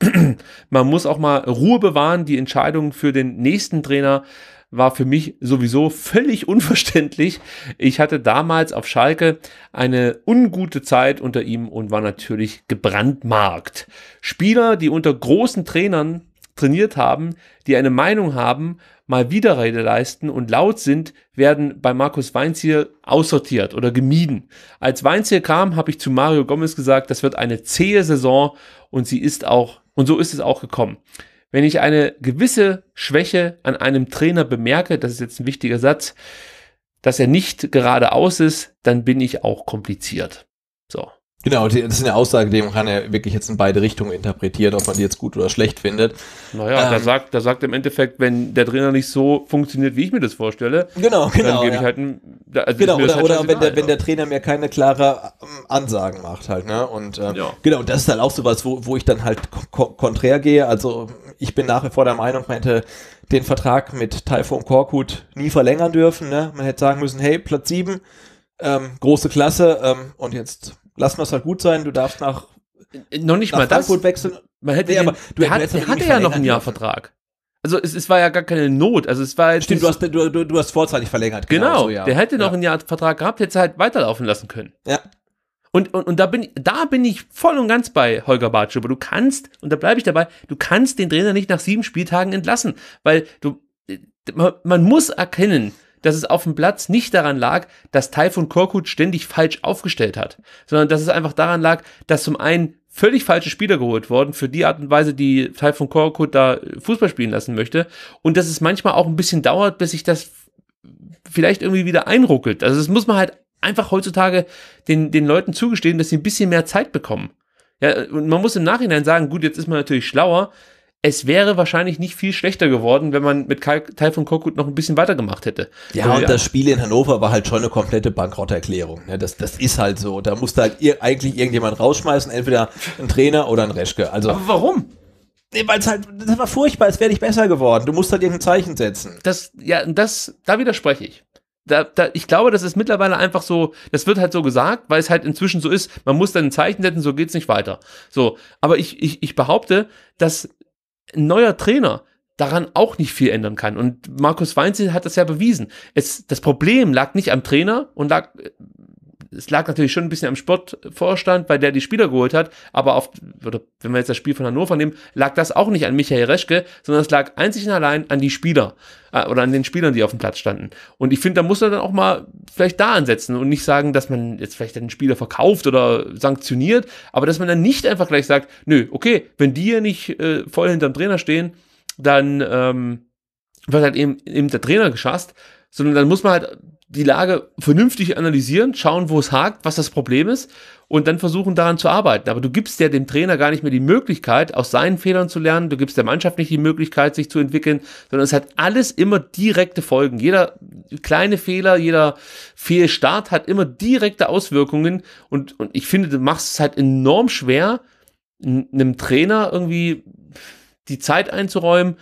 man muss auch mal Ruhe bewahren. Die Entscheidung für den nächsten Trainer war für mich sowieso völlig unverständlich. Ich hatte damals auf Schalke eine ungute Zeit unter ihm und war natürlich gebrandmarkt. Spieler, die unter großen Trainern trainiert haben, die eine Meinung haben, mal Widerrede leisten und laut sind, werden bei Markus Weinzier aussortiert oder gemieden. Als Weinzier kam, habe ich zu Mario Gomez gesagt, das wird eine zähe Saison und sie ist auch, und so ist es auch gekommen. Wenn ich eine gewisse Schwäche an einem Trainer bemerke, das ist jetzt ein wichtiger Satz, dass er nicht geradeaus ist, dann bin ich auch kompliziert. So, Genau, das ist eine Aussage, die man kann ja wirklich jetzt in beide Richtungen interpretieren, ob man die jetzt gut oder schlecht findet. Naja, ähm, der, sagt, der sagt im Endeffekt, wenn der Trainer nicht so funktioniert, wie ich mir das vorstelle, genau, genau, dann gebe ja. ich halt einen, also Genau, oder, halt oder wenn, der, wenn der Trainer mir keine klare ähm, Ansagen macht halt, ne? Und äh, ja. genau, das ist halt auch sowas, wo, wo ich dann halt konträr gehe. Also ich bin nach wie vor der Meinung, man hätte den Vertrag mit Typhoon Korkut nie verlängern dürfen. Ne? Man hätte sagen müssen, hey, Platz 7, ähm, große Klasse ähm, und jetzt lassen wir es halt gut sein, du darfst nach äh, noch nicht nach mal Frankfurt das. wechseln. Man hätte nee, den, aber du, hat, du hatte ja noch einen ne? Jahr Vertrag. Also es, es, war ja gar keine Not. Also es war halt Stimmt, du hast, du, du, hast vorzeitig verlängert. Genau, genau so, ja. der hätte noch ja. einen Jahr Vertrag gehabt, hätte halt weiterlaufen lassen können. Ja. Und, und, und da, bin, da bin ich voll und ganz bei Holger Bartsch. Aber du kannst, und da bleibe ich dabei, du kannst den Trainer nicht nach sieben Spieltagen entlassen, weil du, äh, man, man muss erkennen, dass es auf dem Platz nicht daran lag, dass Taifun Korkut ständig falsch aufgestellt hat, sondern dass es einfach daran lag, dass zum einen völlig falsche Spieler geholt worden für die Art und Weise, die Taifun Korkut da Fußball spielen lassen möchte und dass es manchmal auch ein bisschen dauert, bis sich das vielleicht irgendwie wieder einruckelt. Also das muss man halt einfach heutzutage den, den Leuten zugestehen, dass sie ein bisschen mehr Zeit bekommen. Ja, und man muss im Nachhinein sagen, gut, jetzt ist man natürlich schlauer, es wäre wahrscheinlich nicht viel schlechter geworden, wenn man mit Taifun Korkut noch ein bisschen weitergemacht hätte. Ja, also und das Spiel in Hannover war halt schon eine komplette Bankrotterklärung. Ne? Das, das ist halt so. Da musste halt eigentlich irgendjemand rausschmeißen, entweder ein Trainer oder ein Reschke. Also, Aber warum? Weil es halt, das war furchtbar, es wäre nicht besser geworden. Du musst halt irgendein Zeichen setzen. Das, ja, das, da widerspreche ich. Da, da, ich glaube, das ist mittlerweile einfach so, das wird halt so gesagt, weil es halt inzwischen so ist, man muss dann ein Zeichen setzen, so geht es nicht weiter. So, aber ich, ich, ich behaupte, dass ein neuer Trainer daran auch nicht viel ändern kann. Und Markus Weinzel hat das ja bewiesen. Es, das Problem lag nicht am Trainer und lag es lag natürlich schon ein bisschen am Sportvorstand, bei der die Spieler geholt hat, aber auf, oder wenn wir jetzt das Spiel von Hannover nehmen, lag das auch nicht an Michael Reschke, sondern es lag einzig und allein an die Spieler äh, oder an den Spielern, die auf dem Platz standen. Und ich finde, da muss er dann auch mal vielleicht da ansetzen und nicht sagen, dass man jetzt vielleicht den Spieler verkauft oder sanktioniert, aber dass man dann nicht einfach gleich sagt, nö, okay, wenn die hier nicht äh, voll hinterm Trainer stehen, dann ähm, wird halt eben, eben der Trainer geschasst, sondern dann muss man halt die Lage vernünftig analysieren, schauen, wo es hakt, was das Problem ist und dann versuchen daran zu arbeiten. Aber du gibst ja dem Trainer gar nicht mehr die Möglichkeit, aus seinen Fehlern zu lernen, du gibst der Mannschaft nicht die Möglichkeit, sich zu entwickeln, sondern es hat alles immer direkte Folgen. Jeder kleine Fehler, jeder Fehlstart hat immer direkte Auswirkungen und, und ich finde, du machst es halt enorm schwer, einem Trainer irgendwie die Zeit einzuräumen,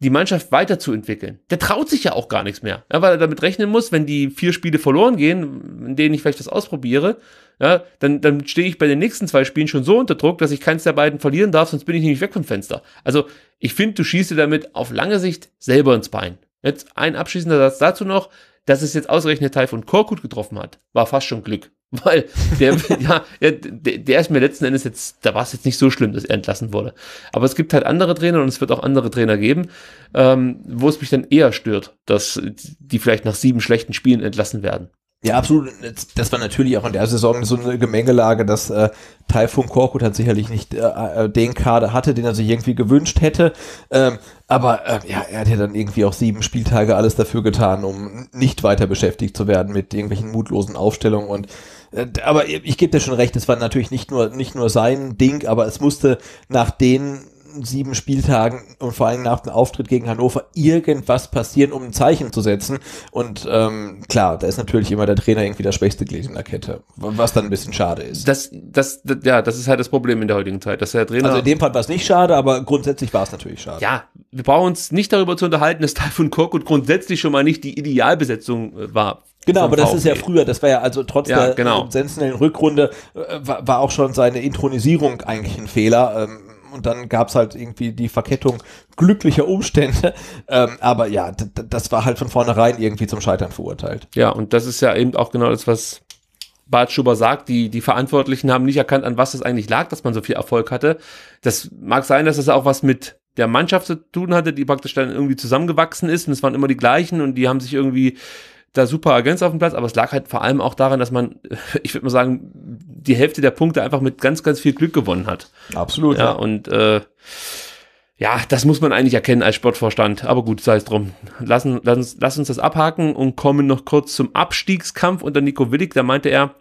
die Mannschaft weiterzuentwickeln. Der traut sich ja auch gar nichts mehr, ja, weil er damit rechnen muss, wenn die vier Spiele verloren gehen, in denen ich vielleicht was ausprobiere, ja, dann, dann stehe ich bei den nächsten zwei Spielen schon so unter Druck, dass ich keins der beiden verlieren darf, sonst bin ich nämlich weg vom Fenster. Also ich finde, du schießt dir damit auf lange Sicht selber ins Bein. Jetzt ein abschließender Satz dazu noch, dass es jetzt ausgerechnet Teil von Korkut getroffen hat, war fast schon Glück. Weil der, ja, der, der, ist mir letzten Endes jetzt, da war es jetzt nicht so schlimm, dass er entlassen wurde. Aber es gibt halt andere Trainer und es wird auch andere Trainer geben, ähm, wo es mich dann eher stört, dass die vielleicht nach sieben schlechten Spielen entlassen werden. Ja, absolut. Das war natürlich auch in der Saison so eine Gemengelage, dass äh, Taifun Korkut dann sicherlich nicht äh, äh, den Kader hatte, den er sich irgendwie gewünscht hätte. Ähm, aber äh, ja, er hat ja dann irgendwie auch sieben Spieltage alles dafür getan, um nicht weiter beschäftigt zu werden mit irgendwelchen mutlosen Aufstellungen und äh, aber ich gebe dir schon recht, es war natürlich nicht nur, nicht nur sein Ding, aber es musste nach den sieben Spieltagen und vor allem nach dem Auftritt gegen Hannover irgendwas passieren, um ein Zeichen zu setzen. Und ähm, klar, da ist natürlich immer der Trainer irgendwie das schwächste Glied in der Kette, was dann ein bisschen schade ist. Das, das, das ja, das ist halt das Problem in der heutigen Zeit, dass der Trainer. Also in dem Fall war es nicht schade, aber grundsätzlich war es natürlich schade. Ja, wir brauchen uns nicht darüber zu unterhalten, dass Taifun Korkut grundsätzlich schon mal nicht die Idealbesetzung äh, war Genau, aber das ist ja früher, das war ja also trotz ja, der äh, genau. sensationellen Rückrunde äh, war, war, auch schon seine Intronisierung eigentlich ein Fehler. Ähm, und dann gab es halt irgendwie die Verkettung glücklicher Umstände. Ähm, aber ja, das war halt von vornherein irgendwie zum Scheitern verurteilt. Ja, und das ist ja eben auch genau das, was Bart Schuber sagt, die, die Verantwortlichen haben nicht erkannt, an was es eigentlich lag, dass man so viel Erfolg hatte. Das mag sein, dass es das auch was mit der Mannschaft zu tun hatte, die praktisch dann irgendwie zusammengewachsen ist und es waren immer die gleichen und die haben sich irgendwie da super Agenz auf dem Platz, aber es lag halt vor allem auch daran, dass man, ich würde mal sagen, die Hälfte der Punkte einfach mit ganz, ganz viel Glück gewonnen hat. Absolut. Ja, ja. und äh, ja, das muss man eigentlich erkennen als Sportvorstand. Aber gut, sei es drum. Lass uns, lass, uns, lass uns das abhaken und kommen noch kurz zum Abstiegskampf unter Nico Willig. Da meinte er,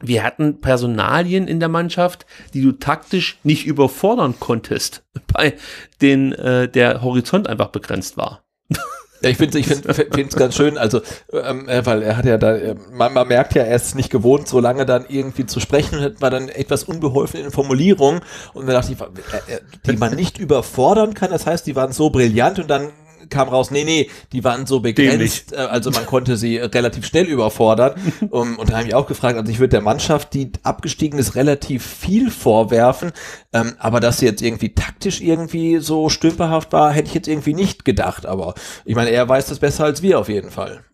wir hatten Personalien in der Mannschaft, die du taktisch nicht überfordern konntest, bei denen äh, der Horizont einfach begrenzt war. Ja, ich finde es ich find, find's ganz schön, also, ähm, äh, weil er hat ja da, äh, man, man, merkt ja, er ist nicht gewohnt, so lange dann irgendwie zu sprechen und war dann etwas unbeholfen in Formulierungen und dann dachte ich, äh, die man nicht überfordern kann, das heißt, die waren so brillant und dann kam raus, nee, nee, die waren so begrenzt, äh, also man konnte sie äh, relativ schnell überfordern. Um, und da habe ich auch gefragt, also ich würde der Mannschaft, die abgestiegen ist, relativ viel vorwerfen, ähm, aber dass sie jetzt irgendwie taktisch irgendwie so stümperhaft war, hätte ich jetzt irgendwie nicht gedacht. Aber ich meine, er weiß das besser als wir auf jeden Fall.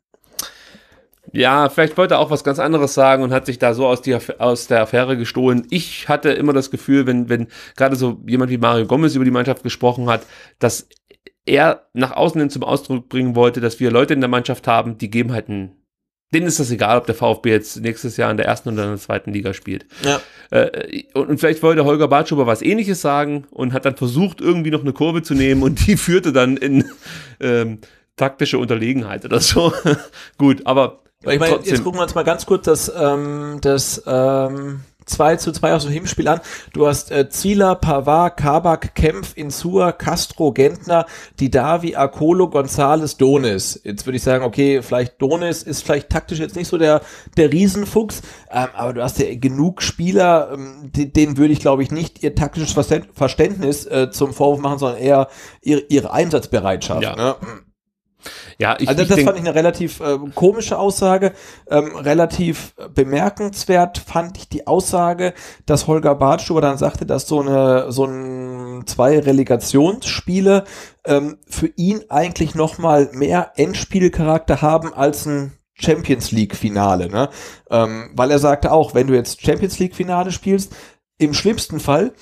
Ja, vielleicht wollte er auch was ganz anderes sagen und hat sich da so aus, die, aus der Affäre gestohlen. Ich hatte immer das Gefühl, wenn, wenn gerade so jemand wie Mario Gomez über die Mannschaft gesprochen hat, dass er nach außen hin zum Ausdruck bringen wollte, dass wir Leute in der Mannschaft haben, die geben halt einen. Denen ist das egal, ob der VfB jetzt nächstes Jahr in der ersten oder in der zweiten Liga spielt. Ja. Äh, und, und, vielleicht wollte Holger Bartschuber was ähnliches sagen und hat dann versucht, irgendwie noch eine Kurve zu nehmen und die führte dann in ähm, taktische Unterlegenheit oder so. Gut, aber. Ich meine, jetzt gucken wir uns mal ganz kurz das, ähm, das ähm 2 zu 2 aus dem Hinspiel an. Du hast äh, Zieler, Pavar, Kabak, Kempf, Insua, Castro, Gentner, Didavi, Akolo, Gonzales, Donis. Jetzt würde ich sagen, okay, vielleicht Donis ist vielleicht taktisch jetzt nicht so der, der Riesenfuchs, ähm, aber du hast ja genug Spieler, ähm, die, denen würde ich glaube ich nicht ihr taktisches Verständnis äh, zum Vorwurf machen, sondern eher ihre, ihre Einsatzbereitschaft. Ja. Ne? Hm. Ja, ich, also ich das fand ich eine relativ äh, komische Aussage. Ähm, relativ äh, bemerkenswert fand ich die Aussage, dass Holger Bartschuber dann sagte, dass so eine so ein zwei Relegationsspiele ähm, für ihn eigentlich noch mal mehr Endspielcharakter haben als ein Champions League Finale, ne? Ähm, weil er sagte auch, wenn du jetzt Champions League Finale spielst, im schlimmsten Fall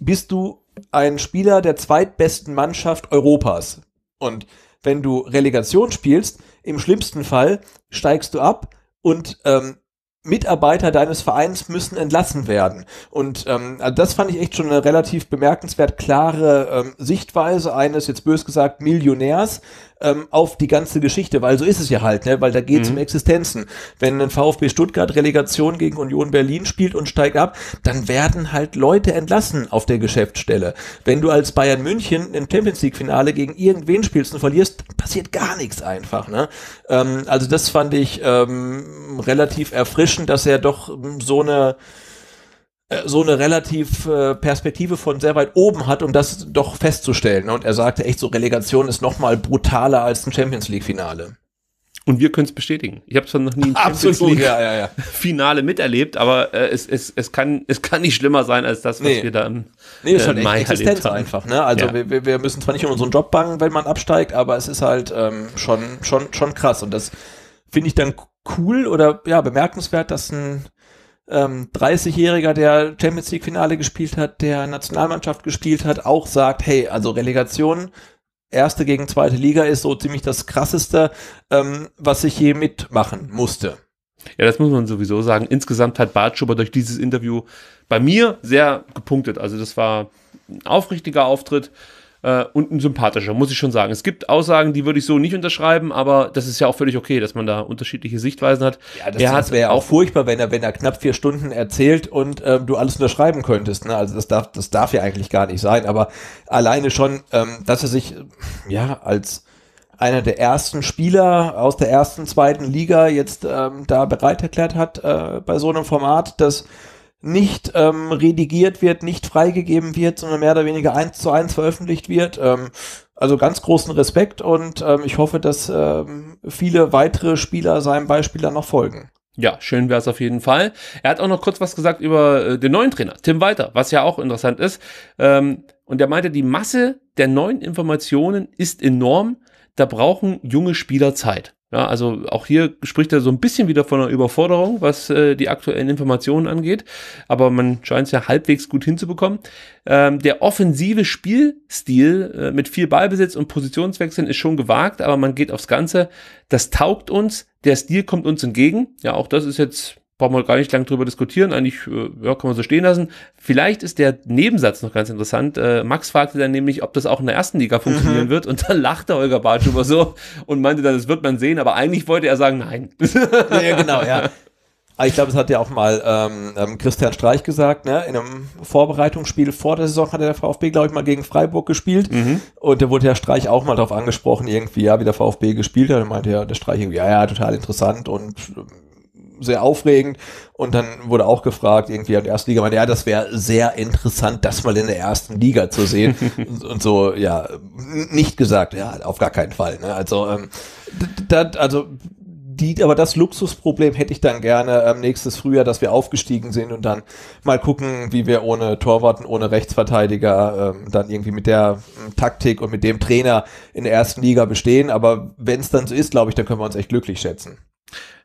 bist du ein Spieler der zweitbesten Mannschaft Europas. Und wenn du Relegation spielst, im schlimmsten Fall steigst du ab und ähm, Mitarbeiter deines Vereins müssen entlassen werden. Und ähm, also das fand ich echt schon eine relativ bemerkenswert klare ähm, Sichtweise eines, jetzt bös gesagt, Millionärs, ähm, auf die ganze Geschichte, weil so ist es ja halt, ne? weil da geht es mhm. um Existenzen. Wenn ein VfB Stuttgart Relegation gegen Union Berlin spielt und steigt ab, dann werden halt Leute entlassen auf der Geschäftsstelle. Wenn du als Bayern München im Champions League Finale gegen irgendwen spielst und verlierst, passiert gar nichts einfach. Ne? Ähm, also das fand ich ähm, relativ erfrischend, dass er doch so eine äh, so eine relativ äh, Perspektive von sehr weit oben hat, um das doch festzustellen. Und er sagte echt, so Relegation ist noch mal brutaler als ein Champions League Finale. Und wir können es bestätigen. Ich habe zwar noch nie ein Champions League ja, ja, ja. Finale miterlebt, aber äh, es, es, es, kann, es kann nicht schlimmer sein als das, was nee. wir da im nee, ist äh, halt Mai Existenz einfach. Ne? Also wir, wir müssen zwar nicht um unseren Job bangen, wenn man absteigt, aber es ist halt ähm, schon, schon, schon krass. Und das finde ich dann cool oder ja bemerkenswert, dass ein ähm, 30-Jähriger, der Champions League-Finale gespielt hat, der Nationalmannschaft gespielt hat, auch sagt, hey, also Relegation, erste gegen zweite Liga ist so ziemlich das krasseste, ähm, was ich je mitmachen musste. Ja, das muss man sowieso sagen. Insgesamt hat Bartschuber durch dieses Interview bei mir sehr gepunktet. Also das war ein aufrichtiger Auftritt äh, und ein sympathischer, muss ich schon sagen. Es gibt Aussagen, die würde ich so nicht unterschreiben, aber das ist ja auch völlig okay, dass man da unterschiedliche Sichtweisen hat. Ja, das, das wäre ja auch furchtbar, wenn er, wenn er knapp vier Stunden erzählt und ähm, du alles unterschreiben könntest. Ne? Also das darf, das darf ja eigentlich gar nicht sein, aber alleine schon, ähm, dass er sich äh, ja als einer der ersten Spieler aus der ersten, zweiten Liga jetzt ähm, da bereit erklärt hat äh, bei so einem Format, dass nicht ähm, redigiert wird, nicht freigegeben wird, sondern mehr oder weniger eins zu eins veröffentlicht wird. Ähm, also ganz großen Respekt und ähm, ich hoffe, dass ähm, viele weitere Spieler seinem Beispiel dann noch folgen. Ja, schön wäre es auf jeden Fall. Er hat auch noch kurz was gesagt über äh, den neuen Trainer, Tim Walter, was ja auch interessant ist. Ähm, und er meinte, die Masse der neuen Informationen ist enorm da brauchen junge Spieler Zeit. Ja, also auch hier spricht er so ein bisschen wieder von einer Überforderung, was äh, die aktuellen Informationen angeht, aber man scheint es ja halbwegs gut hinzubekommen. Ähm, der offensive Spielstil äh, mit viel Ballbesitz und Positionswechseln ist schon gewagt, aber man geht aufs Ganze. Das taugt uns, der Stil kommt uns entgegen. Ja, auch das ist jetzt brauchen wir gar nicht lang drüber diskutieren. Eigentlich äh, ja, kann man so stehen lassen. Vielleicht ist der Nebensatz noch ganz interessant. Äh, Max fragte dann nämlich, ob das auch in der ersten Liga mhm. funktionieren mhm. wird. Und dann lachte Holger Bartsch über so und meinte dann, das wird man sehen. Aber eigentlich wollte er sagen, nein. Ja, ja genau, ja. ich glaube, es hat ja auch mal ähm, ähm, Christian Streich gesagt, ne? in einem Vorbereitungsspiel vor der Saison hatte der VfB, glaube ich, mal gegen Freiburg gespielt. Mhm. Und da wurde der Streich auch mal darauf angesprochen, irgendwie, ja, wie der VfB gespielt hat. Und meinte ja, der Streich, ja, ja, total interessant und sehr aufregend. Und dann wurde auch gefragt, irgendwie an der ersten Liga, ja, das wäre sehr interessant, das mal in der ersten Liga zu sehen. und so, ja, nicht gesagt, ja, auf gar keinen Fall. Ne? Also, ähm, das, also die, aber das Luxusproblem hätte ich dann gerne ähm, nächstes Frühjahr, dass wir aufgestiegen sind und dann mal gucken, wie wir ohne Torwarten, ohne Rechtsverteidiger ähm, dann irgendwie mit der ähm, Taktik und mit dem Trainer in der ersten Liga bestehen. Aber wenn es dann so ist, glaube ich, dann können wir uns echt glücklich schätzen.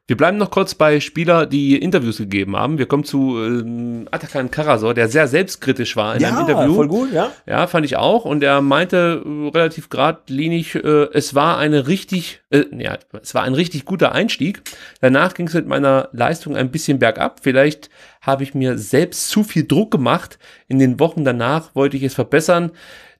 Wir bleiben noch kurz bei Spieler, die Interviews gegeben haben. Wir kommen zu ähm, Atakan Karasor, der sehr selbstkritisch war in ja, einem Interview. Voll gut, ja. Ja, fand ich auch. Und er meinte äh, relativ geradlinig, äh, es war eine richtig, äh, ja, es war ein richtig guter Einstieg. Danach ging es mit meiner Leistung ein bisschen bergab. Vielleicht habe ich mir selbst zu viel Druck gemacht. In den Wochen danach wollte ich es verbessern.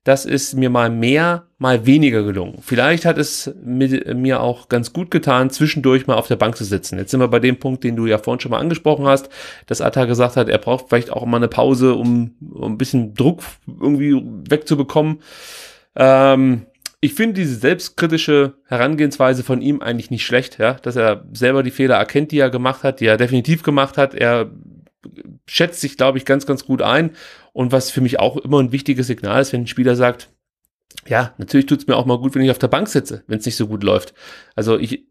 Das ist mir mal mehr, mal weniger gelungen. Vielleicht hat es mit, mir auch ganz gut getan, zwischendurch mal auf der Bank zu sitzen. Jetzt sind wir bei dem Punkt, den du ja vorhin schon mal angesprochen hast, dass Atta gesagt hat, er braucht vielleicht auch mal eine Pause, um, um ein bisschen Druck irgendwie wegzubekommen. Ähm, ich finde diese selbstkritische Herangehensweise von ihm eigentlich nicht schlecht, ja, dass er selber die Fehler erkennt, die er gemacht hat, die er definitiv gemacht hat. Er schätzt sich, glaube ich, ganz, ganz gut ein und was für mich auch immer ein wichtiges Signal ist, wenn ein Spieler sagt, ja, natürlich tut's mir auch mal gut, wenn ich auf der Bank sitze, wenn's nicht so gut läuft. Also ich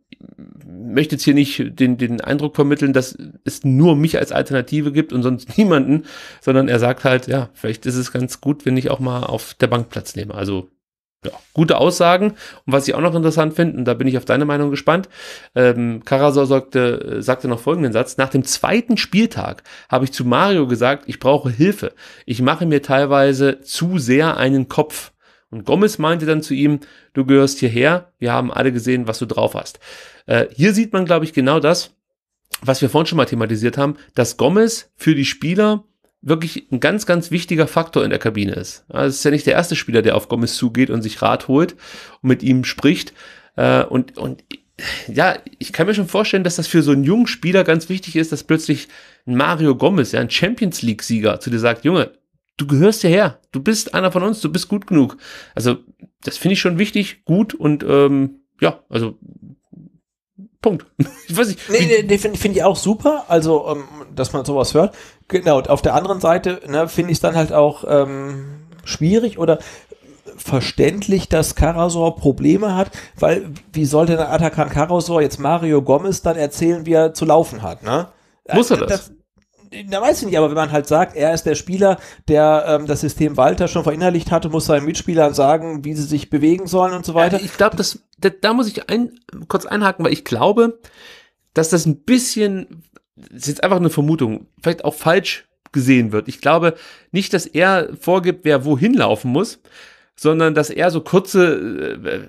möchte jetzt hier nicht den, den Eindruck vermitteln, dass es nur mich als Alternative gibt und sonst niemanden, sondern er sagt halt, ja, vielleicht ist es ganz gut, wenn ich auch mal auf der Bank Platz nehme. Also ja, gute Aussagen. Und was ich auch noch interessant finde, und da bin ich auf deine Meinung gespannt, ähm, Karasor sagte, äh, sagte noch folgenden Satz, nach dem zweiten Spieltag habe ich zu Mario gesagt, ich brauche Hilfe. Ich mache mir teilweise zu sehr einen Kopf. Und Gomez meinte dann zu ihm, du gehörst hierher, wir haben alle gesehen, was du drauf hast. Äh, hier sieht man, glaube ich, genau das, was wir vorhin schon mal thematisiert haben, dass Gomez für die Spieler wirklich ein ganz, ganz wichtiger Faktor in der Kabine ist. Es ist ja nicht der erste Spieler, der auf Gomez zugeht und sich Rat holt und mit ihm spricht. Äh, und, und ja, ich kann mir schon vorstellen, dass das für so einen jungen Spieler ganz wichtig ist, dass plötzlich ein Mario Gomez, ja, ein Champions League-Sieger, zu dir sagt, Junge, du gehörst hierher, du bist einer von uns, du bist gut genug. Also, das finde ich schon wichtig, gut und ähm, ja, also Punkt. ich weiß nicht. Nee, nee, nee finde find ich auch super, also ähm, dass man sowas hört. Genau, und auf der anderen Seite ne, finde ich es dann halt auch ähm, schwierig oder verständlich, dass Karasor Probleme hat, weil wie sollte der Atakan Karasor jetzt Mario Gomez dann erzählen, wie er zu laufen hat, ne? Äh, muss er das? das da weiß ich nicht, aber wenn man halt sagt, er ist der Spieler, der ähm, das System Walter schon verinnerlicht hatte, muss seinen Mitspielern sagen, wie sie sich bewegen sollen und so weiter. Äh, ich glaube, das, da, da, muss ich ein, kurz einhaken, weil ich glaube, dass das ein bisschen das ist jetzt einfach eine Vermutung, vielleicht auch falsch gesehen wird. Ich glaube nicht, dass er vorgibt, wer wohin laufen muss, sondern dass er so kurze, äh,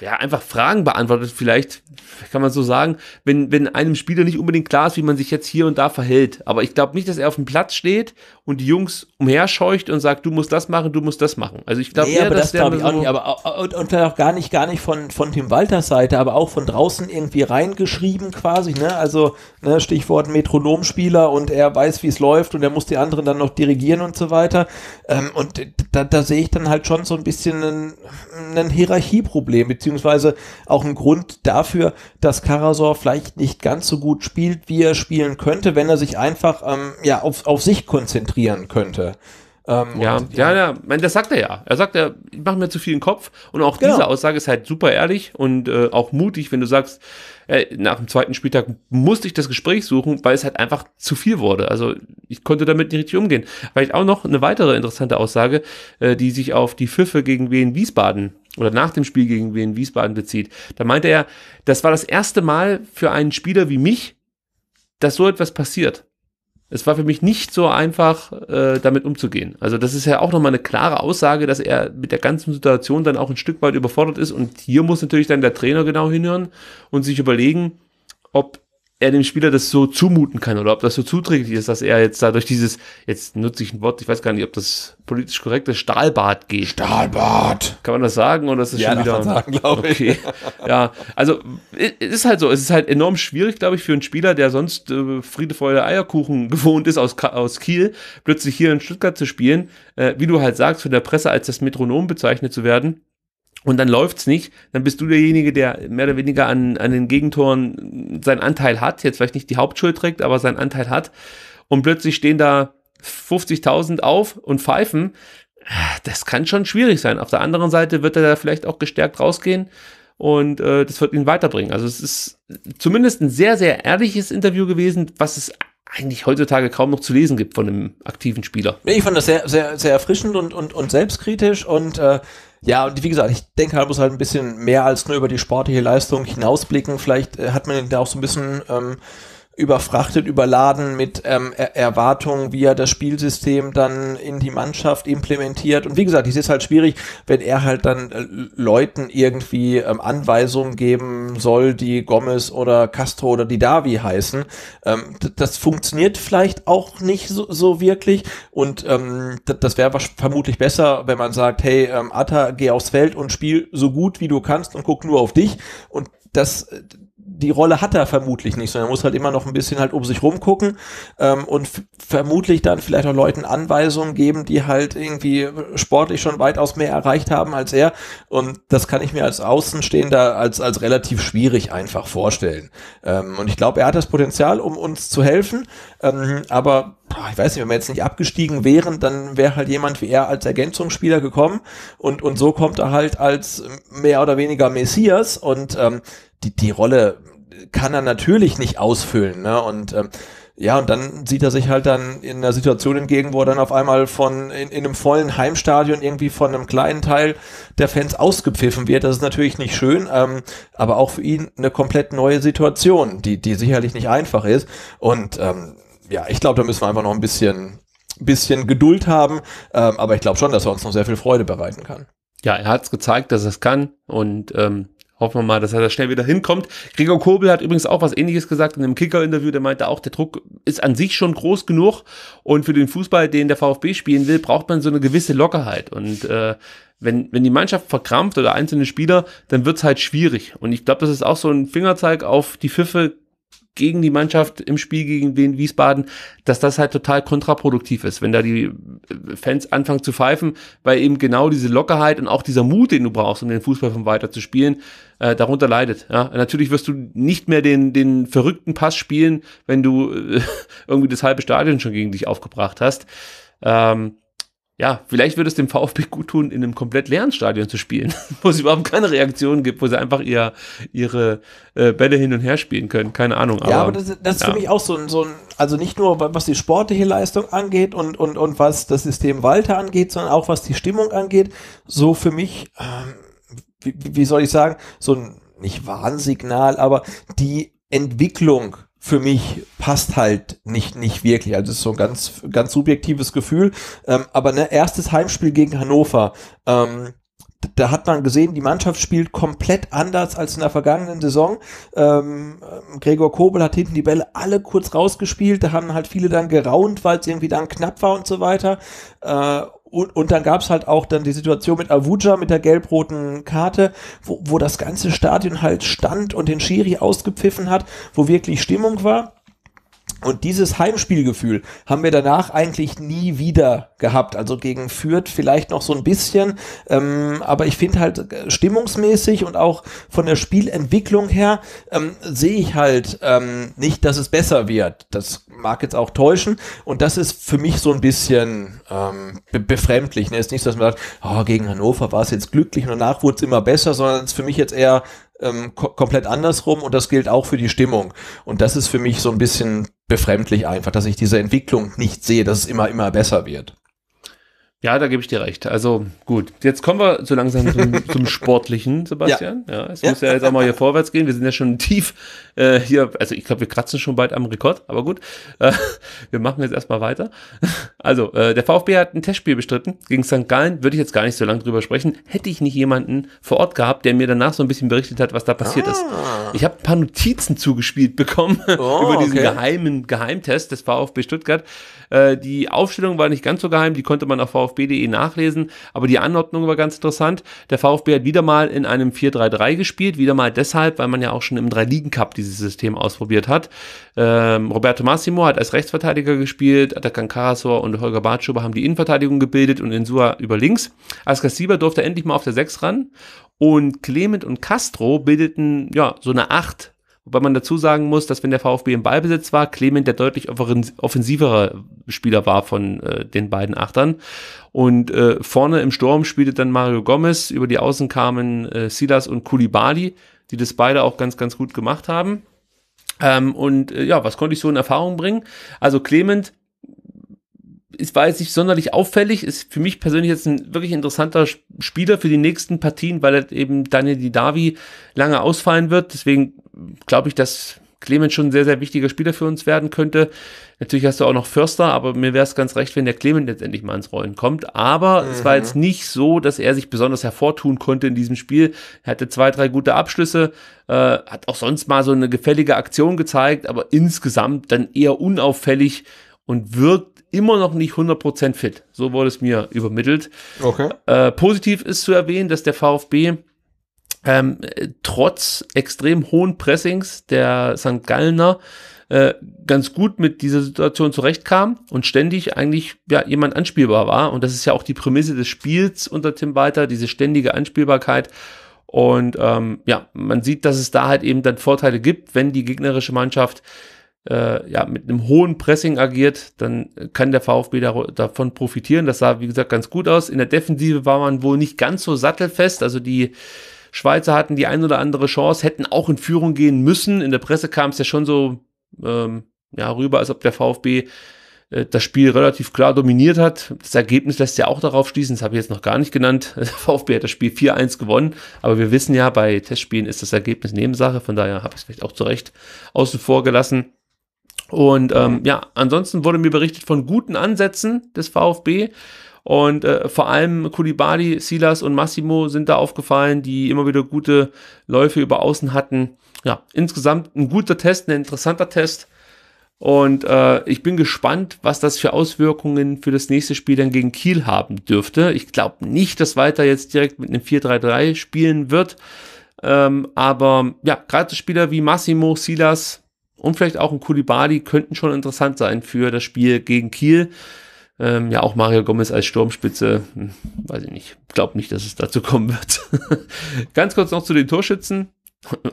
ja, einfach Fragen beantwortet, vielleicht kann man so sagen, wenn, wenn einem Spieler nicht unbedingt klar ist, wie man sich jetzt hier und da verhält. Aber ich glaube nicht, dass er auf dem Platz steht und die Jungs umherscheucht und sagt, du musst das machen, du musst das machen. Also ich glaube nee, aber dass das der glaube ich auch nicht, aber und, und auch gar nicht, gar nicht von, von Tim Walters Seite, aber auch von draußen irgendwie reingeschrieben quasi, ne? Also ne, Stichwort Metronomspieler und er weiß, wie es läuft und er muss die anderen dann noch dirigieren und so weiter. Ähm, und äh, da, da sehe ich dann halt schon so ein bisschen ein, ein Hierarchieproblem, beziehungsweise beziehungsweise auch ein Grund dafür, dass Karasor vielleicht nicht ganz so gut spielt, wie er spielen könnte, wenn er sich einfach ähm, ja, auf, auf sich konzentrieren könnte. Ähm, ja, und, ja, ja, ja, das sagt er ja. Er sagt ja, ich mache mir zu viel Kopf. Und auch genau. diese Aussage ist halt super ehrlich und äh, auch mutig, wenn du sagst, äh, nach dem zweiten Spieltag musste ich das Gespräch suchen, weil es halt einfach zu viel wurde. Also ich konnte damit nicht richtig umgehen. Vielleicht auch noch eine weitere interessante Aussage, äh, die sich auf die Pfiffe gegen Wien Wiesbaden oder nach dem Spiel gegen Wien Wiesbaden bezieht, da meinte er, das war das erste Mal für einen Spieler wie mich, dass so etwas passiert. Es war für mich nicht so einfach, äh, damit umzugehen. Also das ist ja auch nochmal eine klare Aussage, dass er mit der ganzen Situation dann auch ein Stück weit überfordert ist. Und hier muss natürlich dann der Trainer genau hinhören und sich überlegen, ob er dem Spieler das so zumuten kann oder ob das so zuträglich ist, dass er jetzt dadurch dieses, jetzt nutze ich ein Wort, ich weiß gar nicht, ob das politisch korrekt ist, Stahlbad geht. Stahlbad! Kann man das sagen oder ist das ja, schon wieder? Sagen, glaube ich. ja, also es ist halt so, es ist halt enorm schwierig, glaube ich, für einen Spieler, der sonst äh, Friede, Freude, Eierkuchen gewohnt ist aus, aus Kiel, plötzlich hier in Stuttgart zu spielen, äh, wie du halt sagst, von der Presse als das Metronom bezeichnet zu werden und dann läuft's nicht, dann bist du derjenige, der mehr oder weniger an, an den Gegentoren seinen Anteil hat, jetzt vielleicht nicht die Hauptschuld trägt, aber seinen Anteil hat und plötzlich stehen da 50.000 auf und pfeifen, das kann schon schwierig sein. Auf der anderen Seite wird er da vielleicht auch gestärkt rausgehen und äh, das wird ihn weiterbringen. Also es ist zumindest ein sehr, sehr ehrliches Interview gewesen, was es eigentlich heutzutage kaum noch zu lesen gibt von einem aktiven Spieler. Ich fand das sehr, sehr, sehr erfrischend und, und, und selbstkritisch und äh, ja, und wie gesagt, ich denke, halt, man muss halt ein bisschen mehr als nur über die sportliche Leistung hinausblicken. Vielleicht äh, hat man da auch so ein bisschen ähm, überfrachtet, überladen mit ähm, er Erwartungen, wie er das Spielsystem dann in die Mannschaft implementiert. Und wie gesagt, es ist halt schwierig, wenn er halt dann äh, Leuten irgendwie ähm, Anweisungen geben soll, die Gomez oder Castro oder die Davi heißen. Ähm, das funktioniert vielleicht auch nicht so, so wirklich. Und ähm, das wäre vermutlich besser, wenn man sagt, hey, ähm, Atta, geh aufs Feld und spiel so gut wie du kannst und guck nur auf dich. Und das äh, die Rolle hat er vermutlich nicht, sondern er muss halt immer noch ein bisschen halt um sich rumgucken ähm, und vermutlich dann vielleicht auch Leuten Anweisungen geben, die halt irgendwie sportlich schon weitaus mehr erreicht haben als er. Und das kann ich mir als Außenstehender als, als relativ schwierig einfach vorstellen. Ähm, und ich glaube, er hat das Potenzial, um uns zu helfen. Ähm, aber ich weiß nicht, wenn wir jetzt nicht abgestiegen wären, dann wäre halt jemand wie er als Ergänzungsspieler gekommen und, und so kommt er halt als mehr oder weniger Messias und ähm, die, die Rolle kann er natürlich nicht ausfüllen. Ne? Und ähm, ja, und dann sieht er sich halt dann in einer Situation entgegen, wo er dann auf einmal von in, in einem vollen Heimstadion irgendwie von einem kleinen Teil der Fans ausgepfiffen wird. Das ist natürlich nicht schön, ähm, aber auch für ihn eine komplett neue Situation, die, die sicherlich nicht einfach ist. Und ähm, ja, ich glaube, da müssen wir einfach noch ein bisschen, bisschen Geduld haben. Ähm, aber ich glaube schon, dass er uns noch sehr viel Freude bereiten kann. Ja, er hat es gezeigt, dass es kann. Und ähm, Hoffen wir mal, dass er da schnell wieder hinkommt. Gregor Kobel hat übrigens auch was ähnliches gesagt in einem Kicker-Interview. Der meinte auch, der Druck ist an sich schon groß genug. Und für den Fußball, den der VfB spielen will, braucht man so eine gewisse Lockerheit. Und äh, wenn, wenn die Mannschaft verkrampft oder einzelne Spieler, dann wird's halt schwierig. Und ich glaube, das ist auch so ein Fingerzeig auf die Pfiffe gegen die Mannschaft im Spiel gegen den Wiesbaden, dass das halt total kontraproduktiv ist, wenn da die Fans anfangen zu pfeifen, weil eben genau diese Lockerheit und auch dieser Mut, den du brauchst, um den Fußball von weiter zu spielen, äh, darunter leidet. Ja? Natürlich wirst du nicht mehr den, den verrückten Pass spielen, wenn du äh, irgendwie das halbe Stadion schon gegen dich aufgebracht hast. Ähm, ja, vielleicht würde es dem VfB gut tun, in einem komplett leeren Stadion zu spielen, wo es überhaupt keine Reaktion gibt, wo sie einfach ihr, ihre äh, Bälle hin und her spielen können. Keine Ahnung. Aber, ja, aber das, das ist ja. für mich auch so ein, so ein, also nicht nur was die sportliche Leistung angeht und, und, und was das System Walter angeht, sondern auch was die Stimmung angeht. So für mich, ähm, wie, wie soll ich sagen, so ein, nicht Warnsignal, aber die Entwicklung für mich passt halt nicht, nicht wirklich. Also es ist so ein ganz, ganz subjektives Gefühl. Ähm, aber ne, erstes Heimspiel gegen Hannover. Ähm, da hat man gesehen, die Mannschaft spielt komplett anders als in der vergangenen Saison. Ähm, ähm, Gregor Kobel hat hinten die Bälle alle kurz rausgespielt, da haben halt viele dann geraunt, weil es irgendwie dann knapp war und so weiter. Äh, und, und dann gab's halt auch dann die Situation mit Avuja mit der gelb-roten Karte, wo, wo das ganze Stadion halt stand und den Schiri ausgepfiffen hat, wo wirklich Stimmung war. Und dieses Heimspielgefühl haben wir danach eigentlich nie wieder gehabt. Also gegen Fürth vielleicht noch so ein bisschen, ähm, aber ich finde halt äh, stimmungsmäßig und auch von der Spielentwicklung her ähm, sehe ich halt ähm, nicht, dass es besser wird. Das mag jetzt auch täuschen und das ist für mich so ein bisschen ähm, be befremdlich. Ne? Ist nicht, dass man sagt, oh, gegen Hannover war es jetzt glücklich und danach wurde es immer besser, sondern es ist für mich jetzt eher ähm, komplett andersrum und das gilt auch für die Stimmung. Und das ist für mich so ein bisschen befremdlich einfach, dass ich diese Entwicklung nicht sehe, dass es immer, immer besser wird. Ja, da gebe ich dir recht. Also gut, jetzt kommen wir so langsam zum, zum Sportlichen, Sebastian. Ja, ja es ja. muss ja jetzt auch mal hier vorwärts gehen. Wir sind ja schon tief äh, hier, also ich glaube, wir kratzen schon bald am Rekord, aber gut, äh, wir machen jetzt erstmal weiter. Also, äh, der VfB hat ein Testspiel bestritten gegen St. Gallen, würde ich jetzt gar nicht so lange drüber sprechen. Hätte ich nicht jemanden vor Ort gehabt, der mir danach so ein bisschen berichtet hat, was da passiert ah. ist. Ich habe ein paar Notizen zugespielt bekommen oh, über diesen okay. geheimen Geheimtest des VfB Stuttgart. Äh, die Aufstellung war nicht ganz so geheim, die konnte man auf VfB.de nachlesen, aber die Anordnung war ganz interessant. Der VfB hat wieder mal in einem 4-3-3 gespielt, wieder mal deshalb, weil man ja auch schon im Drei-Ligen-Cup dieses System ausprobiert hat. Ähm, Roberto Massimo hat als Rechtsverteidiger gespielt, Atakan Karasor und Holger Bartschuber haben die Innenverteidigung gebildet und Insua über links. Askar Sieber durfte endlich mal auf der 6 ran und Clement und Castro bildeten ja so eine 8 Wobei man dazu sagen muss, dass wenn der VfB im Ballbesitz war, Clement der deutlich offensivere Spieler war von äh, den beiden Achtern. Und äh, vorne im Sturm spielte dann Mario Gomez, über die Außen kamen äh, Silas und Kulibali, die das beide auch ganz, ganz gut gemacht haben. Ähm, und äh, ja, was konnte ich so in Erfahrung bringen? Also Clement ist, war jetzt nicht sonderlich auffällig, ist für mich persönlich jetzt ein wirklich interessanter Spieler für die nächsten Partien, weil er halt eben Daniel Didavi lange ausfallen wird. Deswegen glaube ich, dass Clemens schon ein sehr, sehr wichtiger Spieler für uns werden könnte. Natürlich hast du auch noch Förster, aber mir wäre es ganz recht, wenn der Clemens letztendlich mal ins Rollen kommt. Aber mhm. es war jetzt mhm. nicht so, dass er sich besonders hervortun konnte in diesem Spiel. Er hatte zwei, drei gute Abschlüsse, äh, hat auch sonst mal so eine gefällige Aktion gezeigt, aber insgesamt dann eher unauffällig und wirkt immer noch nicht 100% fit. So wurde es mir übermittelt. Okay. Äh, positiv ist zu erwähnen, dass der VfB ähm, trotz extrem hohen Pressings der St. Gallner äh, ganz gut mit dieser Situation zurechtkam und ständig eigentlich ja, jemand anspielbar war. Und das ist ja auch die Prämisse des Spiels unter Tim Walter, diese ständige Anspielbarkeit. Und ähm, ja, man sieht, dass es da halt eben dann Vorteile gibt, wenn die gegnerische Mannschaft äh, ja, mit einem hohen Pressing agiert, dann kann der VfB da, davon profitieren. Das sah, wie gesagt, ganz gut aus. In der Defensive war man wohl nicht ganz so sattelfest. Also die Schweizer hatten die ein oder andere Chance, hätten auch in Führung gehen müssen. In der Presse kam es ja schon so ähm, ja, rüber, als ob der VfB äh, das Spiel relativ klar dominiert hat. Das Ergebnis lässt ja auch darauf schließen, das habe ich jetzt noch gar nicht genannt. Der VfB hat das Spiel 4-1 gewonnen, aber wir wissen ja, bei Testspielen ist das Ergebnis Nebensache, von daher habe ich es vielleicht auch zu Recht außen vor gelassen. Und ähm, ja, ansonsten wurde mir berichtet von guten Ansätzen des VfB. Und äh, vor allem Kulibadi, Silas und Massimo sind da aufgefallen, die immer wieder gute Läufe über Außen hatten. Ja, insgesamt ein guter Test, ein interessanter Test. Und äh, ich bin gespannt, was das für Auswirkungen für das nächste Spiel dann gegen Kiel haben dürfte. Ich glaube nicht, dass Walter jetzt direkt mit einem 4-3-3 spielen wird. Ähm, aber ja, gerade Spieler wie Massimo, Silas, und vielleicht auch ein Kulibali könnten schon interessant sein für das Spiel gegen Kiel. Ähm, ja, auch Mario Gomez als Sturmspitze, hm, weiß ich nicht, glaube nicht, dass es dazu kommen wird. Ganz kurz noch zu den Torschützen.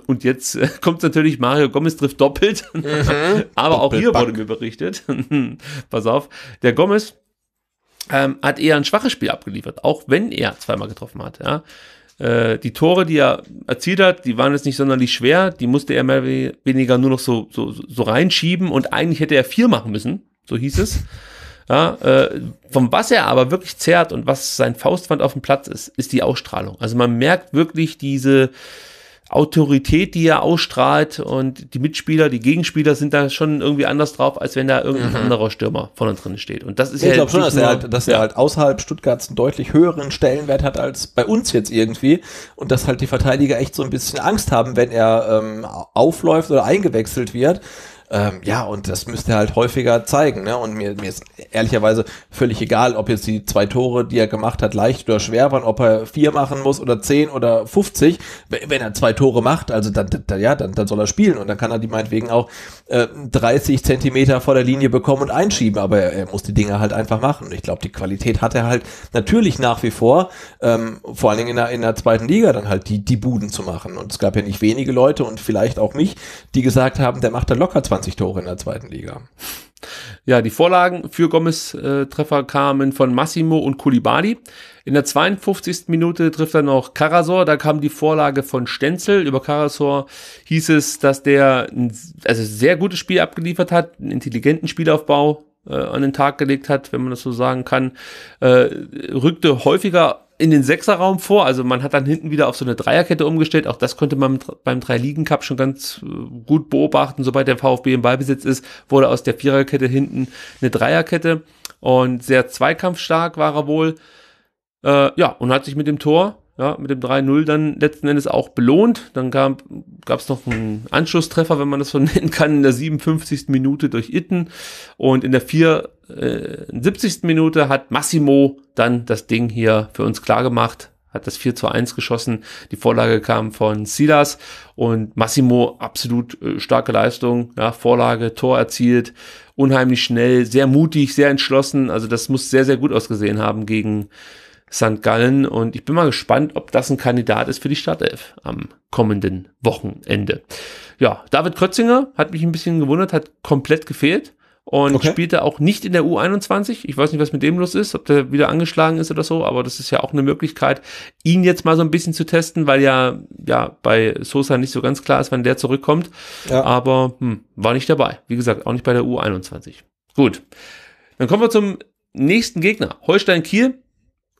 Und jetzt äh, kommt natürlich, Mario Gomez trifft doppelt. Mhm. Aber auch hier wurde mir berichtet. Pass auf, der Gomez ähm, hat eher ein schwaches Spiel abgeliefert, auch wenn er zweimal getroffen hat. Ja. Äh, die Tore, die er erzielt hat, die waren jetzt nicht sonderlich schwer. Die musste er mehr oder weniger nur noch so, so, so reinschieben und eigentlich hätte er vier machen müssen, so hieß es. Ja, äh, von was er aber wirklich zerrt und was sein Faustwand auf dem Platz ist, ist die Ausstrahlung. Also man merkt wirklich diese, Autorität, die er ausstrahlt und die Mitspieler, die Gegenspieler sind da schon irgendwie anders drauf, als wenn da irgendein mhm. anderer Stürmer vorne drin steht. Und das ist ich ja. Ich glaube schon, dass, er halt, dass ja. er halt außerhalb Stuttgarts einen deutlich höheren Stellenwert hat als bei uns jetzt irgendwie und dass halt die Verteidiger echt so ein bisschen Angst haben, wenn er ähm, aufläuft oder eingewechselt wird ähm, ja, und das müsste er halt häufiger zeigen. Ne? Und mir, mir ist ehrlicherweise völlig egal, ob jetzt die zwei Tore, die er gemacht hat, leicht oder schwer waren, ob er vier machen muss oder zehn oder 50. Wenn er zwei Tore macht, also dann, dann ja, dann, dann soll er spielen und dann kann er die meinetwegen auch äh, 30 Zentimeter vor der Linie bekommen und einschieben. Aber er, er muss die Dinge halt einfach machen. Und ich glaube, die Qualität hat er halt natürlich nach wie vor, ähm, vor allen Dingen in der, in der zweiten Liga dann halt die, die Buden zu machen. Und es gab ja nicht wenige Leute und vielleicht auch mich, die gesagt haben, der macht da locker 20 20 Tore in der zweiten Liga. Ja, die Vorlagen für Gomez-Treffer äh, kamen von Massimo und Kulibali. In der 52. Minute trifft er noch Karasor. Da kam die Vorlage von Stenzel. Über Karasor hieß es, dass der ein also sehr gutes Spiel abgeliefert hat, einen intelligenten Spielaufbau äh, an den Tag gelegt hat, wenn man das so sagen kann. Äh, rückte häufiger in den Sechserraum vor. Also man hat dann hinten wieder auf so eine Dreierkette umgestellt. Auch das konnte man beim Drei-Ligen-Cup schon ganz äh, gut beobachten. Sobald der VfB im Ballbesitz ist, wurde aus der Viererkette hinten eine Dreierkette. Und sehr zweikampfstark war er wohl. Äh, ja, und hat sich mit dem Tor ja, mit dem 3-0 dann letzten Endes auch belohnt. Dann gab es noch einen Anschlusstreffer, wenn man das so nennen kann, in der 57. Minute durch Itten. Und in der 74. Äh, Minute hat Massimo dann das Ding hier für uns klar gemacht hat das 4 zu 1 geschossen. Die Vorlage kam von Silas und Massimo absolut äh, starke Leistung. Ja, Vorlage, Tor erzielt, unheimlich schnell, sehr mutig, sehr entschlossen. Also das muss sehr, sehr gut ausgesehen haben gegen St. Gallen. Und ich bin mal gespannt, ob das ein Kandidat ist für die Startelf am kommenden Wochenende. Ja, David Krötzinger hat mich ein bisschen gewundert, hat komplett gefehlt und okay. spielte auch nicht in der U21. Ich weiß nicht, was mit dem los ist, ob der wieder angeschlagen ist oder so, aber das ist ja auch eine Möglichkeit, ihn jetzt mal so ein bisschen zu testen, weil ja, ja bei Sosa nicht so ganz klar ist, wann der zurückkommt. Ja. Aber hm, war nicht dabei. Wie gesagt, auch nicht bei der U21. Gut. Dann kommen wir zum nächsten Gegner. Holstein Kiel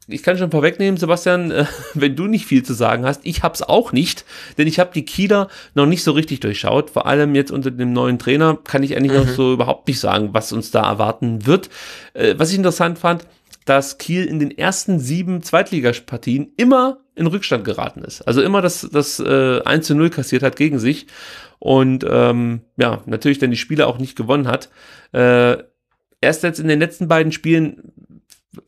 ich kann schon vorwegnehmen, Sebastian, äh, wenn du nicht viel zu sagen hast, ich hab's auch nicht, denn ich habe die Kieler noch nicht so richtig durchschaut. Vor allem jetzt unter dem neuen Trainer kann ich eigentlich mhm. noch so überhaupt nicht sagen, was uns da erwarten wird. Äh, was ich interessant fand, dass Kiel in den ersten sieben Zweitligaspartien immer in Rückstand geraten ist. Also immer das, das äh, 1 zu 0 kassiert hat gegen sich und ähm, ja, natürlich dann die Spiele auch nicht gewonnen hat. Äh, erst jetzt in den letzten beiden Spielen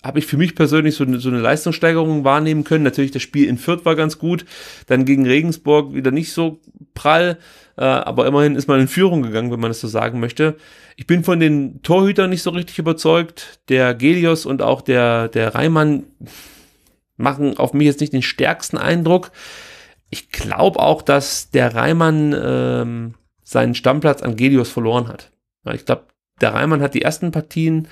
habe ich für mich persönlich so eine, so eine Leistungssteigerung wahrnehmen können. Natürlich, das Spiel in Fürth war ganz gut, dann gegen Regensburg wieder nicht so prall, äh, aber immerhin ist man in Führung gegangen, wenn man das so sagen möchte. Ich bin von den Torhütern nicht so richtig überzeugt. Der Gelios und auch der, der Reimann machen auf mich jetzt nicht den stärksten Eindruck. Ich glaube auch, dass der Reimann ähm, seinen Stammplatz an Gelios verloren hat. Ich glaube, der Reimann hat die ersten Partien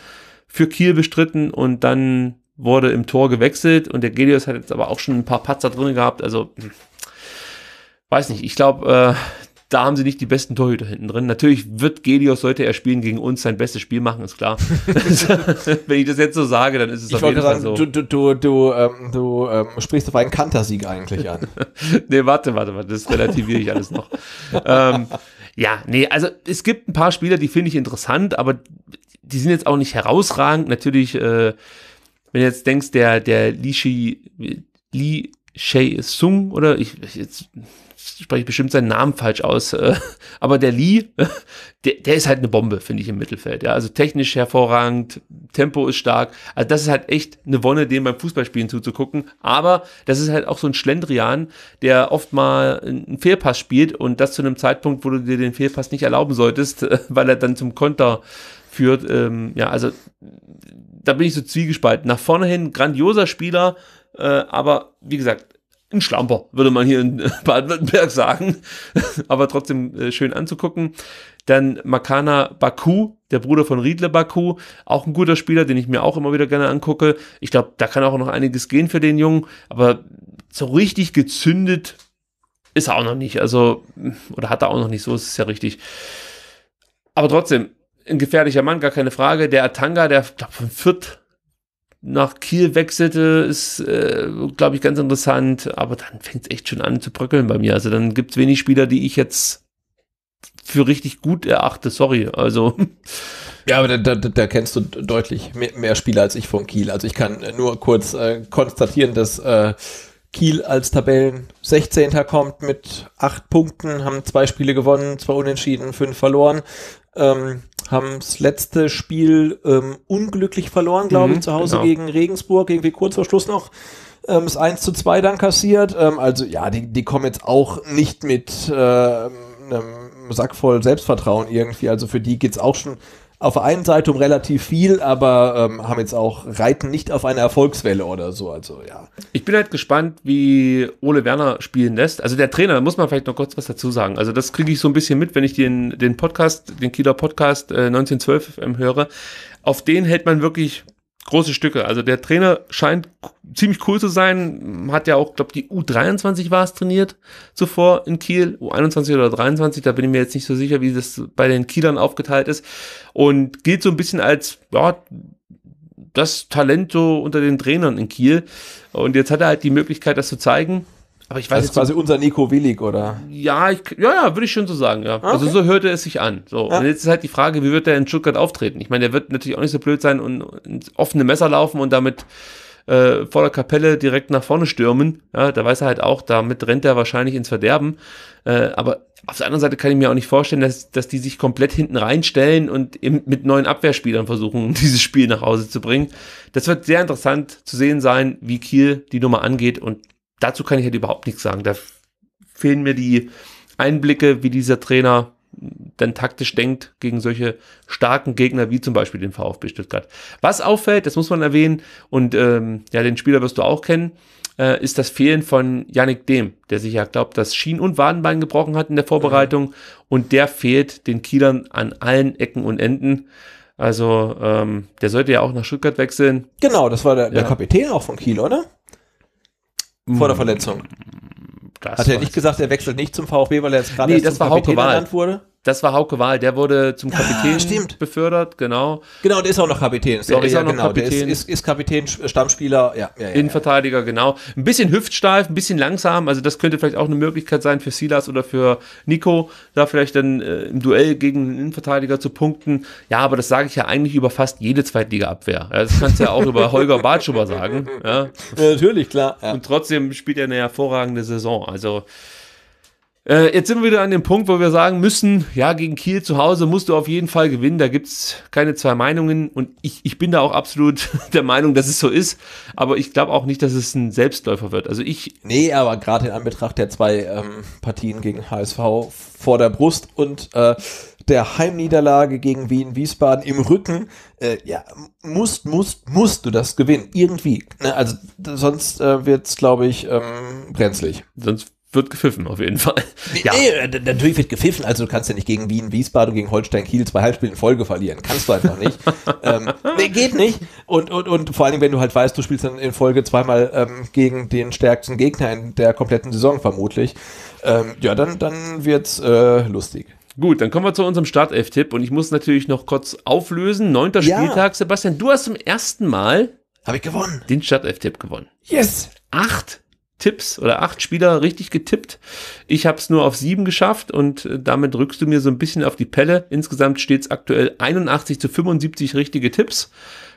für Kiel bestritten und dann wurde im Tor gewechselt und der Gelius hat jetzt aber auch schon ein paar Patzer drin gehabt. Also, hm, weiß nicht, ich glaube, äh, da haben sie nicht die besten Torhüter hinten drin. Natürlich wird Gelios, sollte er spielen, gegen uns sein bestes Spiel machen, ist klar. Also, wenn ich das jetzt so sage, dann ist es ich auf jeden Fall sagen, so. Du, du, du, du, ähm, du ähm, sprichst auf einen Kantersieg eigentlich an. nee, warte, warte, warte, das relativiere ich alles noch. ähm, ja, nee, also es gibt ein paar Spieler, die finde ich interessant, aber die sind jetzt auch nicht herausragend. Natürlich, äh, wenn du jetzt denkst, der, der Li Shi, Li Shei Sung oder ich, ich jetzt spreche ich bestimmt seinen Namen falsch aus, äh, aber der Lee, der, der ist halt eine Bombe, finde ich, im Mittelfeld. Ja? Also technisch hervorragend, Tempo ist stark. Also das ist halt echt eine Wonne, dem beim Fußballspielen zuzugucken. Aber das ist halt auch so ein Schlendrian, der oft mal einen Fehlpass spielt und das zu einem Zeitpunkt, wo du dir den Fehlpass nicht erlauben solltest, weil er dann zum Konter führt. Ähm, ja, also da bin ich so zwiegespalten. Nach vorne hin, grandioser Spieler, äh, aber wie gesagt, ein Schlamper, würde man hier in Baden-Württemberg sagen, aber trotzdem äh, schön anzugucken. Dann Makana Baku, der Bruder von Riedle Baku, auch ein guter Spieler, den ich mir auch immer wieder gerne angucke. Ich glaube, da kann auch noch einiges gehen für den Jungen, aber so richtig gezündet ist er auch noch nicht, also, mm, oder hat er auch noch nicht, so ist es ja richtig. Aber trotzdem, ein gefährlicher Mann, gar keine Frage. Der Atanga, der glaub, von Viert nach Kiel wechselte, ist, äh, glaube ich, ganz interessant. Aber dann fängt es echt schon an zu bröckeln bei mir. Also dann gibt es wenig Spieler, die ich jetzt für richtig gut erachte. Sorry. Also. Ja, aber da, da, da kennst du deutlich mehr, mehr, Spieler als ich von Kiel. Also ich kann nur kurz äh, konstatieren, dass äh, Kiel als Tabellen 16. kommt mit acht Punkten, haben zwei Spiele gewonnen, zwei unentschieden, fünf verloren ähm, haben das letzte Spiel ähm, unglücklich verloren, glaube mhm, ich, zu Hause genau. gegen Regensburg, irgendwie kurz vor Schluss noch ähm, ist 1 zu 2 dann kassiert. Ähm, also ja, die, die kommen jetzt auch nicht mit äh, einem Sack voll Selbstvertrauen irgendwie. Also für die geht's auch schon auf der einen Seite um relativ viel, aber ähm, haben jetzt auch Reiten nicht auf einer Erfolgswelle oder so. Also ja. Ich bin halt gespannt, wie Ole Werner spielen lässt. Also der Trainer, da muss man vielleicht noch kurz was dazu sagen. Also das kriege ich so ein bisschen mit, wenn ich den, den Podcast, den Kieler Podcast äh, 1912 höre. Auf den hält man wirklich große Stücke. Also der Trainer scheint ziemlich cool zu sein, hat ja auch, glaube die U23 war es trainiert zuvor in Kiel, U21 oder 23, da bin ich mir jetzt nicht so sicher, wie das bei den Kielern aufgeteilt ist und gilt so ein bisschen als ja, das Talent so unter den Trainern in Kiel und jetzt hat er halt die Möglichkeit das zu zeigen aber ich weiß das also ist quasi so, unser Nico Willig, oder? Ja, ich, ja, ja, würde ich schon so sagen, ja. Also okay. Also so hörte es sich an. So. Ja. Und jetzt ist halt die Frage, wie wird der in Stuttgart auftreten? Ich meine, der wird natürlich auch nicht so blöd sein und, ins offene Messer laufen und damit äh, vor der Kapelle direkt nach vorne stürmen. Ja, da weiß er halt auch, damit rennt er wahrscheinlich ins Verderben. Äh, aber auf der anderen Seite kann ich mir auch nicht vorstellen, dass, dass die sich komplett hinten reinstellen und im, mit neuen Abwehrspielern versuchen, dieses Spiel nach Hause zu bringen. Das wird sehr interessant zu sehen sein, wie Kiel die Nummer angeht. Und dazu kann ich halt überhaupt nichts sagen. Da fehlen mir die Einblicke, wie dieser Trainer dann taktisch denkt gegen solche starken Gegner wie zum Beispiel den VfB Stuttgart. Was auffällt, das muss man erwähnen, und ähm, ja, den Spieler wirst du auch kennen, äh, ist das Fehlen von Yannick Dehm, der sich ja glaubt, das Schien- und Wadenbein gebrochen hat in der Vorbereitung mhm. und der fehlt den Kielern an allen Ecken und Enden. Also ähm, der sollte ja auch nach Stuttgart wechseln. Genau, das war der, ja. der Kapitän auch von Kiel, oder? Vor der hm. Verletzung. Das Hat er nicht gesagt, er wechselt nicht zum VfB, weil er jetzt gerade nee, erst das zum war Kapitän Hauke wurde? Das war Hauke Wahl, der wurde zum ah, Kapitän ah, befördert, genau. Genau, der ist auch noch Kapitän. Sorry, ist auch noch genau. Kapitän. Ist, ist, ist, Kapitän, Stammspieler, ja, ja, ja Innenverteidiger, ja. genau. Ein bisschen hüftsteif, ein bisschen langsam, also das könnte vielleicht auch eine Möglichkeit sein für Silas oder für Nico, da vielleicht dann äh, im Duell gegen einen Innenverteidiger zu punkten. Ja, aber das sage ich ja eigentlich über fast jede Zweitliga-Abwehr. das kannst du ja auch über Holger Bartschuber sagen. Ja. natürlich, klar. Und trotzdem spielt er eine hervorragende Saison. Also äh, jetzt sind wir wieder an dem Punkt, wo wir sagen müssen, ja, gegen Kiel zu Hause musst du auf jeden Fall gewinnen. Da gibt's keine zwei Meinungen. Und ich, ich bin da auch absolut der Meinung, dass es so ist. Aber ich glaube auch nicht, dass es ein Selbstläufer wird. Also ich. Nee, aber gerade in Anbetracht der zwei ähm, Partien gegen HSV vor der Brust und äh, der Heimniederlage gegen Wien Wiesbaden im Rücken, äh, ja, musst, musst, musst du das gewinnen. Irgendwie. Ne? Also sonst äh, wird's, glaube ich, ähm, brenzlig. Sonst wird gepfiffen, auf jeden Fall. Ja. Nee, äh, natürlich wird gepfiffen, also du kannst ja nicht gegen Wien, Wiesbaden, gegen Holstein Kiel zwei Halbspiele in Folge verlieren. Kannst du einfach nicht. ähm, nee, geht nicht. Und, und, und vor allen Dingen, wenn du halt weißt, du spielst dann in Folge zweimal ähm, gegen den stärksten Gegner in der kompletten Saison vermutlich. Ähm, ja, dann, dann wird's äh, lustig. Gut, dann kommen wir zu unserem Startelf-Tipp und ich muss natürlich noch kurz auflösen. Neunter Spieltag, Sebastian, du hast zum ersten Mal. Habe ich gewonnen. Den Startelf-Tipp gewonnen. Yes! Acht Tipps oder acht Spieler richtig getippt. Ich habe es nur auf sieben geschafft und äh, damit rückst du mir so ein bisschen auf die Pelle. Insgesamt steht es aktuell 81 zu 75 richtige Tipps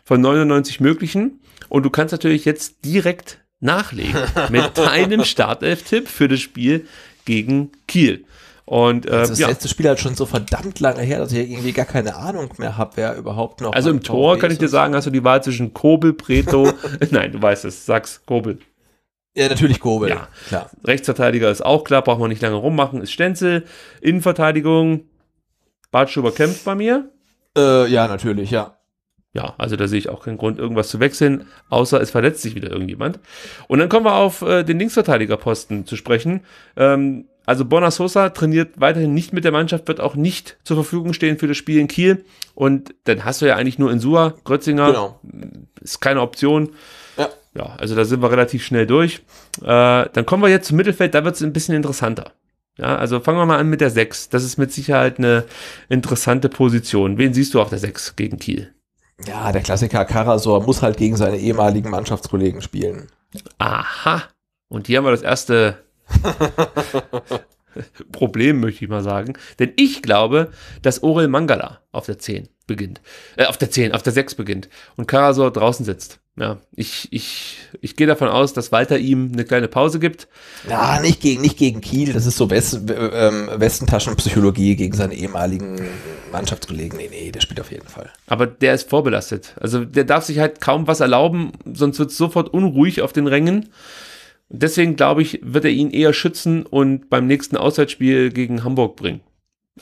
von 99 möglichen. Und du kannst natürlich jetzt direkt nachlegen mit deinem Startelf-Tipp für das Spiel gegen Kiel. Und, äh, also das ja. letzte Spiel halt schon so verdammt lange her, dass ich irgendwie gar keine Ahnung mehr habe, wer überhaupt noch. Also im Tor kann ich dir sagen, hast du die Wahl zwischen Kobel, Preto. Nein, du weißt es, sag's Kobel. Ja, natürlich Gobel. Ja, klar. Rechtsverteidiger ist auch klar, braucht man nicht lange rummachen, ist Stenzel. Innenverteidigung, Bartschuber kämpft bei mir. Äh, ja, natürlich, ja. Ja, also da sehe ich auch keinen Grund, irgendwas zu wechseln, außer es verletzt sich wieder irgendjemand. Und dann kommen wir auf äh, den Linksverteidigerposten zu sprechen. Ähm, also Bonner Sosa trainiert weiterhin nicht mit der Mannschaft, wird auch nicht zur Verfügung stehen für das Spiel in Kiel. Und dann hast du ja eigentlich nur Insua, Grötzinger. Genau. Ist keine Option ja, also da sind wir relativ schnell durch. Äh, dann kommen wir jetzt zum Mittelfeld, da wird es ein bisschen interessanter. Ja, also fangen wir mal an mit der 6. Das ist mit Sicherheit eine interessante Position. Wen siehst du auf der 6 gegen Kiel? Ja, der Klassiker Karasor muss halt gegen seine ehemaligen Mannschaftskollegen spielen. Aha. Und hier haben wir das erste Problem, möchte ich mal sagen. Denn ich glaube, dass Orel Mangala auf der 10 beginnt. Äh, auf der 10, auf der 6 beginnt. Und Karasor draußen sitzt. Ja, ich, ich, ich gehe davon aus, dass Walter ihm eine kleine Pause gibt. Ja, nicht gegen, nicht gegen Kiel. Das ist so West, ähm, Westentaschenpsychologie gegen seinen ehemaligen Mannschaftskollegen. Nee, nee, der spielt auf jeden Fall. Aber der ist vorbelastet. Also der darf sich halt kaum was erlauben, sonst wird es sofort unruhig auf den Rängen. Deswegen glaube ich, wird er ihn eher schützen und beim nächsten Auswärtsspiel gegen Hamburg bringen.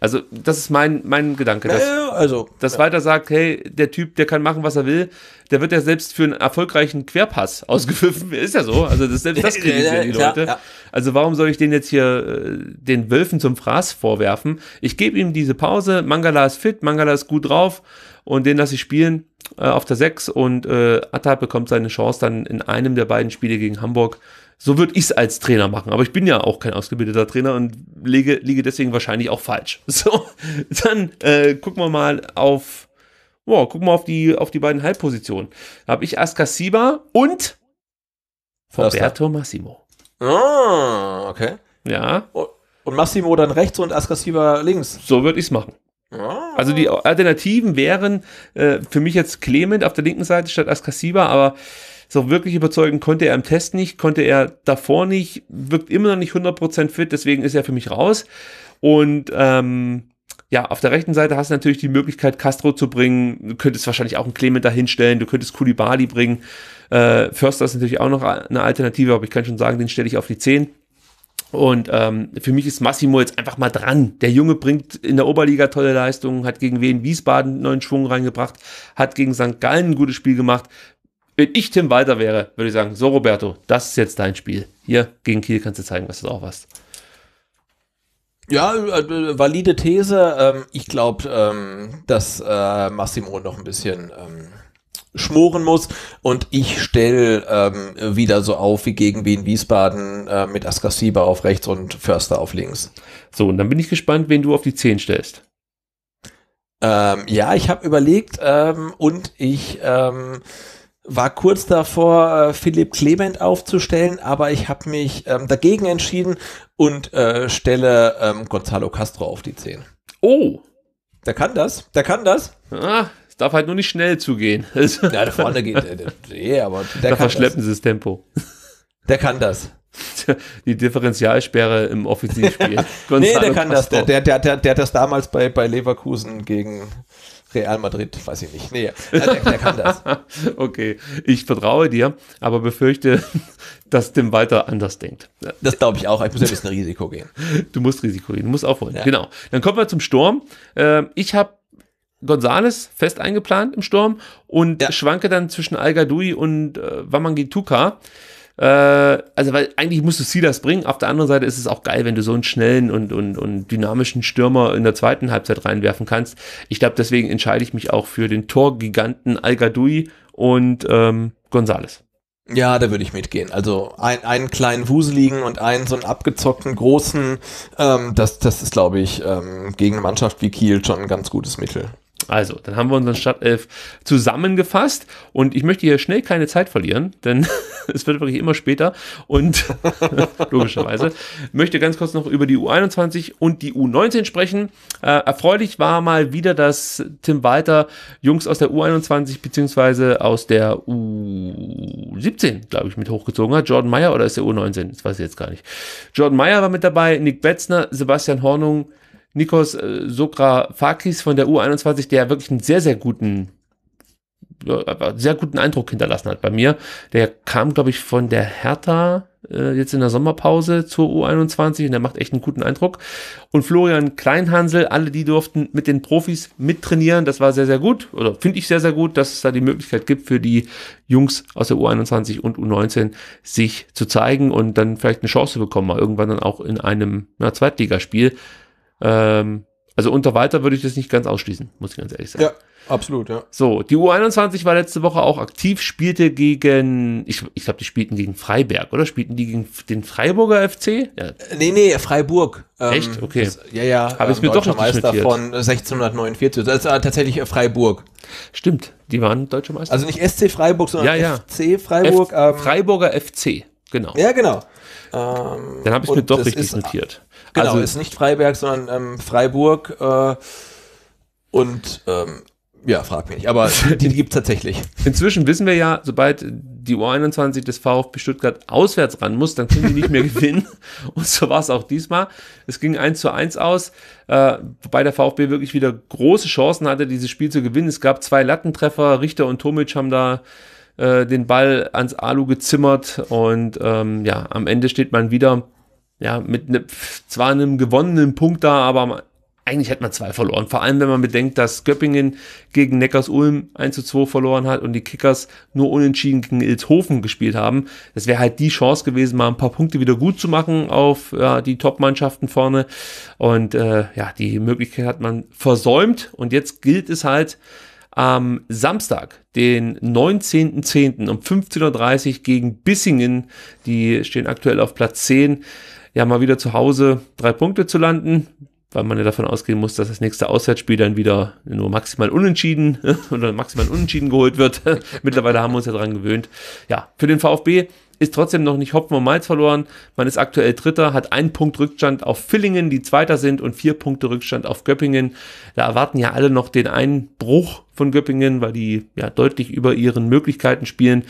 Also, das ist mein, mein Gedanke. Dass, äh, also. Das ja. Walter sagt, hey, der Typ, der kann machen, was er will, der wird ja selbst für einen erfolgreichen Querpass ausgepfiffen. Ist ja so. Also das, selbst das kritisieren die Leute. Ja. Also warum soll ich den jetzt hier äh, den Wölfen zum Fraß vorwerfen? Ich gebe ihm diese Pause. Mangala ist fit, Mangala ist gut drauf und den lasse ich spielen äh, auf der 6 und äh, Atta bekommt seine Chance dann in einem der beiden Spiele gegen Hamburg so würde ich es als Trainer machen. Aber ich bin ja auch kein ausgebildeter Trainer und lege, liege deswegen wahrscheinlich auch falsch. So, dann äh, gucken wir mal auf. Wow, gucken wir auf die, auf die beiden Halbpositionen. Da habe ich Aska Siba und Roberto Massimo. Ah, okay. Ja. Und Massimo dann rechts und Aska links. So würde ich es machen. Ah. Also die Alternativen wären äh, für mich jetzt Clement auf der linken Seite statt Askasiba, aber so wirklich überzeugen konnte er im Test nicht, konnte er davor nicht, wirkt immer noch nicht 100% fit, deswegen ist er für mich raus. Und ähm, ja, auf der rechten Seite hast du natürlich die Möglichkeit, Castro zu bringen. Du könntest wahrscheinlich auch einen Clement dahinstellen, du könntest Kulibali bringen. Äh, Förster ist natürlich auch noch eine Alternative, aber ich kann schon sagen, den stelle ich auf die 10. Und ähm, für mich ist Massimo jetzt einfach mal dran. Der Junge bringt in der Oberliga tolle Leistungen, hat gegen Wien Wiesbaden neuen Schwung reingebracht, hat gegen St. Gallen ein gutes Spiel gemacht, wenn ich Tim Walter wäre, würde ich sagen, so Roberto, das ist jetzt dein Spiel. Hier, gegen Kiel kannst du zeigen, was du auch hast. Ja, äh, valide These. Ähm, ich glaube, ähm, dass äh, Massimo noch ein bisschen ähm, schmoren muss. Und ich stelle wieder so auf wie gegen Wien Wiesbaden äh, mit Askasiba auf rechts und Förster auf links. So, und dann bin ich gespannt, wen du auf die 10 stellst. Ähm, ja, ich habe überlegt ähm, und ich. Ähm, war kurz davor, äh, Philipp Clement aufzustellen, aber ich habe mich ähm, dagegen entschieden und äh, stelle ähm, Gonzalo Castro auf die 10. Oh! Der kann das, der kann das. Ah, es darf halt nur nicht schnell zugehen. Also ja, da vorne geht, äh, nee, aber der da verschleppen das. sie das Tempo. Der kann das. Die Differentialsperre im Offensivspiel. nee, der kann Castro. das. Der, der, der, der, der hat das damals bei, bei Leverkusen gegen Real Madrid, weiß ich nicht. Nee, also der, der kann das. okay, ich vertraue dir, aber befürchte, dass Tim weiter anders denkt. Das glaube ich auch. Ich muss ja ein bisschen Risiko gehen. Du musst Risiko gehen, du musst aufholen. Ja. Genau. Dann kommen wir zum Sturm. Äh, ich habe Gonzales fest eingeplant im Sturm und ja. schwanke dann zwischen Al-Gadoui und äh, Wamangituka. Tuka äh, also, weil eigentlich musst du Silas bringen. Auf der anderen Seite ist es auch geil, wenn du so einen schnellen und, und, und dynamischen Stürmer in der zweiten Halbzeit reinwerfen kannst. Ich glaube, deswegen entscheide ich mich auch für den Torgiganten Al-Gadoui und ähm, Gonzales. Ja, da würde ich mitgehen. Also ein, einen kleinen Wuseligen und einen so einen abgezockten großen, ähm, das, das ist, glaube ich, ähm, gegen eine Mannschaft wie Kiel schon ein ganz gutes Mittel. Also, dann haben wir unseren Stadtelf zusammengefasst und ich möchte hier schnell keine Zeit verlieren, denn es wird wirklich immer später und logischerweise möchte ganz kurz noch über die U21 und die U19 sprechen. Äh, erfreulich war mal wieder, dass Tim Walter Jungs aus der U21 beziehungsweise aus der U17, glaube ich, mit hochgezogen hat. Jordan Meyer oder ist der U19? Das weiß ich jetzt gar nicht. Jordan Meyer war mit dabei, Nick Betzner, Sebastian Hornung, Nikos äh, Sokrafakis von der U21, der wirklich einen sehr, sehr guten sehr guten Eindruck hinterlassen hat bei mir. Der kam, glaube ich, von der Hertha äh, jetzt in der Sommerpause zur U21 und der macht echt einen guten Eindruck. Und Florian Kleinhansel, alle die durften mit den Profis mittrainieren. Das war sehr, sehr gut oder finde ich sehr, sehr gut, dass es da die Möglichkeit gibt für die Jungs aus der U21 und U19 sich zu zeigen und dann vielleicht eine Chance bekommen, mal irgendwann dann auch in einem na, Zweitligaspiel. Ähm, also unter Walter würde ich das nicht ganz ausschließen, muss ich ganz ehrlich sagen. Ja, absolut, ja. So, die U21 war letzte Woche auch aktiv, spielte gegen, ich, ich glaube, die spielten gegen Freiberg, oder? Spielten die gegen den Freiburger FC? Ja. Nee, nee, Freiburg. Ähm, Echt? Okay. Das, ja, ja. Habe ich ähm, mir doch noch Meister notiert. von 1649. Das war äh, tatsächlich äh, Freiburg. Stimmt, die waren deutsche Meister. Also nicht SC Freiburg, sondern ja, ja. FC Freiburg. F ähm, Freiburger FC, genau. Ja, genau. Ähm, Dann habe ich mir doch richtig ist, notiert. Genau, also, ist nicht Freiberg, sondern ähm, Freiburg. Äh, und ähm, ja, frag mich aber die, die gibt's tatsächlich. Inzwischen wissen wir ja, sobald die U21 des VfB Stuttgart auswärts ran muss, dann können die nicht mehr gewinnen. Und so war es auch diesmal. Es ging 1 zu 1 aus, äh, wobei der VfB wirklich wieder große Chancen hatte, dieses Spiel zu gewinnen. Es gab zwei Lattentreffer, Richter und Tomic haben da äh, den Ball ans Alu gezimmert und ähm, ja, am Ende steht man wieder ja, mit ne, zwar einem gewonnenen Punkt da, aber eigentlich hat man zwei verloren. Vor allem, wenn man bedenkt, dass Göppingen gegen Neckars Ulm 1 zu 2 verloren hat und die Kickers nur unentschieden gegen Ilshofen gespielt haben. Das wäre halt die Chance gewesen, mal ein paar Punkte wieder gut zu machen auf ja, die Top-Mannschaften vorne. Und äh, ja, die Möglichkeit hat man versäumt. Und jetzt gilt es halt am Samstag, den 19.10. um 15.30 Uhr gegen Bissingen. Die stehen aktuell auf Platz 10 ja mal wieder zu Hause drei Punkte zu landen, weil man ja davon ausgehen muss, dass das nächste Auswärtsspiel dann wieder nur maximal unentschieden oder maximal unentschieden geholt wird. Mittlerweile haben wir uns ja daran gewöhnt. Ja, für den VfB ist trotzdem noch nicht Hopfen und Malz verloren. Man ist aktuell Dritter, hat einen Punkt Rückstand auf Villingen, die Zweiter sind, und vier Punkte Rückstand auf Göppingen. Da erwarten ja alle noch den Einbruch von Göppingen, weil die ja deutlich über ihren Möglichkeiten spielen.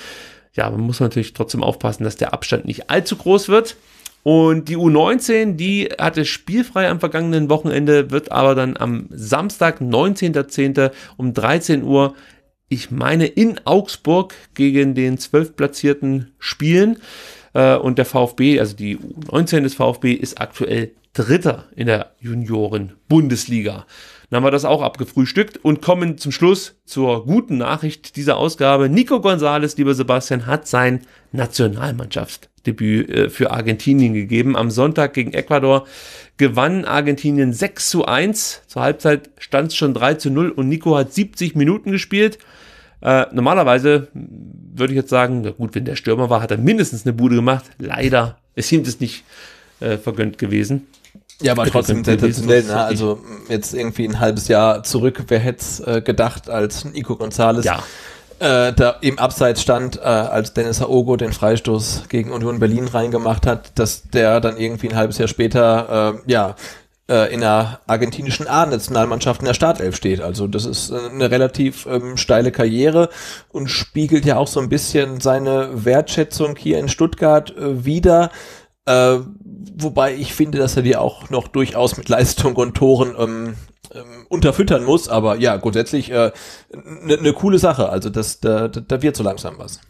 Ja, man muss natürlich trotzdem aufpassen, dass der Abstand nicht allzu groß wird. Und die U19, die hatte spielfrei am vergangenen Wochenende, wird aber dann am Samstag, 19.10. um 13 Uhr, ich meine, in Augsburg gegen den zwölfplatzierten spielen. Äh, und der VfB, also die U19 des VfB, ist aktuell Dritter in der Junioren-Bundesliga. Dann haben wir das auch abgefrühstückt und kommen zum Schluss zur guten Nachricht dieser Ausgabe. Nico Gonzalez, lieber Sebastian, hat sein Nationalmannschaft Debüt äh, für Argentinien gegeben. Am Sonntag gegen Ecuador gewann Argentinien 6 zu 1. Zur Halbzeit stand es schon 3 zu 0 und Nico hat 70 Minuten gespielt. Äh, normalerweise würde ich jetzt sagen, na gut, wenn der Stürmer war, hat er mindestens eine Bude gemacht. Leider ist ihm das nicht äh, vergönnt gewesen. Ja, aber trotzdem sensationell. Ne? Also jetzt irgendwie ein halbes Jahr zurück, wer hätte es äh, gedacht, als Nico González ja äh, da im Abseits stand, äh, als Dennis Aogo den Freistoß gegen Union Berlin reingemacht hat, dass der dann irgendwie ein halbes Jahr später, äh, ja, äh, in der argentinischen A-Nationalmannschaft in der Startelf steht. Also das ist äh, eine relativ ähm, steile Karriere und spiegelt ja auch so ein bisschen seine Wertschätzung hier in Stuttgart äh, wieder. Äh, wobei ich finde, dass er die auch noch durchaus mit Leistung und Toren ähm, ähm unterfüttern muss. Aber ja, grundsätzlich eine äh, ne, ne coole Sache. Also das, da, da wird so langsam was.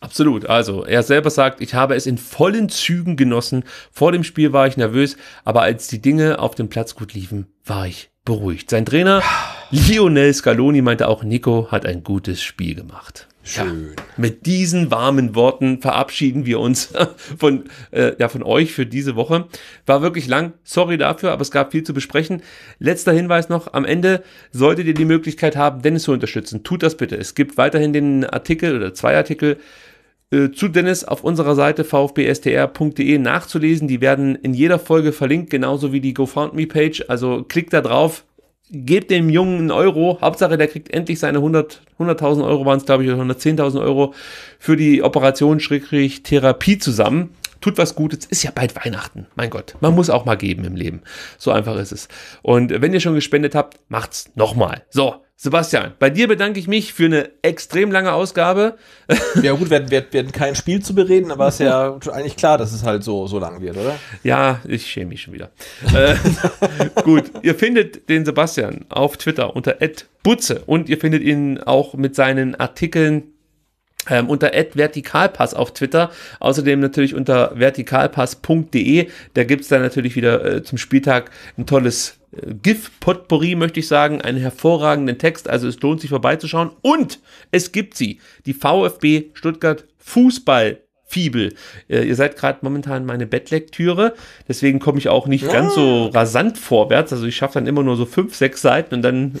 Absolut. Also, er selber sagt, ich habe es in vollen Zügen genossen. Vor dem Spiel war ich nervös, aber als die Dinge auf dem Platz gut liefen, war ich beruhigt. Sein Trainer Lionel Scaloni meinte auch, Nico hat ein gutes Spiel gemacht. Schön. Ja, mit diesen warmen Worten verabschieden wir uns von, äh, ja, von euch für diese Woche. War wirklich lang. Sorry dafür, aber es gab viel zu besprechen. Letzter Hinweis noch. Am Ende solltet ihr die Möglichkeit haben, Dennis zu unterstützen. Tut das bitte. Es gibt weiterhin den Artikel oder zwei Artikel äh, zu Dennis auf unserer Seite vfbstr.de nachzulesen. Die werden in jeder Folge verlinkt, genauso wie die gofoundme page Also klickt da drauf, gebt dem Jungen einen Euro. Hauptsache, der kriegt endlich seine 100.000 Euro, waren es glaube ich, oder 110.000 Euro für die Operation Schrägstrich Therapie zusammen tut was Gutes, ist ja bald Weihnachten, mein Gott, man muss auch mal geben im Leben. So einfach ist es. Und wenn ihr schon gespendet habt, macht's nochmal. So, Sebastian, bei dir bedanke ich mich für eine extrem lange Ausgabe. Ja gut, wir, werden, wir hatten kein Spiel zu bereden, aber es ist ja eigentlich klar, dass es halt so, so lang wird, oder? Ja, ich schäme mich schon wieder. Äh, gut, ihr findet den Sebastian auf Twitter unter @butze und ihr findet ihn auch mit seinen Artikeln ähm, unter vertikalpass auf Twitter. Außerdem natürlich unter vertikalpass.de. Da gibt's dann natürlich wieder äh, zum Spieltag ein tolles äh, GIF-Potpourri, möchte ich sagen. Einen hervorragenden Text. Also es lohnt sich vorbeizuschauen. Und es gibt sie, die VfB Stuttgart Fußball Fiebel. Äh, ihr seid gerade momentan meine Bettlektüre, deswegen komme ich auch nicht ja. ganz so ah. rasant vorwärts. Also ich schaffe dann immer nur so fünf, sechs Seiten und dann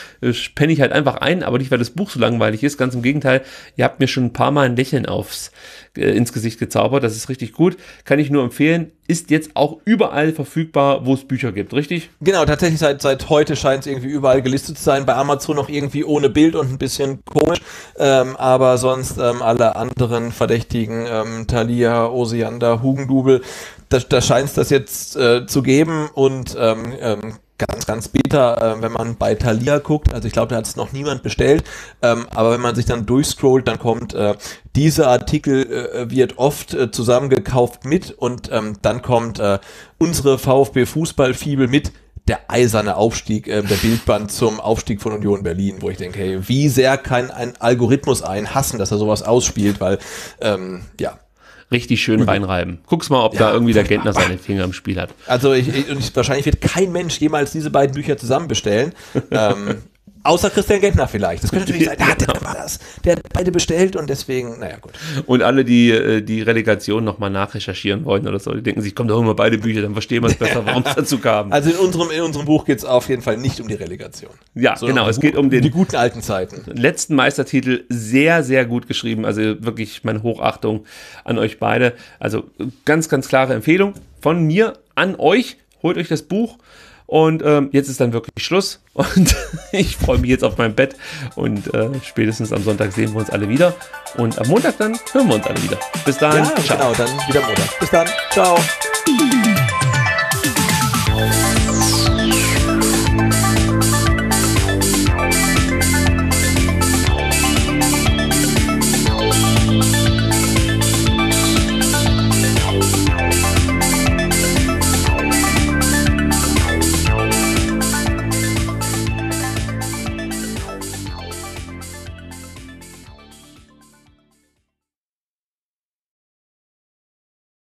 äh, penne ich halt einfach ein, aber nicht, weil das Buch so langweilig ist. Ganz im Gegenteil, ihr habt mir schon ein paar Mal ein Lächeln aufs äh, ins Gesicht gezaubert. Das ist richtig gut. Kann ich nur empfehlen. Ist jetzt auch überall verfügbar, wo es Bücher gibt, richtig? Genau, tatsächlich seit, seit heute scheint es irgendwie überall gelistet zu sein. Bei Amazon noch irgendwie ohne Bild und ein bisschen komisch. Ähm, aber sonst ähm, alle anderen Verdächtigen, ähm, Thalia, Osiander, Hugendubel, da, scheint es das jetzt äh, zu geben und ähm, ähm, ganz, ganz bitter, äh, wenn man bei Thalia guckt. Also ich glaube, da hat es noch niemand bestellt. Ähm, aber wenn man sich dann durchscrollt, dann kommt, äh, dieser Artikel äh, wird oft äh, zusammengekauft mit und ähm, dann kommt äh, unsere VfB Fußballfibel mit der eiserne Aufstieg äh, der Bildband zum Aufstieg von Union Berlin, wo ich denke, hey, wie sehr kann ein Algorithmus einen hassen, dass er sowas ausspielt, weil ähm, ja, richtig schön mhm. reinreiben. Guck's mal, ob ja. da irgendwie der Gentner seine Finger im Spiel hat. Also ich, ich, wahrscheinlich wird kein Mensch jemals diese beiden Bücher zusammen bestellen. ähm, Außer Christian Gentner vielleicht. Das könnte natürlich sein, der hat, genau. das, der hat beide bestellt und deswegen, naja, gut. Und alle, die äh, die Relegation nochmal nachrecherchieren wollen oder so, die denken sich, komm, da holen wir beide Bücher, dann verstehen wir es besser, warum es dazu kam. Also in unserem, in unserem Buch geht es auf jeden Fall nicht um die Relegation. Ja, genau, es geht um den die guten alten Zeiten. Letzten Meistertitel, sehr, sehr gut geschrieben, also wirklich meine Hochachtung an euch beide. Also ganz, ganz klare Empfehlung von mir an euch, holt euch das Buch. Und ähm, jetzt ist dann wirklich Schluss. Und ich freue mich jetzt auf mein Bett. Und äh, spätestens am Sonntag sehen wir uns alle wieder. Und am Montag dann hören wir uns alle wieder. Bis dahin. Ja, ciao. Genau, dann wieder Montag. Bis dann. Ciao.